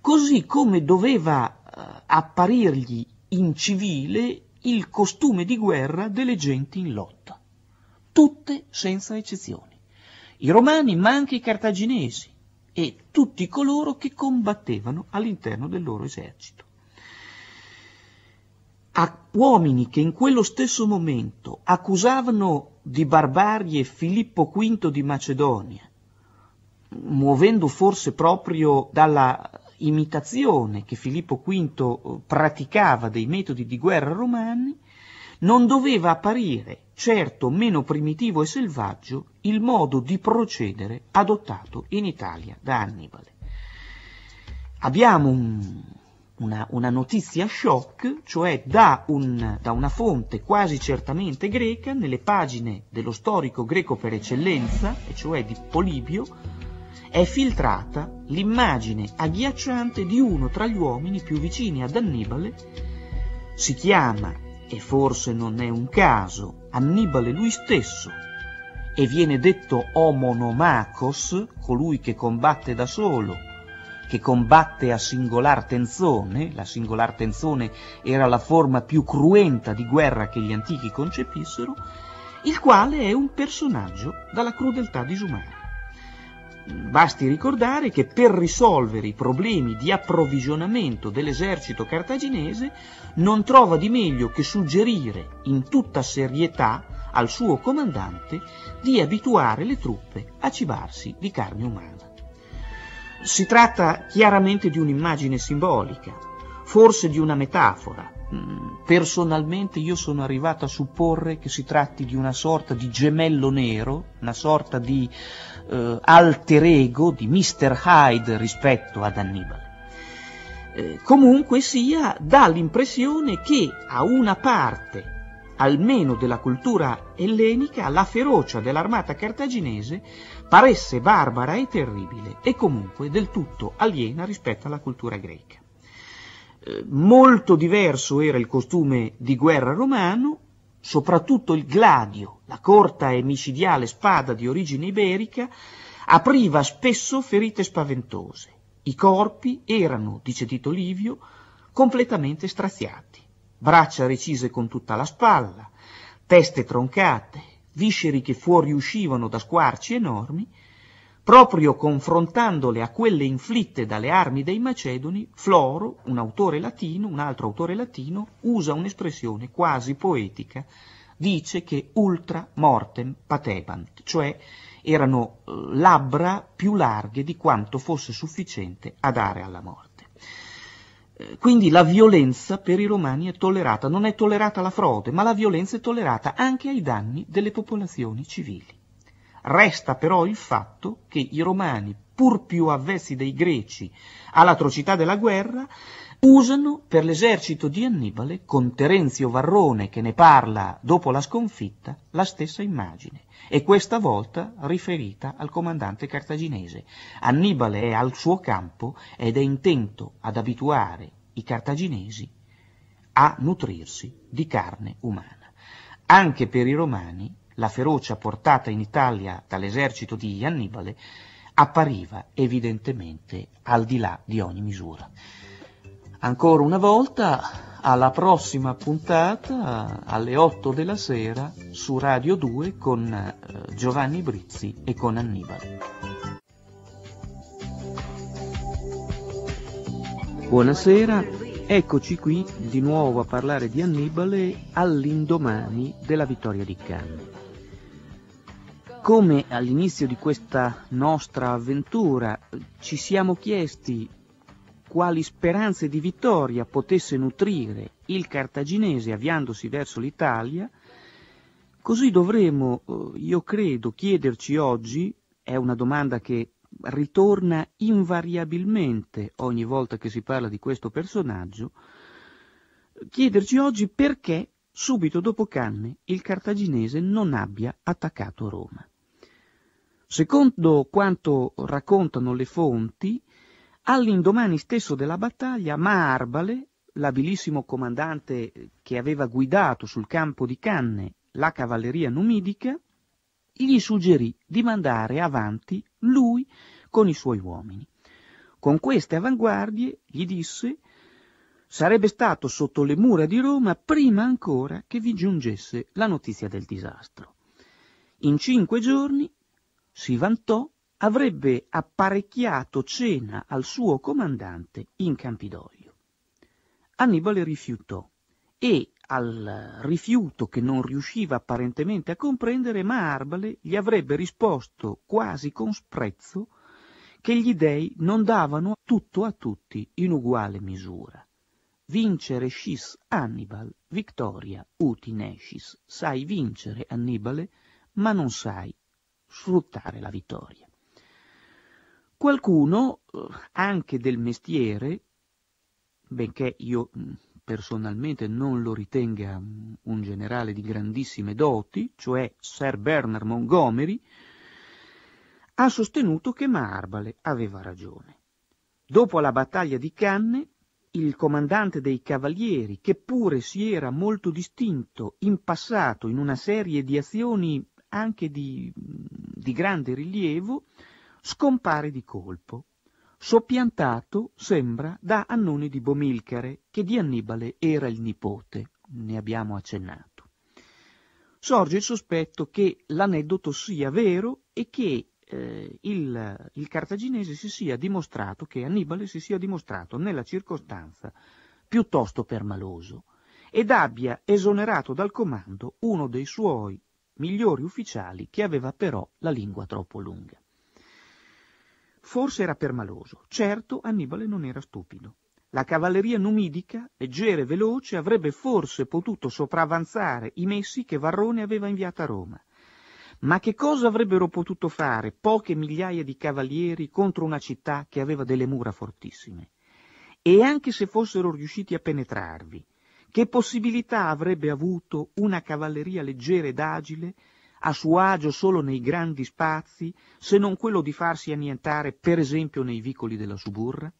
così come doveva eh, apparirgli civile il costume di guerra delle genti in lotta, tutte senza eccezioni, i romani ma anche i cartaginesi e tutti coloro che combattevano all'interno del loro esercito a uomini che in quello stesso momento accusavano di barbarie Filippo V di Macedonia, muovendo forse proprio dalla imitazione che Filippo V eh, praticava dei metodi di guerra romani, non doveva apparire, certo meno primitivo e selvaggio, il modo di procedere adottato in Italia da Annibale. Abbiamo un una, una notizia shock, cioè da, un, da una fonte quasi certamente greca, nelle pagine dello storico greco per eccellenza, e cioè di Polibio, è filtrata l'immagine agghiacciante di uno tra gli uomini più vicini ad Annibale, si chiama, e forse non è un caso, Annibale lui stesso, e viene detto Omonomacos, colui che combatte da solo, che combatte a singolar tenzone, la singolar tenzone era la forma più cruenta di guerra che gli antichi concepissero, il quale è un personaggio dalla crudeltà disumana. Basti ricordare che per risolvere i problemi di approvvigionamento dell'esercito cartaginese non trova di meglio che suggerire in tutta serietà al suo comandante di abituare le truppe a cibarsi di carne umana. Si tratta chiaramente di un'immagine simbolica, forse di una metafora. Mm, personalmente io sono arrivato a supporre che si tratti di una sorta di gemello nero, una sorta di eh, alter ego di Mr. Hyde rispetto ad Annibale. Eh, comunque sia, dà l'impressione che a una parte almeno della cultura ellenica, la ferocia dell'armata cartaginese paresse barbara e terribile e comunque del tutto aliena rispetto alla cultura greca. Eh, molto diverso era il costume di guerra romano, soprattutto il gladio, la corta e micidiale spada di origine iberica, apriva spesso ferite spaventose. I corpi erano, dice Tito Livio, completamente straziati, braccia recise con tutta la spalla, teste troncate, visceri che fuoriuscivano da squarci enormi, proprio confrontandole a quelle inflitte dalle armi dei Macedoni, Floro, un autore latino, un altro autore latino, usa un'espressione quasi poetica, dice che ultra mortem patebant, cioè erano eh, labbra più larghe di quanto fosse sufficiente a dare alla morte. Quindi la violenza per i romani è tollerata, non è tollerata la frode, ma la violenza è tollerata anche ai danni delle popolazioni civili. Resta però il fatto che i romani, pur più avvessi dei greci all'atrocità della guerra, usano per l'esercito di Annibale, con Terenzio Varrone che ne parla dopo la sconfitta, la stessa immagine, e questa volta riferita al comandante cartaginese. Annibale è al suo campo ed è intento ad abituare i cartaginesi a nutrirsi di carne umana. Anche per i romani la ferocia portata in Italia dall'esercito di Annibale appariva evidentemente al di là di ogni misura ancora una volta alla prossima puntata alle 8 della sera su Radio 2 con eh, Giovanni Brizzi e con Annibale. Buonasera, eccoci qui di nuovo a parlare di Annibale all'indomani della vittoria di Cannes. Come all'inizio di questa nostra avventura ci siamo chiesti quali speranze di vittoria potesse nutrire il cartaginese avviandosi verso l'Italia, così dovremo, eh, io credo, chiederci oggi, è una domanda che ritorna invariabilmente ogni volta che si parla di questo personaggio, chiederci oggi perché subito dopo Canne il cartaginese non abbia attaccato Roma. Secondo quanto raccontano le fonti, All'indomani stesso della battaglia, Marbale, l'abilissimo comandante che aveva guidato sul campo di Canne la cavalleria numidica, gli suggerì di mandare avanti lui con i suoi uomini. Con queste avanguardie, gli disse, sarebbe stato sotto le mura di Roma prima ancora che vi giungesse la notizia del disastro. In cinque giorni si vantò avrebbe apparecchiato cena al suo comandante in Campidoglio. Annibale rifiutò e al rifiuto che non riusciva apparentemente a comprendere, Marbale gli avrebbe risposto quasi con sprezzo che gli dei non davano tutto a tutti in uguale misura. Vincere scis Annibal, vittoria utinescis. Sai vincere, Annibale, ma non sai sfruttare la vittoria. Qualcuno, eh, anche del mestiere, benché io mm, personalmente non lo ritenga mm, un generale di grandissime doti, cioè Sir Bernard Montgomery, ha sostenuto che Marbale aveva ragione. Dopo la battaglia di Canne, il comandante dei cavalieri, che pure si era molto distinto in passato in una serie di azioni anche di, mm, di grande rilievo, scompare di colpo, soppiantato, sembra, da Annone di Bomilcare, che di Annibale era il nipote, ne abbiamo accennato. Sorge il sospetto che l'aneddoto sia vero e che eh, il, il cartaginese si sia dimostrato, che Annibale si sia dimostrato nella circostanza piuttosto permaloso ed abbia esonerato dal comando uno dei suoi migliori ufficiali che aveva però la lingua troppo lunga. Forse era permaloso, certo Annibale non era stupido. La cavalleria numidica, leggera e veloce, avrebbe forse potuto sopravanzare i messi che Varrone aveva inviato a Roma. Ma che cosa avrebbero potuto fare poche migliaia di cavalieri contro una città che aveva delle mura fortissime? E anche se fossero riusciti a penetrarvi, che possibilità avrebbe avuto una cavalleria leggera ed agile a suo agio solo nei grandi spazi, se non quello di farsi annientare per esempio nei vicoli della Suburra?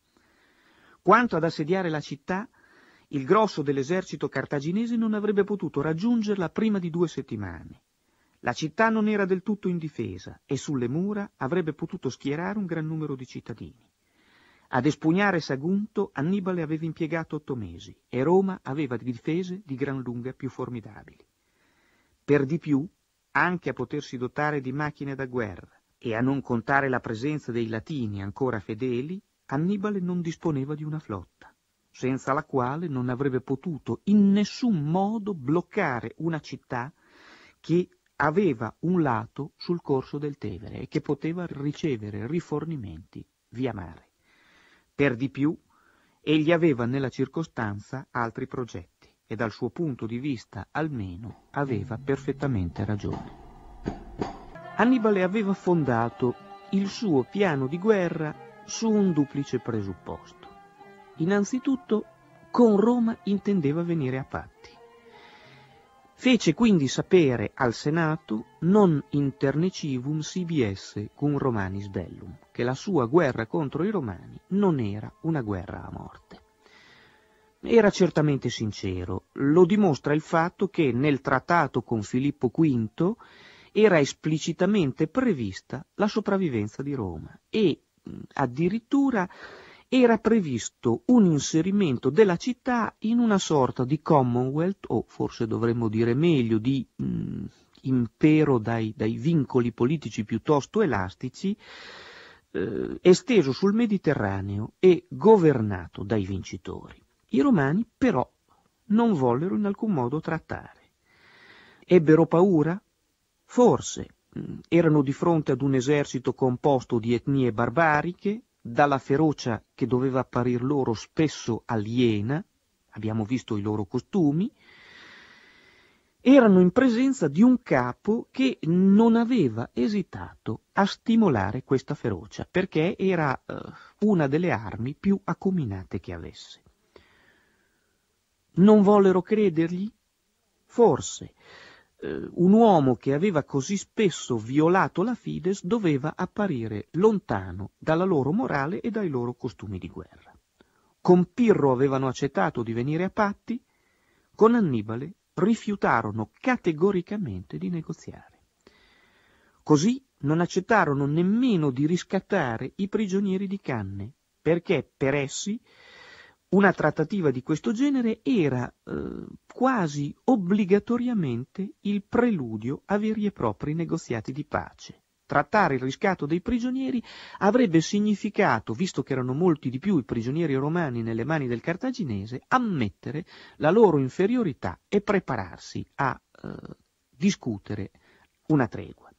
Quanto ad assediare la città, il grosso dell'esercito cartaginese non avrebbe potuto raggiungerla prima di due settimane. La città non era del tutto indifesa e sulle mura avrebbe potuto schierare un gran numero di cittadini. Ad espugnare Sagunto Annibale aveva impiegato otto mesi e Roma aveva difese di gran lunga più formidabili. Per di più, anche a potersi dotare di macchine da guerra e a non contare la presenza dei latini ancora fedeli, Annibale non disponeva di una flotta, senza la quale non avrebbe potuto in nessun modo bloccare una città che aveva un lato sul corso del Tevere e che poteva ricevere rifornimenti via mare. Per di più, egli aveva nella circostanza altri progetti e dal suo punto di vista almeno aveva perfettamente ragione. Annibale aveva fondato il suo piano di guerra su un duplice presupposto. Innanzitutto con Roma intendeva venire a patti. Fece quindi sapere al Senato non internecivum sibies cum Romanis bellum, che la sua guerra contro i Romani non era una guerra a morte. Era certamente sincero, lo dimostra il fatto che nel trattato con Filippo V era esplicitamente prevista la sopravvivenza di Roma e addirittura era previsto un inserimento della città in una sorta di commonwealth, o forse dovremmo dire meglio di mh, impero dai, dai, vincoli politici piuttosto elastici, eh, esteso sul Mediterraneo e governato dai vincitori. I romani però non vollero in alcun modo trattare. Ebbero paura? Forse. Mm, erano di fronte ad un esercito composto di etnie barbariche, dalla ferocia che doveva apparir loro spesso aliena, abbiamo visto i loro costumi, erano in presenza di un capo che non aveva esitato a stimolare questa ferocia, perché era eh, una delle armi più acuminate che avesse. Non vollero credergli? Forse. Eh, un uomo che aveva così spesso violato la Fides doveva apparire lontano dalla loro morale e dai loro costumi di guerra. Con Pirro avevano accettato di venire a patti, con Annibale rifiutarono categoricamente di negoziare. Così non accettarono nemmeno di riscattare i prigionieri di Canne, perché per essi una trattativa di questo genere era eh, quasi obbligatoriamente il preludio a veri e propri negoziati di pace. Trattare il riscatto dei prigionieri avrebbe significato, visto che erano molti di più i prigionieri romani nelle mani del cartaginese, ammettere la loro inferiorità e prepararsi a eh, discutere una tregua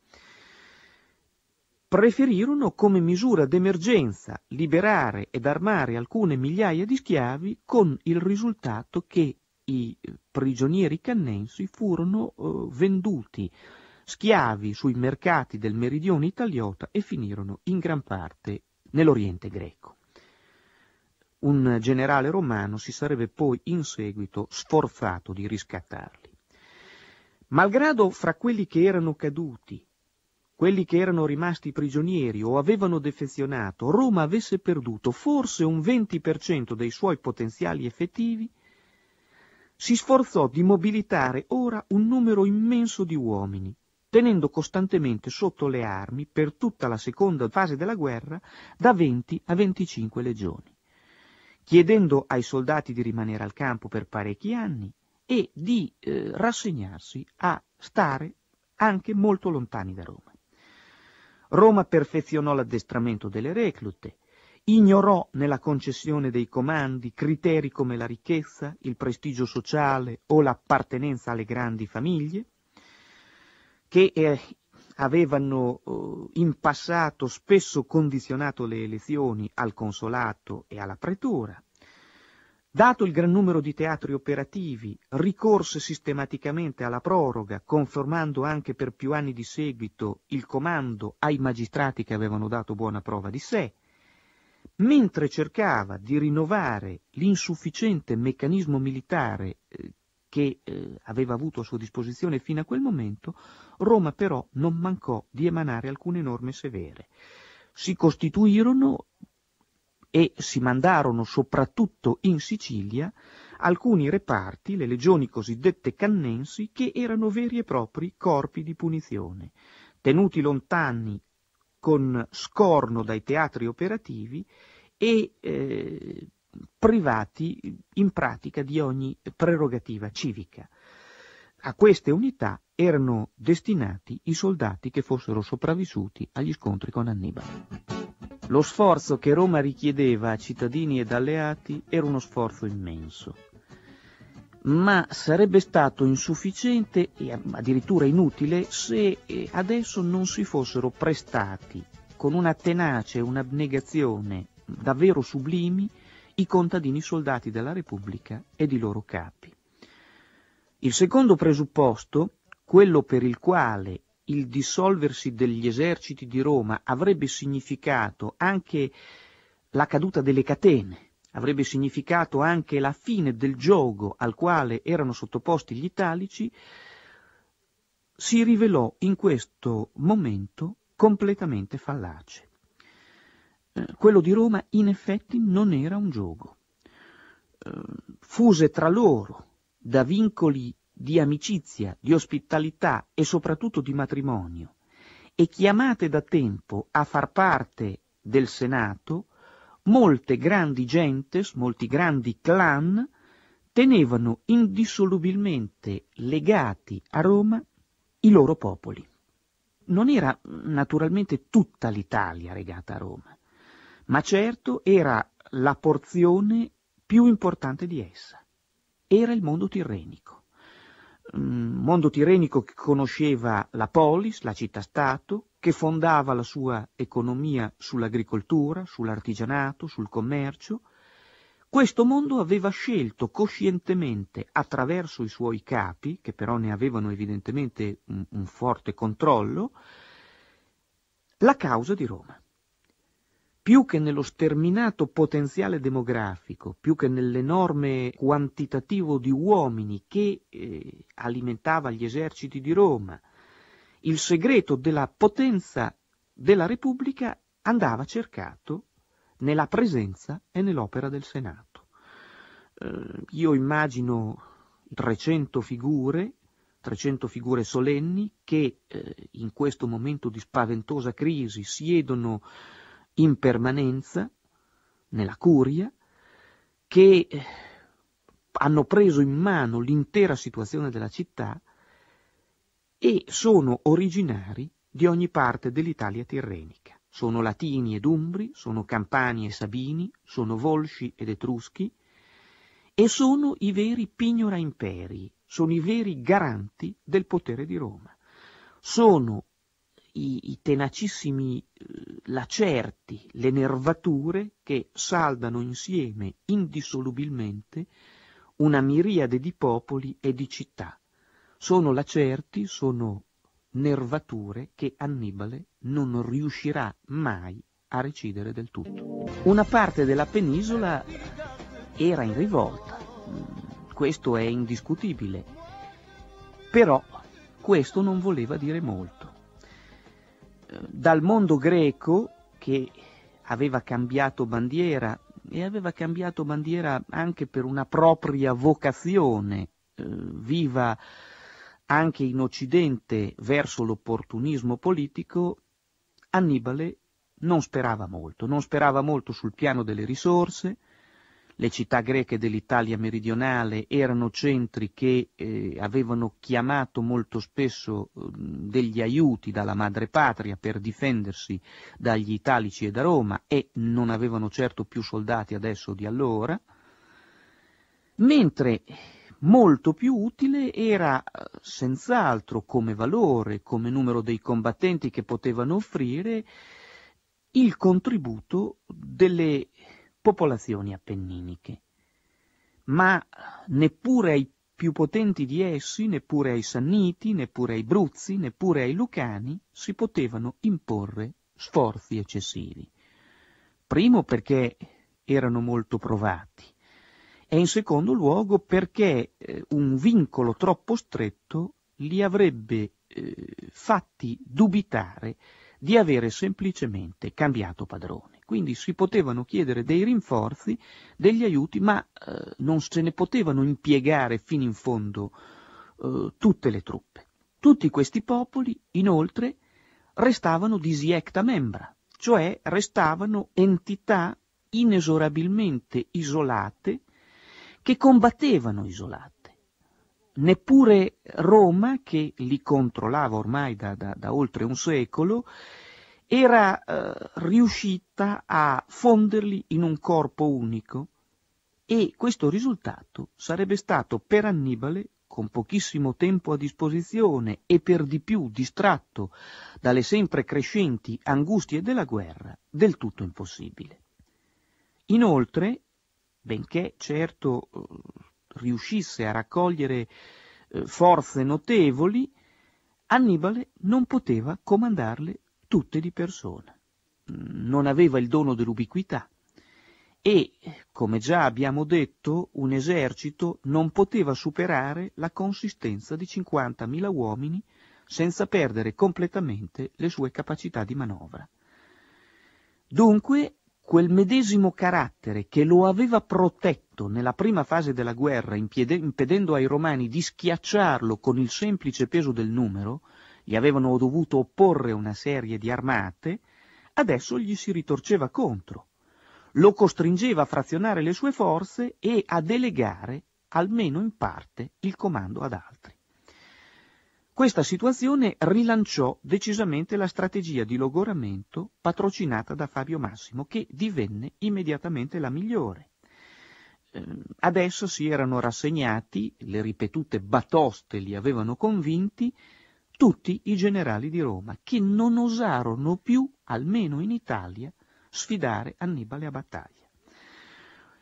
preferirono come misura d'emergenza liberare ed armare alcune migliaia di schiavi con il risultato che i prigionieri cannensi furono eh, venduti schiavi sui mercati del meridione italiota e finirono in gran parte nell'Oriente greco. Un generale romano si sarebbe poi in seguito sforzato di riscattarli. Malgrado fra quelli che erano caduti quelli che erano rimasti prigionieri o avevano defezionato, Roma avesse perduto forse un 20% dei suoi potenziali effettivi, si sforzò di mobilitare ora un numero immenso di uomini, tenendo costantemente sotto le armi, per tutta la seconda fase della guerra, da 20 a 25 legioni, chiedendo ai soldati di rimanere al campo per parecchi anni e di eh, rassegnarsi a stare anche molto lontani da Roma. Roma perfezionò l'addestramento delle reclute, ignorò nella concessione dei comandi criteri come la ricchezza, il prestigio sociale o l'appartenenza alle grandi famiglie, che eh, avevano eh, in passato spesso condizionato le elezioni al consolato e alla pretura, Dato il gran numero di teatri operativi, ricorse sistematicamente alla proroga, confermando anche per più anni di seguito il comando ai magistrati che avevano dato buona prova di sé, mentre cercava di rinnovare l'insufficiente meccanismo militare eh, che eh, aveva avuto a sua disposizione fino a quel momento, Roma però non mancò di emanare alcune norme severe. Si costituirono e si mandarono soprattutto in Sicilia alcuni reparti, le legioni cosiddette cannensi, che erano veri e propri corpi di punizione, tenuti lontani con scorno dai teatri operativi e eh, privati in pratica di ogni prerogativa civica. A queste unità erano destinati i soldati che fossero sopravvissuti agli scontri con Annibale. Lo sforzo che Roma richiedeva a cittadini ed alleati era uno sforzo immenso, ma sarebbe stato insufficiente e addirittura inutile se eh, adesso non si fossero prestati con una tenacia e un'abnegazione davvero sublimi i contadini soldati della Repubblica ed i loro capi. Il secondo presupposto, quello per il quale il dissolversi degli eserciti di Roma avrebbe significato anche la caduta delle catene, avrebbe significato anche la fine del gioco al quale erano sottoposti gli italici, si rivelò in questo momento completamente fallace. Eh, quello di Roma in effetti non era un gioco. Eh, fuse tra loro, da vincoli di amicizia, di ospitalità e soprattutto di matrimonio, e chiamate da tempo a far parte del Senato molte grandi gentes, molti grandi clan, tenevano indissolubilmente legati a Roma i loro popoli. Non era naturalmente tutta l'Italia legata a Roma, ma certo era la porzione più importante di essa. Era il mondo tirrenico mondo tirenico che conosceva la polis, la città-stato, che fondava la sua economia sull'agricoltura, sull'artigianato, sul commercio, questo mondo aveva scelto coscientemente, attraverso i suoi capi, che però ne avevano evidentemente un, un forte controllo, la causa di Roma più che nello sterminato potenziale demografico, più che nell'enorme quantitativo di uomini che eh, alimentava gli eserciti di Roma, il segreto della potenza della Repubblica andava cercato nella presenza e nell'opera del Senato. Eh, io immagino 300 figure 300 figure solenni che eh, in questo momento di spaventosa crisi siedono in permanenza nella curia, che eh, hanno preso in mano l'intera situazione della città e sono originari di ogni parte dell'Italia tirrenica. Sono latini ed umbri, sono campani e sabini, sono volsci ed etruschi e sono i veri pignora imperi, sono i veri garanti del potere di Roma. Sono i, i tenacissimi eh, lacerti, le nervature che saldano insieme indissolubilmente una miriade di popoli e di città. Sono lacerti, sono nervature che Annibale non riuscirà mai a recidere del tutto. Una parte della penisola era in rivolta, mm, questo è indiscutibile, però questo non voleva dire molto dal mondo greco che aveva cambiato bandiera e aveva cambiato bandiera anche per una propria vocazione eh, viva anche in Occidente verso l'opportunismo politico, Annibale non sperava molto, non sperava molto sul piano delle risorse, le città greche dell'Italia meridionale erano centri che eh, avevano chiamato molto spesso mm, degli aiuti dalla madre patria per difendersi dagli italici e da Roma e non avevano certo più soldati adesso di allora, mentre molto più utile era eh, senz'altro come valore, come numero dei combattenti che potevano offrire, il contributo delle popolazioni appenniniche. Ma neppure ai più potenti di essi, neppure ai Sanniti, neppure ai Bruzzi, neppure ai Lucani si potevano imporre sforzi eccessivi. Primo perché erano molto provati e in secondo luogo perché eh, un vincolo troppo stretto li avrebbe eh, fatti dubitare di avere semplicemente cambiato padrone quindi si potevano chiedere dei rinforzi, degli aiuti, ma eh, non se ne potevano impiegare fino in fondo eh, tutte le truppe. Tutti questi popoli, inoltre, restavano disiecta membra, cioè restavano entità inesorabilmente isolate che combattevano isolate. Neppure Roma, che li controllava ormai da, da, da oltre un secolo, era eh, riuscita a fonderli in un corpo unico e questo risultato sarebbe stato per Annibale, con pochissimo tempo a disposizione e per di più distratto dalle sempre crescenti angustie della guerra, del tutto impossibile. Inoltre, benché certo eh, riuscisse a raccogliere eh, forze notevoli, Annibale non poteva comandarle tutte di persona. Non aveva il dono dell'ubiquità e, come già abbiamo detto, un esercito non poteva superare la consistenza di 50.000 uomini senza perdere completamente le sue capacità di manovra. Dunque, quel medesimo carattere che lo aveva protetto nella prima fase della guerra impedendo ai romani di schiacciarlo con il semplice peso del numero, gli avevano dovuto opporre una serie di armate, adesso gli si ritorceva contro, lo costringeva a frazionare le sue forze e a delegare, almeno in parte, il comando ad altri. Questa situazione rilanciò decisamente la strategia di logoramento patrocinata da Fabio Massimo, che divenne immediatamente la migliore. Ehm, adesso si erano rassegnati, le ripetute batoste li avevano convinti, tutti i generali di Roma, che non osarono più, almeno in Italia, sfidare Annibale a battaglia.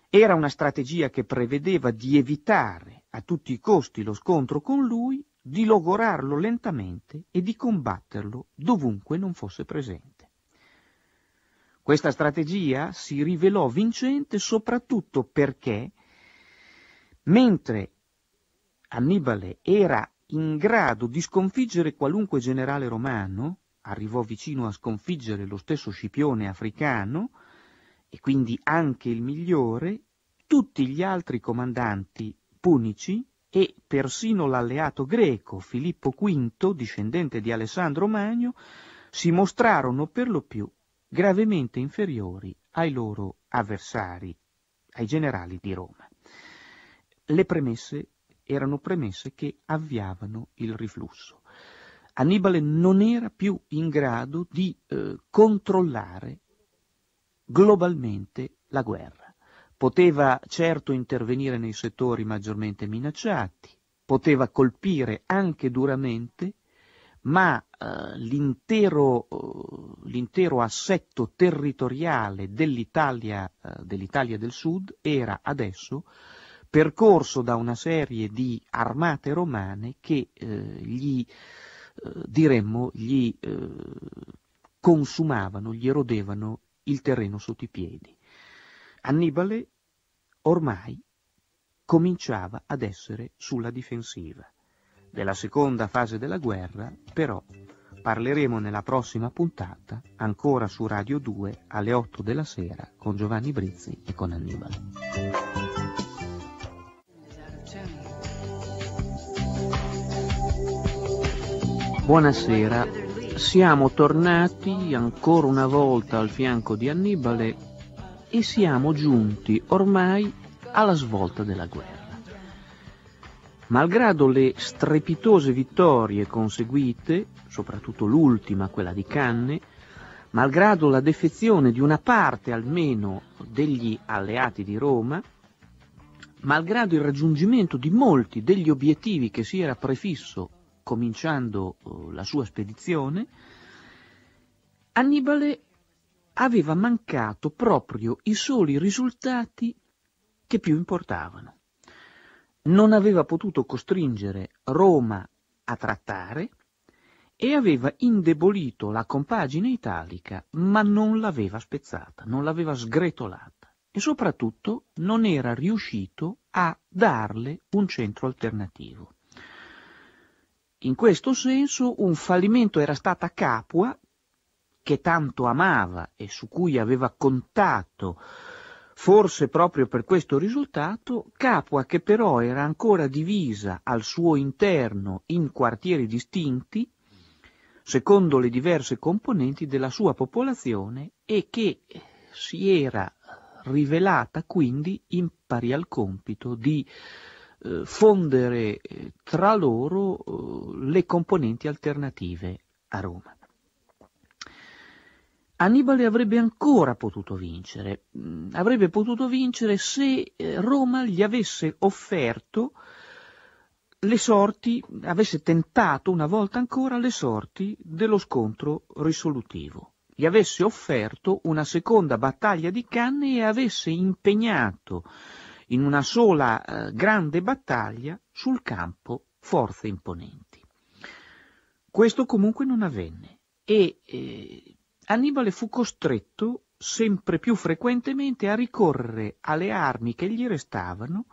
Era una strategia che prevedeva di evitare a tutti i costi lo scontro con lui, di logorarlo lentamente e di combatterlo dovunque non fosse presente. Questa strategia si rivelò vincente soprattutto perché, mentre Annibale era in grado di sconfiggere qualunque generale romano, arrivò vicino a sconfiggere lo stesso Scipione africano, e quindi anche il migliore, tutti gli altri comandanti punici e persino l'alleato greco Filippo V, discendente di Alessandro Magno, si mostrarono per lo più gravemente inferiori ai loro avversari, ai generali di Roma. Le premesse erano premesse che avviavano il riflusso. Annibale non era più in grado di eh, controllare globalmente la guerra. Poteva certo intervenire nei settori maggiormente minacciati, poteva colpire anche duramente, ma eh, l'intero, eh, l'intero, assetto territoriale dell'Italia, eh, dell'Italia, del Sud era adesso percorso da una serie di armate romane che eh, gli, eh, diremmo, gli eh, consumavano, gli erodevano il terreno sotto i piedi. Annibale ormai cominciava ad essere sulla difensiva. Della seconda fase della guerra, però, parleremo nella prossima puntata, ancora su Radio 2 alle 8 della sera, con Giovanni Brizzi e con Annibale. Buonasera, siamo tornati ancora una volta al fianco di Annibale e siamo giunti ormai alla svolta della guerra. Malgrado le strepitose vittorie conseguite, soprattutto l'ultima, quella di Canne, malgrado la defezione di una parte almeno degli alleati di Roma, malgrado il raggiungimento di molti degli obiettivi che si era prefisso cominciando eh, la sua spedizione, Annibale aveva mancato proprio i soli risultati che più importavano. Non aveva potuto costringere Roma a trattare e aveva indebolito la compagine italica, ma non l'aveva spezzata, non l'aveva sgretolata e soprattutto non era riuscito a darle un centro alternativo. In questo senso un fallimento era stata Capua, che tanto amava e su cui aveva contato, forse proprio per questo risultato, Capua che però era ancora divisa al suo interno in quartieri distinti, secondo le diverse componenti della sua popolazione e che si era rivelata quindi in pari al compito di eh, fondere eh, tra loro eh, le componenti alternative a Roma. Annibale avrebbe ancora potuto vincere, mm, avrebbe potuto vincere se Roma gli avesse offerto le sorti, avesse tentato una volta ancora le sorti dello scontro risolutivo, gli avesse offerto una seconda battaglia di canne e avesse impegnato in una sola eh, grande battaglia sul campo forze imponenti. Questo comunque non avvenne e eh, Annibale fu costretto sempre più frequentemente a ricorrere alle armi che gli restavano,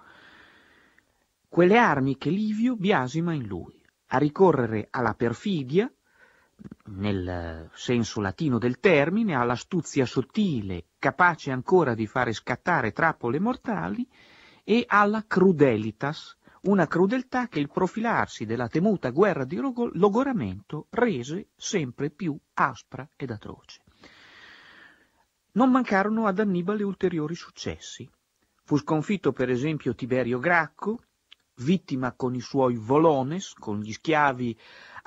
quelle armi che Livio biasima in lui, a ricorrere alla perfidia, nel senso latino del termine, ha l'astuzia sottile, capace ancora di fare scattare trappole mortali, e alla crudelitas, una crudeltà che il profilarsi della temuta guerra di logoramento rese sempre più aspra ed atroce. Non mancarono ad Annibale ulteriori successi. Fu sconfitto per esempio Tiberio Gracco, vittima con i suoi volones, con gli schiavi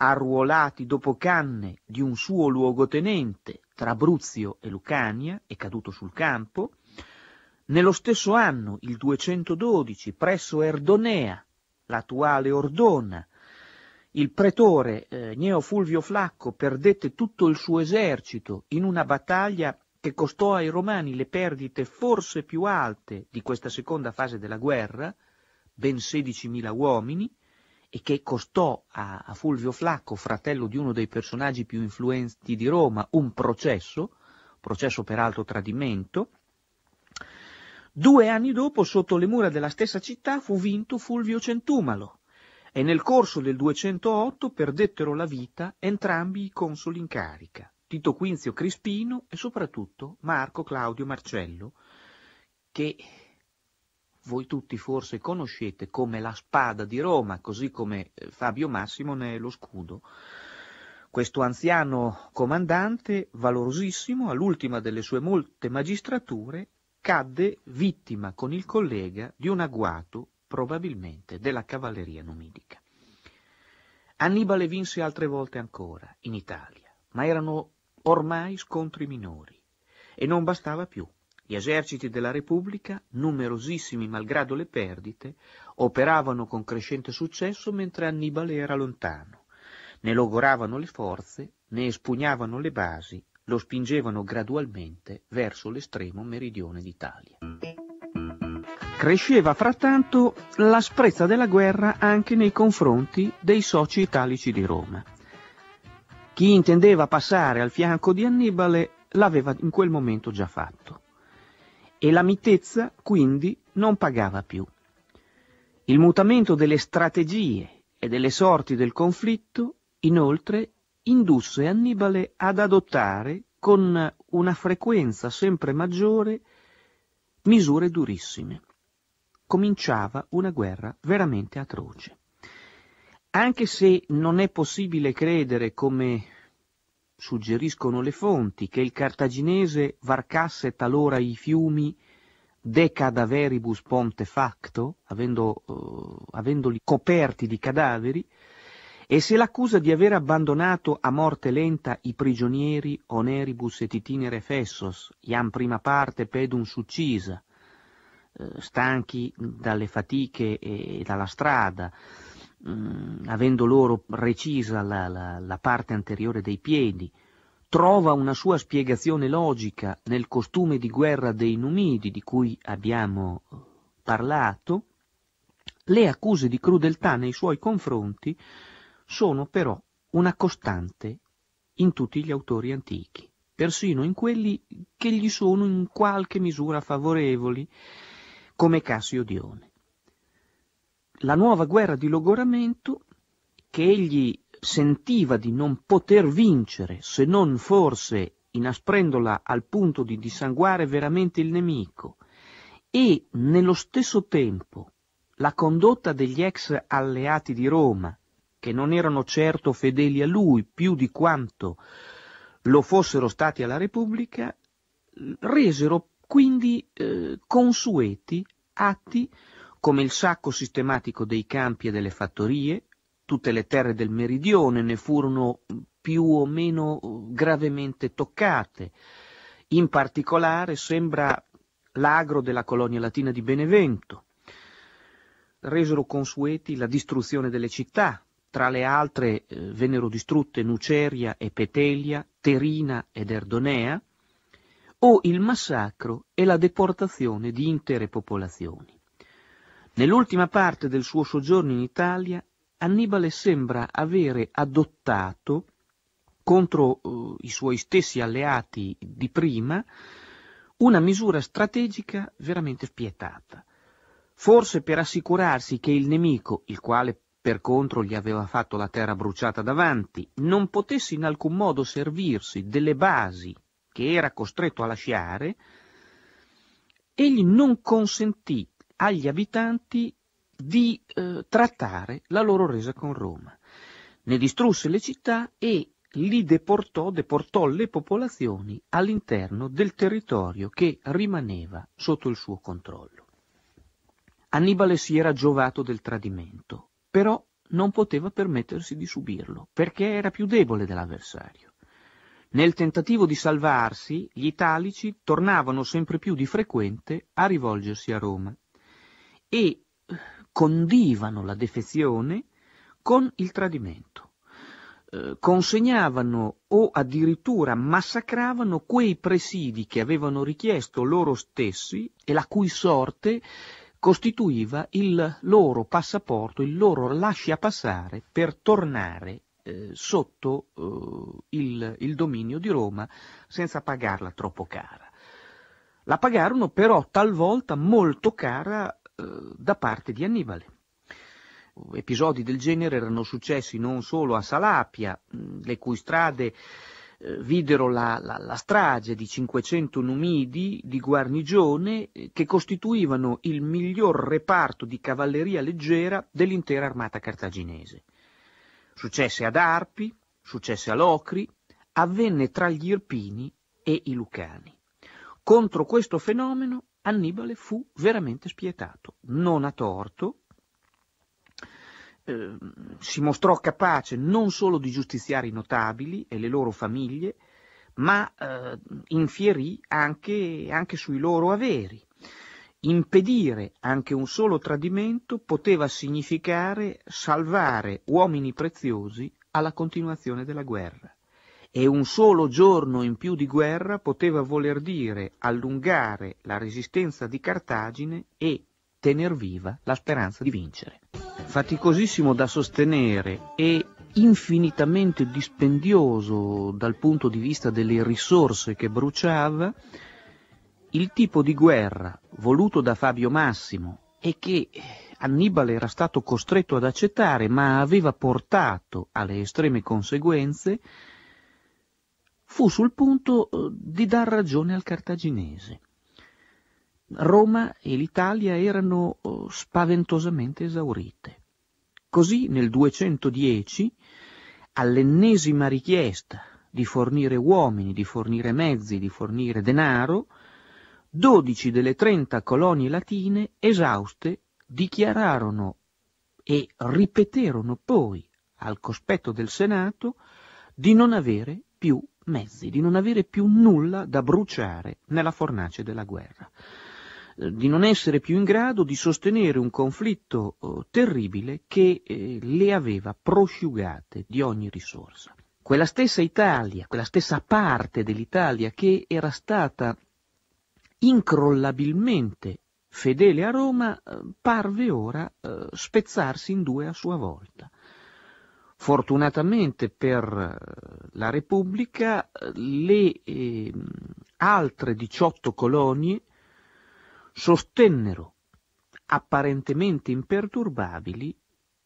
arruolati dopo canne di un suo luogotenente tra Bruzio e Lucania, e caduto sul campo. Nello stesso anno, il 212, presso Erdonea, l'attuale Ordona, il pretore eh, Gneo Fulvio Flacco perdette tutto il suo esercito in una battaglia che costò ai Romani le perdite forse più alte di questa seconda fase della guerra, ben 16.000 uomini, e che costò a, a Fulvio Flacco, fratello di uno dei personaggi più influenti di Roma, un processo, processo per alto tradimento, Due anni dopo, sotto le mura della stessa città, fu vinto Fulvio Centumalo e nel corso del 208 perdettero la vita entrambi i consoli in carica, Tito Quinzio Crispino e soprattutto Marco Claudio Marcello, che voi tutti forse conoscete come la spada di Roma, così come eh, Fabio Massimo ne è lo scudo. Questo anziano comandante, valorosissimo, all'ultima delle sue molte magistrature, cadde vittima con il collega di un agguato, probabilmente, della cavalleria numidica. Annibale vinse altre volte ancora in Italia, ma erano ormai scontri minori e non bastava più gli eserciti della Repubblica, numerosissimi malgrado le perdite, operavano con crescente successo mentre Annibale era lontano. Ne logoravano le forze, ne espugnavano le basi, lo spingevano gradualmente verso l'estremo meridione d'Italia. Cresceva frattanto l'asprezza della guerra anche nei confronti dei soci italici di Roma. Chi intendeva passare al fianco di Annibale l'aveva in quel momento già fatto e la mitezza quindi non pagava più. Il mutamento delle strategie e delle sorti del conflitto, inoltre, indusse Annibale ad adottare con una frequenza sempre maggiore misure durissime. Cominciava una guerra veramente atroce. Anche se non è possibile credere, come suggeriscono le fonti, che il cartaginese varcasse talora i fiumi de cadaveribus ponte facto, avendo, eh, avendoli coperti di cadaveri, e se l'accusa di aver abbandonato a morte lenta i prigionieri oneribus et itinere fessos, iam prima parte pedum succisa, eh, stanchi dalle fatiche e dalla strada, mh, mm, avendo loro recisa la, la, la parte anteriore dei piedi, trova una sua spiegazione logica nel costume di guerra dei Numidi di cui abbiamo eh, parlato, le accuse di crudeltà nei suoi confronti sono però una costante in tutti gli autori antichi, persino in quelli che gli sono in qualche misura favorevoli, come Cassio Dione la nuova guerra di logoramento che egli sentiva di non poter vincere se non forse inasprendola al punto di dissanguare veramente il nemico e nello stesso tempo la condotta degli ex alleati di Roma, che non erano certo fedeli a lui più di quanto lo fossero stati alla Repubblica, resero quindi eh, consueti atti come il sacco sistematico dei campi e delle fattorie, tutte le terre del meridione ne furono più o meno uh, gravemente toccate. In particolare sembra l'agro della colonia latina di Benevento. Resero consueti la distruzione delle città, tra le altre eh, vennero distrutte Nuceria e Petelia, Terina ed Erdonea, o il massacro e la deportazione di intere popolazioni. Nell'ultima parte del suo soggiorno in Italia, Annibale sembra avere adottato, contro eh, i suoi stessi alleati di prima, una misura strategica veramente spietata. Forse per assicurarsi che il nemico, il quale per contro gli aveva fatto la terra bruciata davanti, non potesse in alcun modo servirsi delle basi che era costretto a lasciare, egli non consentì agli abitanti di eh, trattare la loro resa con Roma. Ne distrusse le città e li deportò, deportò le popolazioni all'interno del territorio che rimaneva sotto il suo controllo. Annibale si era giovato del tradimento, però non poteva permettersi di subirlo, perché era più debole dell'avversario. Nel tentativo di salvarsi, gli italici tornavano sempre più di frequente a rivolgersi a Roma e condivano la defezione con il tradimento. Eh, consegnavano o addirittura massacravano quei presidi che avevano richiesto loro stessi e la cui sorte costituiva il loro passaporto, il loro lascia passare per tornare eh, sotto eh, il, il dominio di Roma senza pagarla troppo cara. La pagarono però talvolta molto cara eh, da parte di Annibale. Episodi del genere erano successi non solo a Salapia, le cui strade eh, videro la, la, la, strage di 500 numidi di guarnigione eh, che costituivano il miglior reparto di cavalleria leggera dell'intera armata cartaginese. Successe ad Arpi, successe a Locri, avvenne tra gli Irpini e i Lucani. Contro questo fenomeno Annibale fu veramente spietato, non a torto, eh, si mostrò capace non solo di giustiziare i notabili e le loro famiglie, ma eh, infierì anche, anche sui loro averi. Impedire anche un solo tradimento poteva significare salvare uomini preziosi alla continuazione della guerra e un solo giorno in più di guerra poteva voler dire allungare la resistenza di Cartagine e tener viva la speranza di vincere. Faticosissimo da sostenere e infinitamente dispendioso dal punto di vista delle risorse che bruciava, il tipo di guerra voluto da Fabio Massimo e che Annibale era stato costretto ad accettare ma aveva portato alle estreme conseguenze fu sul punto eh, di dar ragione al cartaginese. Roma e l'Italia erano eh, spaventosamente esaurite. Così nel 210, all'ennesima richiesta di fornire uomini, di fornire mezzi, di fornire denaro, 12 delle 30 colonie latine esauste dichiararono e ripeterono poi al cospetto del Senato di non avere più mezzi, di non avere più nulla da bruciare nella fornace della guerra, eh, di non essere più in grado di sostenere un conflitto eh, terribile che eh, le aveva prosciugate di ogni risorsa. Quella stessa Italia, quella stessa parte dell'Italia che era stata incrollabilmente fedele a Roma, parve ora spezzarsi in due a sua volta. Fortunatamente per eh, la Repubblica le eh, altre 18 colonie sostennero apparentemente imperturbabili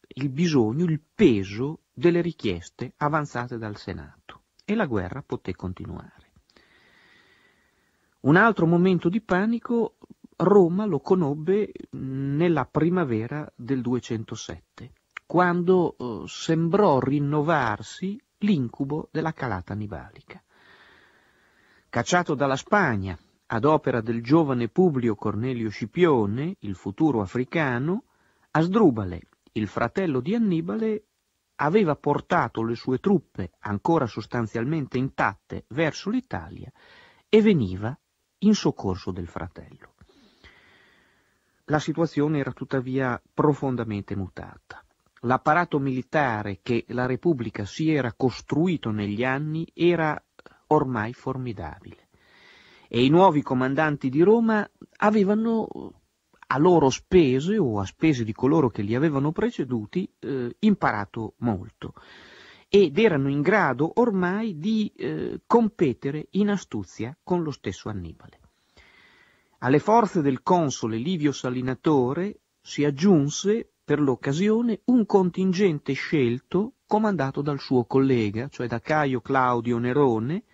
il bisogno, il peso delle richieste avanzate dal Senato e la guerra poté continuare. Un altro momento di panico Roma lo conobbe nella primavera del 207 quando eh, sembrò rinnovarsi l'incubo della calata nivalica. Cacciato dalla Spagna ad opera del giovane Publio Cornelio Scipione, il futuro africano, Asdrubale, il fratello di Annibale, aveva portato le sue truppe, ancora sostanzialmente intatte, verso l'Italia e veniva in soccorso del fratello. La situazione era tuttavia profondamente mutata l'apparato militare che la Repubblica si era costruito negli anni era ormai formidabile e i nuovi comandanti di Roma avevano a loro spese o a spese di coloro che li avevano preceduti eh, imparato molto ed erano in grado ormai di eh, competere in astuzia con lo stesso Annibale. Alle forze del console Livio Salinatore si aggiunse per l'occasione un contingente scelto comandato dal suo collega, cioè da Caio Claudio Nerone,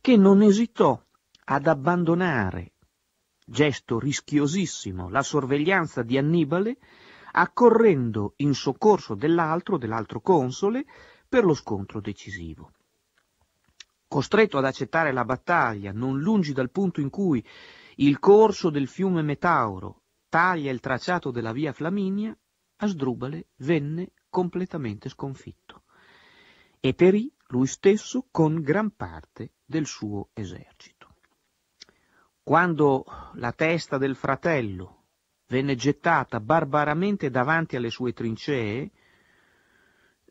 che non esitò ad abbandonare, gesto rischiosissimo, la sorveglianza di Annibale, accorrendo in soccorso dell'altro, dell'altro console, per lo scontro decisivo. Costretto ad accettare la battaglia, non lungi dal punto in cui il corso del fiume Metauro taglia il tracciato della via Flaminia, Asdrubale venne completamente sconfitto e perì lui stesso con gran parte del suo esercito. Quando la testa del fratello venne gettata barbaramente davanti alle sue trincee,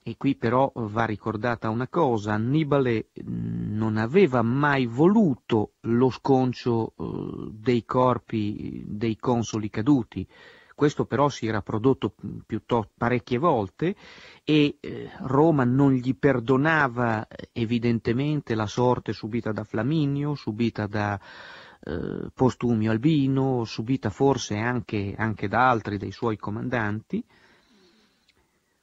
e qui però va ricordata una cosa, Annibale mm, non aveva mai voluto lo sconcio eh, dei corpi dei consoli caduti, questo però si era prodotto mm, piuttosto parecchie volte e eh, Roma non gli perdonava eh, evidentemente la sorte subita da Flaminio, subita da Postumio Albino, subita forse anche, anche da altri dei suoi comandanti,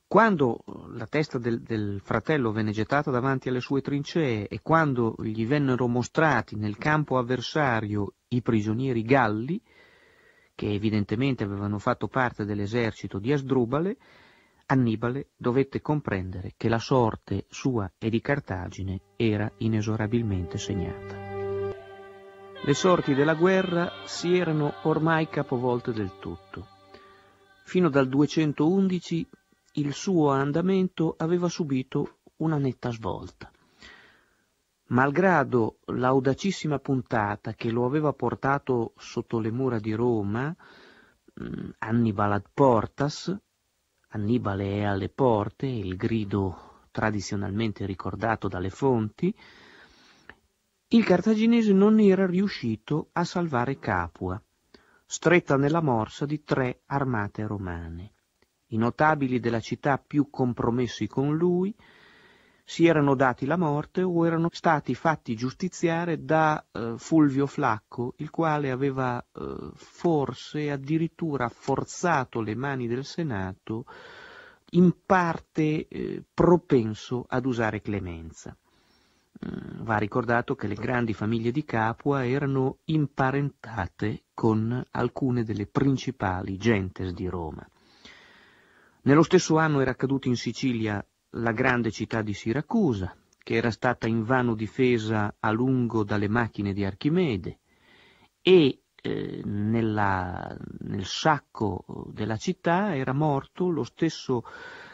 quando eh, la testa del, del, fratello venne gettata davanti alle sue trincee e quando gli vennero mostrati nel campo avversario i prigionieri galli, che evidentemente avevano fatto parte dell'esercito di Asdrubale, Annibale dovette comprendere che la sorte sua e di Cartagine era inesorabilmente segnata. Le sorti della guerra si erano ormai capovolte del tutto. Fino dal 211 il suo andamento aveva subito una netta svolta. Malgrado l'audacissima puntata che lo aveva portato sotto le mura di Roma, mm, Annibal ad portas, Annibale è alle porte, il grido tradizionalmente ricordato dalle fonti, il cartaginese non era riuscito a salvare Capua, stretta nella morsa di tre armate romane. I notabili della città più compromessi con lui si erano dati la morte o erano stati fatti giustiziare da eh, Fulvio Flacco, il quale aveva eh, forse addirittura forzato le mani del Senato, in parte eh, propenso ad usare clemenza. Mm, va ricordato che le grandi famiglie di Capua erano imparentate con alcune delle principali gentes di Roma. Nello stesso anno era accaduta in Sicilia la grande città di Siracusa, che era stata invano difesa a lungo dalle macchine di Archimede, e eh, nella, nel sacco della città era morto lo stesso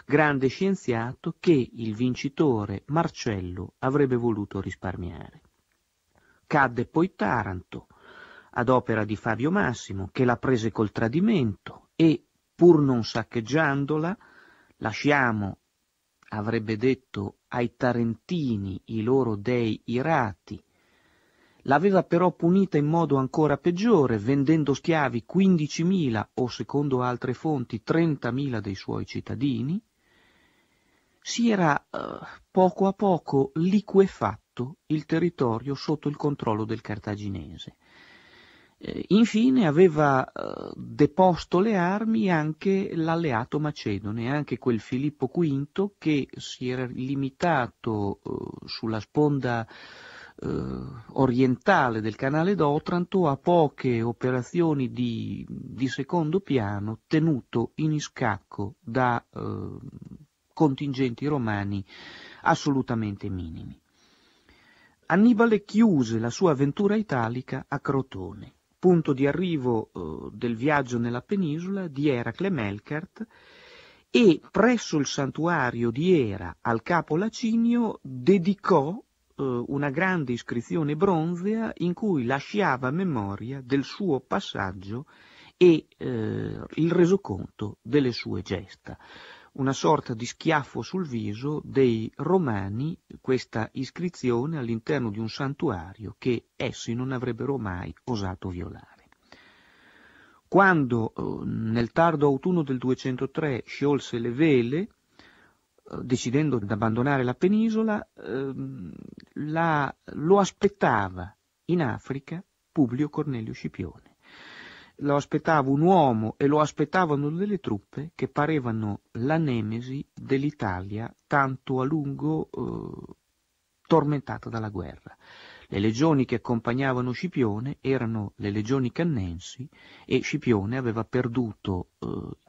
grande scienziato che il vincitore Marcello avrebbe voluto risparmiare. Cadde poi Taranto, ad opera di Fabio Massimo, che la prese col tradimento e pur non saccheggiandola, lasciamo, avrebbe detto, ai tarentini i loro dei irati. L'aveva però punita in modo ancora peggiore, vendendo schiavi 15.000 o, secondo altre fonti, 30.000 dei suoi cittadini, si era eh, poco a poco liquefatto il territorio sotto il controllo del cartaginese. Eh, infine aveva eh, deposto le armi anche l'alleato macedone, anche quel Filippo V che si era limitato eh, sulla sponda orientale del canale d'Otranto a poche operazioni di, di secondo piano tenuto in scacco da eh, contingenti romani assolutamente minimi. Annibale chiuse la sua avventura italica a Crotone punto di arrivo eh, del viaggio nella penisola di Eracle Melkert e presso il santuario di Era al capo Lacinio dedicò eh, una grande iscrizione bronzea in cui lasciava memoria del suo passaggio e eh, il resoconto delle sue gesta una sorta di schiaffo sul viso dei romani questa iscrizione all'interno di un santuario che essi non avrebbero mai osato violare. Quando eh, nel tardo autunno del 203 sciolse le vele, eh, decidendo di abbandonare la penisola, ehm, la, lo aspettava in Africa Publio Cornelio Scipione lo aspettava un uomo e lo aspettavano delle truppe che parevano la nemesi dell'Italia tanto a lungo eh, tormentata dalla guerra. Le legioni che accompagnavano Scipione erano le legioni cannensi e Scipione aveva perduto eh,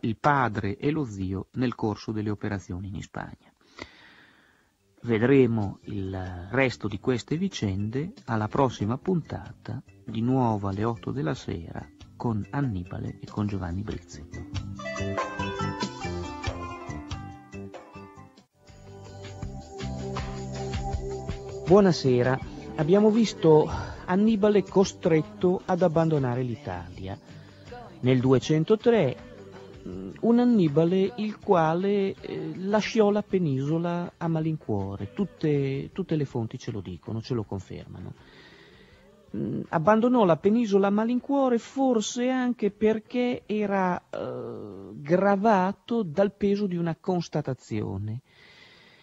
il padre e lo zio nel corso delle operazioni in Spagna. Vedremo il resto di queste vicende alla prossima puntata, di nuovo alle 8 della sera, con Annibale e con Giovanni Brizzi. Buonasera, abbiamo visto Annibale costretto ad abbandonare l'Italia. Nel 203 mm, un Annibale il quale eh, lasciò la penisola a malincuore, tutte, tutte le fonti ce lo dicono, ce lo confermano mh, mm, abbandonò la penisola a malincuore forse anche perché era eh, gravato dal peso di una constatazione.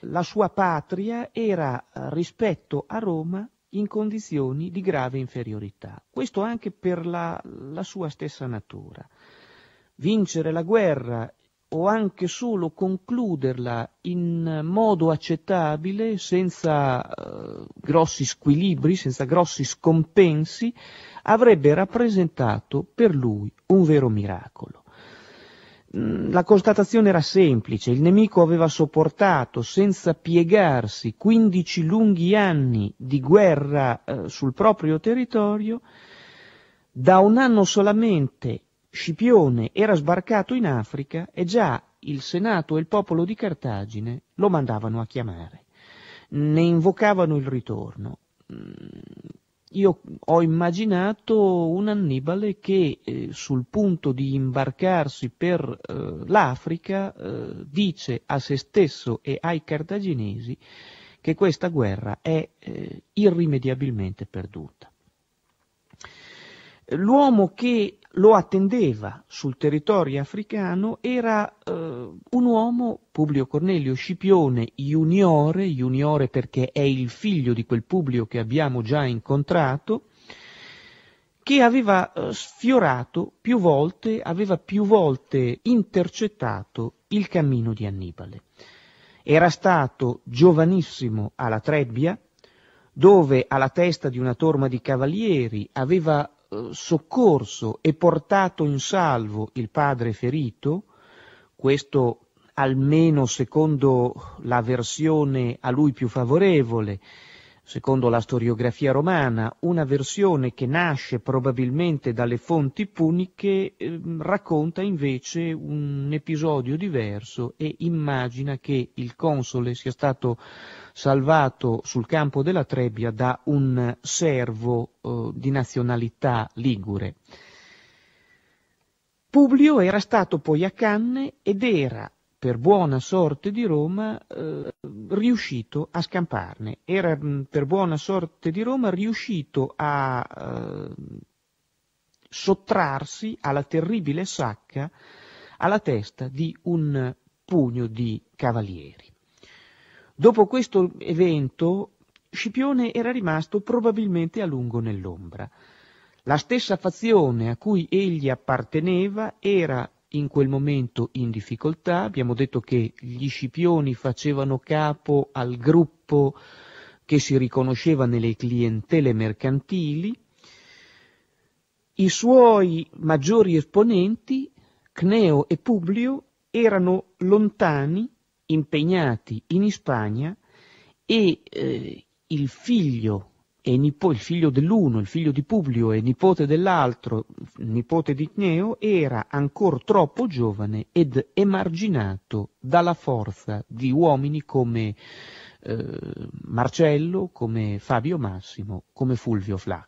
La sua patria era eh, rispetto a Roma in condizioni di grave inferiorità, questo anche per la, la sua stessa natura. Vincere la guerra o anche solo concluderla in modo accettabile, senza eh, grossi squilibri, senza grossi scompensi, avrebbe rappresentato per lui un vero miracolo. Mm, la constatazione era semplice, il nemico aveva sopportato senza piegarsi 15 lunghi anni di guerra eh, sul proprio territorio, da un anno solamente Scipione era sbarcato in Africa e già il Senato e il popolo di Cartagine lo mandavano a chiamare. Ne invocavano il ritorno. Mm, io ho immaginato un Annibale che eh, sul punto di imbarcarsi per eh, l'Africa eh, dice a se stesso e ai cartaginesi che questa guerra è eh, irrimediabilmente perduta. L'uomo che lo attendeva sul territorio africano era eh, un uomo, Publio Cornelio Scipione Juniore, Juniore perché è il figlio di quel Publio che abbiamo già incontrato, che aveva eh, sfiorato più volte, aveva più volte intercettato il cammino di Annibale. Era stato giovanissimo alla Trebbia, dove alla testa di una torma di cavalieri aveva eh, soccorso e portato in salvo il padre ferito, questo almeno secondo la versione a lui più favorevole, secondo la storiografia romana, una versione che nasce probabilmente dalle fonti puniche, ehm, racconta invece un episodio diverso e immagina che il console sia stato salvato sul campo della Trebbia da un servo eh, di nazionalità ligure. Publio era stato poi a Canne ed era, per buona sorte di Roma, eh, riuscito a scamparne. Era, mm, per buona sorte di Roma, riuscito a eh, sottrarsi alla terribile sacca alla testa di un pugno di cavalieri. Dopo questo evento Scipione era rimasto probabilmente a lungo nell'ombra. La stessa fazione a cui egli apparteneva era in quel momento in difficoltà, abbiamo detto che gli Scipioni facevano capo al gruppo che si riconosceva nelle clientele mercantili, i suoi maggiori esponenti, Cneo e Publio, erano lontani impegnati in Spagna e eh, il figlio nipo, il figlio dell'uno, il figlio di Publio e nipote dell'altro, nipote di Cneo, era ancora troppo giovane ed emarginato dalla forza di uomini come eh, Marcello, come Fabio Massimo, come Fulvio Flacco.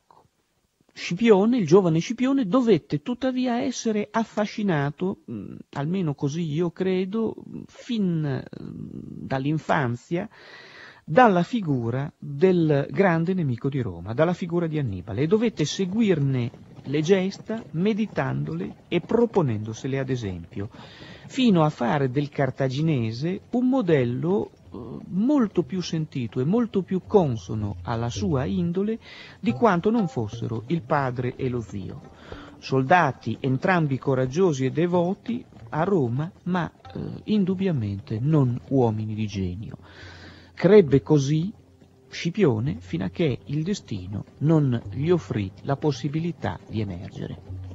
Scipione, il giovane Scipione, dovette tuttavia essere affascinato, mm, almeno così io credo, fin mm, dall'infanzia, dalla figura del grande nemico di Roma, dalla figura di Annibale, e dovette seguirne le gesta, meditandole e proponendosele ad esempio, fino a fare del cartaginese un modello eh, molto più sentito e molto più consono alla sua indole di quanto non fossero il padre e lo zio. Soldati entrambi coraggiosi e devoti a Roma, ma eh, indubbiamente non uomini di genio. Crebbe così Scipione fino a che il destino non gli offrì la possibilità di emergere.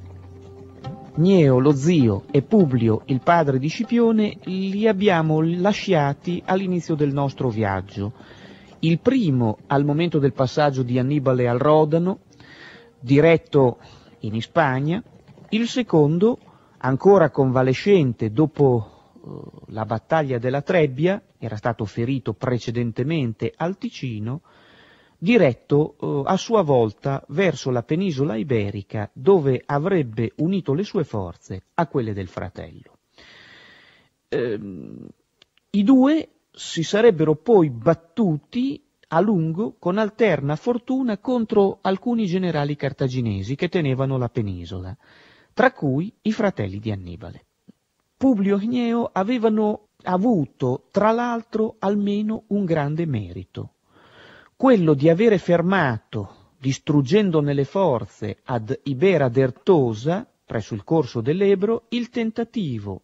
Gneo, lo zio, e Publio, il padre di Scipione, li abbiamo lasciati all'inizio del nostro viaggio. Il primo al momento del passaggio di Annibale al Rodano, diretto in Spagna, il secondo ancora convalescente dopo eh, la battaglia della Trebbia, era stato ferito precedentemente al Ticino, diretto eh, a sua volta verso la penisola iberica dove avrebbe unito le sue forze a quelle del fratello. Ehm, I due si sarebbero poi battuti a lungo con alterna fortuna contro alcuni generali cartaginesi che tenevano la penisola, tra cui i fratelli di Annibale. Publio e Gneo avevano avuto, tra l'altro, almeno un grande merito, quello di avere fermato, distruggendone le forze ad Ibera d'Ertosa, presso il corso dell'Ebro, il tentativo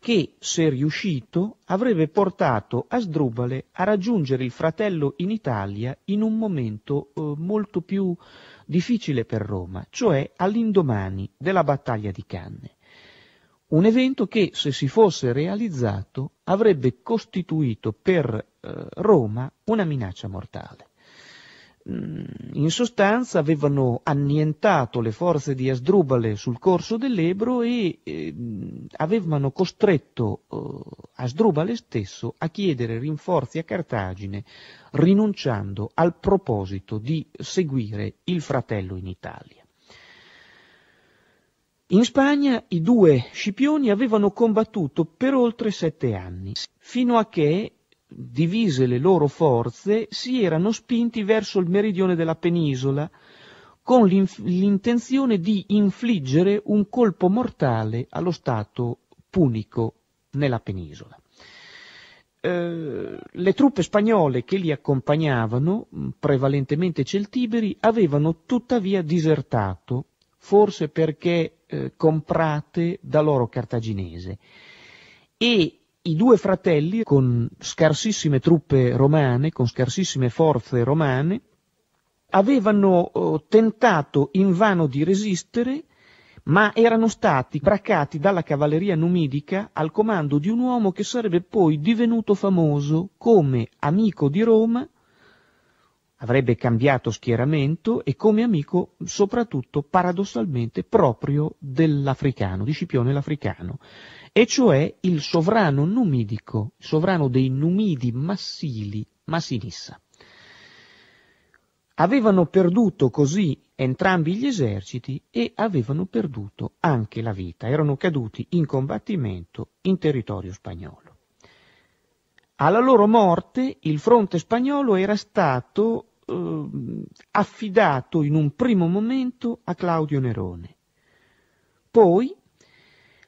che, se riuscito, avrebbe portato Asdrubale a raggiungere il fratello in Italia in un momento eh, molto più difficile per Roma, cioè all'indomani della battaglia di Canne un evento che se si fosse realizzato avrebbe costituito per eh, Roma una minaccia mortale. Mm, in sostanza avevano annientato le forze di Asdrubale sul corso dell'Ebro e eh, avevano costretto eh, Asdrubale stesso a chiedere rinforzi a Cartagine, rinunciando al proposito di seguire il fratello in Italia. In Spagna i due Scipioni avevano combattuto per oltre sette anni, fino a che, divise le loro forze, si erano spinti verso il meridione della penisola, con l'intenzione di infliggere un colpo mortale allo Stato punico nella penisola. Eh, le truppe spagnole che li accompagnavano, prevalentemente celtiberi, avevano tuttavia disertato, forse perché eh, comprate da loro cartaginese e i due fratelli, con scarsissime truppe romane, con scarsissime forze romane, avevano eh, tentato invano di resistere, ma erano stati braccati dalla cavalleria numidica al comando di un uomo che sarebbe poi divenuto famoso come amico di Roma avrebbe cambiato schieramento e come amico soprattutto paradossalmente proprio dell'africano, di Scipione l'africano, e cioè il sovrano numidico, il sovrano dei numidi massili, Massinissa. Avevano perduto così entrambi gli eserciti e avevano perduto anche la vita, erano caduti in combattimento in territorio spagnolo. Alla loro morte il fronte spagnolo era stato eh, affidato in un primo momento a Claudio Nerone. Poi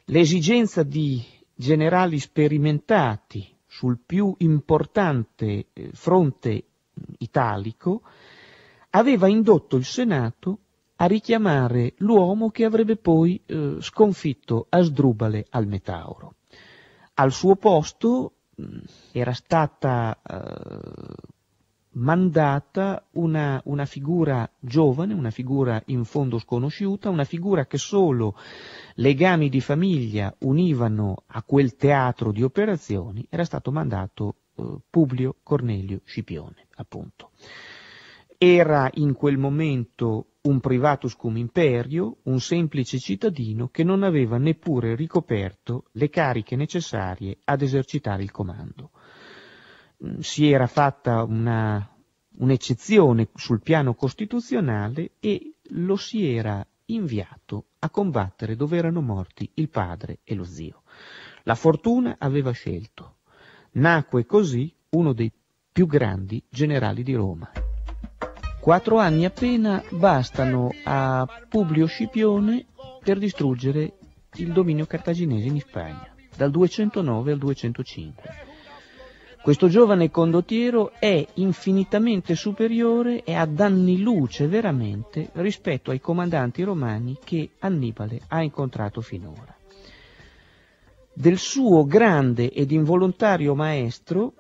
l'esigenza di generali sperimentati sul più importante eh, fronte italico aveva indotto il Senato a richiamare l'uomo che avrebbe poi eh, sconfitto Asdrubale al Metauro. Al suo posto mm, era stata eh, mandata una, una, figura giovane, una figura in fondo sconosciuta, una figura che solo legami di famiglia univano a quel teatro di operazioni, era stato mandato eh, Publio Cornelio Scipione, appunto. Era in quel momento un privatus cum imperio, un semplice cittadino che non aveva neppure ricoperto le cariche necessarie ad esercitare il comando. Mm, si era fatta una, un'eccezione sul piano costituzionale e lo si era inviato a combattere dove erano morti il padre e lo zio. La fortuna aveva scelto. Nacque così uno dei più grandi generali di Roma. Quattro anni appena bastano a Publio Scipione per distruggere il dominio cartaginese in Spagna, dal 209 al 205 questo giovane condottiero è infinitamente superiore e ad anni luce veramente rispetto ai comandanti romani che Annibale ha incontrato finora. Del suo grande ed involontario maestro,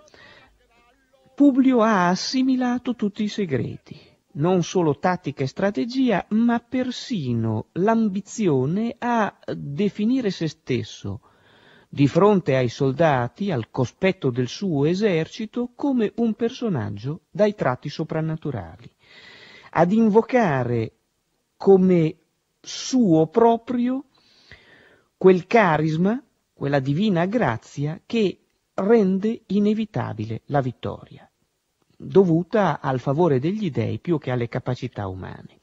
Publio ha assimilato tutti i segreti, non solo tattica e strategia, ma persino l'ambizione a definire se stesso di fronte ai soldati, al cospetto del suo esercito, come un personaggio dai tratti soprannaturali, ad invocare come suo proprio quel carisma, quella divina grazia che rende inevitabile la vittoria, dovuta al favore degli dei più che alle capacità umane.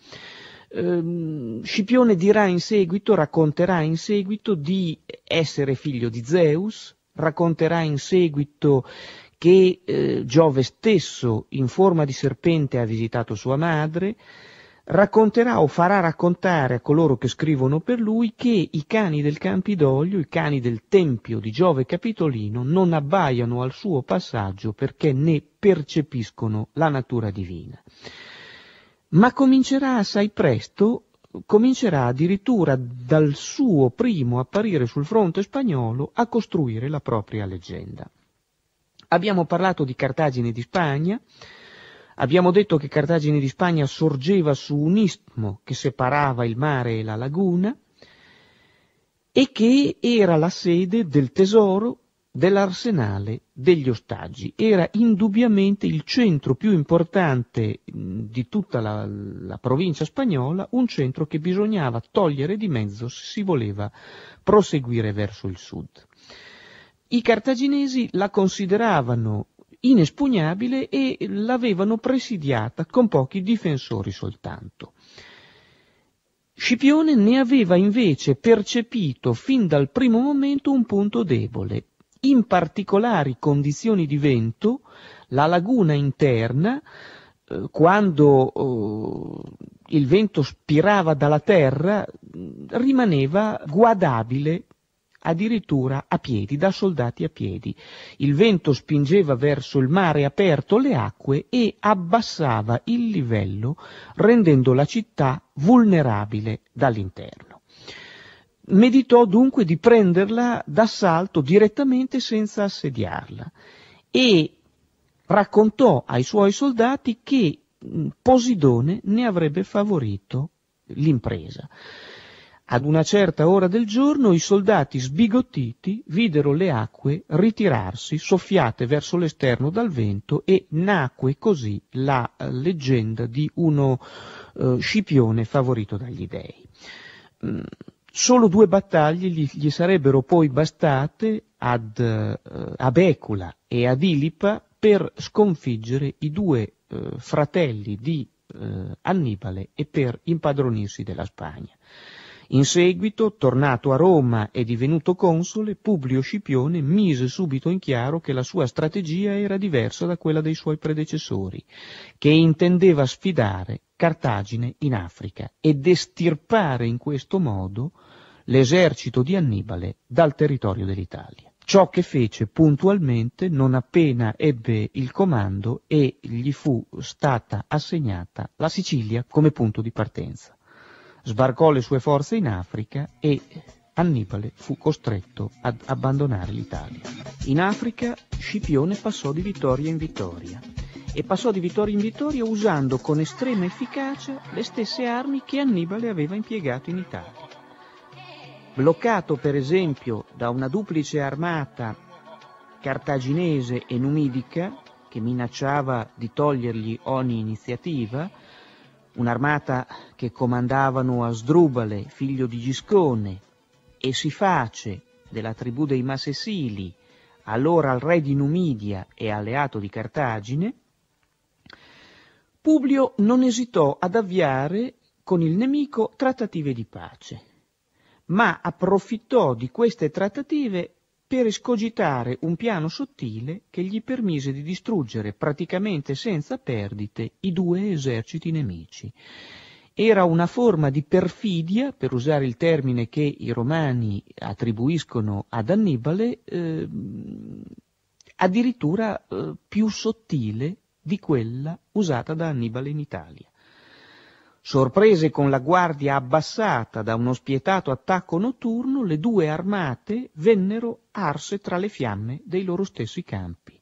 Ehm, Scipione dirà in seguito, racconterà in seguito di essere figlio di Zeus, racconterà in seguito che eh, Giove stesso in forma di serpente ha visitato sua madre, racconterà o farà raccontare a coloro che scrivono per lui che i cani del Campidoglio, i cani del Tempio di Giove Capitolino, non abbaiano al suo passaggio perché ne percepiscono la natura divina ma comincerà assai presto, comincerà addirittura dal suo primo apparire sul fronte spagnolo a costruire la propria leggenda. Abbiamo parlato di Cartagine di Spagna, abbiamo detto che Cartagine di Spagna sorgeva su un istmo che separava il mare e la laguna e che era la sede del tesoro dell'arsenale degli ostaggi. Era indubbiamente il centro più importante di tutta la, la, provincia spagnola, un centro che bisognava togliere di mezzo se si voleva proseguire verso il sud. I cartaginesi la consideravano inespugnabile e l'avevano presidiata con pochi difensori soltanto. Scipione ne aveva invece percepito fin dal primo momento un punto debole, in particolari condizioni di vento, la laguna interna, eh, quando eh, il vento spirava dalla terra, rimaneva guadabile addirittura a piedi, da soldati a piedi. Il vento spingeva verso il mare aperto le acque e abbassava il livello, rendendo la città vulnerabile dall'interno meditò dunque di prenderla d'assalto direttamente senza assediarla e raccontò ai suoi soldati che mm, Posidone ne avrebbe favorito l'impresa. Ad una certa ora del giorno i soldati sbigottiti videro le acque ritirarsi, soffiate verso l'esterno dal vento, e nacque così la eh, leggenda di uno eh, Scipione favorito dagli dei. Mm, Solo due battaglie gli, gli sarebbero poi bastate ad, eh, ad e ad Ilipa per sconfiggere i due eh, fratelli di eh, Annibale e per impadronirsi della Spagna. In seguito, tornato a Roma e divenuto console, Publio Scipione mise subito in chiaro che la sua strategia era diversa da quella dei suoi predecessori, che intendeva sfidare Cartagine in Africa ed estirpare in questo modo l'esercito di Annibale dal territorio dell'Italia. Ciò che fece puntualmente non appena ebbe il comando e gli fu stata assegnata la Sicilia come punto di partenza. Sbarcò le sue forze in Africa e Annibale fu costretto ad abbandonare l'Italia. In Africa Scipione passò di vittoria in vittoria e passò di vittoria in vittoria usando con estrema efficacia le stesse armi che Annibale aveva impiegato in Italia bloccato per esempio da una duplice armata cartaginese e numidica che minacciava di togliergli ogni iniziativa, un'armata che comandavano Asdrubale, figlio di Giscone, e Siface della tribù dei Massesili, allora al re di Numidia e alleato di Cartagine, Publio non esitò ad avviare con il nemico trattative di pace ma approfittò di queste trattative per escogitare un piano sottile che gli permise di distruggere praticamente senza perdite i due eserciti nemici. Era una forma di perfidia, per usare il termine che i romani attribuiscono ad Annibale, eh, addirittura eh, più sottile di quella usata da Annibale in Italia. Sorprese con la guardia abbassata da uno spietato attacco notturno, le due armate vennero arse tra le fiamme dei loro stessi campi.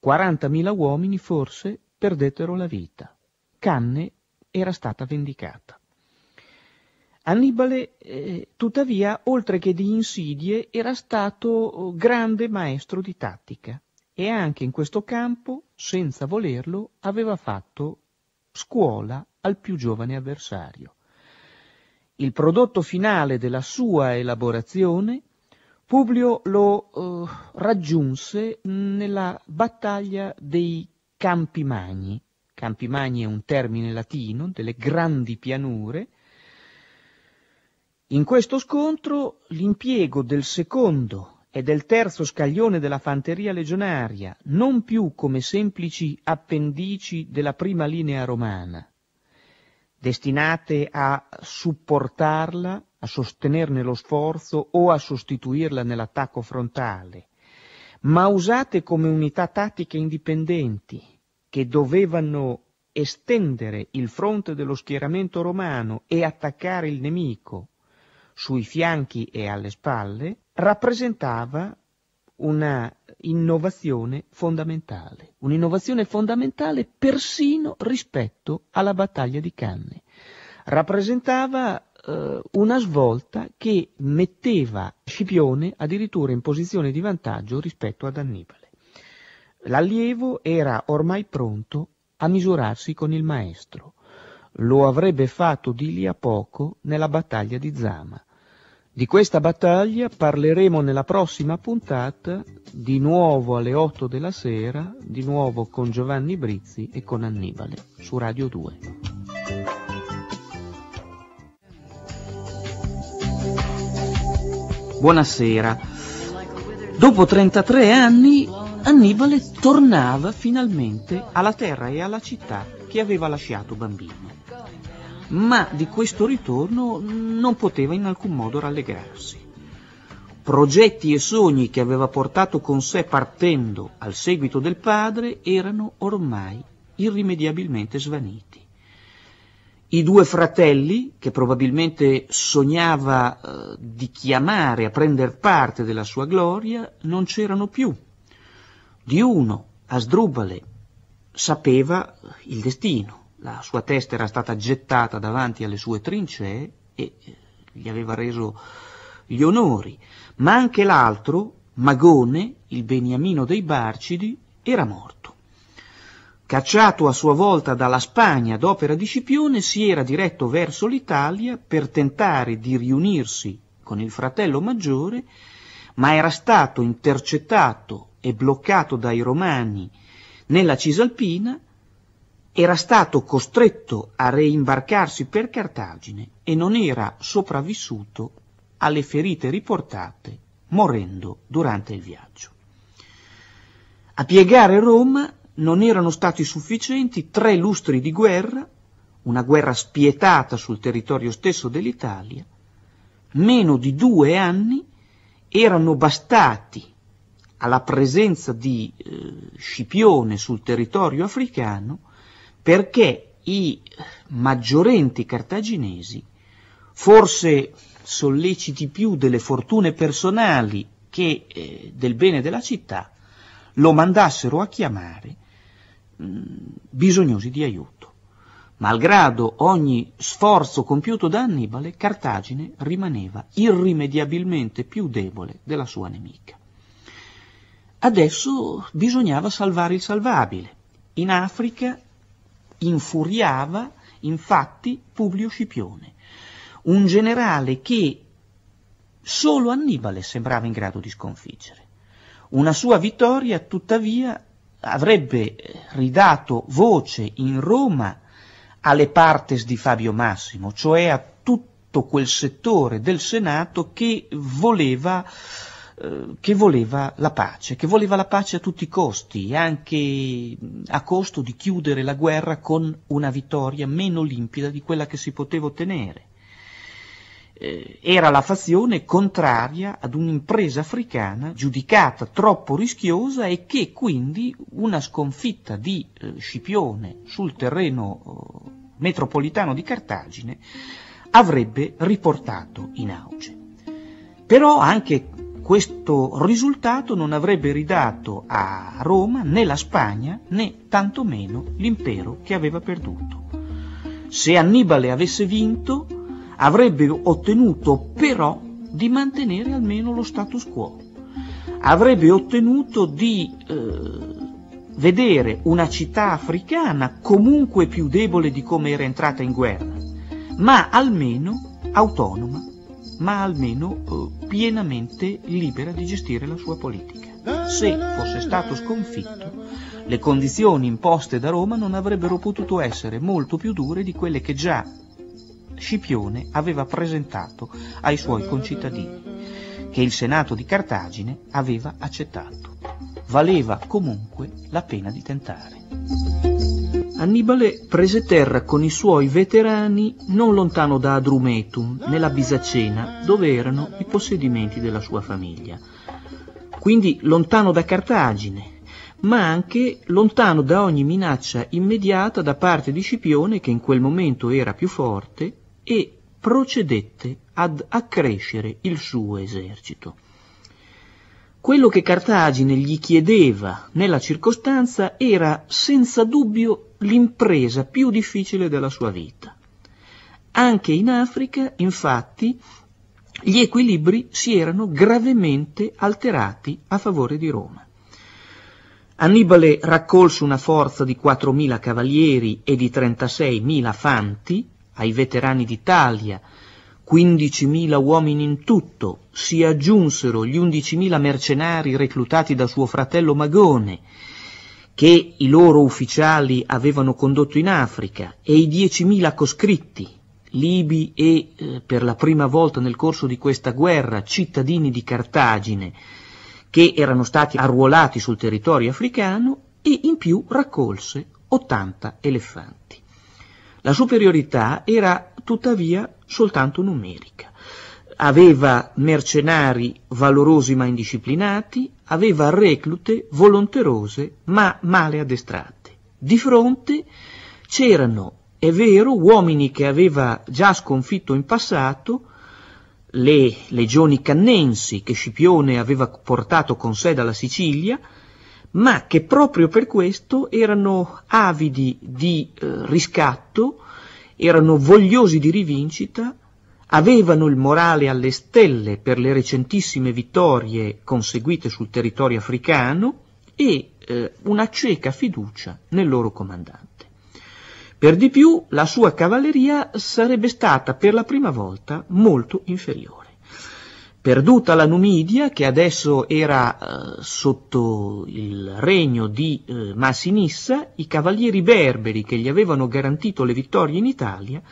40.000 uomini forse perdettero la vita. Canne era stata vendicata. Annibale, eh, tuttavia, oltre che di insidie, era stato oh, grande maestro di tattica e anche in questo campo, senza volerlo, aveva fatto scuola al più giovane avversario. Il prodotto finale della sua elaborazione Publio lo eh, raggiunse nella battaglia dei Campi Magni. Campi Magni è un termine latino, delle grandi pianure. In questo scontro l'impiego del secondo e del terzo scaglione della fanteria legionaria, non più come semplici appendici della prima linea romana, destinate a supportarla, a sostenerne lo sforzo o a sostituirla nell'attacco frontale, ma usate come unità tattiche indipendenti che dovevano estendere il fronte dello schieramento romano e attaccare il nemico sui fianchi e alle spalle, rappresentava una innovazione fondamentale, un'innovazione fondamentale persino rispetto alla battaglia di Canne. Rappresentava eh, una svolta che metteva Scipione addirittura in posizione di vantaggio rispetto ad Annibale. L'allievo era ormai pronto a misurarsi con il maestro. Lo avrebbe fatto di lì a poco nella battaglia di Zama. Di questa battaglia parleremo nella prossima puntata, di nuovo alle 8 della sera, di nuovo con Giovanni Brizzi e con Annibale su Radio 2. Buonasera. Dopo 33 anni Annibale tornava finalmente alla terra e alla città che aveva lasciato bambino ma di questo ritorno non poteva in alcun modo rallegrarsi. Progetti e sogni che aveva portato con sé partendo al seguito del padre erano ormai irrimediabilmente svaniti. I due fratelli, che probabilmente sognava eh, di chiamare a prender parte della sua gloria, non c'erano più. Di uno, Asdrubale, sapeva eh, il destino la sua testa era stata gettata davanti alle sue trincee e eh, gli aveva reso gli onori, ma anche l'altro, Magone, il beniamino dei Barcidi, era morto. Cacciato a sua volta dalla Spagna ad opera di Scipione, si era diretto verso l'Italia per tentare di riunirsi con il fratello maggiore, ma era stato intercettato e bloccato dai romani nella Cisalpina era stato costretto a reimbarcarsi per Cartagine e non era sopravvissuto alle ferite riportate morendo durante il viaggio. A piegare Roma non erano stati sufficienti tre lustri di guerra, una guerra spietata sul territorio stesso dell'Italia, meno di due anni erano bastati alla presenza di eh, Scipione sul territorio africano perché i maggiorenti cartaginesi, forse solleciti più delle fortune personali che eh, del bene della città, lo mandassero a chiamare mh, mm, bisognosi di aiuto. Malgrado ogni sforzo compiuto da Annibale, Cartagine rimaneva irrimediabilmente più debole della sua nemica. Adesso bisognava salvare il salvabile. In Africa infuriava infatti Publio Scipione, un generale che solo Annibale sembrava in grado di sconfiggere. Una sua vittoria, tuttavia, avrebbe ridato voce in Roma alle partes di Fabio Massimo, cioè a tutto quel settore del Senato che voleva eh, che voleva la pace, che voleva la pace a tutti i costi, anche mm, a costo di chiudere la guerra con una vittoria meno limpida di quella che si poteva ottenere. Eh, era la fazione contraria ad un'impresa africana giudicata troppo rischiosa e che quindi una sconfitta di eh, Scipione sul terreno eh, metropolitano di Cartagine avrebbe riportato in auge. Però anche questo risultato non avrebbe ridato a Roma né la Spagna né tantomeno l'impero che aveva perduto. Se Annibale avesse vinto avrebbe ottenuto però di mantenere almeno lo status quo, avrebbe ottenuto di eh, vedere una città africana comunque più debole di come era entrata in guerra, ma almeno autonoma ma almeno eh, pienamente libera di gestire la sua politica. Se fosse stato sconfitto, le condizioni imposte da Roma non avrebbero potuto essere molto più dure di quelle che già Scipione aveva presentato ai suoi concittadini, che il Senato di Cartagine aveva accettato. Valeva comunque la pena di tentare. Annibale prese terra con i suoi veterani non lontano da Adrumetum, nella Bisacena, dove erano i possedimenti della sua famiglia. Quindi lontano da Cartagine, ma anche lontano da ogni minaccia immediata da parte di Scipione che in quel momento era più forte e procedette ad accrescere il suo esercito. Quello che Cartagine gli chiedeva nella circostanza era senza dubbio l'impresa più difficile della sua vita. Anche in Africa, infatti, gli equilibri si erano gravemente alterati a favore di Roma. Annibale raccolse una forza di 4.000 cavalieri e di 36.000 fanti ai veterani d'Italia, 15.000 uomini in tutto, si aggiunsero gli 11.000 mercenari reclutati da suo fratello Magone, che i loro ufficiali avevano condotto in Africa e i 10.000 coscritti, libi e eh, per la prima volta nel corso di questa guerra cittadini di Cartagine che erano stati arruolati sul territorio africano e in più raccolse 80 elefanti. La superiorità era tuttavia soltanto numerica aveva mercenari valorosi ma indisciplinati, aveva reclute volonterose ma male addestrate. Di fronte c'erano, è vero, uomini che aveva già sconfitto in passato, le legioni cannensi che Scipione aveva portato con sé dalla Sicilia, ma che proprio per questo erano avidi di eh, riscatto, erano vogliosi di rivincita, avevano il morale alle stelle per le recentissime vittorie conseguite sul territorio africano e eh, una cieca fiducia nel loro comandante. Per di più la sua cavalleria sarebbe stata per la prima volta molto inferiore. Perduta la Numidia, che adesso era eh, sotto il regno di eh, Massinissa, i cavalieri berberi che gli avevano garantito le vittorie in Italia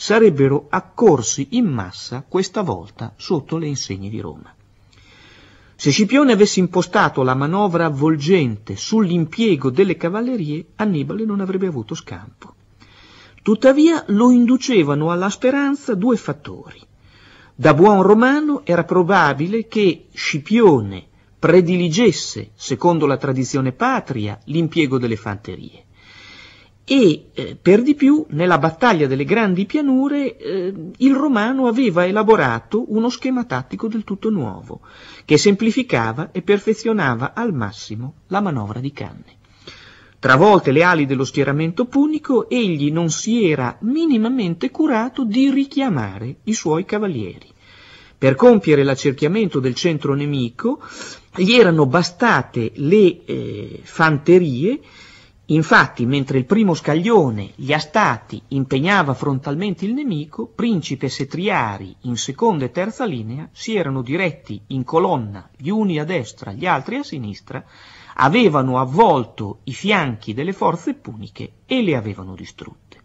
sarebbero accorsi in massa questa volta sotto le insegne di Roma. Se Scipione avesse impostato la manovra avvolgente sull'impiego delle cavallerie, Annibale non avrebbe avuto scampo. Tuttavia lo inducevano alla speranza due fattori. Da buon romano era probabile che Scipione prediligesse, secondo la tradizione patria, l'impiego delle fanterie e eh, per di più nella battaglia delle grandi pianure eh, il romano aveva elaborato uno schema tattico del tutto nuovo, che semplificava e perfezionava al massimo la manovra di canne. Travolte le ali dello schieramento punico, egli non si era minimamente curato di richiamare i suoi cavalieri. Per compiere l'accerchiamento del centro nemico gli erano bastate le eh, fanterie Infatti, mentre il primo scaglione, gli Astati, impegnava frontalmente il nemico, principi e Setriari, in seconda e terza linea, si erano diretti in colonna, gli uni a destra, gli altri a sinistra, avevano avvolto i fianchi delle forze puniche e le avevano distrutte.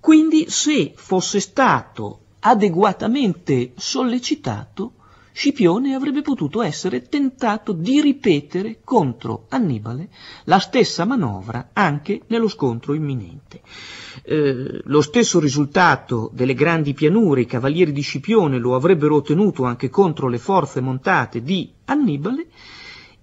Quindi, se fosse stato adeguatamente sollecitato, Scipione avrebbe potuto essere tentato di ripetere contro Annibale la stessa manovra anche nello scontro imminente. Eh, lo stesso risultato delle grandi pianure i cavalieri di Scipione lo avrebbero ottenuto anche contro le forze montate di Annibale,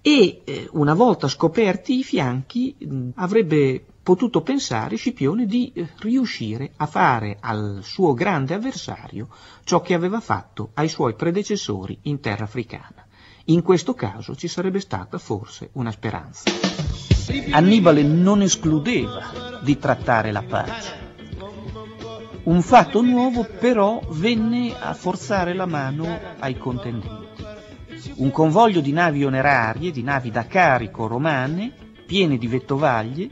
e eh, una volta scoperti i fianchi mm, avrebbe potuto pensare Scipione di eh, riuscire a fare al suo grande avversario ciò che aveva fatto ai suoi predecessori in terra africana. In questo caso ci sarebbe stata forse una speranza. Annibale non escludeva di trattare la pace. Un fatto nuovo però venne a forzare la mano ai contendenti un convoglio di navi onerarie, di navi da carico romane, piene di vettovaglie,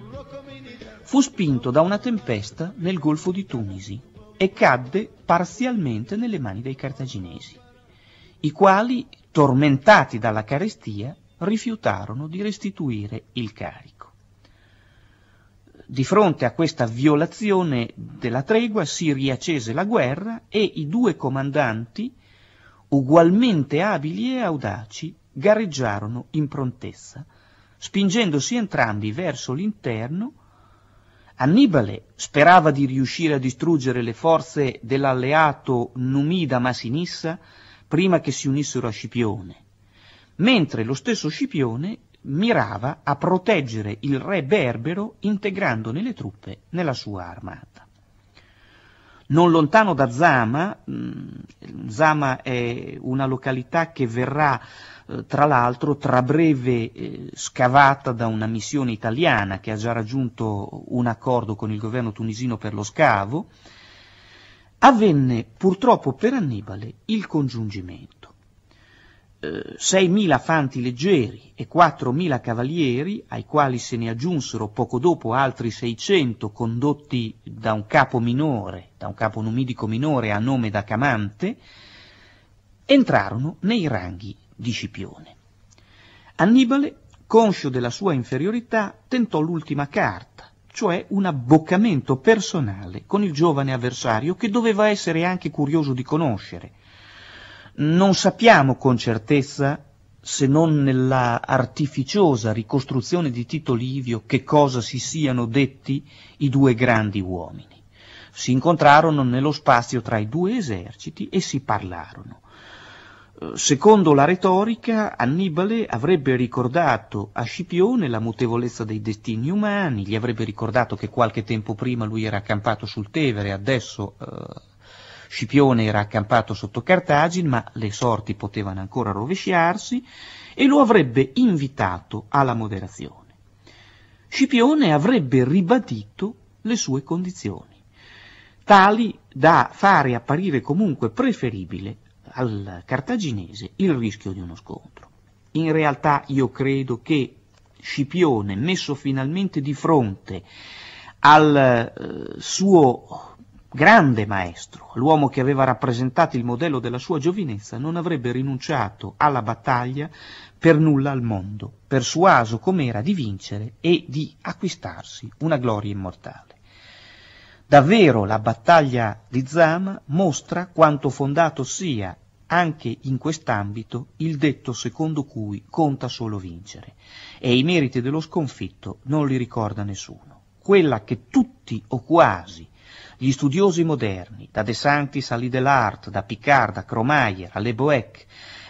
fu spinto da una tempesta nel golfo di Tunisi e cadde parzialmente nelle mani dei cartaginesi, i quali, tormentati dalla carestia, rifiutarono di restituire il carico. Di fronte a questa violazione della tregua si riaccese la guerra e i due comandanti ugualmente abili e audaci, gareggiarono in prontezza, spingendosi entrambi verso l'interno. Annibale sperava di riuscire a distruggere le forze dell'alleato Numida Masinissa prima che si unissero a Scipione, mentre lo stesso Scipione mirava a proteggere il re berbero integrando nelle truppe nella sua armata. Non lontano da Zama, mm, Zama è una località che verrà eh, tra l'altro tra breve eh, scavata da una missione italiana che ha già raggiunto un accordo con il governo tunisino per lo scavo, avvenne purtroppo per Annibale il congiungimento. 6.000 fanti leggeri e 4.000 cavalieri, ai quali se ne aggiunsero poco dopo altri 600 condotti da un capo minore, da un capo numidico minore a nome da Camante, entrarono nei ranghi di Scipione. Annibale, conscio della sua inferiorità, tentò l'ultima carta, cioè un abboccamento personale con il giovane avversario che doveva essere anche curioso di conoscere, non sappiamo con certezza, se non nella artificiosa ricostruzione di Tito Livio, che cosa si siano detti i due grandi uomini. Si incontrarono nello spazio tra i due eserciti e si parlarono. Eh, secondo la retorica, Annibale avrebbe ricordato a Scipione la mutevolezza dei destini umani, gli avrebbe ricordato che qualche tempo prima lui era accampato sul Tevere, e adesso eh, Scipione era accampato sotto Cartagine, ma le sorti potevano ancora rovesciarsi, e lo avrebbe invitato alla moderazione. Scipione avrebbe ribadito le sue condizioni, tali da fare apparire comunque preferibile al cartaginese il rischio di uno scontro. In realtà io credo che Scipione, messo finalmente di fronte al eh, suo grande maestro, l'uomo che aveva rappresentato il modello della sua giovinezza, non avrebbe rinunciato alla battaglia per nulla al mondo, persuaso com'era di vincere e di acquistarsi una gloria immortale. Davvero la battaglia di Zama mostra quanto fondato sia anche in quest'ambito il detto secondo cui conta solo vincere e i meriti dello sconfitto non li ricorda nessuno. Quella che tutti o quasi gli studiosi moderni, da De Santis a Lidelart, da Picard a Cromayer a Le Boeck,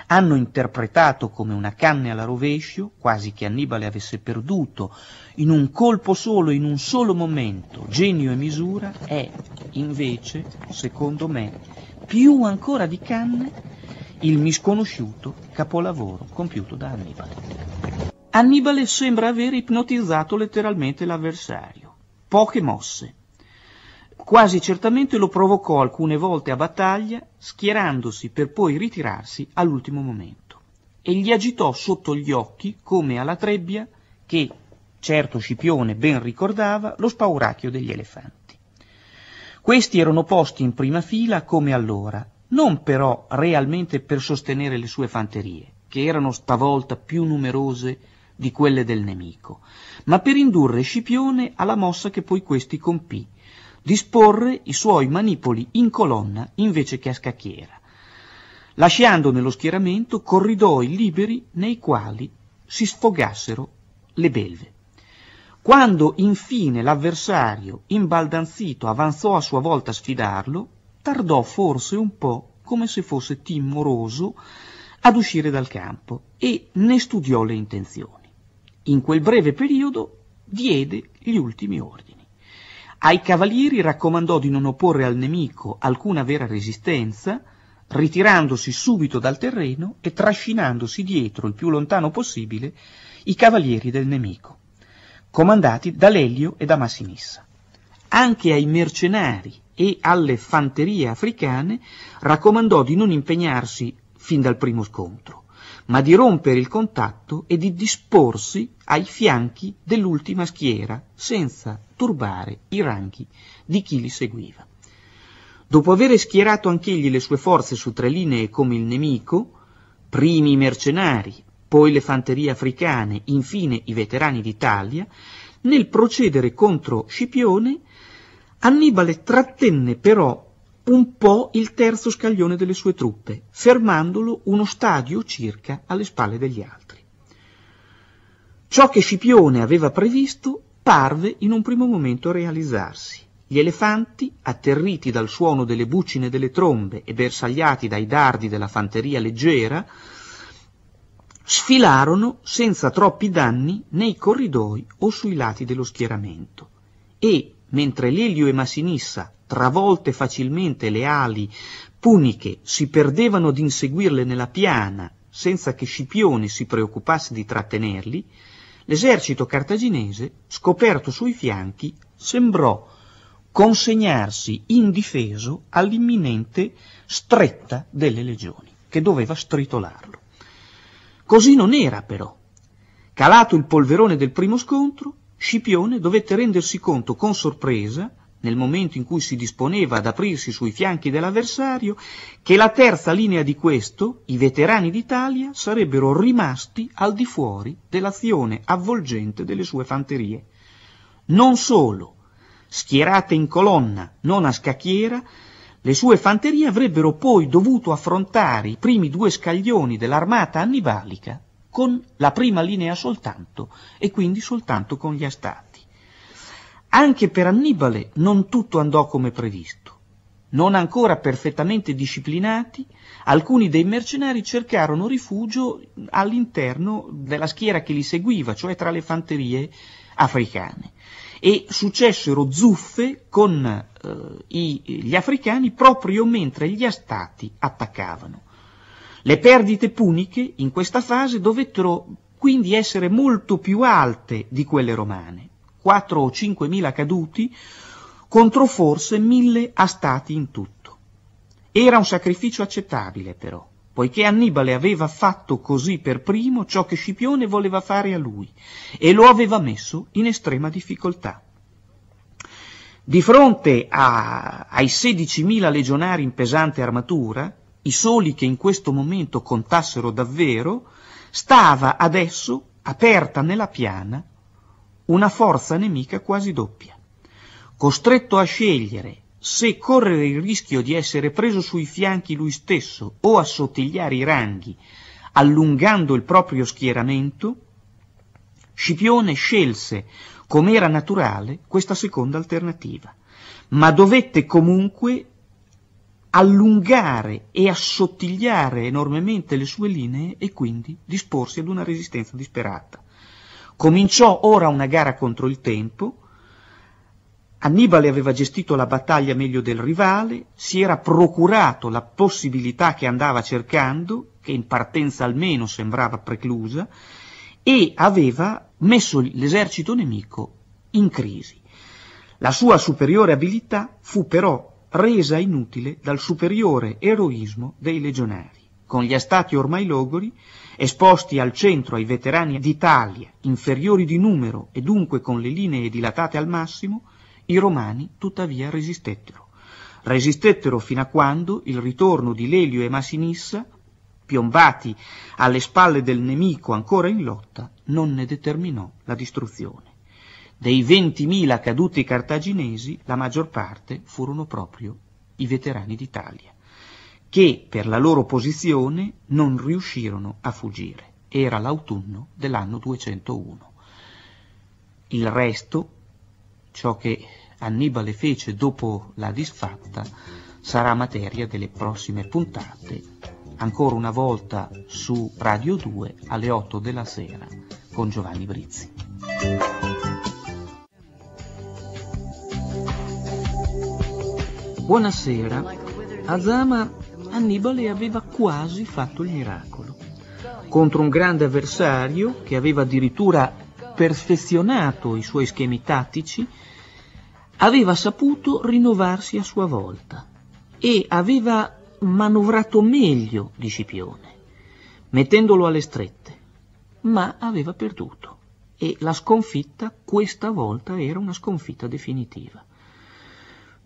hanno interpretato come una canne alla rovescio, quasi che Annibale avesse perduto in un colpo solo, in un solo momento, genio e misura, è invece, secondo me, più ancora di canne, il misconosciuto capolavoro compiuto da Annibale. Annibale sembra aver ipnotizzato letteralmente l'avversario. Poche mosse, quasi certamente lo provocò alcune volte a battaglia, schierandosi per poi ritirarsi all'ultimo momento, e gli agitò sotto gli occhi, come alla trebbia, che, certo Scipione ben ricordava, lo spauracchio degli elefanti. Questi erano posti in prima fila come allora, non però realmente per sostenere le sue fanterie, che erano stavolta più numerose di quelle del nemico, ma per indurre Scipione alla mossa che poi questi compì, disporre i suoi manipoli in colonna invece che a scacchiera, lasciando nello schieramento corridoi liberi nei quali si sfogassero le belve. Quando infine l'avversario, imbaldanzito, avanzò a sua volta a sfidarlo, tardò forse un po' come se fosse timoroso ad uscire dal campo e ne studiò le intenzioni. In quel breve periodo diede gli ultimi ordini. Ai cavalieri raccomandò di non opporre al nemico alcuna vera resistenza, ritirandosi subito dal terreno e trascinandosi dietro il più lontano possibile i cavalieri del nemico, comandati da Lelio e da Massinissa. Anche ai mercenari e alle fanterie africane raccomandò di non impegnarsi fin dal primo scontro, ma di rompere il contatto e di disporsi ai fianchi dell'ultima schiera, senza turbare i ranghi di chi li seguiva. Dopo aver schierato anch'egli le sue forze su tre linee come il nemico, primi i mercenari, poi le fanterie africane, infine i veterani d'Italia, nel procedere contro Scipione, Annibale trattenne però un po' il terzo scaglione delle sue truppe, fermandolo uno stadio circa alle spalle degli altri. Ciò che Scipione aveva previsto parve in un primo momento realizzarsi. Gli elefanti, atterriti dal suono delle bucine delle trombe e bersagliati dai dardi della fanteria leggera, sfilarono senza troppi danni nei corridoi o sui lati dello schieramento e, mentre Lelio e Massinissa travolte facilmente le ali puniche, si perdevano ad inseguirle nella piana senza che Scipione si preoccupasse di trattenerli, l'esercito cartaginese, scoperto sui fianchi, sembrò consegnarsi indifeso all'imminente stretta delle legioni, che doveva stritolarlo. Così non era però. Calato il polverone del primo scontro, Scipione dovette rendersi conto con sorpresa nel momento in cui si disponeva ad aprirsi sui fianchi dell'avversario, che la terza linea di questo, i veterani d'Italia, sarebbero rimasti al di fuori dell'azione avvolgente delle sue fanterie. Non solo, schierate in colonna, non a scacchiera, le sue fanterie avrebbero poi dovuto affrontare i primi due scaglioni dell'armata annibalica con la prima linea soltanto e quindi soltanto con gli astati. Anche per Annibale non tutto andò come previsto. Non ancora perfettamente disciplinati, alcuni dei mercenari cercarono rifugio all'interno della schiera che li seguiva, cioè tra le fanterie africane. E successero zuffe con eh, i, gli africani proprio mentre gli astati attaccavano. Le perdite puniche in questa fase dovettero quindi essere molto più alte di quelle romane 4 o 5 mila caduti contro forse mille astati in tutto. Era un sacrificio accettabile però, poiché Annibale aveva fatto così per primo ciò che Scipione voleva fare a lui e lo aveva messo in estrema difficoltà. Di fronte a, ai 16.000 legionari in pesante armatura, i soli che in questo momento contassero davvero, stava adesso, aperta nella piana, una forza nemica quasi doppia. Costretto a scegliere se correre il rischio di essere preso sui fianchi lui stesso o assottigliare i ranghi, allungando il proprio schieramento, Scipione scelse, come era naturale, questa seconda alternativa, ma dovette comunque allungare e assottigliare enormemente le sue linee e quindi disporsi ad una resistenza disperata. Cominciò ora una gara contro il tempo, Annibale aveva gestito la battaglia meglio del rivale, si era procurato la possibilità che andava cercando, che in partenza almeno sembrava preclusa, e aveva messo l'esercito nemico in crisi. La sua superiore abilità fu però resa inutile dal superiore eroismo dei legionari. Con gli astati ormai logori, esposti al centro ai veterani d'Italia, inferiori di numero e dunque con le linee dilatate al massimo, i romani tuttavia resistettero. Resistettero fino a quando il ritorno di Lelio e Massinissa, piombati alle spalle del nemico ancora in lotta, non ne determinò la distruzione. Dei 20.000 caduti cartaginesi, la maggior parte furono proprio i veterani d'Italia che per la loro posizione non riuscirono a fuggire. Era l'autunno dell'anno 201. Il resto, ciò che Annibale fece dopo la disfatta, sarà materia delle prossime puntate, ancora una volta su Radio 2 alle 8 della sera con Giovanni Brizzi. Buonasera. Azama Annibale aveva quasi fatto il miracolo. Contro un grande avversario che aveva addirittura perfezionato i suoi schemi tattici, aveva saputo rinnovarsi a sua volta e aveva manovrato meglio di Scipione, mettendolo alle strette, ma aveva perduto e la sconfitta questa volta era una sconfitta definitiva.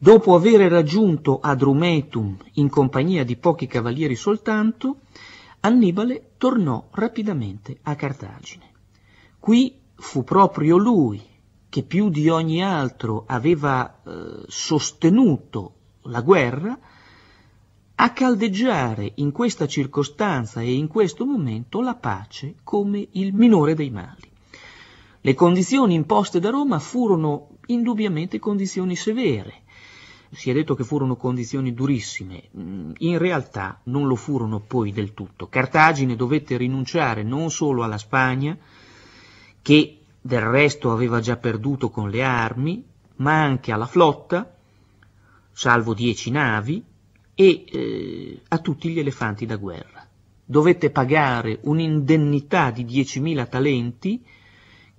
Dopo aver raggiunto Adrumetum in compagnia di pochi cavalieri soltanto, Annibale tornò rapidamente a Cartagine. Qui fu proprio lui che più di ogni altro aveva eh, sostenuto la guerra, a caldeggiare in questa circostanza e in questo momento la pace come il minore dei mali. Le condizioni imposte da Roma furono indubbiamente condizioni severe, si è detto che furono condizioni durissime, mm, in realtà non lo furono poi del tutto. Cartagine dovette rinunciare non solo alla Spagna, che del resto aveva già perduto con le armi, ma anche alla flotta, salvo dieci navi, e eh, a tutti gli elefanti da guerra. Dovette pagare un'indennità di 10.000 talenti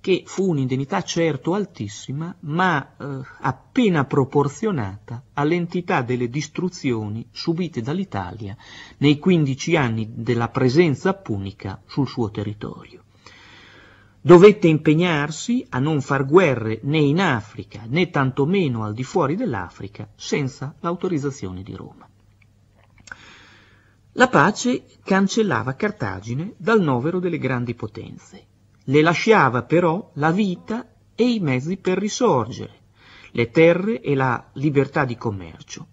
che fu un'indennità certo altissima, ma eh, appena proporzionata all'entità delle distruzioni subite dall'Italia nei 15 anni della presenza punica sul suo territorio. Dovette impegnarsi a non far guerre né in Africa né tantomeno al di fuori dell'Africa senza l'autorizzazione di Roma. La pace cancellava Cartagine dal novero delle grandi potenze le lasciava però la vita e i mezzi per risorgere, le terre e la libertà di commercio.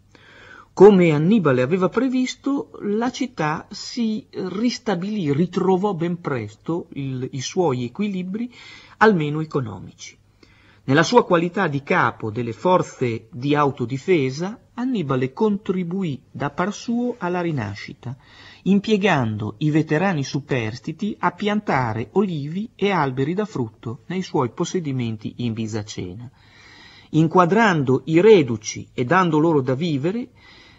Come Annibale aveva previsto, la città si ristabilì, ritrovò ben presto il, i suoi equilibri, almeno economici. Nella sua qualità di capo delle forze di autodifesa, Annibale contribuì da par suo alla rinascita impiegando i veterani superstiti a piantare olivi e alberi da frutto nei suoi possedimenti in Bisacena. Inquadrando i reduci e dando loro da vivere,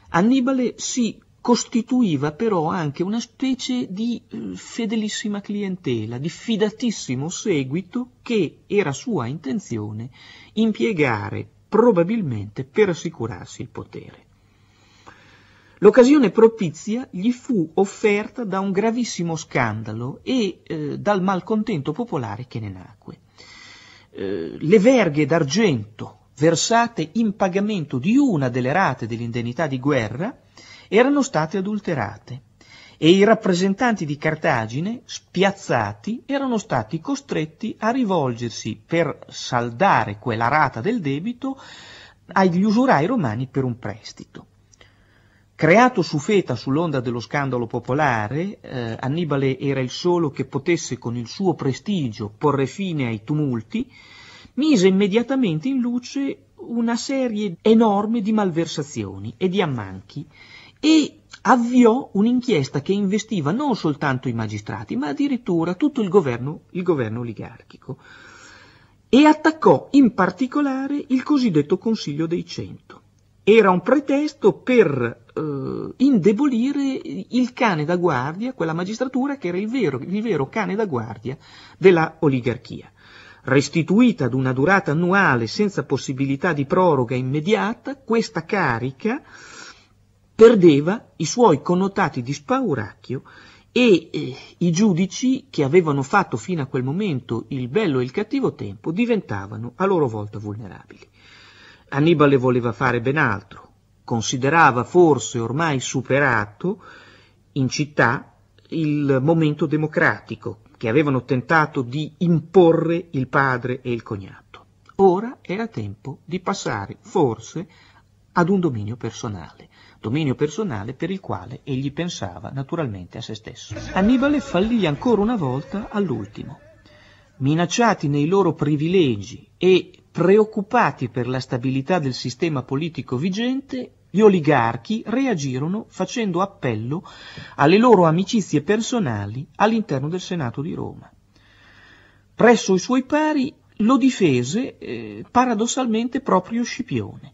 Annibale si costituiva però anche una specie di eh, fedelissima clientela, di fidatissimo seguito che era sua intenzione impiegare probabilmente per assicurarsi il potere. L'occasione propizia gli fu offerta da un gravissimo scandalo e eh, dal malcontento popolare che ne nacque. Eh, le verghe d'argento versate in pagamento di una delle rate dell'indennità di guerra erano state adulterate e i rappresentanti di Cartagine, spiazzati, erano stati costretti a rivolgersi per saldare quella rata del debito agli usurai romani per un prestito. Creato su feta sull'onda dello scandalo popolare, eh, Annibale era il solo che potesse con il suo prestigio porre fine ai tumulti, mise immediatamente in luce una serie enorme di malversazioni e di ammanchi e avviò un'inchiesta che investiva non soltanto i magistrati, ma addirittura tutto il governo, il governo oligarchico e attaccò in particolare il cosiddetto Consiglio dei Cento. Era un pretesto per eh, indebolire il cane da guardia, quella magistratura che era il vero, il vero cane da guardia della oligarchia. Restituita ad una durata annuale senza possibilità di proroga immediata, questa carica perdeva i suoi connotati di spauracchio e eh, i giudici che avevano fatto fino a quel momento il bello e il cattivo tempo diventavano a loro volta vulnerabili. Annibale voleva fare ben altro, considerava forse ormai superato in città il momento democratico che avevano tentato di imporre il padre e il cognato. Ora era tempo di passare forse ad un dominio personale, dominio personale per il quale egli pensava naturalmente a se stesso. Annibale fallì ancora una volta all'ultimo. Minacciati nei loro privilegi e Preoccupati per la stabilità del sistema politico vigente, gli oligarchi reagirono facendo appello alle loro amicizie personali all'interno del Senato di Roma. Presso i suoi pari lo difese eh, paradossalmente proprio Scipione,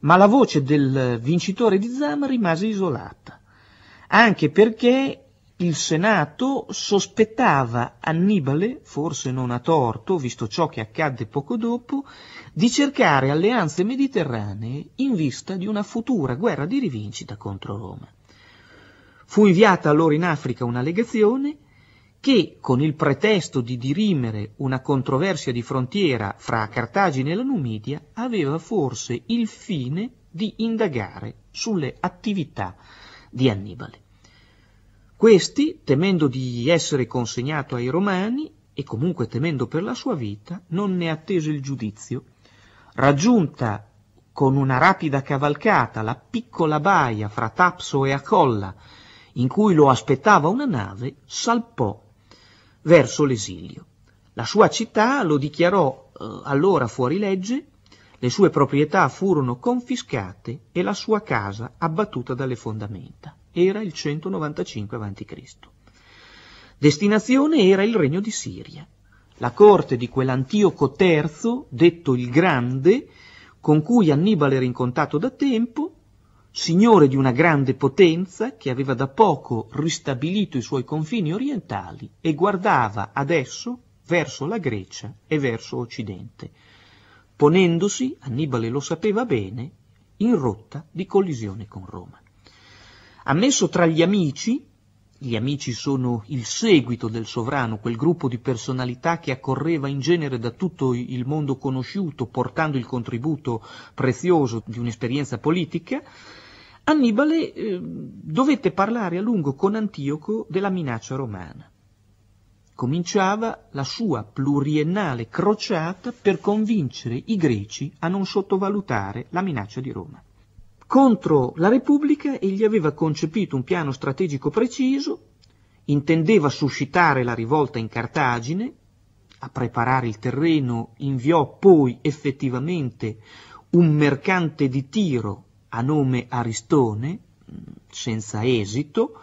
ma la voce del vincitore di Zama rimase isolata, anche perché il Senato sospettava Annibale, forse non a torto, visto ciò che accadde poco dopo, di cercare alleanze mediterranee in vista di una futura guerra di rivincita contro Roma. Fu inviata allora in Africa una legazione che, con il pretesto di dirimere una controversia di frontiera fra Cartagine e la Numidia, aveva forse il fine di indagare sulle attività di Annibale. Questi, temendo di essere consegnato ai Romani, e comunque temendo per la sua vita, non ne attese il giudizio. Raggiunta con una rapida cavalcata la piccola baia fra Tapso e Acolla, in cui lo aspettava una nave, salpò verso l'esilio. La sua città lo dichiarò eh, allora fuori legge, le sue proprietà furono confiscate e la sua casa abbattuta dalle fondamenta era il 195 a.C. Destinazione era il regno di Siria, la corte di quell'Antioco III, detto il Grande, con cui Annibale era in contatto da tempo, signore di una grande potenza che aveva da poco ristabilito i suoi confini orientali e guardava adesso verso la Grecia e verso Occidente, ponendosi, Annibale lo sapeva bene, in rotta di collisione con Roma. Ammesso tra gli amici, gli amici sono il seguito del sovrano, quel gruppo di personalità che accorreva in genere da tutto il mondo conosciuto, portando il contributo prezioso di un'esperienza politica, Annibale eh, dovette parlare a lungo con Antioco della minaccia romana. Cominciava la sua pluriennale crociata per convincere i greci a non sottovalutare la minaccia di Roma contro la Repubblica egli aveva concepito un piano strategico preciso, intendeva suscitare la rivolta in Cartagine, a preparare il terreno inviò poi effettivamente un mercante di tiro a nome Aristone, senza esito,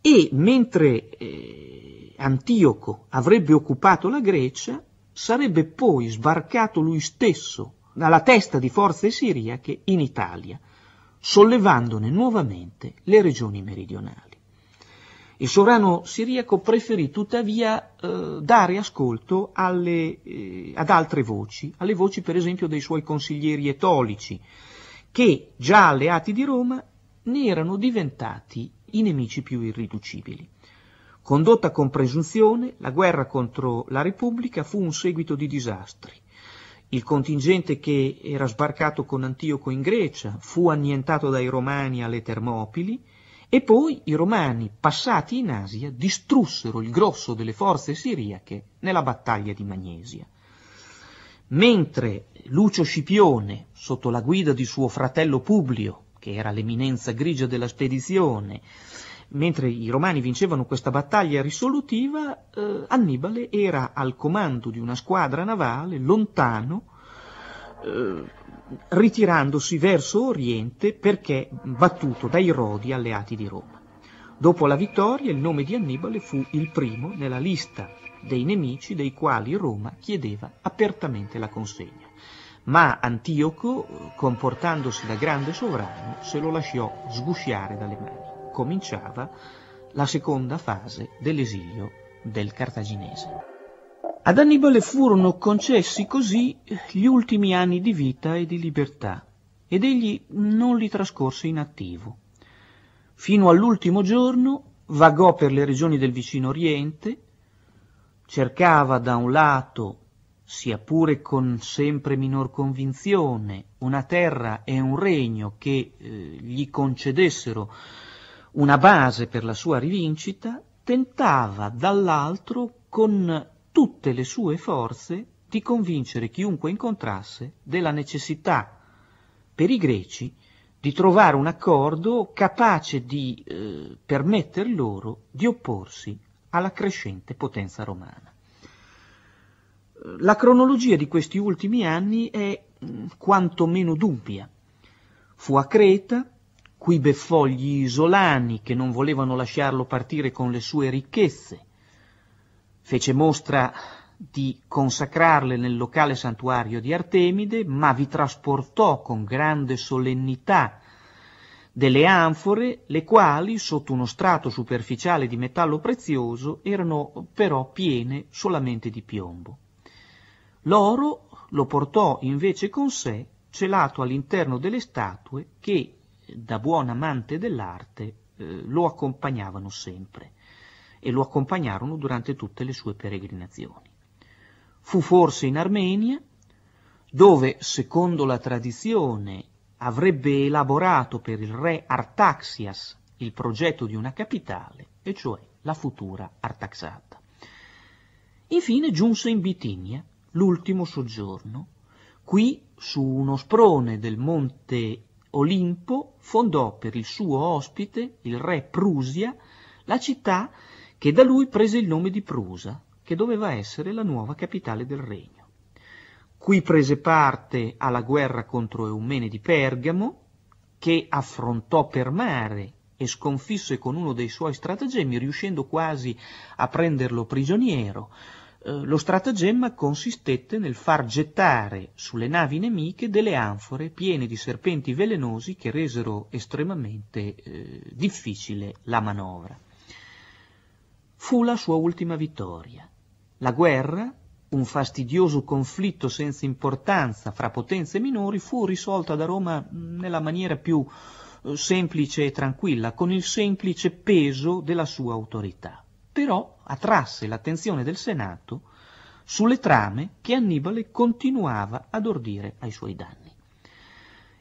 e mentre eh, Antioco avrebbe occupato la Grecia, sarebbe poi sbarcato lui stesso alla testa di forze siriache in Italia, sollevandone nuovamente le regioni meridionali. Il sovrano siriaco preferì tuttavia eh, dare ascolto alle, eh, ad altre voci, alle voci per esempio dei suoi consiglieri etolici, che già alleati di Roma ne erano diventati i nemici più irriducibili. Condotta con presunzione, la guerra contro la Repubblica fu un seguito di disastri. Il contingente che era sbarcato con Antioco in Grecia fu annientato dai Romani alle Termopili e poi i Romani, passati in Asia, distrussero il grosso delle forze siriache nella battaglia di Magnesia. Mentre Lucio Scipione, sotto la guida di suo fratello Publio, che era l'eminenza grigia della spedizione, mentre i Romani vincevano questa battaglia risolutiva, eh, Annibale era al comando di una squadra navale lontano, eh, ritirandosi verso oriente perché battuto dai Rodi alleati di Roma. Dopo la vittoria il nome di Annibale fu il primo nella lista dei nemici dei quali Roma chiedeva apertamente la consegna. Ma Antioco, comportandosi da grande sovrano, se lo lasciò sgusciare dalle mani cominciava la seconda fase dell'esilio del cartaginese. Ad Annibale furono concessi così gli ultimi anni di vita e di libertà, ed egli non li trascorse inattivo. Fino all'ultimo giorno vagò per le regioni del vicino Oriente, cercava da un lato, sia pure con sempre minor convinzione, una terra e un regno che eh, gli concedessero una base per la sua rivincita, tentava dall'altro con tutte le sue forze di convincere chiunque incontrasse della necessità per i greci di trovare un accordo capace di eh, permetter loro di opporsi alla crescente potenza romana. La cronologia di questi ultimi anni è mm, quantomeno dubbia. Fu a Creta cui beffò gli isolani che non volevano lasciarlo partire con le sue ricchezze. Fece mostra di consacrarle nel locale santuario di Artemide, ma vi trasportò con grande solennità delle anfore, le quali, sotto uno strato superficiale di metallo prezioso, erano però piene solamente di piombo. L'oro lo portò invece con sé, celato all'interno delle statue che da buon amante dell'arte, eh, lo accompagnavano sempre e lo accompagnarono durante tutte le sue peregrinazioni. Fu forse in Armenia, dove, secondo la tradizione, avrebbe elaborato per il re Artaxias il progetto di una capitale, e cioè la futura Artaxata. Infine giunse in Bitinia, l'ultimo soggiorno, qui su uno sprone del monte Olimpo fondò per il suo ospite, il re Prusia, la città che da lui prese il nome di Prusa, che doveva essere la nuova capitale del regno. Qui prese parte alla guerra contro Eumene di Pergamo, che affrontò per mare e sconfisse con uno dei suoi stratagemmi, riuscendo quasi a prenderlo prigioniero, eh, lo stratagemma consistette nel far gettare sulle navi nemiche delle anfore piene di serpenti velenosi che resero estremamente eh, difficile la manovra. Fu la sua ultima vittoria. La guerra, un fastidioso conflitto senza importanza fra potenze minori, fu risolta da Roma nella maniera più eh, semplice e tranquilla, con il semplice peso della sua autorità però attrasse l'attenzione del Senato sulle trame che Annibale continuava ad ordire ai suoi danni.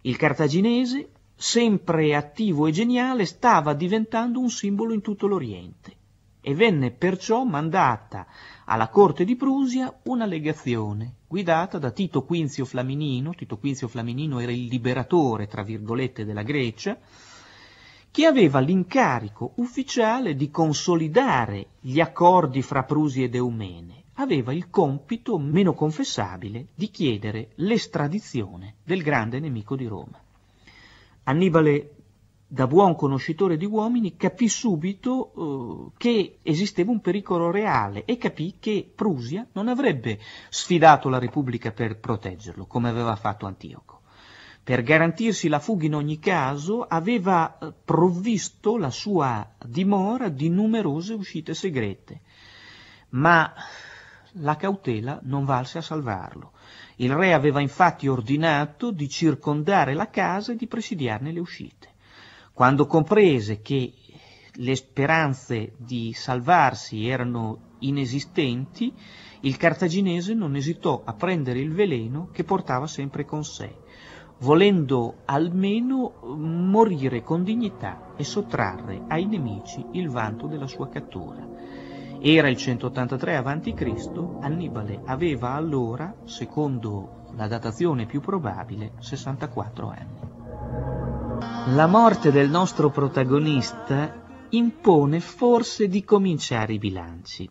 Il cartaginese, sempre attivo e geniale, stava diventando un simbolo in tutto l'Oriente e venne perciò mandata alla corte di Prusia una legazione guidata da Tito Quinzio Flaminino, Tito Quinzio Flaminino era il liberatore, tra virgolette, della Grecia, che aveva l'incarico ufficiale di consolidare gli accordi fra Prusi ed Eumene, aveva il compito meno confessabile di chiedere l'estradizione del grande nemico di Roma. Annibale, da buon conoscitore di uomini, capì subito eh, che esisteva un pericolo reale e capì che Prusia non avrebbe sfidato la Repubblica per proteggerlo, come aveva fatto Antioco. Per garantirsi la fuga in ogni caso aveva eh, provvisto la sua dimora di numerose uscite segrete, ma la cautela non valse a salvarlo. Il re aveva infatti ordinato di circondare la casa e di presidiarne le uscite. Quando comprese che le speranze di salvarsi erano inesistenti, il cartaginese non esitò a prendere il veleno che portava sempre con sé volendo almeno mm, morire con dignità e sottrarre ai nemici il vanto della sua cattura. Era il 183 a.C., Annibale aveva allora, secondo la datazione più probabile, 64 anni. La morte del nostro protagonista impone forse di cominciare i bilanci.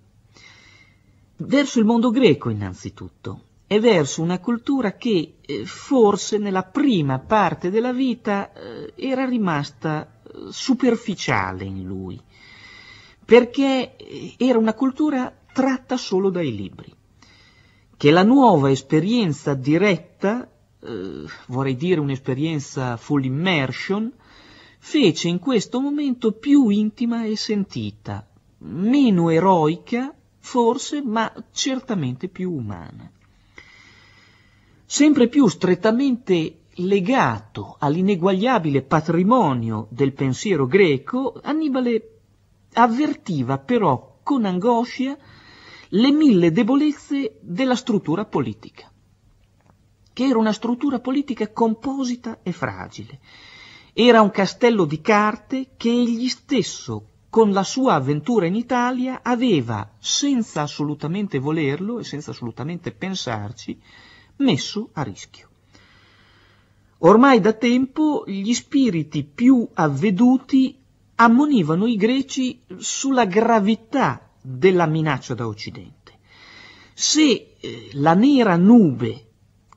Verso il mondo greco innanzitutto è verso una cultura che eh, forse nella prima parte della vita eh, era rimasta eh, superficiale in lui, perché era una cultura tratta solo dai libri, che la nuova esperienza diretta, vorrei dire un'esperienza full immersion, fece in questo momento più intima e sentita, meno eroica forse, ma certamente più umana sempre più strettamente legato all'ineguagliabile patrimonio del pensiero greco, Annibale avvertiva però con angoscia le mille debolezze della struttura politica, che era una struttura politica composita e fragile. Era un castello di carte che egli stesso, con la sua avventura in Italia, aveva, senza assolutamente volerlo e senza assolutamente pensarci, messo a rischio. Ormai da tempo gli spiriti più avveduti ammonivano i greci sulla gravità della minaccia da Occidente. Se eh, la nera nube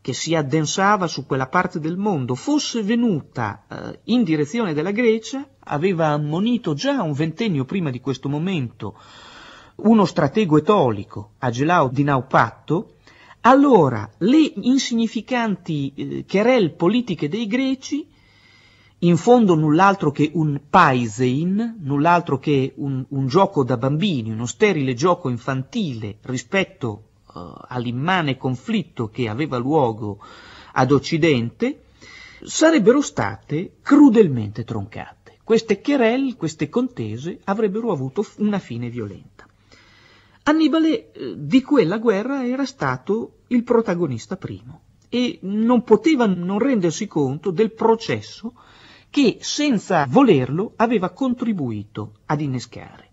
che si addensava su quella parte del mondo fosse venuta eh, in direzione della Grecia, aveva ammonito già un ventennio prima di questo momento uno stratego etolico, Agelao di Naupatto, allora, le insignificanti eh, querel politiche dei greci, in fondo null'altro che un paisein, null'altro che un, un gioco da bambini, uno sterile gioco infantile rispetto eh, all'immane conflitto che aveva luogo ad Occidente, sarebbero state crudelmente troncate. Queste querel, queste contese, avrebbero avuto una fine violenta. Annibale eh, di quella guerra era stato il protagonista primo e non poteva non rendersi conto del processo che senza volerlo aveva contribuito ad innescare.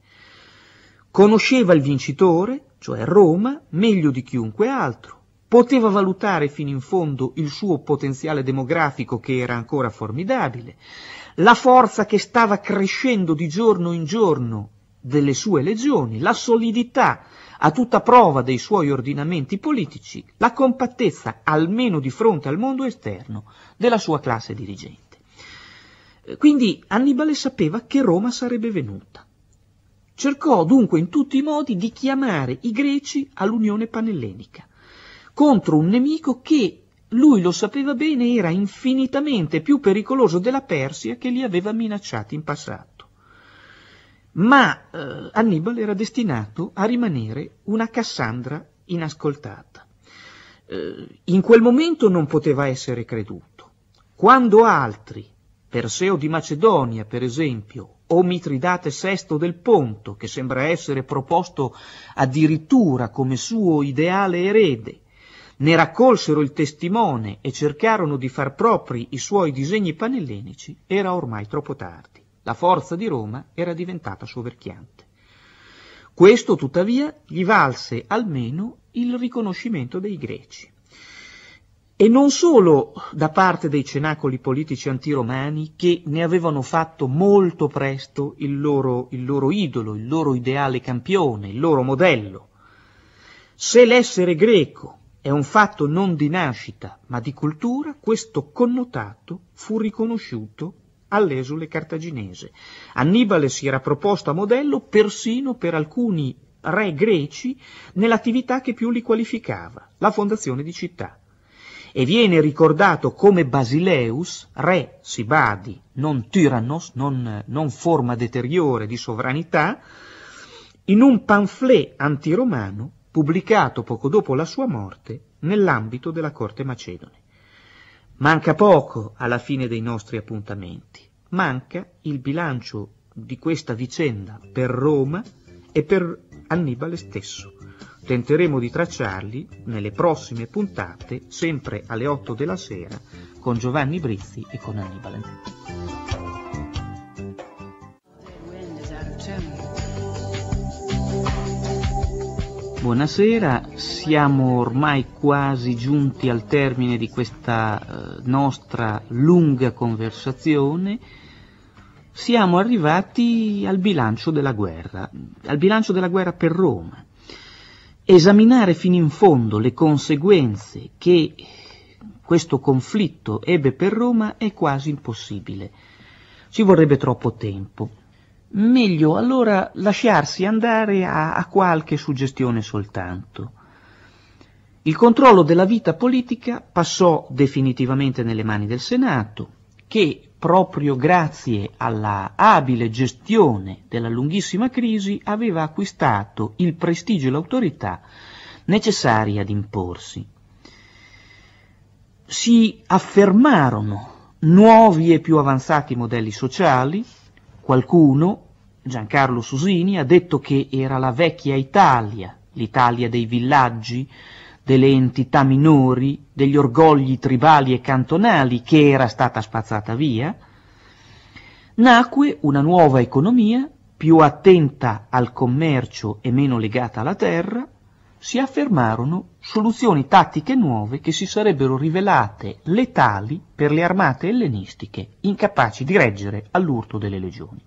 Conosceva il vincitore, cioè Roma, meglio di chiunque altro, poteva valutare fino in fondo il suo potenziale demografico che era ancora formidabile, la forza che stava crescendo di giorno in giorno delle sue legioni, la solidità a tutta prova dei suoi ordinamenti politici, la compattezza, almeno di fronte al mondo esterno, della sua classe dirigente. Eh, quindi Annibale sapeva che Roma sarebbe venuta. Cercò dunque in tutti i modi di chiamare i greci all'unione panellenica, contro un nemico che, lui lo sapeva bene, era infinitamente più pericoloso della Persia che li aveva minacciati in passato ma eh, Annibale era destinato a rimanere una Cassandra inascoltata. Eh, in quel momento non poteva essere creduto. Quando altri, Perseo di Macedonia per esempio, o Mitridate VI del Ponto, che sembra essere proposto addirittura come suo ideale erede, ne raccolsero il testimone e cercarono di far propri i suoi disegni panellenici, era ormai troppo tardi. La forza di Roma era diventata soverchiante. Questo, tuttavia, gli valse almeno il riconoscimento dei greci. E non solo da parte dei cenacoli politici antiromani che ne avevano fatto molto presto il loro, il loro idolo, il loro ideale campione, il loro modello. Se l'essere greco è un fatto non di nascita ma di cultura, questo connotato fu riconosciuto all'esule cartaginese. Annibale si era proposto a modello persino per alcuni re greci nell'attività che più li qualificava, la fondazione di città. E viene ricordato come Basileus, re, Sibadi, non tyrannos, non, non forma deteriore di sovranità, in un pamphlet antiromano pubblicato poco dopo la sua morte nell'ambito della corte macedone. Manca poco alla fine dei nostri appuntamenti, manca il bilancio di questa vicenda per Roma e per Annibale stesso. Tenteremo di tracciarli nelle prossime puntate, sempre alle 8 della sera, con Giovanni Brizzi e con Annibale. Buonasera, siamo ormai quasi giunti al termine di questa eh, nostra lunga conversazione. Siamo arrivati al bilancio della guerra, al bilancio della guerra per Roma. Esaminare fino in fondo le conseguenze che questo conflitto ebbe per Roma è quasi impossibile. Ci vorrebbe troppo tempo meglio allora lasciarsi andare a, a qualche suggestione soltanto. Il controllo della vita politica passò definitivamente nelle mani del Senato, che proprio grazie alla abile gestione della lunghissima crisi aveva acquistato il prestigio e l'autorità necessari ad imporsi. Si affermarono nuovi e più avanzati modelli sociali, Qualcuno, Giancarlo Susini, ha detto che era la vecchia Italia, l'Italia dei villaggi, delle entità minori, degli orgogli tribali e cantonali che era stata spazzata via, nacque una nuova economia più attenta al commercio e meno legata alla terra, si affermarono soluzioni tattiche nuove che si sarebbero rivelate letali per le armate ellenistiche, incapaci di reggere all'urto delle legioni.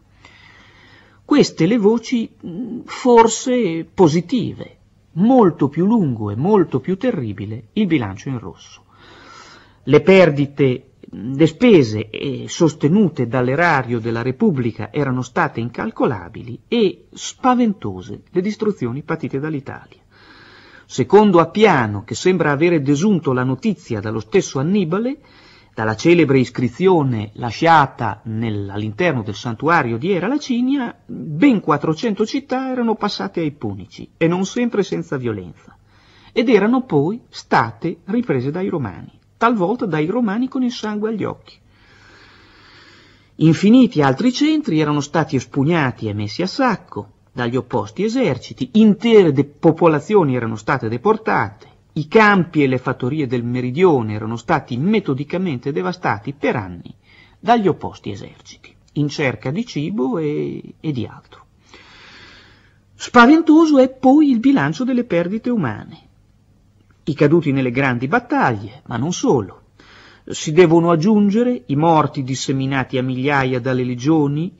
Queste le voci mm, forse positive, molto più lungo e molto più terribile il bilancio in rosso. Le perdite, mm, le spese eh, sostenute dall'erario della Repubblica erano state incalcolabili e spaventose le distruzioni patite dall'Italia. Secondo Appiano, che sembra avere desunto la notizia dallo stesso Annibale, dalla celebre iscrizione lasciata all'interno del santuario di Era Lacinia, ben 400 città erano passate ai punici, e non sempre senza violenza, ed erano poi state riprese dai romani, talvolta dai romani con il sangue agli occhi. Infiniti altri centri erano stati espugnati e messi a sacco, dagli opposti eserciti, intere popolazioni erano state deportate, i campi e le fattorie del meridione erano stati metodicamente devastati per anni dagli opposti eserciti, in cerca di cibo e, e di altro. Spaventoso è poi il bilancio delle perdite umane. I caduti nelle grandi battaglie, ma non solo. Si devono aggiungere i morti disseminati a migliaia dalle legioni,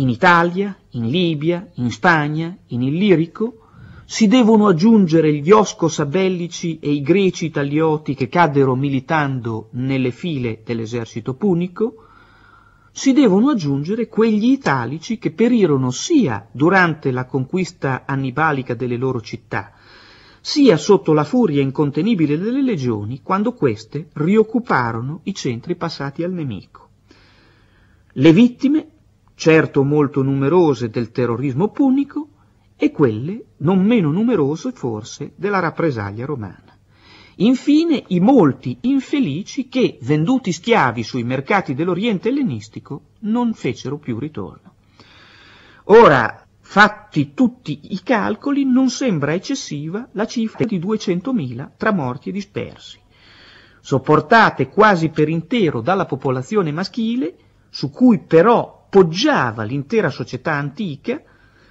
in Italia, in Libia, in Spagna, in Illirico, si devono aggiungere gli osco-sabellici e i greci italioti che caddero militando nelle file dell'esercito punico, si devono aggiungere quegli italici che perirono sia durante la conquista annibalica delle loro città, sia sotto la furia incontenibile delle legioni quando queste rioccuparono i centri passati al nemico. Le vittime certo molto numerose del terrorismo punico e quelle non meno numerose forse della rappresaglia romana. Infine i molti infelici che, venduti schiavi sui mercati dell'Oriente ellenistico, non fecero più ritorno. Ora, fatti tutti i calcoli, non sembra eccessiva la cifra di 200.000 tra morti e dispersi, sopportate quasi per intero dalla popolazione maschile, su cui però appoggiava l'intera società antica,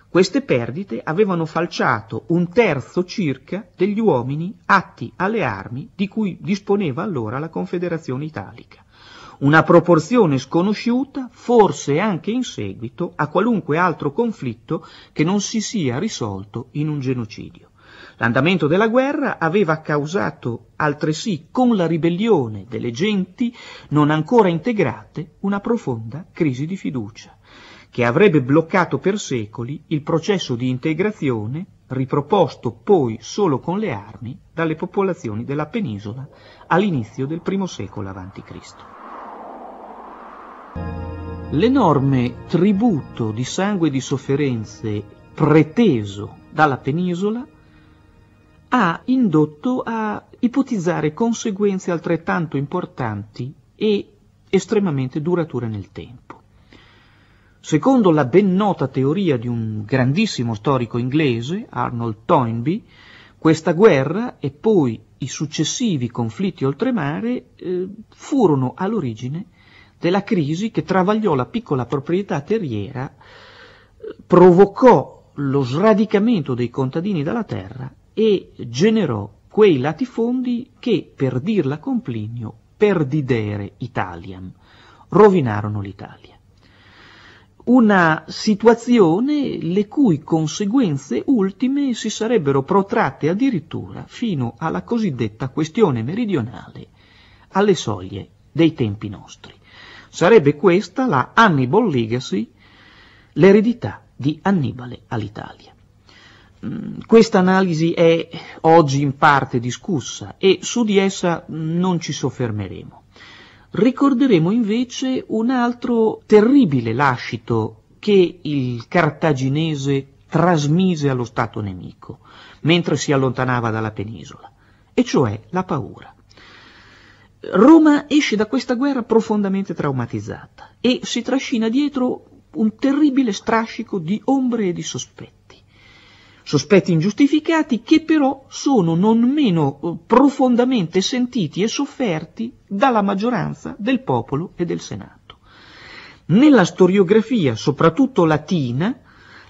queste perdite avevano falciato un terzo circa degli uomini atti alle armi di cui disponeva allora la Confederazione Italica. Una proporzione sconosciuta, forse anche in seguito a qualunque altro conflitto che non si sia risolto in un genocidio. L'andamento della guerra aveva causato altresì con la ribellione delle genti non ancora integrate una profonda crisi di fiducia, che avrebbe bloccato per secoli il processo di integrazione riproposto poi solo con le armi dalle popolazioni della penisola all'inizio del primo secolo a.C. L'enorme tributo di sangue e di sofferenze preteso dalla penisola ha indotto a ipotizzare conseguenze altrettanto importanti e estremamente durature nel tempo. Secondo la ben nota teoria di un grandissimo storico inglese, Arnold Toynbee, questa guerra e poi i successivi conflitti oltremare eh, furono all'origine della crisi che travagliò la piccola proprietà terriera, eh, provocò lo sradicamento dei contadini dalla terra e generò quei latifondi che, per dirla con Plinio, perdidere Italiam, rovinarono l'Italia. Una situazione le cui conseguenze ultime si sarebbero protratte addirittura fino alla cosiddetta questione meridionale, alle soglie dei tempi nostri. Sarebbe questa la Hannibal Legacy, l'eredità di Annibale all'Italia. Mm, questa analisi è oggi in parte discussa e su di essa non ci soffermeremo. Ricorderemo invece un altro terribile lascito che il cartaginese trasmise allo Stato nemico mentre si allontanava dalla penisola, e cioè la paura. Roma esce da questa guerra profondamente traumatizzata e si trascina dietro un terribile strascico di ombre e di sospetti sospetti ingiustificati che però sono non meno eh, profondamente sentiti e sofferti dalla maggioranza del popolo e del Senato. Nella storiografia, soprattutto latina,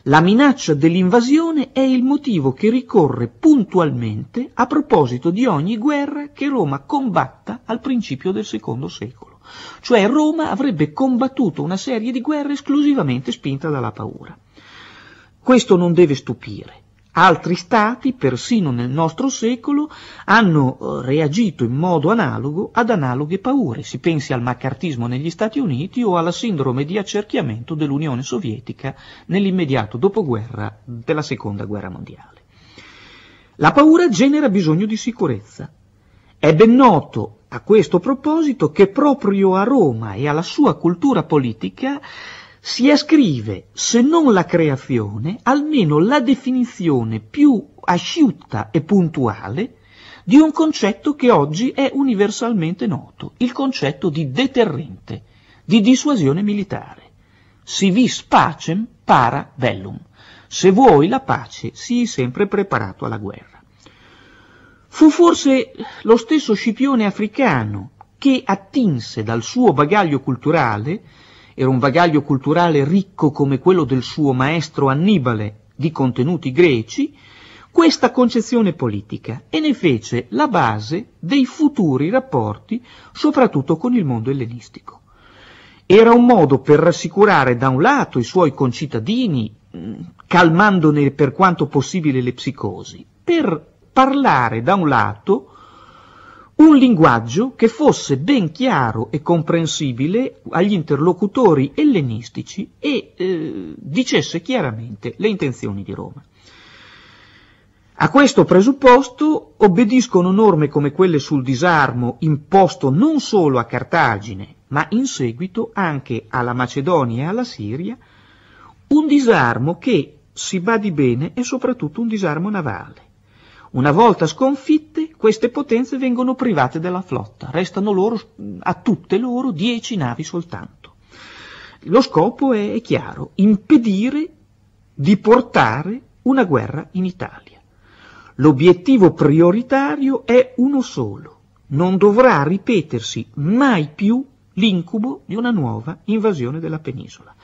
la minaccia dell'invasione è il motivo che ricorre puntualmente a proposito di ogni guerra che Roma combatta al principio del secondo secolo. Cioè Roma avrebbe combattuto una serie di guerre esclusivamente spinta dalla paura. Questo non deve stupire. Altri stati, persino nel nostro secolo, hanno eh, reagito in modo analogo ad analoghe paure. Si pensi al macartismo negli Stati Uniti o alla sindrome di accerchiamento dell'Unione Sovietica nell'immediato dopoguerra della Seconda Guerra Mondiale. La paura genera bisogno di sicurezza. È ben noto a questo proposito che proprio a Roma e alla sua cultura politica si ascrive, se non la creazione, almeno la definizione più asciutta e puntuale di un concetto che oggi è universalmente noto, il concetto di deterrente, di dissuasione militare. Si vis pacem para bellum. Se vuoi la pace, sii sempre preparato alla guerra. Fu forse lo stesso Scipione africano che attinse dal suo bagaglio culturale era un bagaglio culturale ricco come quello del suo maestro Annibale di contenuti greci, questa concezione politica e ne fece la base dei futuri rapporti, soprattutto con il mondo ellenistico. Era un modo per rassicurare da un lato i suoi concittadini, mm, calmandone per quanto possibile le psicosi, per parlare da un lato un linguaggio che fosse ben chiaro e comprensibile agli interlocutori ellenistici e eh, dicesse chiaramente le intenzioni di Roma. A questo presupposto obbediscono norme come quelle sul disarmo imposto non solo a Cartagine, ma in seguito anche alla Macedonia e alla Siria, un disarmo che, si badi bene, è soprattutto un disarmo navale. Una volta sconfitte, queste potenze vengono private della flotta, restano loro, a tutte loro dieci navi soltanto. Lo scopo è, è chiaro, impedire di portare una guerra in Italia. L'obiettivo prioritario è uno solo, non dovrà ripetersi mai più l'incubo di una nuova invasione della penisola.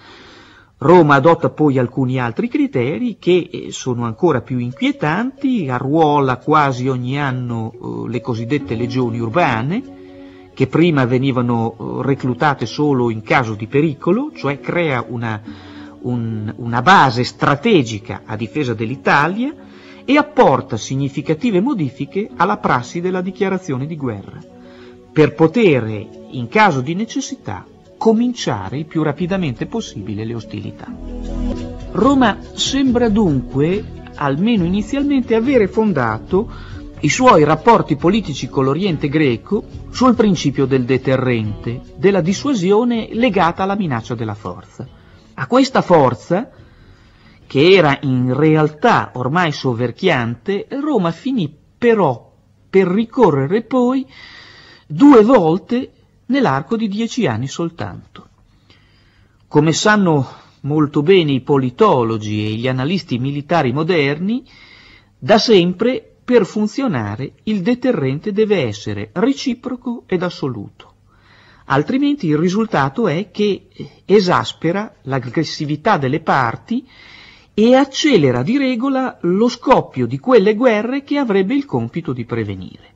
Roma adotta poi alcuni altri criteri che eh, sono ancora più inquietanti, arruola quasi ogni anno eh, le cosiddette legioni urbane, che prima venivano eh, reclutate solo in caso di pericolo, cioè crea una, un, una base strategica a difesa dell'Italia e apporta significative modifiche alla prassi della dichiarazione di guerra, per poter, in caso di necessità, cominciare il più rapidamente possibile le ostilità. Roma sembra dunque, almeno inizialmente, avere fondato i suoi rapporti politici con l'Oriente greco sul principio del deterrente, della dissuasione legata alla minaccia della forza. A questa forza, che era in realtà ormai soverchiante, Roma finì però per ricorrere poi due volte nell'arco di dieci anni soltanto. Come sanno molto bene i politologi e gli analisti militari moderni, da sempre per funzionare il deterrente deve essere reciproco ed assoluto, altrimenti il risultato è che esaspera l'aggressività delle parti e accelera di regola lo scoppio di quelle guerre che avrebbe il compito di prevenire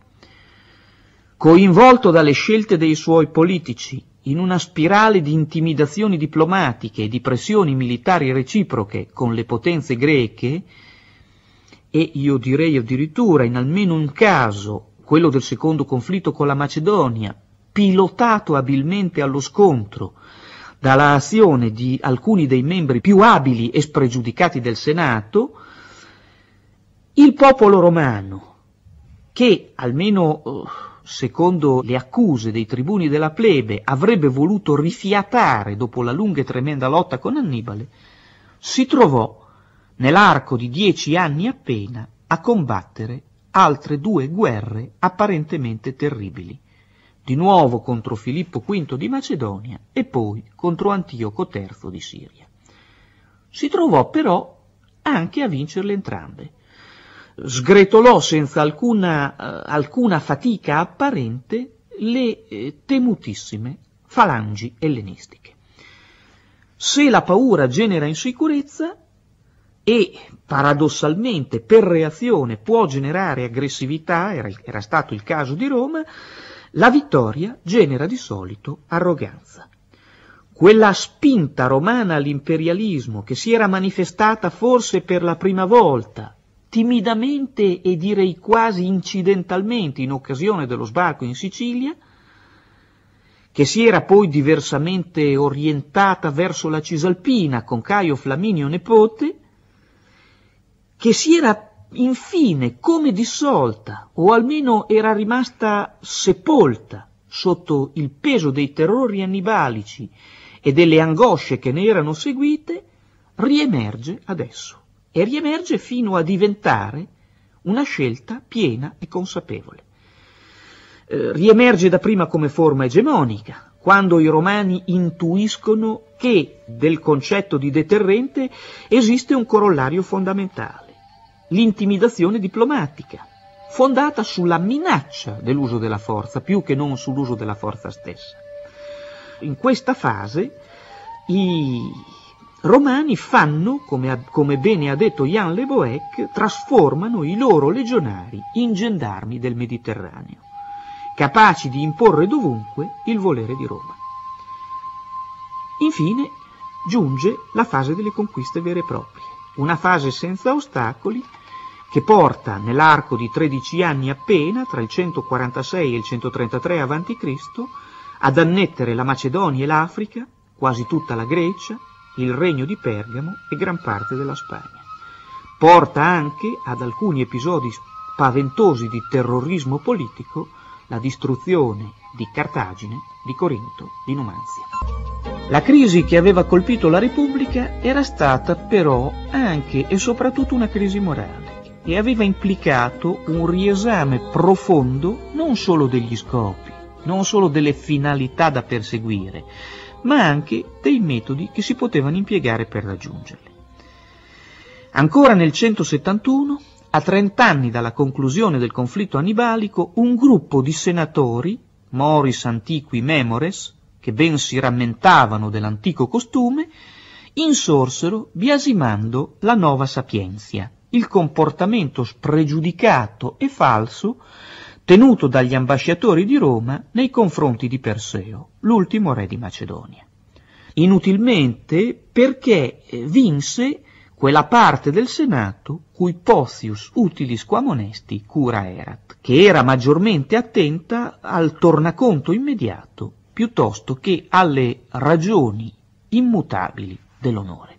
coinvolto dalle scelte dei suoi politici in una spirale di intimidazioni diplomatiche e di pressioni militari reciproche con le potenze greche, e io direi addirittura in almeno un caso, quello del secondo conflitto con la Macedonia, pilotato abilmente allo scontro dalla azione di alcuni dei membri più abili e spregiudicati del Senato, il popolo romano, che almeno eh, secondo le accuse dei tribuni della plebe, avrebbe voluto rifiatare dopo la lunga e tremenda lotta con Annibale, si trovò nell'arco di dieci anni appena a combattere altre due guerre apparentemente terribili, di nuovo contro Filippo V di Macedonia e poi contro Antioco III di Siria. Si trovò però anche a vincerle entrambe sgretolò senza alcuna, eh, alcuna fatica apparente le eh, temutissime falangi ellenistiche. Se la paura genera insicurezza e paradossalmente per reazione può generare aggressività, era, era stato il caso di Roma, la vittoria genera di solito arroganza. Quella spinta romana all'imperialismo che si era manifestata forse per la prima volta timidamente e direi quasi incidentalmente in occasione dello sbarco in Sicilia, che si era poi diversamente orientata verso la Cisalpina con Caio Flaminio nepote, che si era infine come dissolta, o almeno era rimasta sepolta sotto il peso dei terrori annibalici e delle angosce che ne erano seguite, riemerge adesso e riemerge fino a diventare una scelta piena e consapevole. Eh, riemerge dapprima come forma egemonica, quando i romani intuiscono che del concetto di deterrente esiste un corollario fondamentale, l'intimidazione diplomatica, fondata sulla minaccia dell'uso della forza più che non sull'uso della forza stessa. In questa fase i romani fanno, come, come bene ha detto Jan Le Boeck, trasformano i loro legionari in gendarmi del Mediterraneo, capaci di imporre dovunque il volere di Roma. Infine giunge la fase delle conquiste vere e proprie, una fase senza ostacoli che porta nell'arco di 13 anni appena, tra il 146 e il 133 a.C., ad annettere la Macedonia e l'Africa, quasi tutta la Grecia, il regno di Pergamo e gran parte della Spagna. Porta anche ad alcuni episodi spaventosi di terrorismo politico la distruzione di Cartagine, di Corinto, di Numanzia. La crisi che aveva colpito la Repubblica era stata però anche e soprattutto una crisi morale e aveva implicato un riesame profondo non solo degli scopi, non solo delle finalità da perseguire, ma anche dei metodi che si potevano impiegare per raggiungerli. Ancora nel 171, a 30 anni dalla conclusione del conflitto annibalico, un gruppo di senatori, moris antiqui memores, che ben si rammentavano dell'antico costume, insorsero biasimando la nuova sapienzia, il comportamento spregiudicato e falso tenuto dagli ambasciatori di Roma nei confronti di Perseo, l'ultimo re di Macedonia. Inutilmente perché eh, vinse quella parte del Senato cui Pothius Utilis quam Quamonesti cura erat, che era maggiormente attenta al tornaconto immediato piuttosto che alle ragioni immutabili dell'onore.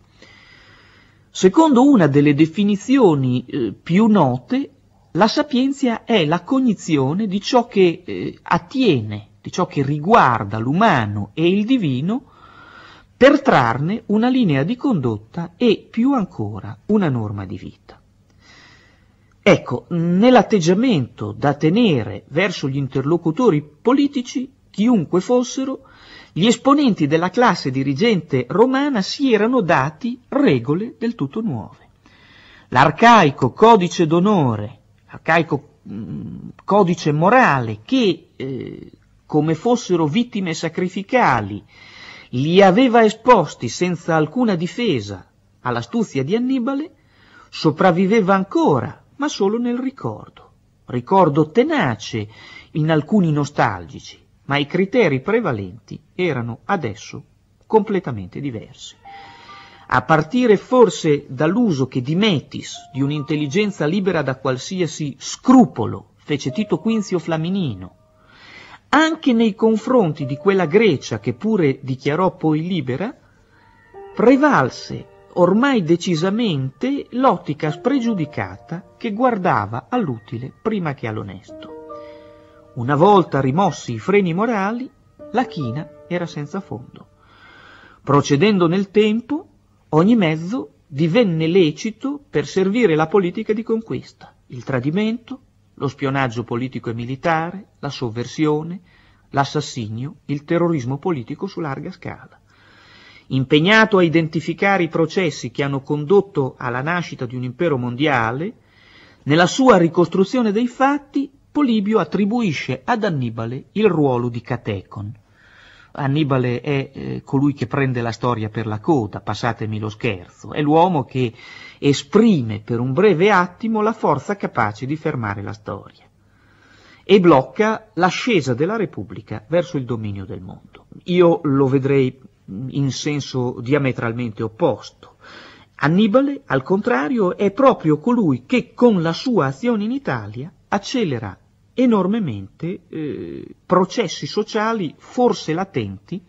Secondo una delle definizioni eh, più note, la sapienza è la cognizione di ciò che eh, attiene di ciò che riguarda l'umano e il divino, per trarne una linea di condotta e, più ancora, una norma di vita. Ecco, nell'atteggiamento da tenere verso gli interlocutori politici, chiunque fossero, gli esponenti della classe dirigente romana si erano dati regole del tutto nuove. L'arcaico codice d'onore, l'arcaico mh, mm, codice morale che eh, come fossero vittime sacrificali, li aveva esposti senza alcuna difesa all'astuzia di Annibale, sopravviveva ancora, ma solo nel ricordo, ricordo tenace in alcuni nostalgici, ma i criteri prevalenti erano adesso completamente diversi. A partire forse dall'uso che Dimetis, di un'intelligenza libera da qualsiasi scrupolo, fece Tito Quinzio Flaminino, anche nei confronti di quella Grecia che pure dichiarò poi libera, prevalse ormai decisamente l'ottica spregiudicata che guardava all'utile prima che all'onesto. Una volta rimossi i freni morali, la china era senza fondo. Procedendo nel tempo, ogni mezzo divenne lecito per servire la politica di conquista, il tradimento, lo spionaggio politico e militare, la sovversione, l'assassinio, il terrorismo politico su larga scala. Impegnato a identificare i processi che hanno condotto alla nascita di un impero mondiale, nella sua ricostruzione dei fatti, Polibio attribuisce ad Annibale il ruolo di catecon. Annibale è eh, colui che prende la storia per la coda, passatemi lo scherzo, è l'uomo che esprime per un breve attimo la forza capace di fermare la storia e blocca l'ascesa della Repubblica verso il dominio del mondo. Io lo vedrei in senso diametralmente opposto. Annibale, al contrario, è proprio colui che con la sua azione in Italia accelera enormemente eh, processi sociali forse latenti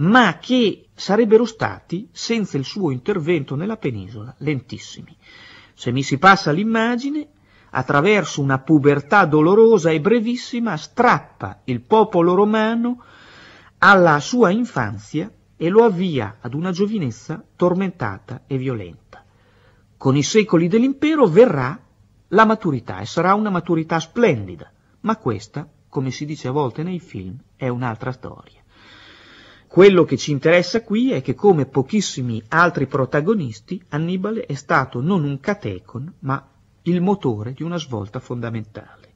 ma che sarebbero stati, senza il suo intervento nella penisola, lentissimi. Se mi si passa l'immagine, attraverso una pubertà dolorosa e brevissima, strappa il popolo romano alla sua infanzia e lo avvia ad una giovinezza tormentata e violenta. Con i secoli dell'impero verrà la maturità e sarà una maturità splendida, ma questa, come si dice a volte nei film, è un'altra storia. Quello che ci interessa qui è che come pochissimi altri protagonisti, Annibale è stato non un catecon, ma il motore di una svolta fondamentale.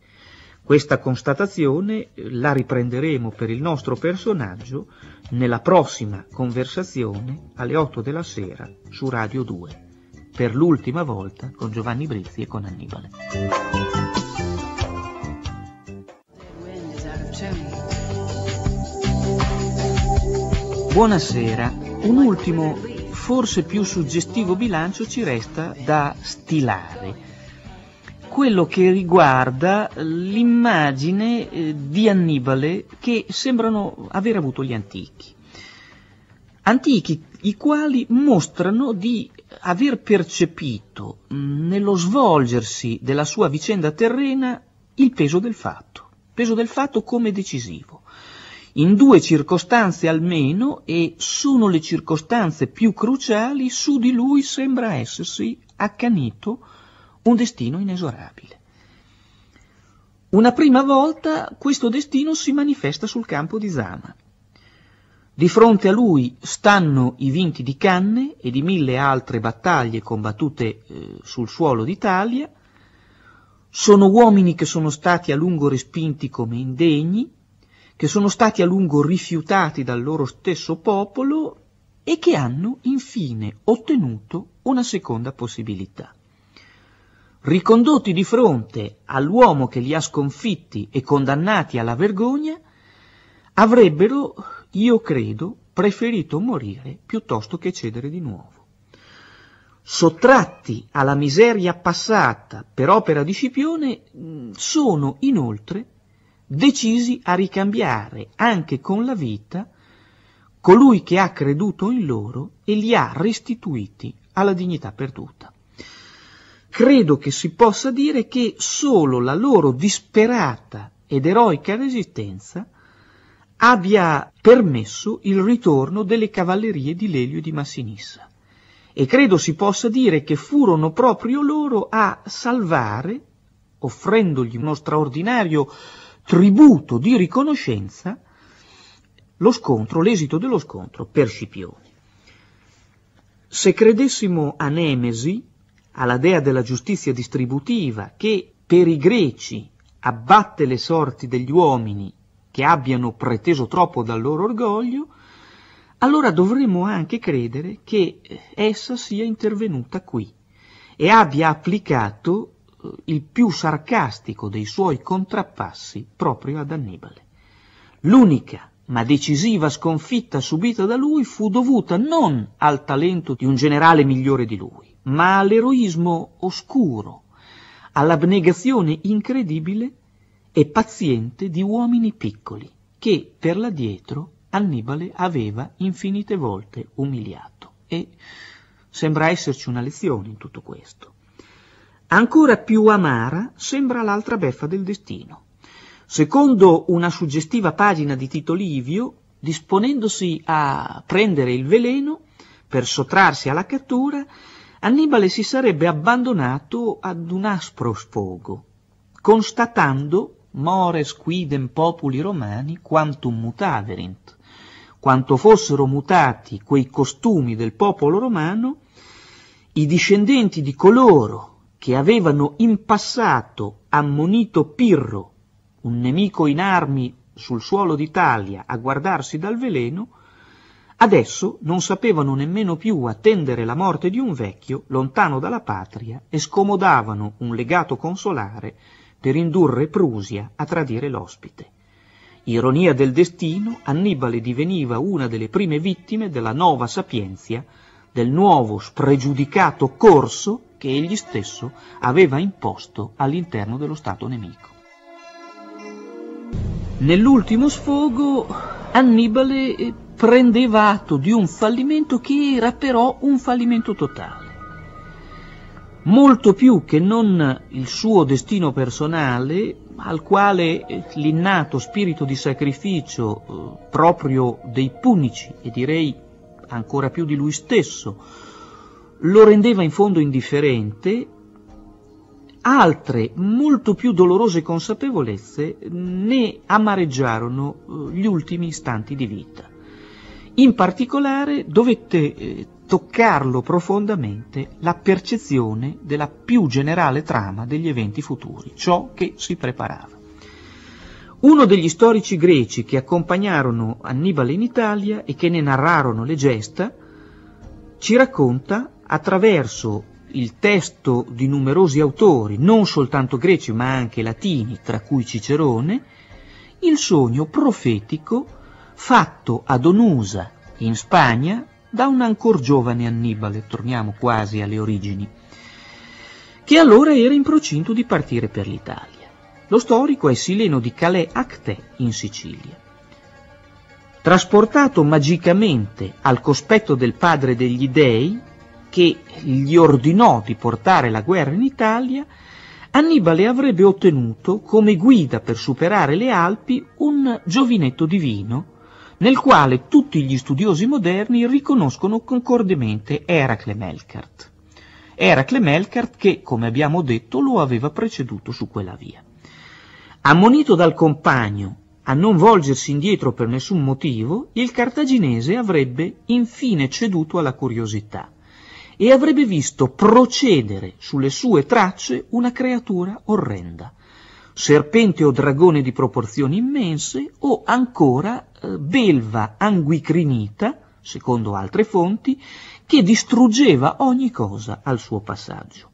Questa constatazione eh, la riprenderemo per il nostro personaggio nella prossima conversazione alle 8 della sera su Radio 2, per l'ultima volta con Giovanni Brizzi e con Annibale. Buonasera, un ultimo, forse più suggestivo bilancio ci resta da stilare quello che riguarda l'immagine eh, di Annibale che sembrano aver avuto gli antichi. Antichi i quali mostrano di aver percepito mm, nello svolgersi della sua vicenda terrena il peso del fatto, peso del fatto come decisivo in due circostanze almeno e sono le circostanze più cruciali su di lui sembra essersi accanito un destino inesorabile. Una prima volta questo destino si manifesta sul campo di Zama. Di fronte a lui stanno i vinti di Canne e di mille altre battaglie combattute eh, sul suolo d'Italia, sono uomini che sono stati a lungo respinti come indegni, che sono stati a lungo rifiutati dal loro stesso popolo e che hanno infine ottenuto una seconda possibilità. Ricondotti di fronte all'uomo che li ha sconfitti e condannati alla vergogna, avrebbero, io credo, preferito morire piuttosto che cedere di nuovo. Sottratti alla miseria passata per opera di Scipione, sono inoltre decisi a ricambiare anche con la vita colui che ha creduto in loro e li ha restituiti alla dignità perduta. Credo che si possa dire che solo la loro disperata ed eroica resistenza abbia permesso il ritorno delle cavallerie di Lelio e di Massinissa. E credo si possa dire che furono proprio loro a salvare, offrendogli uno straordinario tributo di riconoscenza lo scontro, l'esito dello scontro per Scipione. Se credessimo a Nemesi, alla dea della giustizia distributiva, che per i greci abbatte le sorti degli uomini che abbiano preteso troppo dal loro orgoglio, allora dovremmo anche credere che essa sia intervenuta qui e abbia applicato eh, il più sarcastico dei suoi contrappassi proprio ad Annibale. L'unica ma decisiva sconfitta subita da lui fu dovuta non al talento di un generale migliore di lui, ma all'eroismo oscuro, all'abnegazione incredibile e paziente di uomini piccoli, che per là dietro Annibale aveva infinite volte umiliato. E sembra esserci una lezione in tutto questo. Ancora più amara sembra l'altra beffa del destino. Secondo una suggestiva pagina di Tito Livio, disponendosi a prendere il veleno per sottrarsi alla cattura, Annibale si sarebbe abbandonato ad un aspro sfogo, constatando mores quidem populi romani quantum mutaverint, quanto fossero mutati quei costumi del popolo romano, i discendenti di coloro che avevano in passato ammonito Pirro, un nemico in armi sul suolo d'Italia, a guardarsi dal veleno, adesso non sapevano nemmeno più attendere la morte di un vecchio lontano dalla patria e scomodavano un legato consolare per indurre Prusia a tradire l'ospite. Ironia del destino, Annibale diveniva una delle prime vittime della nuova sapienza, del nuovo spregiudicato corso che egli stesso aveva imposto all'interno dello Stato nemico. Nell'ultimo sfogo Annibale eh, prendeva atto di un fallimento che era però un fallimento totale. Molto più che non il suo destino personale, al quale eh, l'innato spirito di sacrificio eh, proprio dei punici e direi ancora più di lui stesso lo rendeva in fondo indifferente, altre molto più dolorose consapevolezze ne amareggiarono eh, gli ultimi istanti di vita. In particolare dovette eh, toccarlo profondamente la percezione della più generale trama degli eventi futuri, ciò che si preparava. Uno degli storici greci che accompagnarono Annibale in Italia e che ne narrarono le gesta, ci racconta attraverso il testo di numerosi autori, non soltanto greci ma anche latini, tra cui Cicerone, il sogno profetico fatto ad Onusa, in Spagna, da un ancor giovane Annibale, torniamo quasi alle origini, che allora era in procinto di partire per l'Italia. Lo storico è Sileno di Calais Acte, in Sicilia. Trasportato magicamente al cospetto del padre degli dei, che gli ordinò di portare la guerra in Italia, Annibale avrebbe ottenuto come guida per superare le Alpi un giovinetto divino, nel quale tutti gli studiosi moderni riconoscono concordemente Eracle Melkart. Eracle Melkart che, come abbiamo detto, lo aveva preceduto su quella via. Ammonito dal compagno a non volgersi indietro per nessun motivo, il cartaginese avrebbe infine ceduto alla curiosità e avrebbe visto procedere sulle sue tracce una creatura orrenda, serpente o dragone di proporzioni immense o ancora eh, belva anguicrinita, secondo altre fonti, che distruggeva ogni cosa al suo passaggio.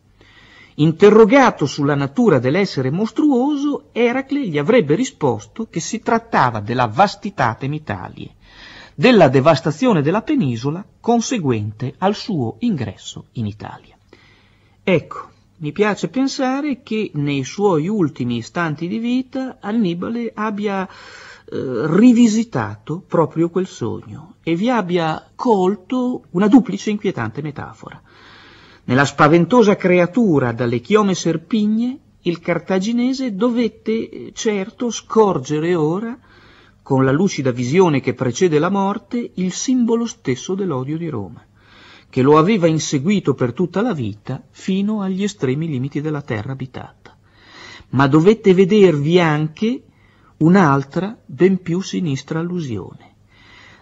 Interrogato sulla natura dell'essere mostruoso, Eracle gli avrebbe risposto che si trattava della vastità temitalie, della devastazione della penisola conseguente al suo ingresso in Italia. Ecco, mi piace pensare che nei suoi ultimi istanti di vita Annibale abbia eh, rivisitato proprio quel sogno e vi abbia colto una duplice inquietante metafora. Nella spaventosa creatura dalle chiome serpigne, il cartaginese dovette eh, certo scorgere ora con la lucida visione che precede la morte, il simbolo stesso dell'odio di Roma, che lo aveva inseguito per tutta la vita fino agli estremi limiti della terra abitata. Ma dovette vedervi anche un'altra, ben più sinistra allusione,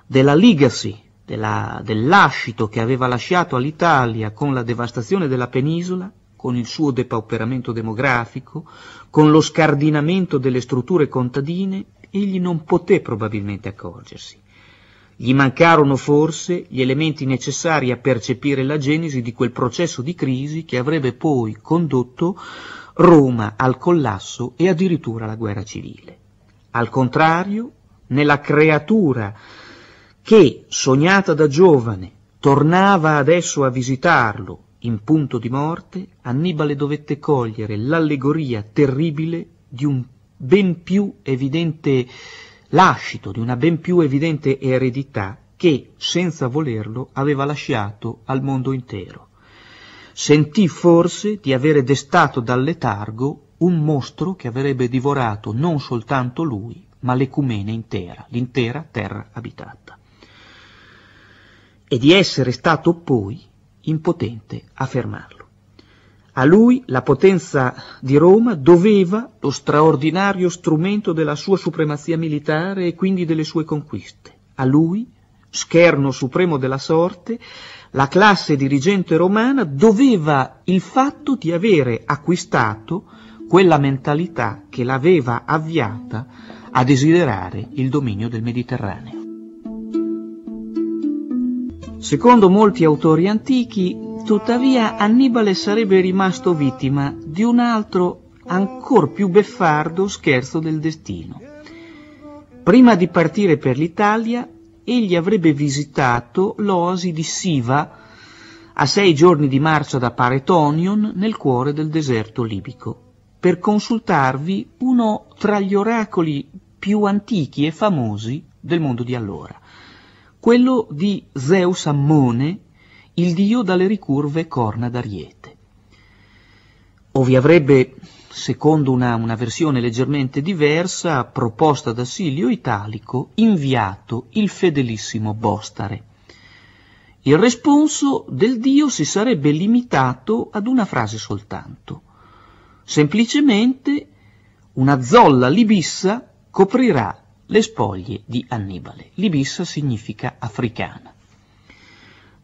della legacy, della, dell'ascito che aveva lasciato all'Italia con la devastazione della penisola, con il suo depauperamento demografico, con lo scardinamento delle strutture contadine egli non poté probabilmente accorgersi. Gli mancarono forse gli elementi necessari a percepire la genesi di quel processo di crisi che avrebbe poi condotto Roma al collasso e addirittura alla guerra civile. Al contrario, nella creatura che, sognata da giovane, tornava adesso a visitarlo in punto di morte, Annibale dovette cogliere l'allegoria terribile di un ben più evidente lascito, di una ben più evidente eredità che, senza volerlo, aveva lasciato al mondo intero. Sentì forse di avere destato dal letargo un mostro che avrebbe divorato non soltanto lui, ma l'ecumene intera, l'intera terra abitata. E di essere stato poi impotente a fermarlo. A lui la potenza di Roma doveva lo straordinario strumento della sua supremazia militare e quindi delle sue conquiste. A lui, scherno supremo della sorte, la classe dirigente romana doveva il fatto di avere acquistato quella mentalità che l'aveva avviata a desiderare il dominio del Mediterraneo. Secondo molti autori antichi, Tuttavia Annibale sarebbe rimasto vittima di un altro ancor più beffardo scherzo del destino. Prima di partire per l'Italia, egli avrebbe visitato l'oasi di Siva, a sei giorni di marcia da Paretonion, nel cuore del deserto libico, per consultarvi uno tra gli oracoli più antichi e famosi del mondo di allora, quello di Zeus Ammone, il dio dalle ricurve corna d'ariete. O vi avrebbe, secondo una, una versione leggermente diversa, proposta da Silio Italico, inviato il fedelissimo Bostare. Il responso del dio si sarebbe limitato ad una frase soltanto. Semplicemente una zolla libissa coprirà le spoglie di Annibale. Libissa significa africana.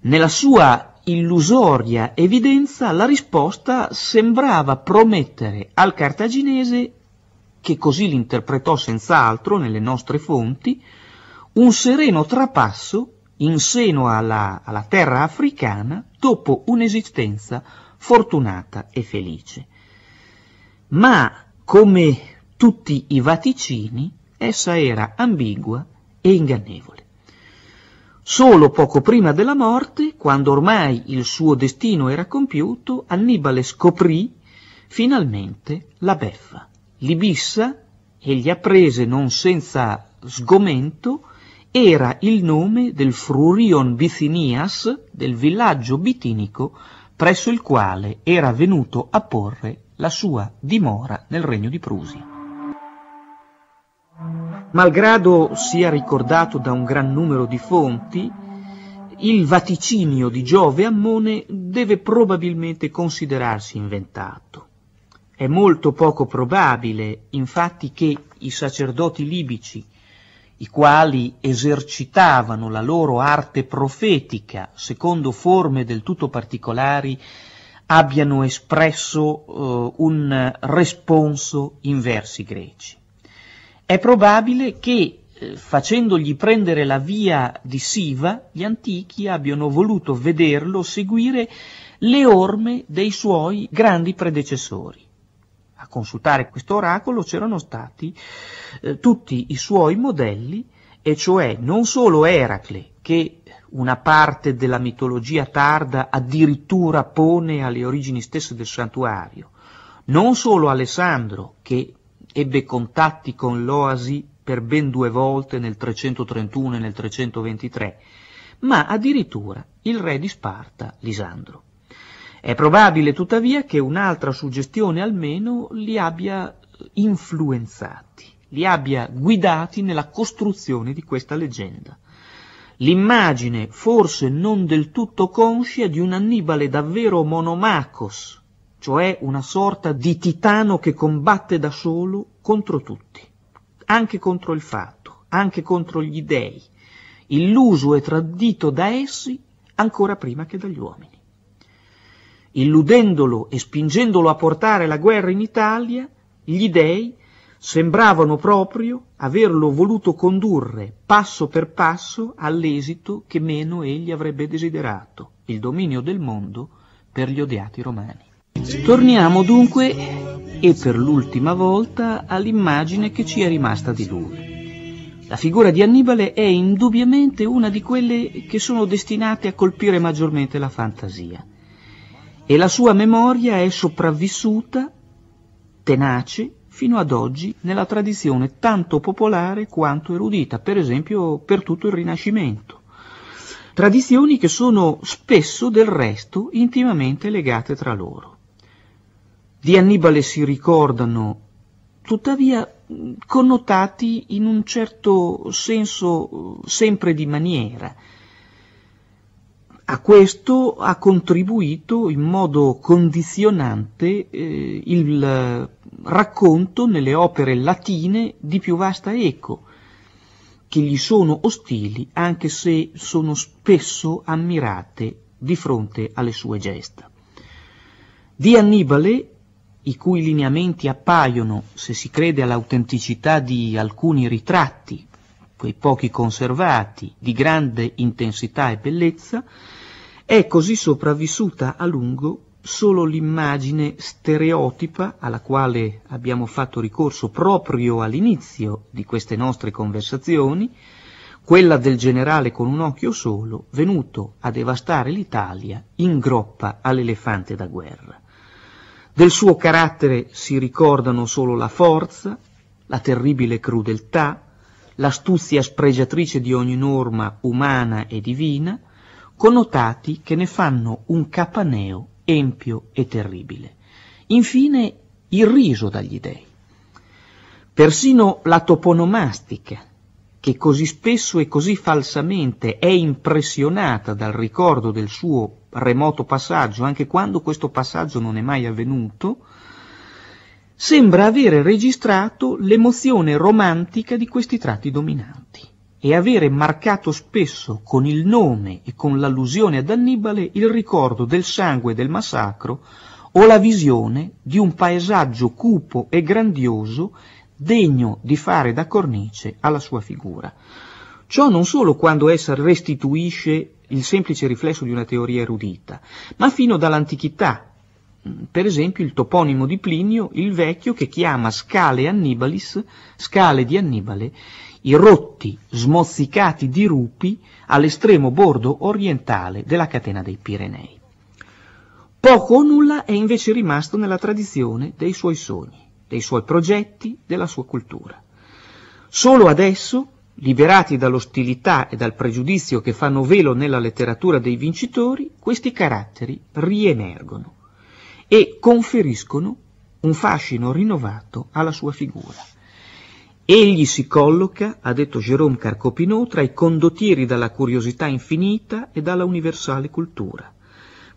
Nella sua illusoria evidenza la risposta sembrava promettere al cartaginese, che così l'interpretò senz'altro nelle nostre fonti, un sereno trapasso in seno alla, alla terra africana dopo un'esistenza fortunata e felice. Ma, come tutti i vaticini, essa era ambigua e ingannevole. Solo poco prima della morte, quando ormai il suo destino era compiuto, Annibale scoprì finalmente la beffa, l'Ibissa, egli apprese non senza sgomento, era il nome del Frurion Bithynias, del villaggio bitinico presso il quale era venuto a porre la sua dimora nel regno di Prusia. Malgrado sia ricordato da un gran numero di fonti, il vaticinio di Giove Ammone deve probabilmente considerarsi inventato. È molto poco probabile, infatti, che i sacerdoti libici, i quali esercitavano la loro arte profetica secondo forme del tutto particolari, abbiano espresso eh, un responso in versi greci è probabile che eh, facendogli prendere la via di Siva, gli antichi abbiano voluto vederlo seguire le orme dei suoi grandi predecessori. A consultare questo oracolo c'erano stati eh, tutti i suoi modelli, e cioè non solo Eracle, che una parte della mitologia tarda addirittura pone alle origini stesse del santuario, non solo Alessandro, che ebbe contatti con l'Oasi per ben due volte nel 331 e nel 323, ma addirittura il re di Sparta, Lisandro. È probabile tuttavia che un'altra suggestione almeno li abbia influenzati, li abbia guidati nella costruzione di questa leggenda. L'immagine, forse non del tutto conscia, di un Annibale davvero monomacos, cioè una sorta di titano che combatte da solo contro tutti, anche contro il fatto, anche contro gli dèi, illuso e tradito da essi ancora prima che dagli uomini. Illudendolo e spingendolo a portare la guerra in Italia, gli dèi sembravano proprio averlo voluto condurre passo per passo all'esito che meno egli avrebbe desiderato, il dominio del mondo per gli odiati romani. Torniamo dunque, e per l'ultima volta, all'immagine che ci è rimasta di lui. La figura di Annibale è indubbiamente una di quelle che sono destinate a colpire maggiormente la fantasia. E la sua memoria è sopravvissuta, tenace, fino ad oggi nella tradizione tanto popolare quanto erudita, per esempio per tutto il Rinascimento. Tradizioni che sono spesso del resto intimamente legate tra loro di Annibale si ricordano, tuttavia connotati in un certo senso sempre di maniera. A questo ha contribuito in modo condizionante eh, il eh, racconto nelle opere latine di più vasta eco, che gli sono ostili anche se sono spesso ammirate di fronte alle sue gesta. Di Annibale i cui lineamenti appaiono, se si crede all'autenticità di alcuni ritratti, quei pochi conservati, di grande intensità e bellezza, è così sopravvissuta a lungo solo l'immagine stereotipa alla quale abbiamo fatto ricorso proprio all'inizio di queste nostre conversazioni, quella del generale con un occhio solo, venuto a devastare l'Italia in groppa all'elefante da guerra. Del suo carattere si ricordano solo la forza, la terribile crudeltà, l'astuzia spregiatrice di ogni norma umana e divina, connotati che ne fanno un capaneo empio e terribile. Infine il riso dagli dèi. Persino la toponomastica, che così spesso e così falsamente è impressionata dal ricordo del suo remoto passaggio, anche quando questo passaggio non è mai avvenuto, sembra avere registrato l'emozione romantica di questi tratti dominanti e avere marcato spesso con il nome e con l'allusione ad Annibale il ricordo del sangue e del massacro o la visione di un paesaggio cupo e grandioso degno di fare da cornice alla sua figura. Ciò non solo quando essa restituisce il semplice riflesso di una teoria erudita, ma fino dall'antichità. Mm, per esempio il toponimo di Plinio, il vecchio, che chiama scale annibalis, scale di Annibale, i rotti smozzicati di rupi all'estremo bordo orientale della catena dei Pirenei. Poco o nulla è invece rimasto nella tradizione dei suoi sogni, dei suoi progetti, della sua cultura. Solo adesso liberati dall'ostilità e dal pregiudizio che fanno velo nella letteratura dei vincitori, questi caratteri riemergono e conferiscono un fascino rinnovato alla sua figura. Egli si colloca, ha detto Jérôme Carcopinot, tra i condottieri dalla curiosità infinita e dalla universale cultura.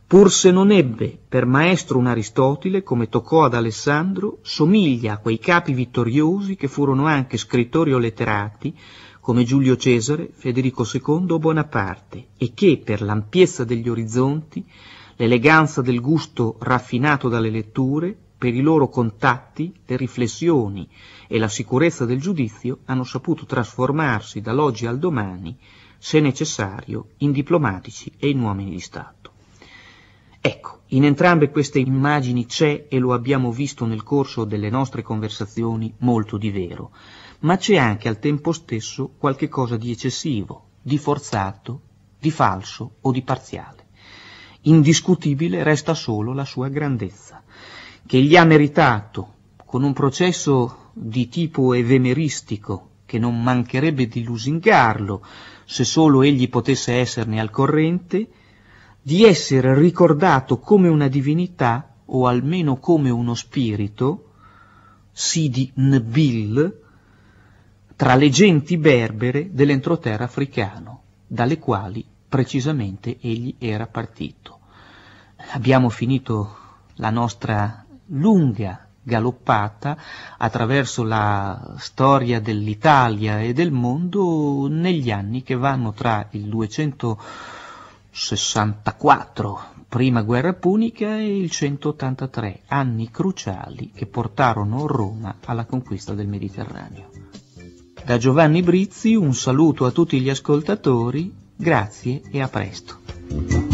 Pur se non ebbe per maestro un Aristotile, come toccò ad Alessandro, somiglia a quei capi vittoriosi che furono anche scrittori o letterati, come Giulio Cesare, Federico II o Bonaparte, e che, per l'ampiezza degli orizzonti, l'eleganza del gusto raffinato dalle letture, per i loro contatti, le riflessioni e la sicurezza del giudizio hanno saputo trasformarsi dall'oggi al domani, se necessario, in diplomatici e in uomini di Stato. Ecco, in entrambe queste immagini c'è, e lo abbiamo visto nel corso delle nostre conversazioni, molto di vero, ma c'è anche al tempo stesso qualche cosa di eccessivo, di forzato, di falso o di parziale. Indiscutibile resta solo la sua grandezza, che gli ha meritato, con un processo di tipo evemeristico, che non mancherebbe di lusingarlo, se solo egli potesse esserne al corrente, di essere ricordato come una divinità, o almeno come uno spirito, Sidi Nbil, tra le genti berbere dell'entroterra africano, dalle quali precisamente egli era partito. Abbiamo finito la nostra lunga galoppata attraverso la storia dell'Italia e del mondo negli anni che vanno tra il 264 prima guerra punica e il 183 anni cruciali che portarono Roma alla conquista del Mediterraneo. Da Giovanni Brizzi un saluto a tutti gli ascoltatori, grazie e a presto.